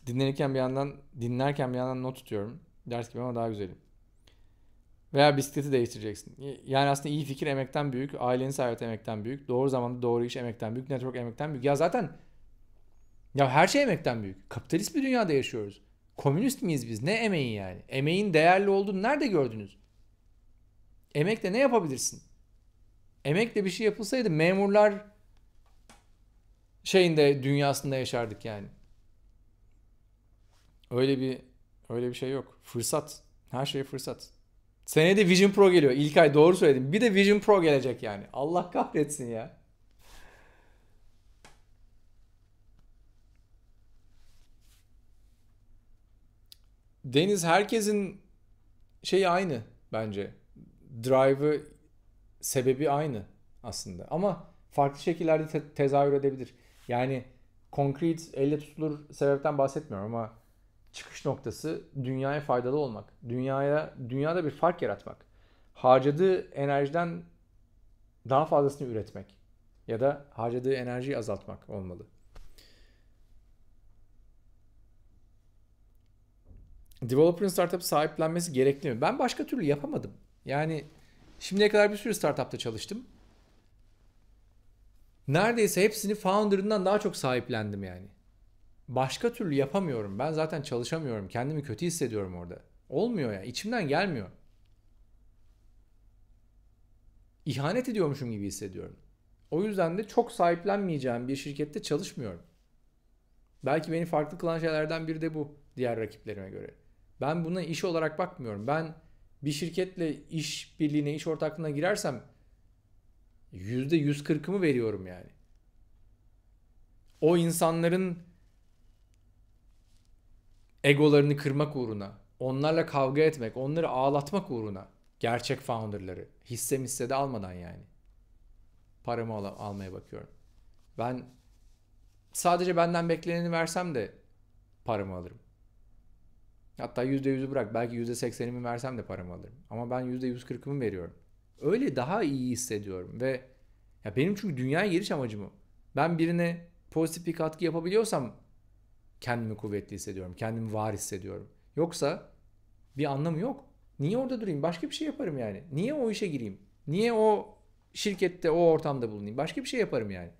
Dinlerken bir yandan dinlerken bir yandan not tutuyorum. Ders gibi ama daha güzelim. Veya bisikleti değiştireceksin. Yani aslında iyi fikir emekten büyük, ailenin serveti emekten büyük, doğru zamanda doğru iş emekten büyük, network emekten büyük. Ya zaten ya her şey emekten büyük. Kapitalist bir dünyada yaşıyoruz. Komünist miyiz biz? Ne emeğin yani? Emeğin değerli olduğunu nerede gördünüz? Emekle ne yapabilirsin? Emekle bir şey yapılsaydı memurlar şeyinde dünyasında yaşardık yani. Öyle bir öyle bir şey yok. Fırsat. Her şey fırsat. Seneye de Vision Pro geliyor. İlk ay doğru söyledim. Bir de Vision Pro gelecek yani. Allah kahretsin ya. Deniz herkesin şeyi aynı bence. Drive'ı sebebi aynı aslında. Ama farklı şekillerde te- tezahür edebilir. Yani concrete elle tutulur sebepten bahsetmiyorum ama çıkış noktası dünyaya faydalı olmak. Dünyaya dünyada bir fark yaratmak. Harcadığı enerjiden daha fazlasını üretmek ya da harcadığı enerjiyi azaltmak olmalı. Developer'ın startup sahiplenmesi gerekli mi? Ben başka türlü yapamadım. Yani şimdiye kadar bir sürü startupta çalıştım. Neredeyse hepsini founder'ından daha çok sahiplendim yani başka türlü yapamıyorum. Ben zaten çalışamıyorum. Kendimi kötü hissediyorum orada. Olmuyor ya. İçimden gelmiyor. İhanet ediyormuşum gibi hissediyorum. O yüzden de çok sahiplenmeyeceğim bir şirkette çalışmıyorum. Belki beni farklı kılan şeylerden biri de bu diğer rakiplerime göre. Ben buna iş olarak bakmıyorum. Ben bir şirketle iş birliğine, iş ortaklığına girersem %140'ımı veriyorum yani. O insanların egolarını kırmak uğruna, onlarla kavga etmek, onları ağlatmak uğruna gerçek founderları hisse hisse de almadan yani paramı al- almaya bakıyorum. Ben sadece benden bekleneni versem de paramı alırım. Hatta %100'ü bırak belki %80'imi versem de paramı alırım. Ama ben %140'ımı veriyorum. Öyle daha iyi hissediyorum ve ya benim çünkü dünya giriş amacım o. Ben birine pozitif bir katkı yapabiliyorsam kendimi kuvvetli hissediyorum, kendimi var hissediyorum. Yoksa bir anlamı yok. Niye orada durayım? Başka bir şey yaparım yani. Niye o işe gireyim? Niye o şirkette, o ortamda bulunayım? Başka bir şey yaparım yani.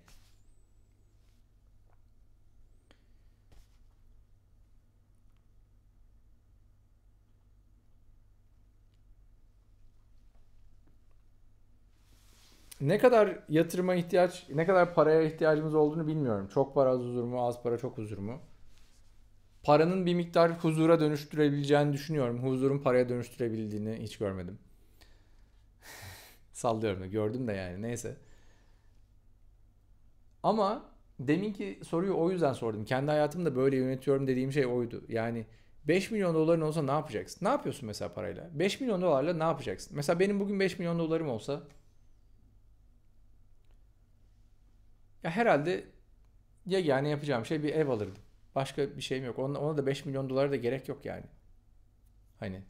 ne kadar yatırıma ihtiyaç, ne kadar paraya ihtiyacımız olduğunu bilmiyorum. Çok para az huzur mu, az para çok huzur mu? paranın bir miktar huzura dönüştürebileceğini düşünüyorum. Huzurun paraya dönüştürebildiğini hiç görmedim. Sallıyorum da gördüm de yani neyse. Ama deminki soruyu o yüzden sordum. Kendi hayatımda böyle yönetiyorum dediğim şey oydu. Yani 5 milyon doların olsa ne yapacaksın? Ne yapıyorsun mesela parayla? 5 milyon dolarla ne yapacaksın? Mesela benim bugün 5 milyon dolarım olsa ya herhalde ya yani yapacağım şey bir ev alırdım. Başka bir şeyim yok. Ona, ona da 5 milyon dolara da gerek yok yani. Hani.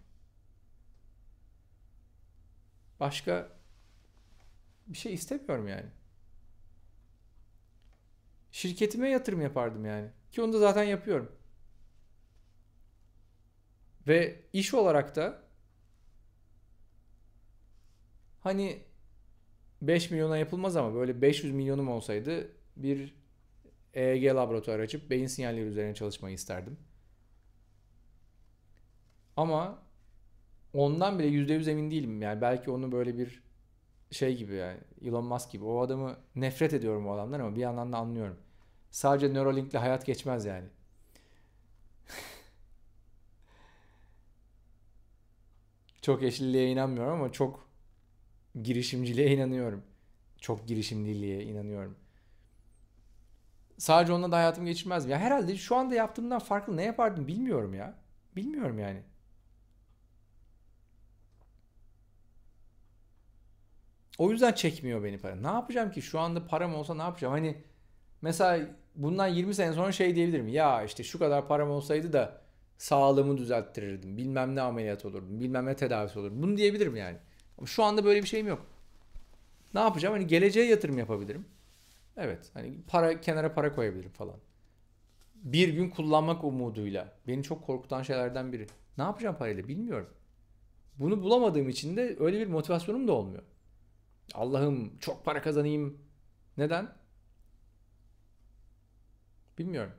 Başka bir şey istemiyorum yani. Şirketime yatırım yapardım yani. Ki onu da zaten yapıyorum. Ve iş olarak da hani 5 milyona yapılmaz ama böyle 500 milyonum olsaydı bir EEG laboratuvarı açıp beyin sinyalleri üzerine çalışmayı isterdim. Ama ondan bile %100 emin değilim. Yani belki onu böyle bir şey gibi yani Elon Musk gibi. O adamı nefret ediyorum o adamdan ama bir yandan da anlıyorum. Sadece Neuralink'le hayat geçmez yani. çok eşliliğe inanmıyorum ama çok girişimciliğe inanıyorum. Çok girişimliliğe inanıyorum. Sadece onunla da hayatımı geçirmezdim. Ya herhalde şu anda yaptığımdan farklı ne yapardım bilmiyorum ya. Bilmiyorum yani. O yüzden çekmiyor beni para. Ne yapacağım ki? Şu anda param olsa ne yapacağım? Hani mesela bundan 20 sene sonra şey diyebilirim. Ya işte şu kadar param olsaydı da sağlığımı düzelttirirdim. Bilmem ne ameliyat olurdum. Bilmem ne tedavisi olurdum. Bunu diyebilirim yani. Ama şu anda böyle bir şeyim yok. Ne yapacağım? Hani geleceğe yatırım yapabilirim. Evet hani para kenara para koyabilirim falan. Bir gün kullanmak umuduyla. Beni çok korkutan şeylerden biri. Ne yapacağım parayla bilmiyorum. Bunu bulamadığım için de öyle bir motivasyonum da olmuyor. Allah'ım çok para kazanayım. Neden? Bilmiyorum.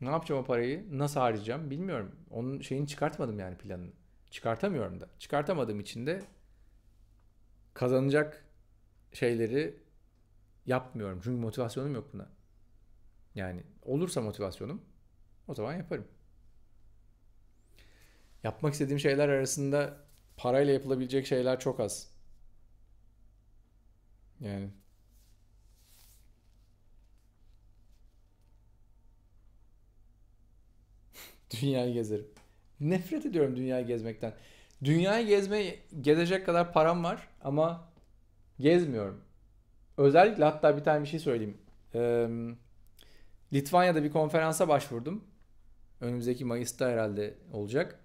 Ne yapacağım o parayı? Nasıl harcayacağım? Bilmiyorum. Onun şeyini çıkartmadım yani planını. Çıkartamıyorum da. Çıkartamadığım için de kazanacak şeyleri yapmıyorum. Çünkü motivasyonum yok buna. Yani olursa motivasyonum o zaman yaparım. Yapmak istediğim şeyler arasında parayla yapılabilecek şeyler çok az. Yani dünyayı gezerim. Nefret ediyorum dünyayı gezmekten. Dünyayı gezme gezecek kadar param var ama gezmiyorum özellikle hatta bir tane bir şey söyleyeyim. Ee, Litvanya'da bir konferansa başvurdum. Önümüzdeki Mayıs'ta herhalde olacak.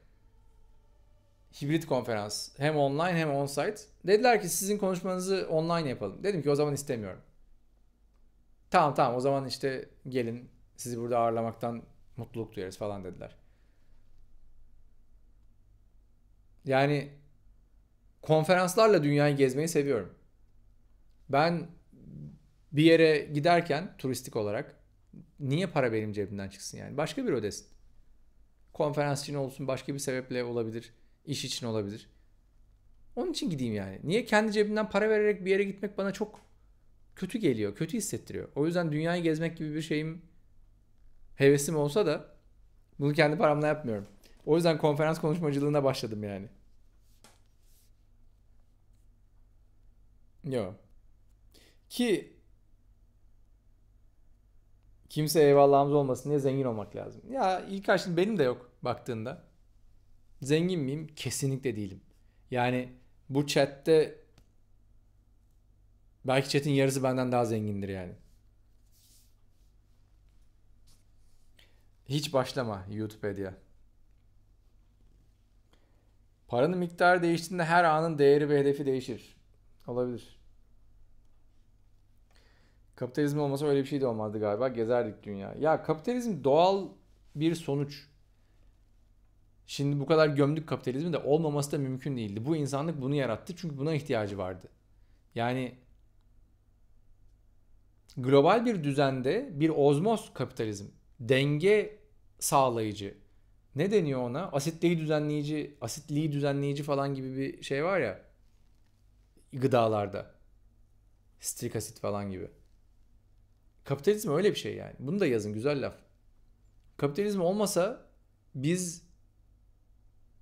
Hibrit konferans. Hem online hem onsite. Dediler ki sizin konuşmanızı online yapalım. Dedim ki o zaman istemiyorum. Tamam tamam o zaman işte gelin sizi burada ağırlamaktan mutluluk duyarız falan dediler. Yani konferanslarla dünyayı gezmeyi seviyorum. Ben bir yere giderken turistik olarak niye para benim cebimden çıksın yani? Başka bir ödesin. Konferans için olsun, başka bir sebeple olabilir, iş için olabilir. Onun için gideyim yani. Niye kendi cebimden para vererek bir yere gitmek bana çok kötü geliyor, kötü hissettiriyor. O yüzden dünyayı gezmek gibi bir şeyim hevesim olsa da bunu kendi paramla yapmıyorum. O yüzden konferans konuşmacılığına başladım yani. Yok. Ki Kimse eyvallahımız olmasın diye zengin olmak lazım. Ya ilk karşılığı benim de yok baktığında. Zengin miyim? Kesinlikle değilim. Yani bu chatte belki chatin yarısı benden daha zengindir yani. Hiç başlama YouTube'a Paranın miktarı değiştiğinde her anın değeri ve hedefi değişir. Olabilir. Kapitalizm olmasa öyle bir şey de olmazdı galiba. Gezerdik dünya. Ya kapitalizm doğal bir sonuç. Şimdi bu kadar gömdük kapitalizmi de olmaması da mümkün değildi. Bu insanlık bunu yarattı çünkü buna ihtiyacı vardı. Yani global bir düzende bir ozmoz kapitalizm, denge sağlayıcı. Ne deniyor ona? Asitliği düzenleyici, asitliği düzenleyici falan gibi bir şey var ya gıdalarda. Strik asit falan gibi. Kapitalizm öyle bir şey yani. Bunu da yazın güzel laf. Kapitalizm olmasa biz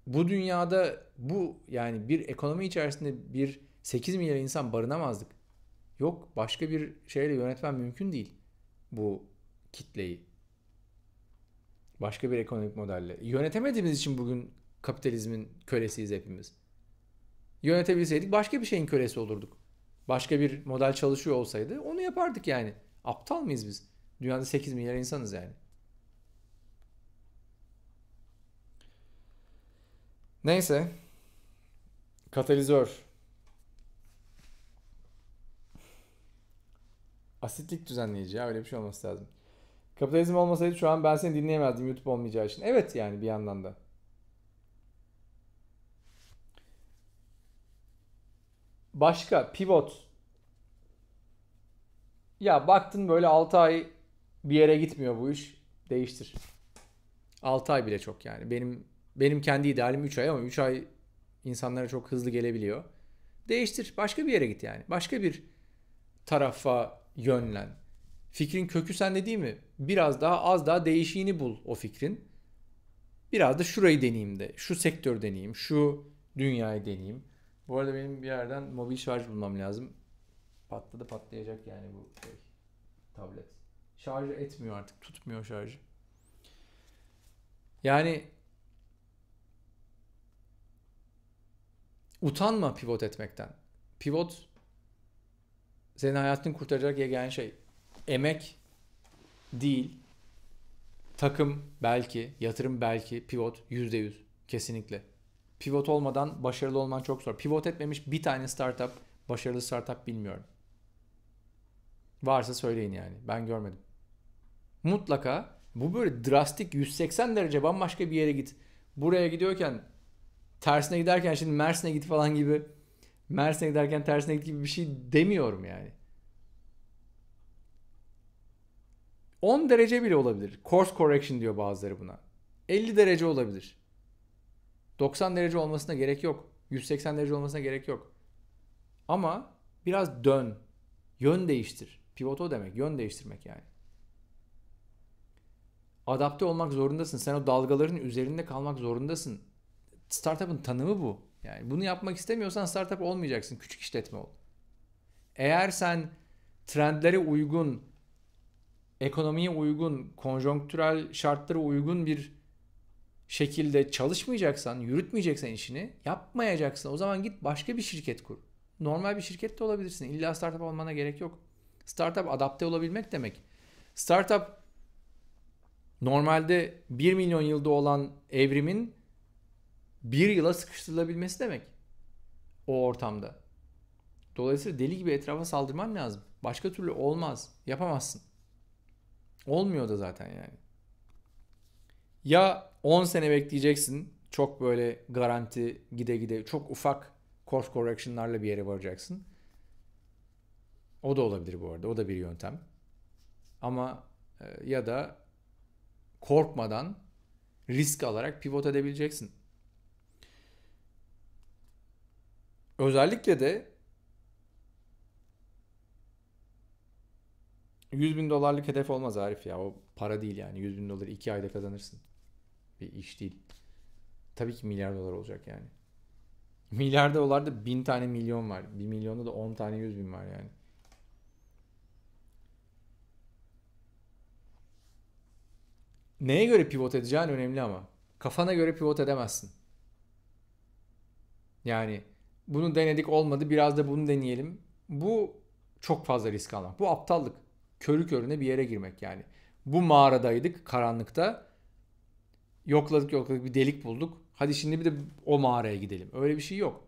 bu dünyada bu yani bir ekonomi içerisinde bir 8 milyar insan barınamazdık. Yok başka bir şeyle yönetmen mümkün değil bu kitleyi. Başka bir ekonomik modelle. Yönetemediğimiz için bugün kapitalizmin kölesiyiz hepimiz. Yönetebilseydik başka bir şeyin kölesi olurduk. Başka bir model çalışıyor olsaydı onu yapardık yani. Aptal mıyız biz? Dünyada 8 milyar insanız yani. Neyse. Katalizör. Asitlik düzenleyici ya öyle bir şey olması lazım. Kapitalizm olmasaydı şu an ben seni dinleyemezdim YouTube olmayacağı için. Evet yani bir yandan da. Başka pivot ya baktın böyle 6 ay bir yere gitmiyor bu iş. Değiştir. 6 ay bile çok yani. Benim benim kendi idealim 3 ay ama 3 ay insanlara çok hızlı gelebiliyor. Değiştir. Başka bir yere git yani. Başka bir tarafa yönlen. Fikrin kökü sende değil mi? Biraz daha az daha değişiğini bul o fikrin. Biraz da şurayı deneyeyim de. Şu sektör deneyeyim. Şu dünyayı deneyeyim. Bu arada benim bir yerden mobil şarj bulmam lazım. Patladı patlayacak yani bu şey tablet. Şarjı etmiyor artık. Tutmuyor şarjı. Yani utanma pivot etmekten. Pivot senin hayatını kurtaracak yegane şey. Emek değil. Takım belki, yatırım belki, pivot yüzde yüz kesinlikle. Pivot olmadan başarılı olman çok zor. Pivot etmemiş bir tane startup, başarılı startup bilmiyorum. Varsa söyleyin yani. Ben görmedim. Mutlaka bu böyle drastik 180 derece bambaşka bir yere git. Buraya gidiyorken tersine giderken şimdi Mersin'e git falan gibi Mersin'e giderken tersine git gibi bir şey demiyorum yani. 10 derece bile olabilir. Course correction diyor bazıları buna. 50 derece olabilir. 90 derece olmasına gerek yok. 180 derece olmasına gerek yok. Ama biraz dön. Yön değiştir. Pivot o demek. Yön değiştirmek yani. Adapte olmak zorundasın. Sen o dalgaların üzerinde kalmak zorundasın. Startup'ın tanımı bu. Yani bunu yapmak istemiyorsan startup olmayacaksın. Küçük işletme ol. Eğer sen trendlere uygun, ekonomiye uygun, konjonktürel şartlara uygun bir şekilde çalışmayacaksan, yürütmeyeceksen işini, yapmayacaksın. O zaman git başka bir şirket kur. Normal bir şirket de olabilirsin. İlla startup olmana gerek yok. Startup adapte olabilmek demek. Startup normalde 1 milyon yılda olan evrimin 1 yıla sıkıştırılabilmesi demek. O ortamda. Dolayısıyla deli gibi etrafa saldırman lazım. Başka türlü olmaz. Yapamazsın. Olmuyor da zaten yani. Ya 10 sene bekleyeceksin. Çok böyle garanti gide gide çok ufak course correction'larla bir yere varacaksın. O da olabilir bu arada. O da bir yöntem. Ama e, ya da korkmadan risk alarak pivot edebileceksin. Özellikle de 100 bin dolarlık hedef olmaz Arif ya. O para değil yani. 100 bin doları 2 ayda kazanırsın. Bir iş değil. Tabii ki milyar dolar olacak yani. Milyar dolarda bin tane milyon var. Bir milyonda da 10 tane 100 bin var yani. neye göre pivot edeceğin önemli ama. Kafana göre pivot edemezsin. Yani bunu denedik olmadı biraz da bunu deneyelim. Bu çok fazla risk almak. Bu aptallık. Körü körüne bir yere girmek yani. Bu mağaradaydık karanlıkta. Yokladık yokladık bir delik bulduk. Hadi şimdi bir de o mağaraya gidelim. Öyle bir şey yok.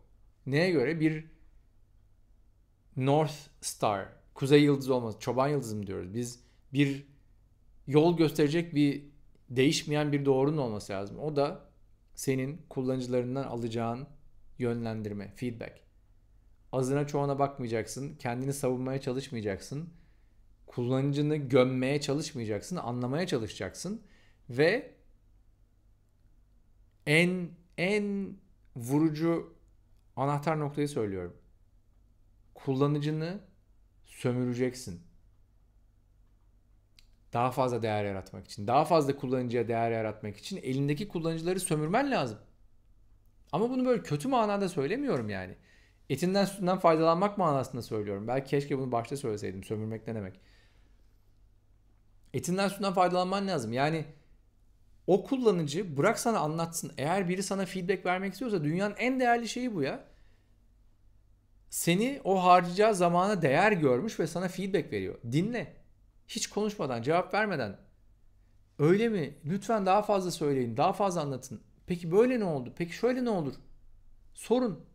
Neye göre? Bir North Star, kuzey yıldızı olmaz. Çoban yıldızı mı diyoruz? Biz bir yol gösterecek bir değişmeyen bir doğrunun olması lazım. O da senin kullanıcılarından alacağın yönlendirme, feedback. Azına çoğuna bakmayacaksın, kendini savunmaya çalışmayacaksın. Kullanıcını gömmeye çalışmayacaksın, anlamaya çalışacaksın ve en en vurucu anahtar noktayı söylüyorum. Kullanıcını sömüreceksin. Daha fazla değer yaratmak için, daha fazla kullanıcıya değer yaratmak için elindeki kullanıcıları sömürmen lazım. Ama bunu böyle kötü manada söylemiyorum yani. Etinden sütünden faydalanmak manasında söylüyorum. Belki keşke bunu başta söyleseydim. Sömürmek ne demek? Etinden sütünden faydalanman lazım. Yani o kullanıcı bırak sana anlatsın. Eğer biri sana feedback vermek istiyorsa dünyanın en değerli şeyi bu ya. Seni o harcayacağı zamana değer görmüş ve sana feedback veriyor. Dinle hiç konuşmadan, cevap vermeden öyle mi? Lütfen daha fazla söyleyin, daha fazla anlatın. Peki böyle ne oldu? Peki şöyle ne olur? Sorun.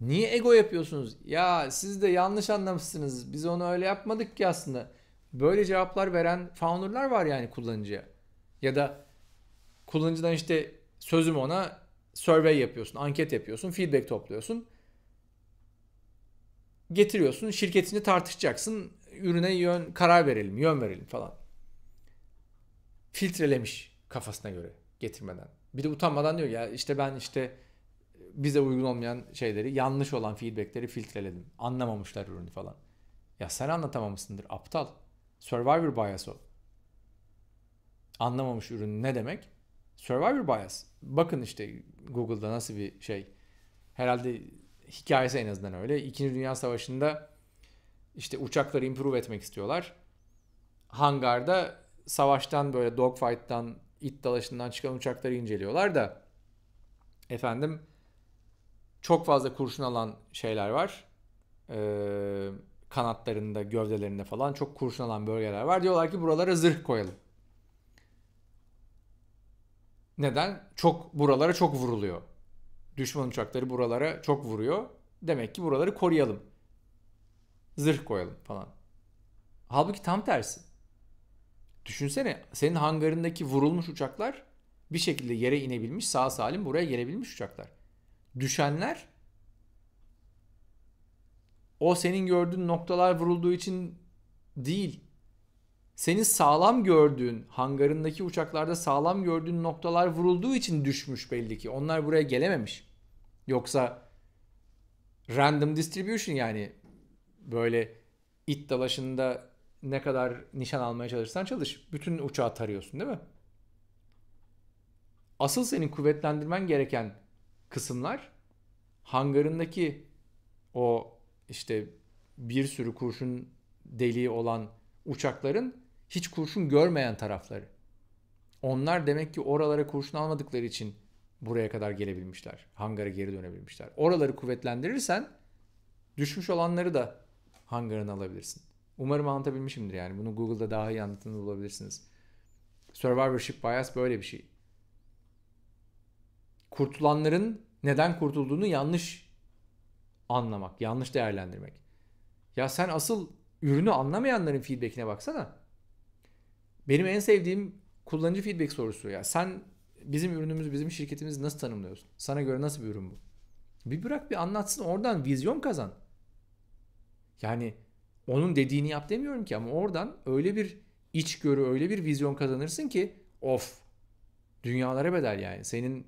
Niye ego yapıyorsunuz? Ya siz de yanlış anlamışsınız. Biz onu öyle yapmadık ki aslında. Böyle cevaplar veren founder'lar var yani kullanıcıya. Ya da kullanıcıdan işte sözüm ona survey yapıyorsun, anket yapıyorsun, feedback topluyorsun. Getiriyorsun, şirketini tartışacaksın, ürüne yön karar verelim, yön verelim falan. Filtrelemiş kafasına göre getirmeden. Bir de utanmadan diyor ya işte ben işte bize uygun olmayan şeyleri, yanlış olan feedbackleri filtreledim. Anlamamışlar ürünü falan. Ya sen anlatamamışsındır aptal. Survivor bias o. Anlamamış ürün ne demek? Survivor bias. Bakın işte Google'da nasıl bir şey. Herhalde hikayesi en azından öyle. İkinci Dünya Savaşı'nda işte uçakları improve etmek istiyorlar. Hangarda savaştan böyle dogfight'tan, it dalaşından çıkan uçakları inceliyorlar da efendim çok fazla kurşun alan şeyler var. Ee, kanatlarında, gövdelerinde falan çok kurşun alan bölgeler var. Diyorlar ki buralara zırh koyalım. Neden? Çok buralara çok vuruluyor. Düşman uçakları buralara çok vuruyor. Demek ki buraları koruyalım zırh koyalım falan. Halbuki tam tersi. Düşünsene senin hangarındaki vurulmuş uçaklar bir şekilde yere inebilmiş sağ salim buraya gelebilmiş uçaklar. Düşenler o senin gördüğün noktalar vurulduğu için değil. Senin sağlam gördüğün hangarındaki uçaklarda sağlam gördüğün noktalar vurulduğu için düşmüş belli ki. Onlar buraya gelememiş. Yoksa random distribution yani böyle it dalaşında ne kadar nişan almaya çalışsan çalış. Bütün uçağı tarıyorsun değil mi? Asıl senin kuvvetlendirmen gereken kısımlar hangarındaki o işte bir sürü kurşun deliği olan uçakların hiç kurşun görmeyen tarafları. Onlar demek ki oralara kurşun almadıkları için buraya kadar gelebilmişler. Hangara geri dönebilmişler. Oraları kuvvetlendirirsen düşmüş olanları da hangarını alabilirsin. Umarım anlatabilmişimdir yani. Bunu Google'da daha iyi anlatanı bulabilirsiniz. Survivorship bias böyle bir şey. Kurtulanların neden kurtulduğunu yanlış anlamak, yanlış değerlendirmek. Ya sen asıl ürünü anlamayanların feedback'ine baksana. Benim en sevdiğim kullanıcı feedback sorusu ya. Sen bizim ürünümüz, bizim şirketimiz nasıl tanımlıyorsun? Sana göre nasıl bir ürün bu? Bir bırak bir anlatsın oradan vizyon kazan. Yani onun dediğini yap demiyorum ki ama oradan öyle bir içgörü, öyle bir vizyon kazanırsın ki of dünyalara bedel yani. Senin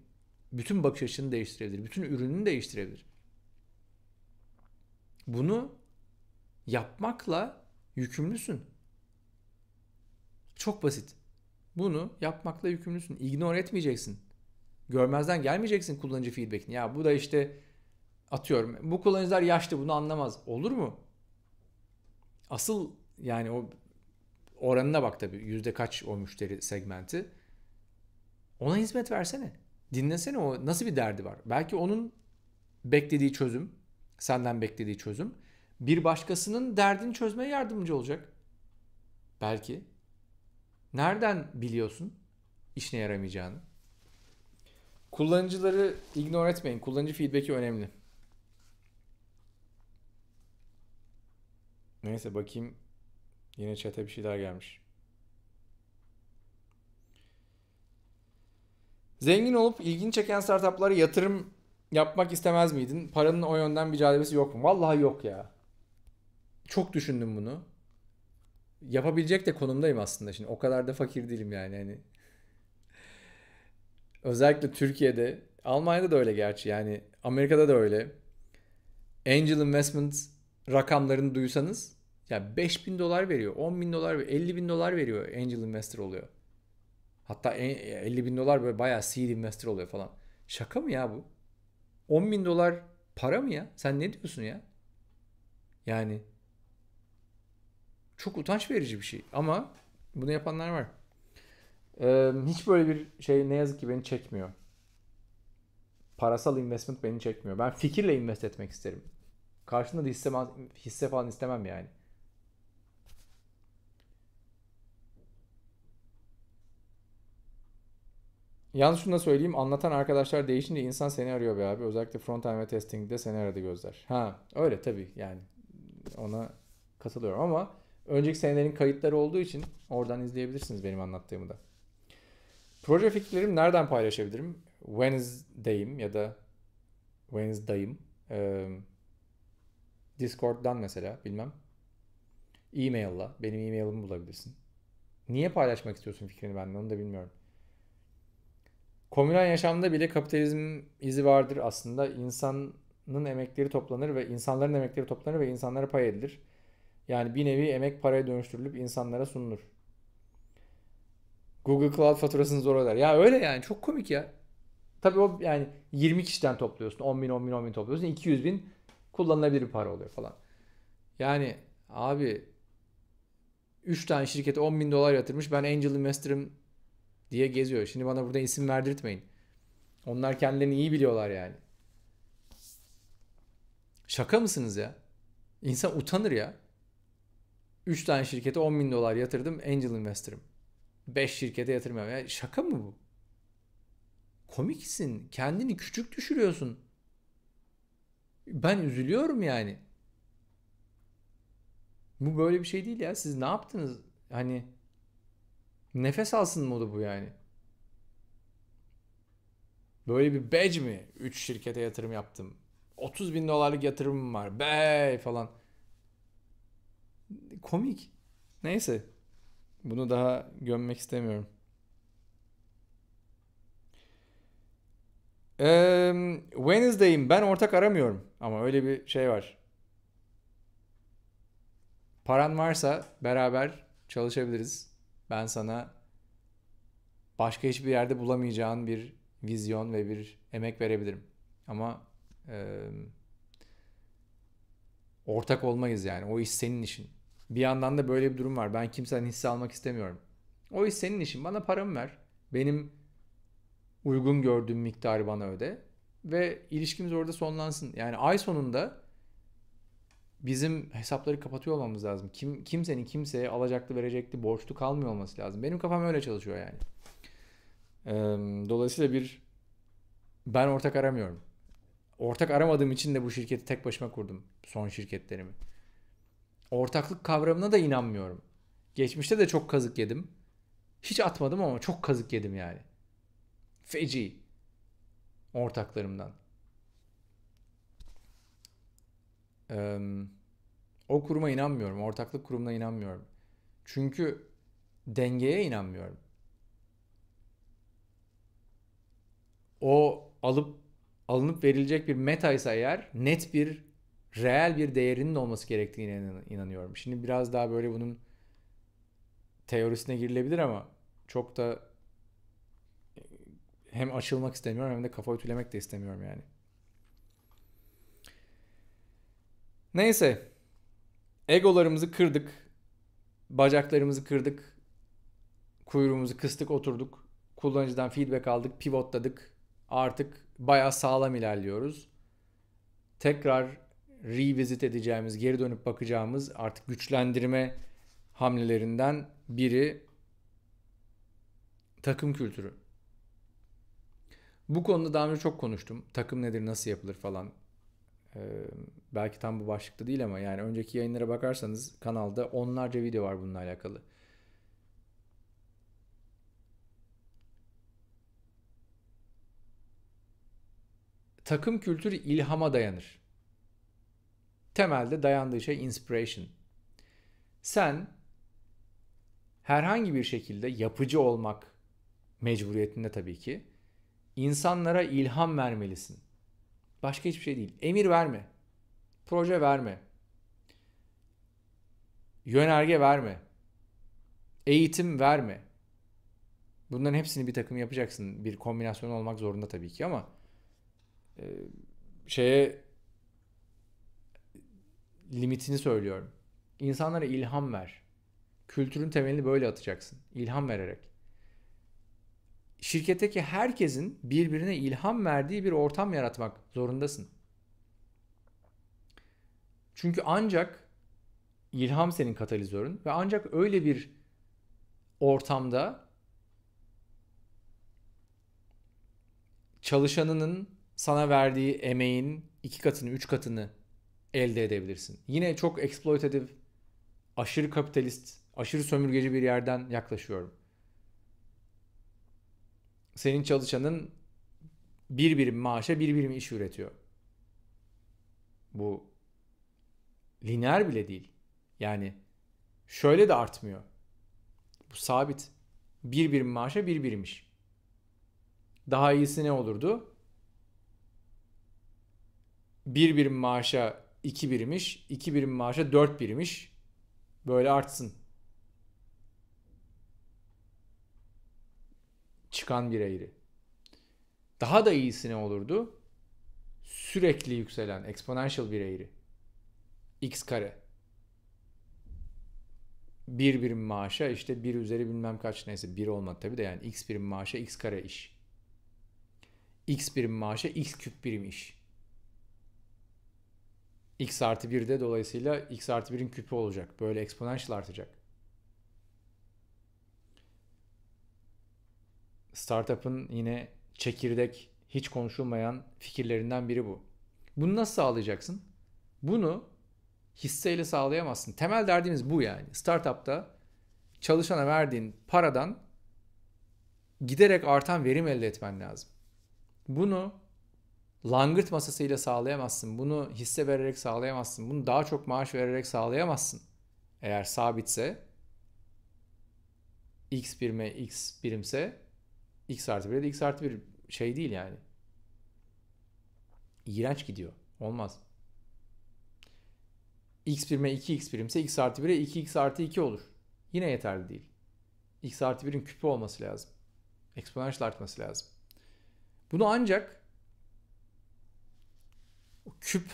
bütün bakış açını değiştirebilir, bütün ürününü değiştirebilir. Bunu yapmakla yükümlüsün. Çok basit. Bunu yapmakla yükümlüsün. ignore etmeyeceksin. Görmezden gelmeyeceksin kullanıcı feedback'ini. Ya bu da işte atıyorum bu kullanıcılar yaşlı bunu anlamaz. Olur mu? asıl yani o oranına bak tabii yüzde kaç o müşteri segmenti. Ona hizmet versene. Dinlesene o nasıl bir derdi var. Belki onun beklediği çözüm, senden beklediği çözüm bir başkasının derdini çözmeye yardımcı olacak. Belki. Nereden biliyorsun işine yaramayacağını? Kullanıcıları ignore etmeyin. Kullanıcı feedback'i önemli. Neyse bakayım. Yine çete bir şey daha gelmiş. Zengin olup ilgini çeken startuplara yatırım yapmak istemez miydin? Paranın o yönden bir cazibesi yok mu? Vallahi yok ya. Çok düşündüm bunu. Yapabilecek de konumdayım aslında şimdi. O kadar da fakir değilim yani. Yani özellikle Türkiye'de, Almanya'da da öyle gerçi yani Amerika'da da öyle. Angel Investment rakamlarını duysanız ya 5 bin dolar veriyor, 10 bin dolar veriyor, 50 bin dolar veriyor angel investor oluyor. Hatta 50 bin dolar böyle bayağı seed investor oluyor falan. Şaka mı ya bu? 10 bin dolar para mı ya? Sen ne diyorsun ya? Yani çok utanç verici bir şey ama bunu yapanlar var. Ee, hiç böyle bir şey ne yazık ki beni çekmiyor. Parasal investment beni çekmiyor. Ben fikirle invest etmek isterim. Karşında da hisse, hisse falan istemem yani. Yalnız şunu da söyleyeyim. Anlatan arkadaşlar değişince insan seni arıyor be abi. Özellikle front end ve testing'de seni aradı gözler. Ha öyle tabii yani. Ona katılıyorum ama önceki senelerin kayıtları olduğu için oradan izleyebilirsiniz benim anlattığımı da. Proje fikirlerim nereden paylaşabilirim? Wednesday'im ya da Wednesday'im. Ee, Discord'dan mesela bilmem. E-mail'la. Benim e-mail'imi bulabilirsin. Niye paylaşmak istiyorsun fikrini benimle? onu da bilmiyorum. Komünal yaşamda bile kapitalizm izi vardır aslında. İnsanın emekleri toplanır ve insanların emekleri toplanır ve insanlara pay edilir. Yani bir nevi emek paraya dönüştürülüp insanlara sunulur. Google Cloud faturasını zor öder. Ya öyle yani çok komik ya. Tabii o yani 20 kişiden topluyorsun. 10 bin 10 bin 10 bin topluyorsun. 200 bin kullanılabilir bir para oluyor falan. Yani abi 3 tane şirkete 10 bin dolar yatırmış. Ben angel investor'ım diye geziyor. Şimdi bana burada isim verdirtmeyin. Onlar kendilerini iyi biliyorlar yani. Şaka mısınız ya? İnsan utanır ya. 3 tane şirkete 10 bin dolar yatırdım angel investor'ım. 5 şirkete yatırmam. Yani şaka mı bu? Komiksin. Kendini küçük düşürüyorsun. Ben üzülüyorum yani. Bu böyle bir şey değil ya. Siz ne yaptınız? Hani Nefes alsın modu bu yani. Böyle bir badge mi? 3 şirkete yatırım yaptım. 30 bin dolarlık yatırımım var. Bey falan. Komik. Neyse. Bunu daha gömmek istemiyorum. Ee, Wednesday'im. Ben ortak aramıyorum. Ama öyle bir şey var. Paran varsa beraber çalışabiliriz ben sana başka hiçbir yerde bulamayacağın bir vizyon ve bir emek verebilirim. Ama e, ortak olmayız yani. O iş senin işin. Bir yandan da böyle bir durum var. Ben kimsenin hisse almak istemiyorum. O iş senin işin. Bana paramı ver. Benim uygun gördüğüm miktarı bana öde. Ve ilişkimiz orada sonlansın. Yani ay sonunda bizim hesapları kapatıyor olmamız lazım. Kim kimsenin kimseye alacaklı verecekli borçlu kalmıyor olması lazım. Benim kafam öyle çalışıyor yani. Ee, dolayısıyla bir ben ortak aramıyorum. Ortak aramadığım için de bu şirketi tek başıma kurdum son şirketlerimi. Ortaklık kavramına da inanmıyorum. Geçmişte de çok kazık yedim. Hiç atmadım ama çok kazık yedim yani. Feci. Ortaklarımdan. Um, o kuruma inanmıyorum. Ortaklık kurumuna inanmıyorum. Çünkü dengeye inanmıyorum. O alıp alınıp verilecek bir meta ise eğer net bir reel bir değerinin olması gerektiğine inanıyorum. Şimdi biraz daha böyle bunun teorisine girilebilir ama çok da hem açılmak istemiyorum hem de kafa ütülemek de istemiyorum yani. Neyse egolarımızı kırdık. Bacaklarımızı kırdık. Kuyruğumuzu kıstık oturduk. Kullanıcıdan feedback aldık. Pivotladık. Artık baya sağlam ilerliyoruz. Tekrar revisit edeceğimiz, geri dönüp bakacağımız artık güçlendirme hamlelerinden biri takım kültürü. Bu konuda daha önce çok konuştum. Takım nedir, nasıl yapılır falan belki tam bu başlıkta değil ama yani önceki yayınlara bakarsanız kanalda onlarca video var bununla alakalı. Takım kültürü ilhama dayanır. Temelde dayandığı şey inspiration. Sen herhangi bir şekilde yapıcı olmak mecburiyetinde tabii ki insanlara ilham vermelisin. Başka hiçbir şey değil. Emir verme. Proje verme. Yönerge verme. Eğitim verme. Bunların hepsini bir takım yapacaksın. Bir kombinasyon olmak zorunda tabii ki ama e, şeye limitini söylüyorum. İnsanlara ilham ver. Kültürün temelini böyle atacaksın. İlham vererek şirketteki herkesin birbirine ilham verdiği bir ortam yaratmak zorundasın. Çünkü ancak ilham senin katalizörün ve ancak öyle bir ortamda çalışanının sana verdiği emeğin iki katını, üç katını elde edebilirsin. Yine çok exploitative, aşırı kapitalist, aşırı sömürgeci bir yerden yaklaşıyorum senin çalışanın bir birim maaşa bir birim iş üretiyor. Bu lineer bile değil. Yani şöyle de artmıyor. Bu sabit. Bir birim maaşa bir birim iş. Daha iyisi ne olurdu? Bir birim maaşa iki birim iş, iki birim maaşa dört birim iş. Böyle artsın. çıkan bir eğri. Daha da iyisi ne olurdu? Sürekli yükselen exponential bir eğri. X kare. Bir birim maaşa işte bir üzeri bilmem kaç neyse bir olmadı tabi de yani x birim maaşa x kare iş. X birim maaşa x küp birim iş. X artı 1 de dolayısıyla x artı 1'in küpü olacak. Böyle exponential artacak. startup'ın yine çekirdek hiç konuşulmayan fikirlerinden biri bu. Bunu nasıl sağlayacaksın? Bunu hisseyle sağlayamazsın. Temel derdimiz bu yani. Startup'ta çalışana verdiğin paradan giderek artan verim elde etmen lazım. Bunu langırt masasıyla sağlayamazsın. Bunu hisse vererek sağlayamazsın. Bunu daha çok maaş vererek sağlayamazsın. Eğer sabitse X birime X birimse x artı 1'e de x artı 1 şey değil yani. İğrenç gidiyor. Olmaz. x birime 2x birimse x artı 1'e 2x artı 2 olur. Yine yeterli değil. x artı 1'in küpü olması lazım. Eksponansiyel artması lazım. Bunu ancak küp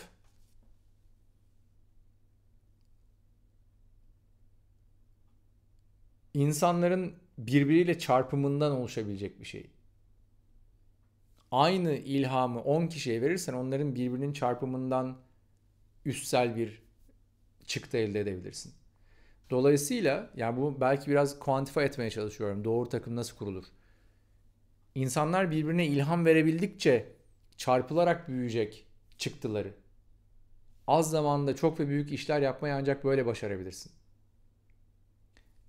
insanların birbiriyle çarpımından oluşabilecek bir şey. Aynı ilhamı 10 kişiye verirsen onların birbirinin çarpımından üstsel bir çıktı elde edebilirsin. Dolayısıyla yani bu belki biraz kuantifa etmeye çalışıyorum. Doğru takım nasıl kurulur? İnsanlar birbirine ilham verebildikçe çarpılarak büyüyecek çıktıları. Az zamanda çok ve büyük işler yapmayı ancak böyle başarabilirsin.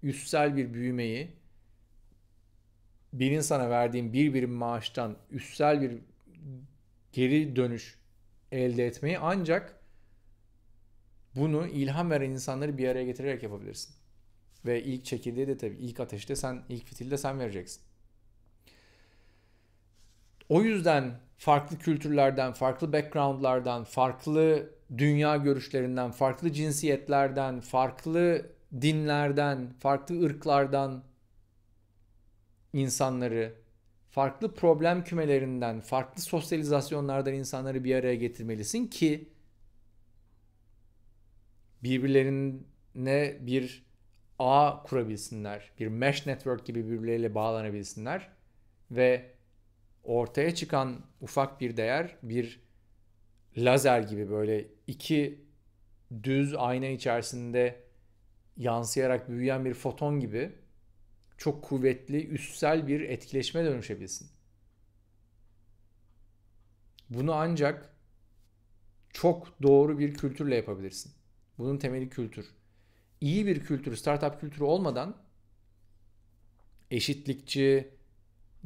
Üstsel bir büyümeyi bir insana verdiğin bir birim maaştan üstsel bir geri dönüş elde etmeyi ancak bunu ilham veren insanları bir araya getirerek yapabilirsin. Ve ilk çekirdeği de tabii ilk ateşte sen, ilk fitilde sen vereceksin. O yüzden farklı kültürlerden, farklı backgroundlardan, farklı dünya görüşlerinden, farklı cinsiyetlerden, farklı dinlerden, farklı ırklardan, insanları farklı problem kümelerinden, farklı sosyalizasyonlardan insanları bir araya getirmelisin ki birbirlerine bir ağ kurabilsinler. Bir mesh network gibi birbirleriyle bağlanabilsinler ve ortaya çıkan ufak bir değer bir lazer gibi böyle iki düz ayna içerisinde yansıyarak büyüyen bir foton gibi çok kuvvetli üstsel bir etkileşime dönüşebilsin. Bunu ancak çok doğru bir kültürle yapabilirsin. Bunun temeli kültür. İyi bir kültür, startup kültürü olmadan eşitlikçi,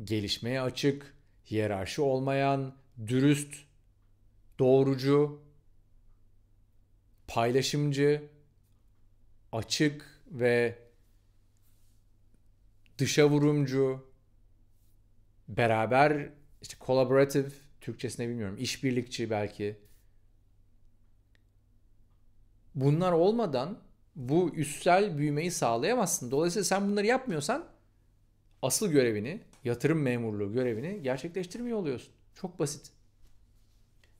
gelişmeye açık, hiyerarşi olmayan, dürüst, doğrucu, paylaşımcı, açık ve dışa vurumcu, beraber işte collaborative Türkçesine bilmiyorum. işbirlikçi belki. Bunlar olmadan bu üstsel büyümeyi sağlayamazsın. Dolayısıyla sen bunları yapmıyorsan asıl görevini, yatırım memurluğu görevini gerçekleştirmiyor oluyorsun. Çok basit.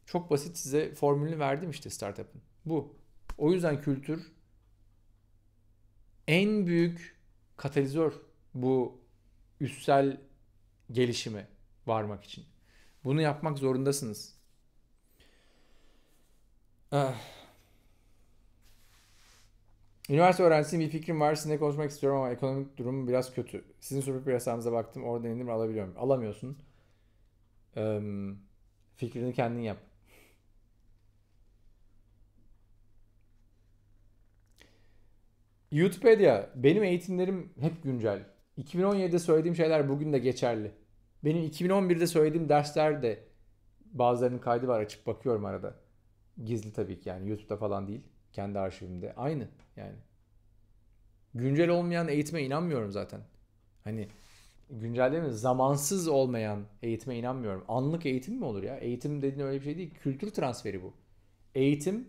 Çok basit size formülünü verdim işte startup'ın. Bu. O yüzden kültür en büyük katalizör bu üstsel gelişime varmak için. Bunu yapmak zorundasınız. Ah. Üniversite öğrencisiyim bir fikrim var sizinle konuşmak istiyorum ama ekonomik durum biraz kötü. Sizin super piyasanıza baktım orada indim alabiliyorum. Alamıyorsun. Ee, fikrini kendin yap. Youtubepedia benim eğitimlerim hep güncel. 2017'de söylediğim şeyler bugün de geçerli. Benim 2011'de söylediğim dersler de bazılarının kaydı var açıp bakıyorum arada. Gizli tabii ki yani YouTube'da falan değil. Kendi arşivimde. Aynı yani. Güncel olmayan eğitime inanmıyorum zaten. Hani güncel değil mi? Zamansız olmayan eğitime inanmıyorum. Anlık eğitim mi olur ya? Eğitim dediğin öyle bir şey değil. Kültür transferi bu. Eğitim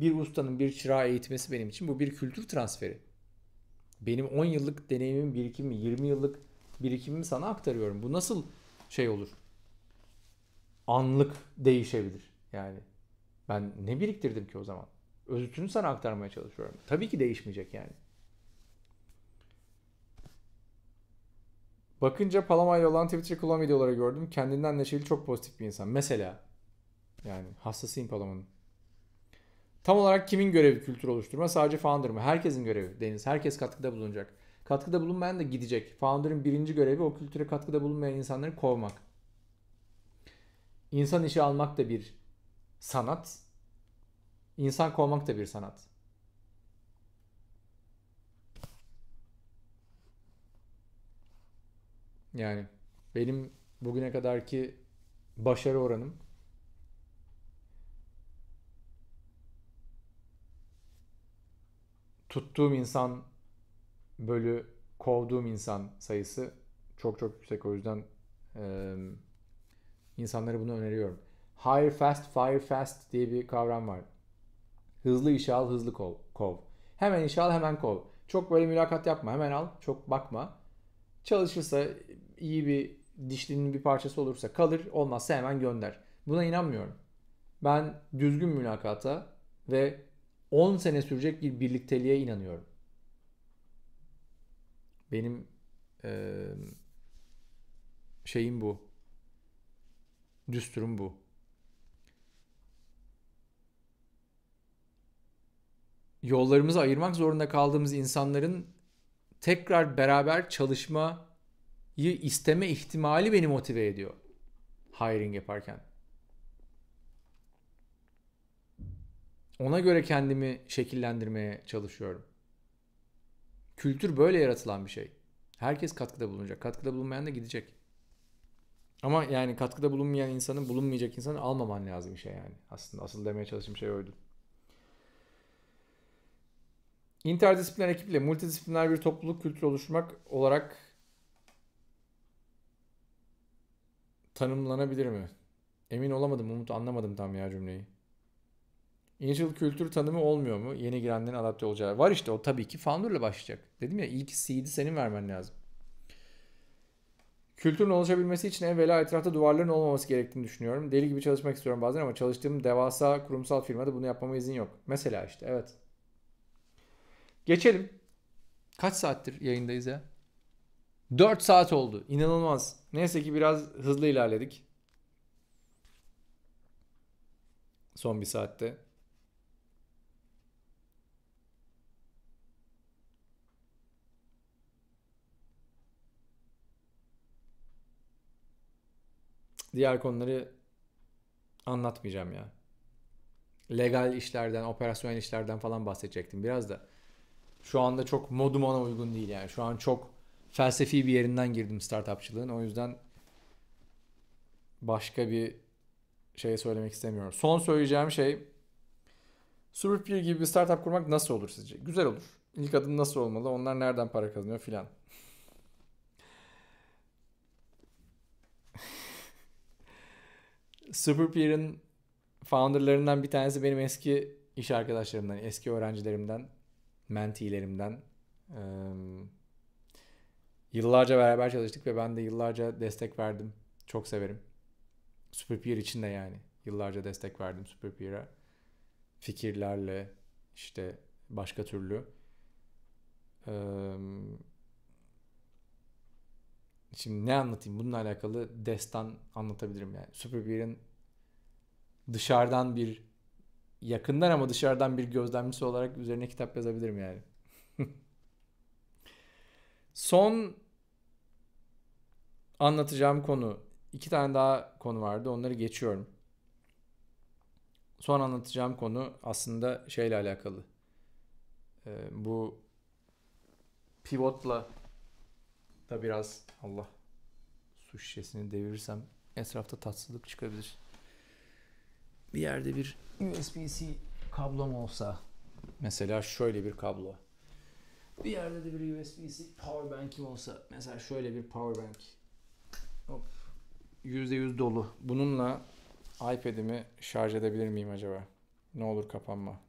bir ustanın bir çırağı eğitmesi benim için bu bir kültür transferi benim 10 yıllık deneyimim, birikimi, 20 yıllık birikimimi sana aktarıyorum. Bu nasıl şey olur? Anlık değişebilir yani. Ben ne biriktirdim ki o zaman? Özütünü sana aktarmaya çalışıyorum. Tabii ki değişmeyecek yani. Bakınca Palamay'la olan Twitter kullanma videoları gördüm. Kendinden neşeli çok pozitif bir insan. Mesela yani hastasıyım Palama'nın. Tam olarak kimin görevi kültür oluşturma? Sadece founder mı? Herkesin görevi Deniz. Herkes katkıda bulunacak. Katkıda bulunmayan da gidecek. Founder'ın birinci görevi o kültüre katkıda bulunmayan insanları kovmak. İnsan işi almak da bir sanat. İnsan kovmak da bir sanat. Yani benim bugüne kadarki başarı oranım tuttuğum insan bölü kovduğum insan sayısı çok çok yüksek. O yüzden e, insanlara bunu öneriyorum. Hire fast, fire fast diye bir kavram var. Hızlı işe al, hızlı kov. kov. Hemen işe al, hemen kov. Çok böyle mülakat yapma. Hemen al, çok bakma. Çalışırsa, iyi bir dişlinin bir parçası olursa kalır, olmazsa hemen gönder. Buna inanmıyorum. Ben düzgün mülakata ve 10 sene sürecek bir birlikteliğe inanıyorum. Benim e, şeyim bu. Düsturum bu. Yollarımızı ayırmak zorunda kaldığımız insanların tekrar beraber çalışmayı isteme ihtimali beni motive ediyor. Hiring yaparken. Ona göre kendimi şekillendirmeye çalışıyorum. Kültür böyle yaratılan bir şey. Herkes katkıda bulunacak. Katkıda bulunmayan da gidecek. Ama yani katkıda bulunmayan insanın bulunmayacak insanı almaman lazım şey yani. Aslında asıl demeye çalıştığım şey oydu. İnterdisipliner ekiple multidisipliner bir topluluk kültürü oluşturmak olarak tanımlanabilir mi? Emin olamadım Umut anlamadım tam ya cümleyi. Initial kültür tanımı olmuyor mu? Yeni girenlerin adapte olacağı. Var işte o tabii ki founder ile başlayacak. Dedim ya ilk seed'i senin vermen lazım. Kültürün oluşabilmesi için evvela etrafta duvarların olmaması gerektiğini düşünüyorum. Deli gibi çalışmak istiyorum bazen ama çalıştığım devasa kurumsal firmada bunu yapmama izin yok. Mesela işte evet. Geçelim. Kaç saattir yayındayız ya? 4 saat oldu. İnanılmaz. Neyse ki biraz hızlı ilerledik. Son bir saatte. diğer konuları anlatmayacağım ya. Legal işlerden, operasyonel işlerden falan bahsedecektim biraz da. Şu anda çok modum ona uygun değil yani. Şu an çok felsefi bir yerinden girdim startupçılığın. O yüzden başka bir şey söylemek istemiyorum. Son söyleyeceğim şey Superpeer gibi bir startup kurmak nasıl olur sizce? Güzel olur. İlk adım nasıl olmalı? Onlar nereden para kazanıyor filan. Superpeer'in founderlarından bir tanesi benim eski iş arkadaşlarımdan, eski öğrencilerimden, mentilerimden. Ee, yıllarca beraber çalıştık ve ben de yıllarca destek verdim. Çok severim. Superpeer için de yani. Yıllarca destek verdim Superpeer'e. Fikirlerle işte başka türlü. Ee, Şimdi ne anlatayım? Bununla alakalı destan anlatabilirim yani. Superbeer'in dışarıdan bir yakından ama dışarıdan bir gözlemcisi olarak üzerine kitap yazabilirim yani. Son anlatacağım konu iki tane daha konu vardı. Onları geçiyorum. Son anlatacağım konu aslında şeyle alakalı. Ee, bu pivotla da biraz Allah su şişesini devirirsem etrafta tatsızlık çıkabilir. Bir yerde bir USB-C kablom olsa mesela şöyle bir kablo. Bir yerde de bir USB-C power bank'im olsa mesela şöyle bir power bank. Hop. %100 dolu. Bununla iPad'imi şarj edebilir miyim acaba? Ne olur kapanma.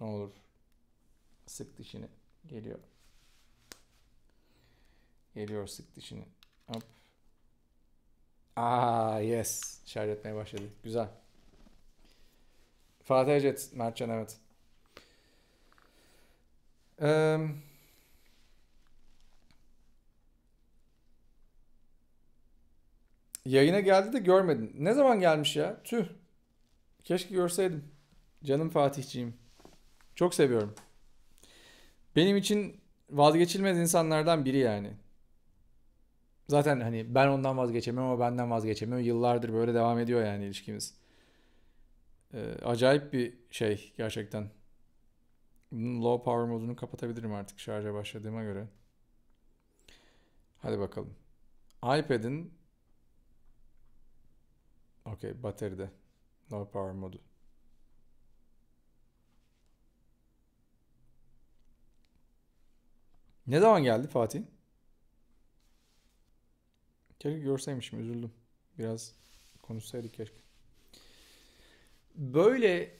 Ne olur. Sık dişini. Geliyor. Geliyor sık dişini. Hop. Aa yes. şarj etmeye başladı. Güzel. Fatih Ecet, Mertcan evet. Ee, yayına geldi de görmedin. Ne zaman gelmiş ya? Tüh. Keşke görseydim. Canım Fatihciğim. Çok seviyorum. Benim için vazgeçilmez insanlardan biri yani. Zaten hani ben ondan vazgeçemiyorum o benden vazgeçemiyor. Yıllardır böyle devam ediyor yani ilişkimiz. Ee, acayip bir şey gerçekten. low power modunu kapatabilirim artık şarja başladığıma göre. Hadi bakalım. iPad'in Okey bateride. Low power modu. Ne zaman geldi Fatih? Keşke görseymişim üzüldüm. Biraz konuşsaydık keşke. Böyle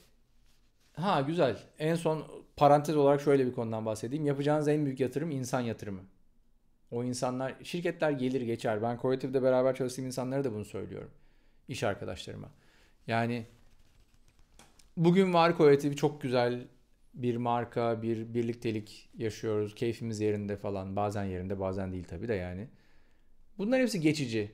ha güzel. En son parantez olarak şöyle bir konudan bahsedeyim. Yapacağınız en büyük yatırım insan yatırımı. O insanlar, şirketler gelir geçer. Ben kooperatifde beraber çalıştığım insanlara da bunu söylüyorum. İş arkadaşlarıma. Yani bugün var kooperatifi çok güzel bir marka, bir birliktelik yaşıyoruz. Keyfimiz yerinde falan. Bazen yerinde, bazen değil tabii de yani. Bunların hepsi geçici.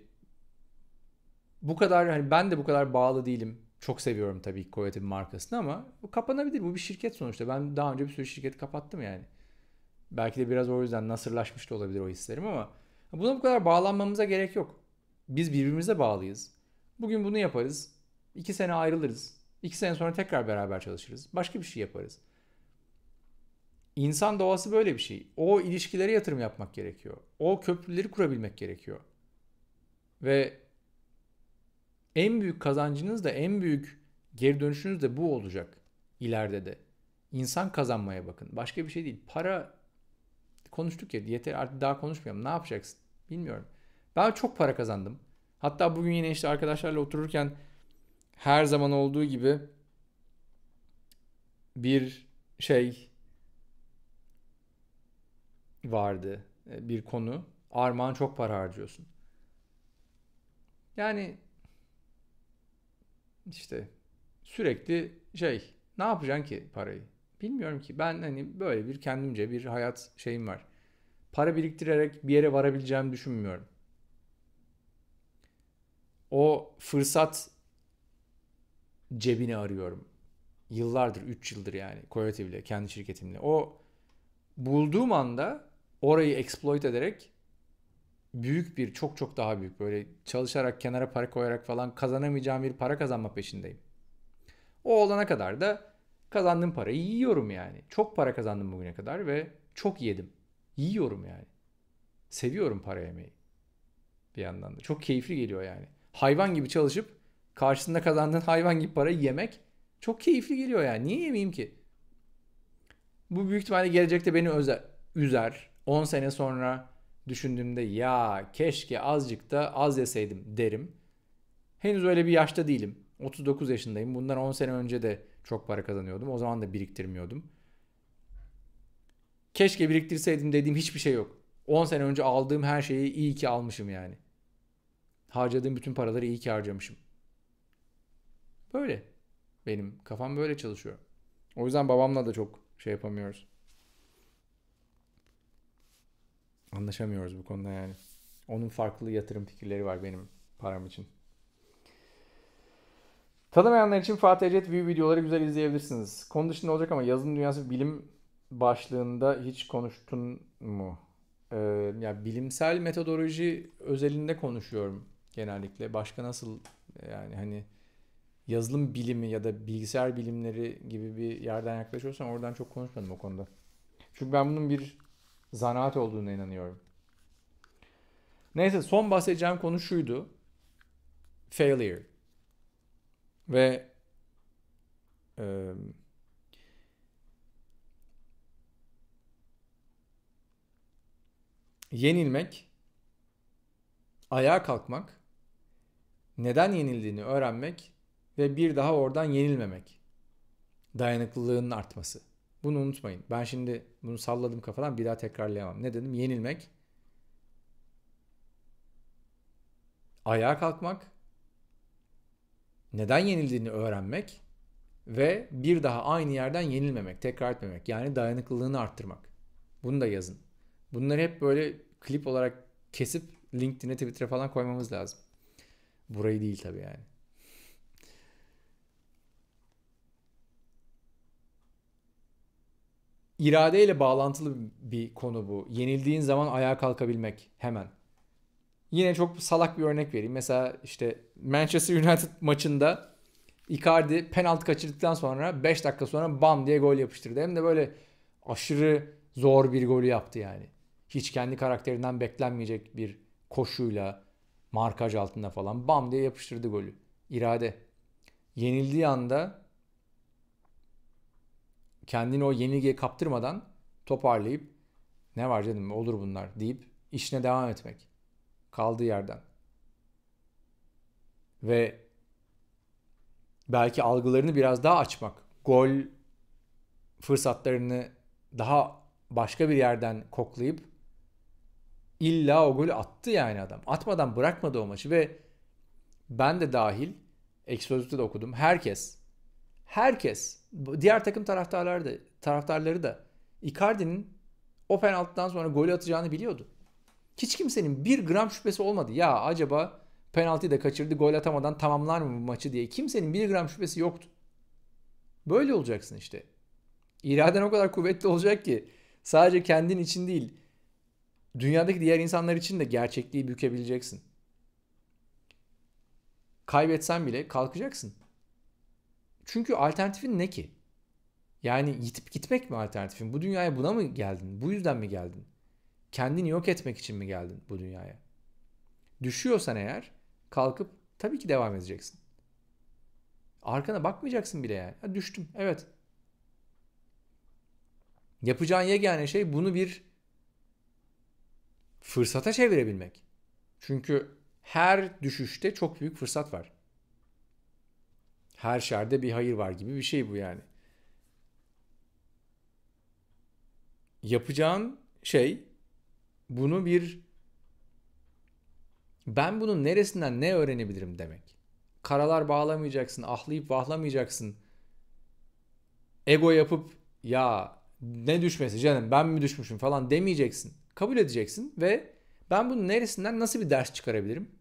Bu kadar hani ben de bu kadar bağlı değilim. Çok seviyorum tabii Coyote'in markasını ama bu kapanabilir. Bu bir şirket sonuçta. Ben daha önce bir sürü şirketi kapattım yani. Belki de biraz o yüzden nasırlaşmış da olabilir o hislerim ama buna bu kadar bağlanmamıza gerek yok. Biz birbirimize bağlıyız. Bugün bunu yaparız. İki sene ayrılırız. İki sene sonra tekrar beraber çalışırız. Başka bir şey yaparız. İnsan doğası böyle bir şey. O ilişkilere yatırım yapmak gerekiyor. O köprüleri kurabilmek gerekiyor. Ve en büyük kazancınız da en büyük geri dönüşünüz de bu olacak ileride de. İnsan kazanmaya bakın. Başka bir şey değil. Para konuştuk ya yeter artık daha konuşmayalım. Ne yapacaksın? Bilmiyorum. Ben çok para kazandım. Hatta bugün yine işte arkadaşlarla otururken her zaman olduğu gibi bir şey vardı e, bir konu. Armağan çok para harcıyorsun. Yani işte sürekli şey ne yapacaksın ki parayı? Bilmiyorum ki ben hani böyle bir kendimce bir hayat şeyim var. Para biriktirerek bir yere varabileceğimi düşünmüyorum. O fırsat cebini arıyorum. Yıllardır, 3 yıldır yani Coyote ile kendi şirketimle. O bulduğum anda orayı exploit ederek büyük bir çok çok daha büyük böyle çalışarak kenara para koyarak falan kazanamayacağım bir para kazanma peşindeyim. O olana kadar da kazandığım parayı yiyorum yani. Çok para kazandım bugüne kadar ve çok yedim. Yiyorum yani. Seviyorum para yemeyi. Bir yandan da. Çok keyifli geliyor yani. Hayvan gibi çalışıp karşısında kazandığın hayvan gibi parayı yemek çok keyifli geliyor yani. Niye yemeyeyim ki? Bu büyük ihtimalle gelecekte beni özel, üzer. 10 sene sonra düşündüğümde ya keşke azıcık da az yeseydim derim. Henüz öyle bir yaşta değilim. 39 yaşındayım. Bundan 10 sene önce de çok para kazanıyordum. O zaman da biriktirmiyordum. Keşke biriktirseydim dediğim hiçbir şey yok. 10 sene önce aldığım her şeyi iyi ki almışım yani. Harcadığım bütün paraları iyi ki harcamışım. Böyle. Benim kafam böyle çalışıyor. O yüzden babamla da çok şey yapamıyoruz. anlaşamıyoruz bu konuda yani. Onun farklı yatırım fikirleri var benim param için. Tanımayanlar için Fatih Ecet View videoları güzel izleyebilirsiniz. Konu dışında olacak ama yazılım dünyası bilim başlığında hiç konuştun mu? Ee, ya yani bilimsel metodoloji özelinde konuşuyorum genellikle. Başka nasıl yani hani yazılım bilimi ya da bilgisayar bilimleri gibi bir yerden yaklaşıyorsan oradan çok konuşmadım o konuda. Çünkü ben bunun bir zanaat olduğuna inanıyorum. Neyse son bahsedeceğim konu şuydu. Failure. Ve e, yenilmek, ayağa kalkmak, neden yenildiğini öğrenmek ve bir daha oradan yenilmemek. Dayanıklılığının artması. Bunu unutmayın. Ben şimdi bunu salladım kafadan bir daha tekrarlayamam. Ne dedim? Yenilmek. Ayağa kalkmak. Neden yenildiğini öğrenmek. Ve bir daha aynı yerden yenilmemek, tekrar etmemek. Yani dayanıklılığını arttırmak. Bunu da yazın. Bunları hep böyle klip olarak kesip LinkedIn'e, Twitter'a falan koymamız lazım. Burayı değil tabii yani. iradeyle bağlantılı bir konu bu. Yenildiğin zaman ayağa kalkabilmek hemen. Yine çok salak bir örnek vereyim. Mesela işte Manchester United maçında Icardi penaltı kaçırdıktan sonra 5 dakika sonra bam diye gol yapıştırdı. Hem de böyle aşırı zor bir golü yaptı yani. Hiç kendi karakterinden beklenmeyecek bir koşuyla markaj altında falan bam diye yapıştırdı golü. İrade. Yenildiği anda kendini o yenilgiye kaptırmadan toparlayıp ne var canım olur bunlar deyip işine devam etmek. Kaldığı yerden. Ve belki algılarını biraz daha açmak. Gol fırsatlarını daha başka bir yerden koklayıp illa o golü attı yani adam. Atmadan bırakmadı o maçı ve ben de dahil Eksozit'te de okudum. Herkes herkes diğer takım taraftarları da taraftarları da Icardi'nin o penaltıdan sonra golü atacağını biliyordu. Hiç kimsenin bir gram şüphesi olmadı. Ya acaba penaltıyı da kaçırdı gol atamadan tamamlar mı bu maçı diye. Kimsenin bir gram şüphesi yoktu. Böyle olacaksın işte. İraden o kadar kuvvetli olacak ki sadece kendin için değil dünyadaki diğer insanlar için de gerçekliği bükebileceksin. Kaybetsen bile kalkacaksın. Çünkü alternatifin ne ki? Yani yitip gitmek mi alternatifin? Bu dünyaya buna mı geldin? Bu yüzden mi geldin? Kendini yok etmek için mi geldin bu dünyaya? Düşüyorsan eğer kalkıp tabii ki devam edeceksin. Arkana bakmayacaksın bile yani. Ha, düştüm evet. Yapacağın yegane şey bunu bir fırsata çevirebilmek. Çünkü her düşüşte çok büyük fırsat var. Her şerde bir hayır var gibi bir şey bu yani. Yapacağın şey bunu bir ben bunun neresinden ne öğrenebilirim demek. Karalar bağlamayacaksın, ahlayıp vahlamayacaksın. Ego yapıp ya ne düşmesi canım ben mi düşmüşüm falan demeyeceksin. Kabul edeceksin ve ben bunun neresinden nasıl bir ders çıkarabilirim?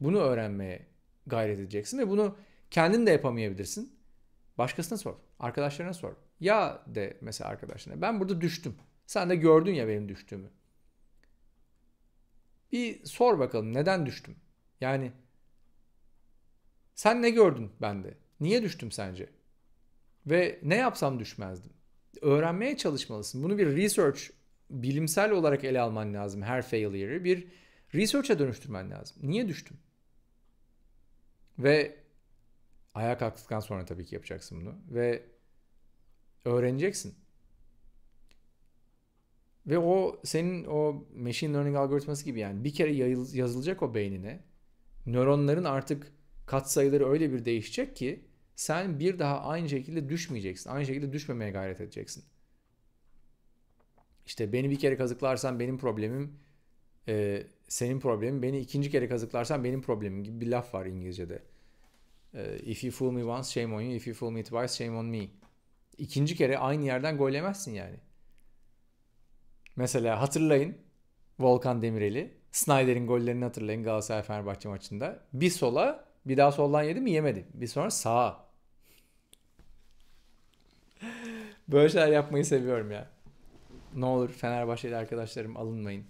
Bunu öğrenmeye gayret edeceksin ve bunu Kendin de yapamayabilirsin. Başkasına sor. Arkadaşlarına sor. Ya de mesela arkadaşlarına. Ben burada düştüm. Sen de gördün ya benim düştüğümü. Bir sor bakalım neden düştüm? Yani sen ne gördün bende? Niye düştüm sence? Ve ne yapsam düşmezdim? Öğrenmeye çalışmalısın. Bunu bir research, bilimsel olarak ele alman lazım her failure'ı. Bir research'a dönüştürmen lazım. Niye düştüm? Ve Ayağa kalktıktan sonra tabii ki yapacaksın bunu. Ve öğreneceksin. Ve o senin o machine learning algoritması gibi yani bir kere yazılacak o beynine. Nöronların artık katsayıları öyle bir değişecek ki sen bir daha aynı şekilde düşmeyeceksin. Aynı şekilde düşmemeye gayret edeceksin. İşte beni bir kere kazıklarsan benim problemim e, senin problemin. Beni ikinci kere kazıklarsan benim problemim gibi bir laf var İngilizce'de. Ee, if you fool me once shame on you. If you fool me twice shame on me. İkinci kere aynı yerden gol yemezsin yani. Mesela hatırlayın Volkan Demirel'i. Snyder'in gollerini hatırlayın Galatasaray Fenerbahçe maçında. Bir sola bir daha soldan yedi mi yemedi. Bir sonra sağa. Böyle şeyler yapmayı seviyorum ya. Ne olur Fenerbahçeli arkadaşlarım alınmayın.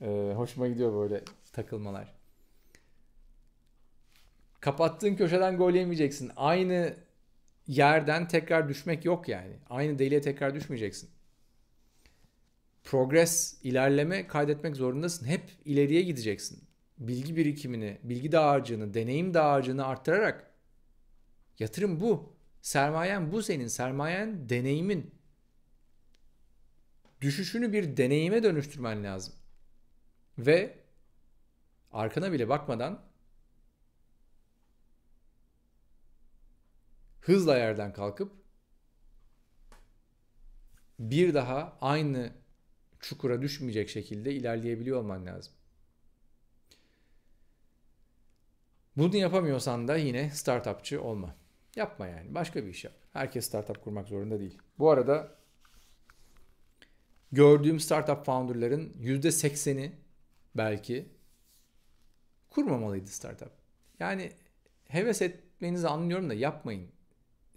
Ee, hoşuma gidiyor böyle takılmalar. Kapattığın köşeden gol yemeyeceksin. Aynı yerden tekrar düşmek yok yani. Aynı deliğe tekrar düşmeyeceksin. Progress, ilerleme kaydetmek zorundasın. Hep ileriye gideceksin. Bilgi birikimini, bilgi dağarcığını, deneyim dağarcığını arttırarak. Yatırım bu. Sermayen bu senin. Sermayen deneyimin. Düşüşünü bir deneyime dönüştürmen lazım. Ve arkana bile bakmadan hızla yerden kalkıp bir daha aynı çukura düşmeyecek şekilde ilerleyebiliyor olman lazım. Bunu yapamıyorsan da yine startupçı olma. Yapma yani. Başka bir iş yap. Herkes startup kurmak zorunda değil. Bu arada gördüğüm startup founderların %80'i belki kurmamalıydı startup. Yani heves etmenizi anlıyorum da yapmayın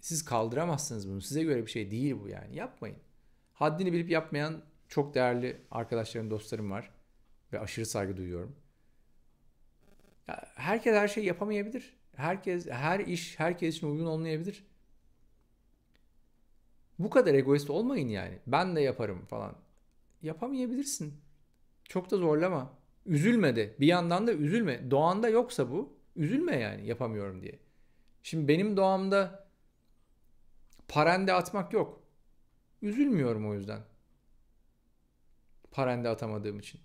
siz kaldıramazsınız bunu. Size göre bir şey değil bu yani. Yapmayın. Haddini bilip yapmayan çok değerli arkadaşlarım, dostlarım var. Ve aşırı saygı duyuyorum. Ya herkes her şeyi yapamayabilir. Herkes, her iş herkes için uygun olmayabilir. Bu kadar egoist olmayın yani. Ben de yaparım falan. Yapamayabilirsin. Çok da zorlama. Üzülme de. Bir yandan da üzülme. Doğanda yoksa bu. Üzülme yani yapamıyorum diye. Şimdi benim doğamda Parende atmak yok. Üzülmüyorum o yüzden. Parende atamadığım için.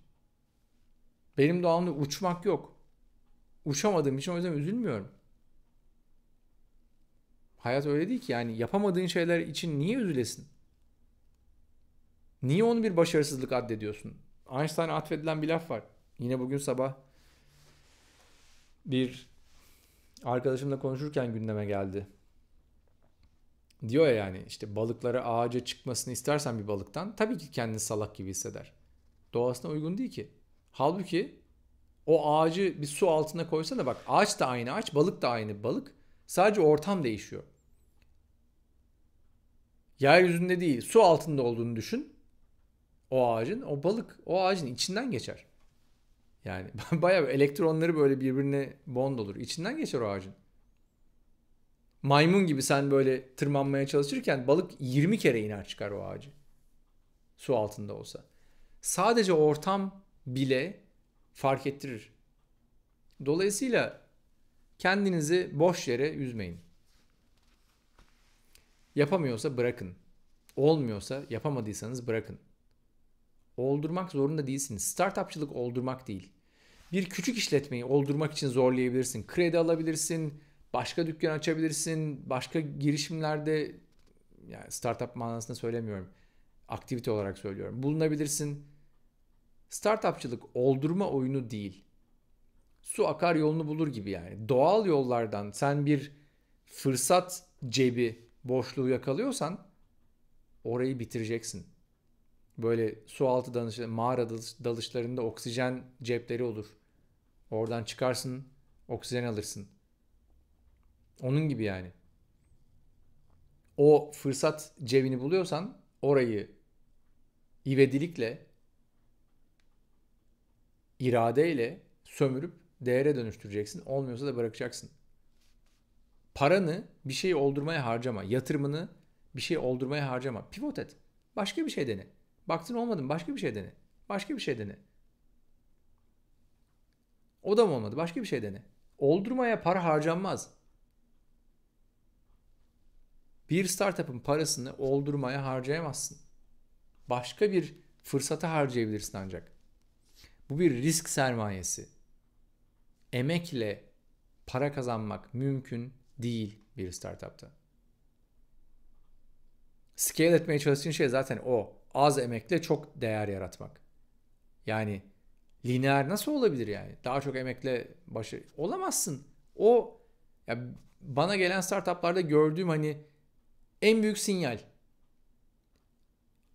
Benim doğamda uçmak yok. Uçamadığım için o yüzden üzülmüyorum. Hayat öyle değil ki yani yapamadığın şeyler için niye üzülesin? Niye onu bir başarısızlık addediyorsun? Einstein'a atfedilen bir laf var. Yine bugün sabah bir arkadaşımla konuşurken gündeme geldi. Diyor ya yani işte balıkları ağaca çıkmasını istersen bir balıktan tabii ki kendini salak gibi hisseder. Doğasına uygun değil ki. Halbuki o ağacı bir su altına koysa da bak ağaç da aynı ağaç, balık da aynı balık. Sadece ortam değişiyor. Yeryüzünde değil, su altında olduğunu düşün. O ağacın, o balık o ağacın içinden geçer. Yani bayağı elektronları böyle birbirine bond olur. İçinden geçer o ağacın maymun gibi sen böyle tırmanmaya çalışırken balık 20 kere iner çıkar o ağacı. Su altında olsa. Sadece ortam bile fark ettirir. Dolayısıyla kendinizi boş yere üzmeyin. Yapamıyorsa bırakın. Olmuyorsa yapamadıysanız bırakın. Oldurmak zorunda değilsiniz. Startupçılık oldurmak değil. Bir küçük işletmeyi oldurmak için zorlayabilirsin. Kredi alabilirsin, Başka dükkan açabilirsin. Başka girişimlerde yani startup manasında söylemiyorum. Aktivite olarak söylüyorum. Bulunabilirsin. Startupçılık oldurma oyunu değil. Su akar yolunu bulur gibi yani. Doğal yollardan sen bir fırsat cebi boşluğu yakalıyorsan orayı bitireceksin. Böyle su altı dalış, mağara dalışlarında oksijen cepleri olur. Oradan çıkarsın, oksijen alırsın. Onun gibi yani. O fırsat cevini buluyorsan orayı ivedilikle, iradeyle sömürüp değere dönüştüreceksin. Olmuyorsa da bırakacaksın. Paranı bir şey oldurmaya harcama. Yatırımını bir şey oldurmaya harcama. Pivot et. Başka bir şey dene. Baktın olmadı mı? başka bir şey dene. Başka bir şey dene. O da mı olmadı? Başka bir şey dene. Oldurmaya para harcanmaz bir startup'ın parasını oldurmaya harcayamazsın. Başka bir fırsata harcayabilirsin ancak. Bu bir risk sermayesi. Emekle para kazanmak mümkün değil bir startup'ta. Scale etmeye çalıştığın şey zaten o. Az emekle çok değer yaratmak. Yani lineer nasıl olabilir yani? Daha çok emekle başı olamazsın. O ya bana gelen startuplarda gördüğüm hani en büyük sinyal.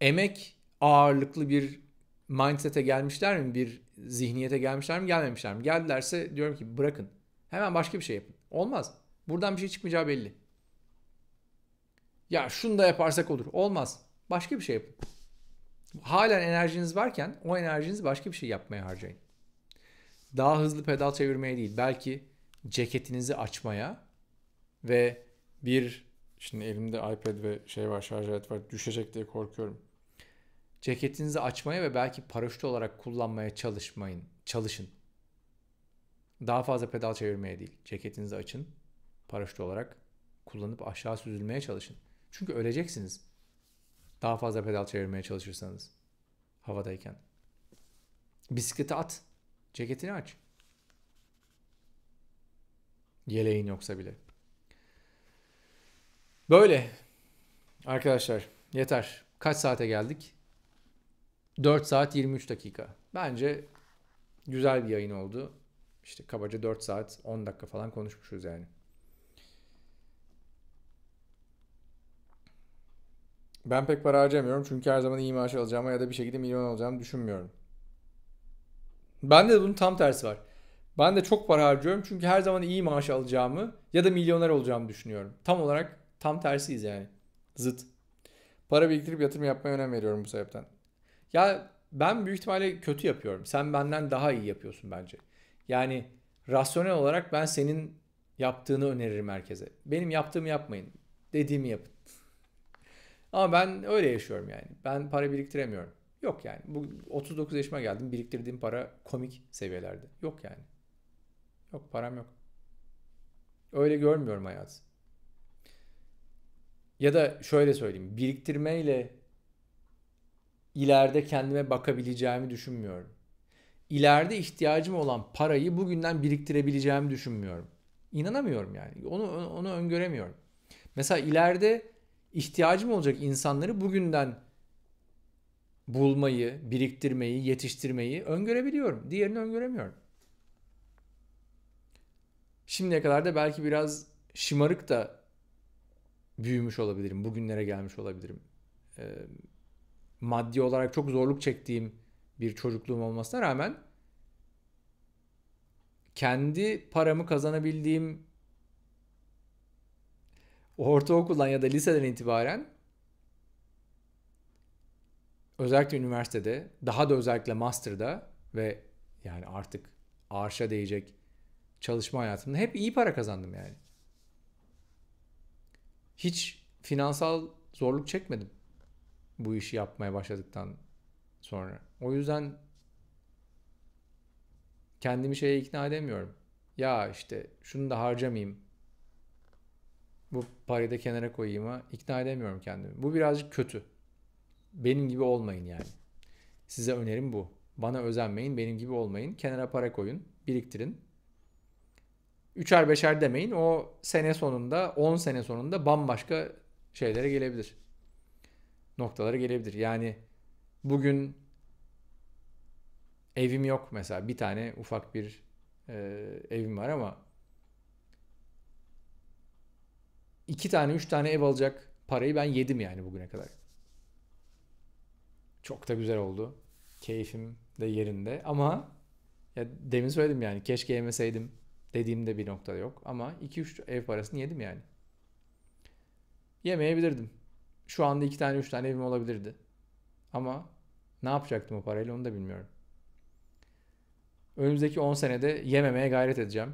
Emek ağırlıklı bir mindset'e gelmişler mi? Bir zihniyete gelmişler mi? Gelmemişler mi? Geldilerse diyorum ki bırakın. Hemen başka bir şey yapın. Olmaz. Buradan bir şey çıkmayacağı belli. Ya şunu da yaparsak olur. Olmaz. Başka bir şey yapın. Halen enerjiniz varken o enerjinizi başka bir şey yapmaya harcayın. Daha hızlı pedal çevirmeye değil. Belki ceketinizi açmaya ve bir Şimdi elimde iPad ve şey var şarj alet var düşecek diye korkuyorum. Ceketinizi açmaya ve belki paraşüt olarak kullanmaya çalışmayın. Çalışın. Daha fazla pedal çevirmeye değil. Ceketinizi açın. Paraşüt olarak kullanıp aşağı süzülmeye çalışın. Çünkü öleceksiniz. Daha fazla pedal çevirmeye çalışırsanız havadayken. Bisikleti at. Ceketini aç. Yeleğin yoksa bile. Böyle arkadaşlar yeter. Kaç saate geldik? 4 saat 23 dakika. Bence güzel bir yayın oldu. İşte kabaca 4 saat 10 dakika falan konuşmuşuz yani. Ben pek para harcamıyorum çünkü her zaman iyi maaş alacağımı ya da bir şekilde milyon olacağımı düşünmüyorum. Ben de bunun tam tersi var. Ben de çok para harcıyorum çünkü her zaman iyi maaş alacağımı ya da milyoner olacağımı düşünüyorum. Tam olarak Tam tersiyiz yani. Zıt. Para biriktirip yatırım yapmaya önem veriyorum bu sebepten. Ya ben büyük ihtimalle kötü yapıyorum. Sen benden daha iyi yapıyorsun bence. Yani rasyonel olarak ben senin yaptığını öneririm herkese. Benim yaptığımı yapmayın. Dediğimi yapın. Ama ben öyle yaşıyorum yani. Ben para biriktiremiyorum. Yok yani. Bu 39 yaşıma geldim. Biriktirdiğim para komik seviyelerde. Yok yani. Yok param yok. Öyle görmüyorum hayatı. Ya da şöyle söyleyeyim. Biriktirmeyle ileride kendime bakabileceğimi düşünmüyorum. İleride ihtiyacım olan parayı bugünden biriktirebileceğimi düşünmüyorum. İnanamıyorum yani. Onu onu öngöremiyorum. Mesela ileride ihtiyacım olacak insanları bugünden bulmayı, biriktirmeyi, yetiştirmeyi öngörebiliyorum. Diğerini öngöremiyorum. Şimdiye kadar da belki biraz şımarık da büyümüş olabilirim. Bugünlere gelmiş olabilirim. E, maddi olarak çok zorluk çektiğim bir çocukluğum olmasına rağmen kendi paramı kazanabildiğim ortaokuldan ya da liseden itibaren özellikle üniversitede daha da özellikle master'da ve yani artık arşa değecek çalışma hayatımda hep iyi para kazandım yani hiç finansal zorluk çekmedim bu işi yapmaya başladıktan sonra. O yüzden kendimi şeye ikna edemiyorum. Ya işte şunu da harcamayayım. Bu parayı da kenara koyayım'a ikna edemiyorum kendimi. Bu birazcık kötü. Benim gibi olmayın yani. Size önerim bu. Bana özenmeyin, benim gibi olmayın. Kenara para koyun, biriktirin üçer beşer demeyin. O sene sonunda, 10 sene sonunda bambaşka şeylere gelebilir. Noktalara gelebilir. Yani bugün evim yok mesela. Bir tane ufak bir e, evim var ama iki tane, üç tane ev alacak parayı ben yedim yani bugüne kadar. Çok da güzel oldu. Keyfim de yerinde ama ya demin söyledim yani keşke yemeseydim Dediğimde bir nokta yok ama 2-3 ev parasını yedim yani. Yemeyebilirdim. Şu anda 2 tane 3 tane evim olabilirdi. Ama ne yapacaktım o parayla onu da bilmiyorum. Önümüzdeki 10 senede yememeye gayret edeceğim.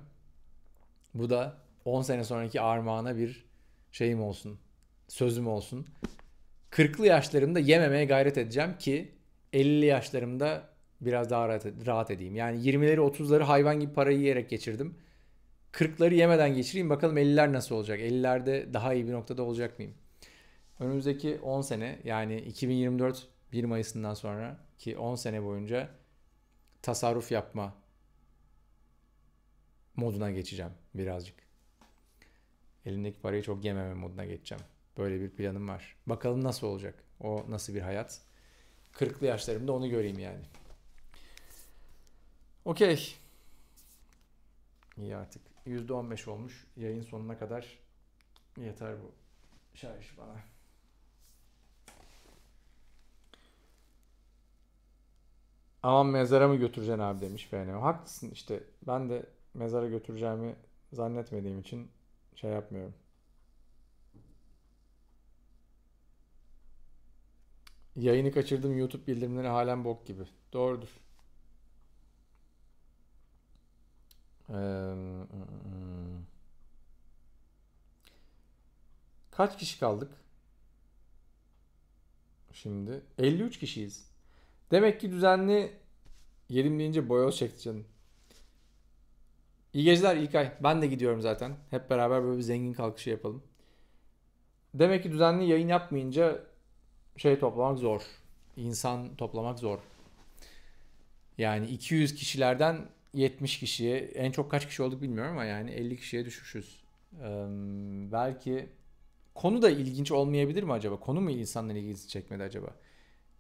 Bu da 10 sene sonraki armağana bir şeyim olsun. Sözüm olsun. 40'lı yaşlarımda yememeye gayret edeceğim ki 50'li yaşlarımda biraz daha rahat, rahat edeyim. Yani 20'leri 30'ları hayvan gibi parayı yiyerek geçirdim. 40'ları yemeden geçireyim bakalım 50'ler nasıl olacak? 50'lerde daha iyi bir noktada olacak mıyım? Önümüzdeki 10 sene yani 2024 1 Mayıs'ından sonra ki 10 sene boyunca tasarruf yapma moduna geçeceğim birazcık. Elimdeki parayı çok yememe moduna geçeceğim. Böyle bir planım var. Bakalım nasıl olacak? O nasıl bir hayat? Kırklı yaşlarımda onu göreyim yani. Okey. İyi artık. %15 olmuş. Yayın sonuna kadar yeter bu şarj bana. Aman mezara mı götüreceksin abi demiş FNO. Haklısın işte ben de mezara götüreceğimi zannetmediğim için şey yapmıyorum. Yayını kaçırdım YouTube bildirimleri halen bok gibi. Doğrudur. Mm, mm, mm. kaç kişi kaldık? Şimdi 53 kişiyiz. Demek ki düzenli yerim deyince boyoz çekti canım. İyi geceler İlkay. Ben de gidiyorum zaten. Hep beraber böyle bir zengin kalkışı yapalım. Demek ki düzenli yayın yapmayınca şey toplamak zor. İnsan toplamak zor. Yani 200 kişilerden 70 kişiye en çok kaç kişi olduk bilmiyorum ama yani 50 kişiye düşmüşüz. Ee, belki konu da ilginç olmayabilir mi acaba? Konu mu insanların ilgisini çekmedi acaba?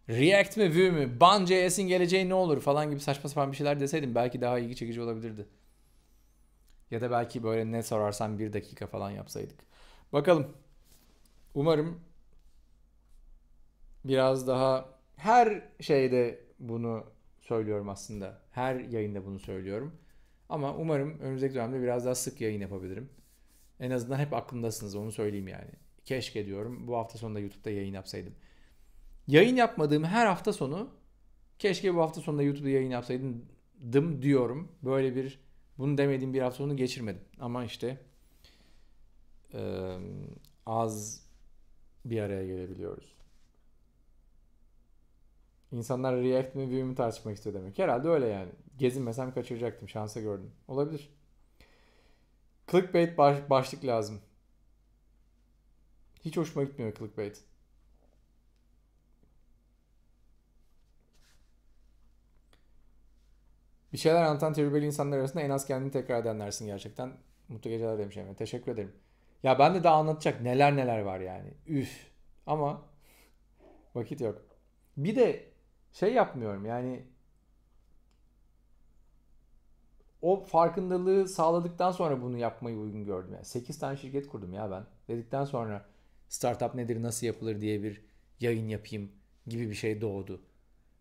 React mi Vue mü? Ban.js'in geleceği ne olur falan gibi saçma sapan bir şeyler deseydim belki daha ilgi çekici olabilirdi. Ya da belki böyle ne sorarsan bir dakika falan yapsaydık. Bakalım. Umarım biraz daha her şeyde bunu söylüyorum aslında. Her yayında bunu söylüyorum. Ama umarım önümüzdeki dönemde biraz daha sık yayın yapabilirim. En azından hep aklımdasınız onu söyleyeyim yani. Keşke diyorum bu hafta sonunda YouTube'da yayın yapsaydım. Yayın yapmadığım her hafta sonu keşke bu hafta sonunda YouTube'da yayın yapsaydım diyorum. Böyle bir bunu demediğim bir hafta sonu geçirmedim. Ama işte e, az bir araya gelebiliyoruz. İnsanlar React mi Vue mu tartışmak istiyor demek. Herhalde öyle yani. Gezinmesem kaçıracaktım. Şansa gördüm. Olabilir. Clickbait baş, başlık lazım. Hiç hoşuma gitmiyor clickbait. Bir şeyler anlatan tecrübeli insanlar arasında en az kendini tekrar edenlersin gerçekten. Mutlu geceler demiş Emre. Teşekkür ederim. Ya ben de daha anlatacak neler neler var yani. Üf. Ama vakit yok. Bir de şey yapmıyorum yani o farkındalığı sağladıktan sonra bunu yapmayı uygun gördüm. Yani 8 tane şirket kurdum ya ben. Dedikten sonra startup nedir, nasıl yapılır diye bir yayın yapayım gibi bir şey doğdu.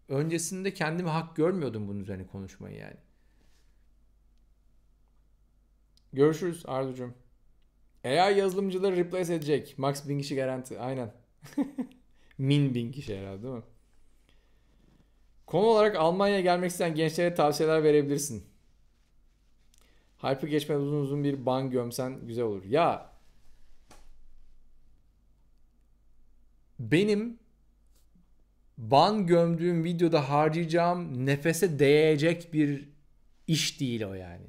Öncesinde kendimi hak görmüyordum bunun üzerine konuşmayı yani. Görüşürüz Arzucum. AI yazılımcıları replace edecek. Max Bing kişi garanti. Aynen. min Bing kişi herhalde değil mi? Konu olarak Almanya'ya gelmek isteyen gençlere tavsiyeler verebilirsin. Hype'ı geçmeden uzun uzun bir ban gömsen güzel olur. Ya benim ban gömdüğüm videoda harcayacağım nefese değecek bir iş değil o yani.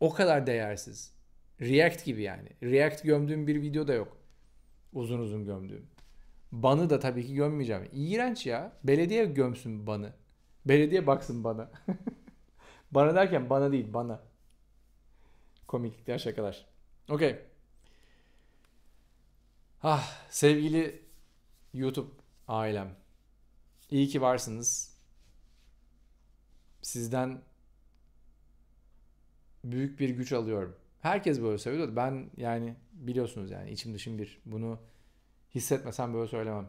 O kadar değersiz. React gibi yani. React gömdüğüm bir video da yok. Uzun uzun gömdüğüm. Banı da tabii ki gömmeyeceğim. İğrenç ya. Belediye gömsün banı. Belediye baksın bana. bana derken bana değil bana. Komiklikler şakalar. Okey. Ah sevgili YouTube ailem. İyi ki varsınız. Sizden büyük bir güç alıyorum. Herkes böyle söylüyor. Ben yani biliyorsunuz yani içim dışım bir. Bunu Hissetmesem böyle söylemem.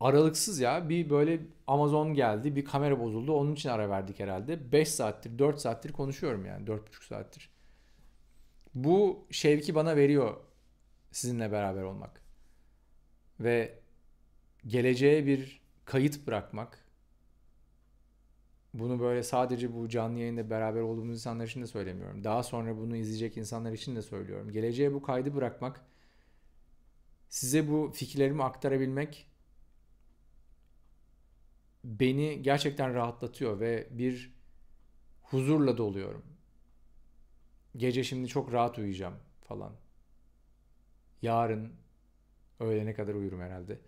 aralıksız ya bir böyle Amazon geldi bir kamera bozuldu onun için ara verdik herhalde. 5 saattir 4 saattir konuşuyorum yani 4,5 saattir. Bu şevki bana veriyor sizinle beraber olmak. Ve geleceğe bir kayıt bırakmak, bunu böyle sadece bu canlı yayında beraber olduğumuz insanlar için de söylemiyorum. Daha sonra bunu izleyecek insanlar için de söylüyorum. Geleceğe bu kaydı bırakmak, size bu fikirlerimi aktarabilmek beni gerçekten rahatlatıyor ve bir huzurla doluyorum. Gece şimdi çok rahat uyuyacağım falan. Yarın öğlene kadar uyurum herhalde.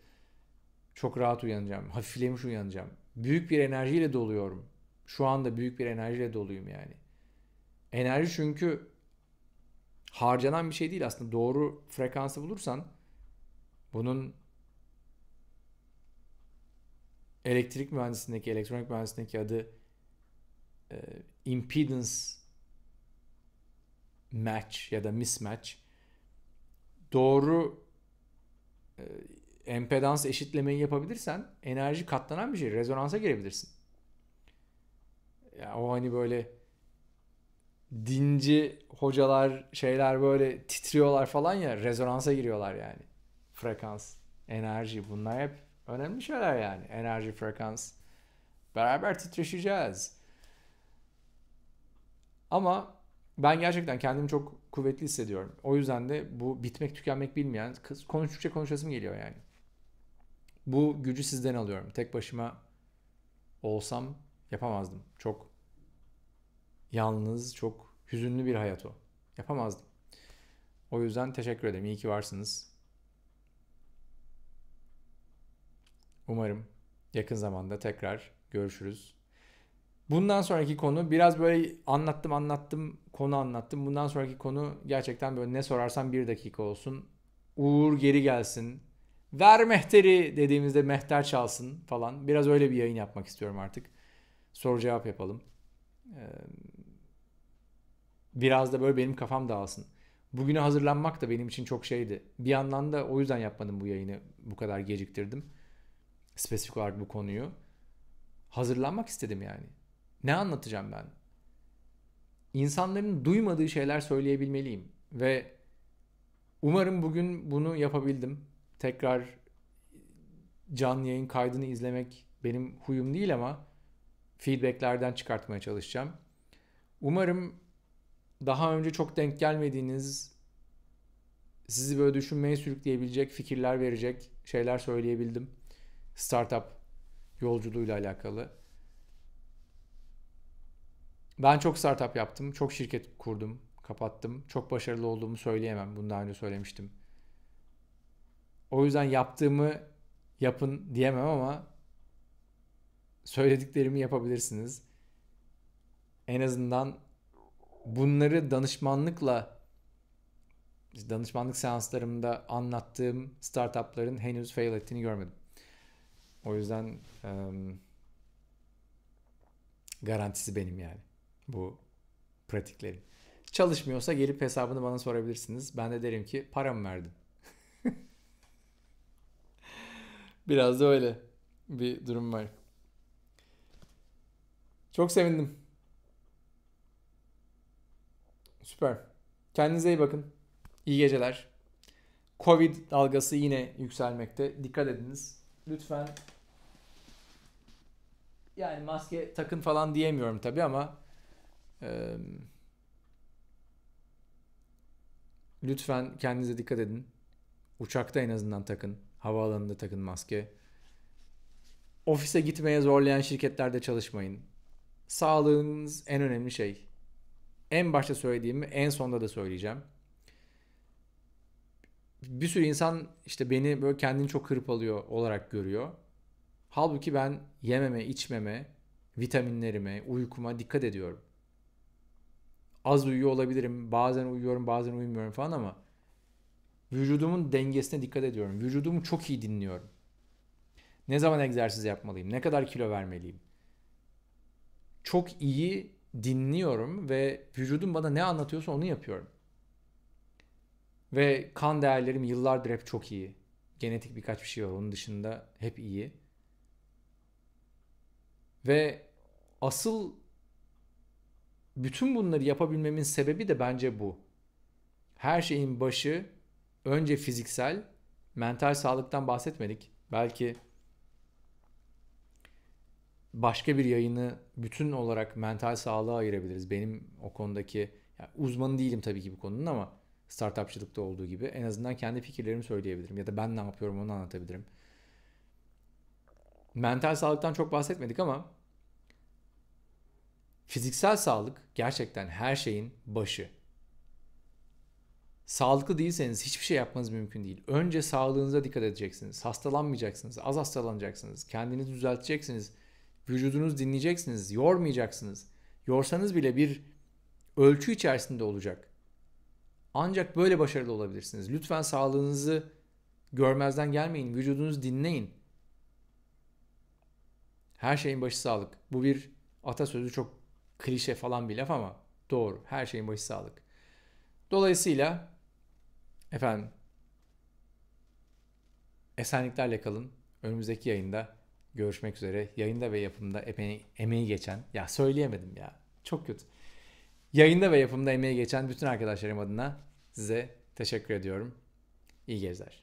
Çok rahat uyanacağım. Hafiflemiş uyanacağım. Büyük bir enerjiyle doluyorum. Şu anda büyük bir enerjiyle doluyum yani. Enerji çünkü harcanan bir şey değil aslında. Doğru frekansı bulursan bunun elektrik mühendisindeki, elektronik mühendisindeki adı e, impedance match ya da mismatch. Doğru e, empedans eşitlemeyi yapabilirsen enerji katlanan bir şey. Rezonansa girebilirsin. Ya o hani böyle dinci hocalar şeyler böyle titriyorlar falan ya rezonansa giriyorlar yani. Frekans, enerji bunlar hep önemli şeyler yani. Enerji, frekans. Beraber titreşeceğiz. Ama ben gerçekten kendimi çok kuvvetli hissediyorum. O yüzden de bu bitmek tükenmek bilmeyen kız konuştukça konuşasım geliyor yani. Bu gücü sizden alıyorum. Tek başıma olsam Yapamazdım. Çok yalnız, çok hüzünlü bir hayat o. Yapamazdım. O yüzden teşekkür ederim. İyi ki varsınız. Umarım yakın zamanda tekrar görüşürüz. Bundan sonraki konu biraz böyle anlattım anlattım konu anlattım. Bundan sonraki konu gerçekten böyle ne sorarsan bir dakika olsun. Uğur geri gelsin. Ver mehteri dediğimizde mehter çalsın falan. Biraz öyle bir yayın yapmak istiyorum artık soru cevap yapalım. Ee, biraz da böyle benim kafam dağılsın. Bugüne hazırlanmak da benim için çok şeydi. Bir yandan da o yüzden yapmadım bu yayını. Bu kadar geciktirdim. Spesifik olarak bu konuyu. Hazırlanmak istedim yani. Ne anlatacağım ben? İnsanların duymadığı şeyler söyleyebilmeliyim. Ve umarım bugün bunu yapabildim. Tekrar canlı yayın kaydını izlemek benim huyum değil ama feedbacklerden çıkartmaya çalışacağım. Umarım daha önce çok denk gelmediğiniz, sizi böyle düşünmeye sürükleyebilecek fikirler verecek şeyler söyleyebildim. Startup yolculuğuyla alakalı. Ben çok startup yaptım, çok şirket kurdum, kapattım. Çok başarılı olduğumu söyleyemem. Bundan önce söylemiştim. O yüzden yaptığımı yapın diyemem ama söylediklerimi yapabilirsiniz. En azından bunları danışmanlıkla danışmanlık seanslarımda anlattığım startupların henüz fail ettiğini görmedim. O yüzden um, garantisi benim yani bu pratiklerin. Çalışmıyorsa gelip hesabını bana sorabilirsiniz. Ben de derim ki param verdim. Biraz da öyle bir durum var. Çok sevindim. Süper. Kendinize iyi bakın. İyi geceler. Covid dalgası yine yükselmekte. Dikkat ediniz. Lütfen yani maske takın falan diyemiyorum tabi ama e, lütfen kendinize dikkat edin. Uçakta en azından takın. Havaalanında takın maske. Ofise gitmeye zorlayan şirketlerde çalışmayın. Sağlığınız en önemli şey. En başta söylediğimi en sonda da söyleyeceğim. Bir sürü insan işte beni böyle kendini çok hırpalıyor olarak görüyor. Halbuki ben yememe, içmeme, vitaminlerime, uykuma dikkat ediyorum. Az uyuyor olabilirim. Bazen uyuyorum, bazen uyumuyorum falan ama vücudumun dengesine dikkat ediyorum. Vücudumu çok iyi dinliyorum. Ne zaman egzersiz yapmalıyım? Ne kadar kilo vermeliyim? çok iyi dinliyorum ve vücudum bana ne anlatıyorsa onu yapıyorum. Ve kan değerlerim yıllardır hep çok iyi. Genetik birkaç bir şey var onun dışında hep iyi. Ve asıl bütün bunları yapabilmemin sebebi de bence bu. Her şeyin başı önce fiziksel, mental sağlıktan bahsetmedik. Belki başka bir yayını bütün olarak mental sağlığa ayırabiliriz. Benim o konudaki yani uzmanı değilim tabii ki bu konunun ama startupçılıkta olduğu gibi en azından kendi fikirlerimi söyleyebilirim ya da ben ne yapıyorum onu anlatabilirim. Mental sağlıktan çok bahsetmedik ama fiziksel sağlık gerçekten her şeyin başı. Sağlıklı değilseniz hiçbir şey yapmanız mümkün değil. Önce sağlığınıza dikkat edeceksiniz. Hastalanmayacaksınız. Az hastalanacaksınız. Kendinizi düzelteceksiniz Vücudunuz dinleyeceksiniz, yormayacaksınız. Yorsanız bile bir ölçü içerisinde olacak. Ancak böyle başarılı olabilirsiniz. Lütfen sağlığınızı görmezden gelmeyin. Vücudunuzu dinleyin. Her şeyin başı sağlık. Bu bir atasözü çok klişe falan bir laf ama doğru. Her şeyin başı sağlık. Dolayısıyla efendim esenliklerle kalın. Önümüzdeki yayında görüşmek üzere. Yayında ve yapımda epey emeği geçen, ya söyleyemedim ya çok kötü. Yayında ve yapımda emeği geçen bütün arkadaşlarım adına size teşekkür ediyorum. İyi geceler.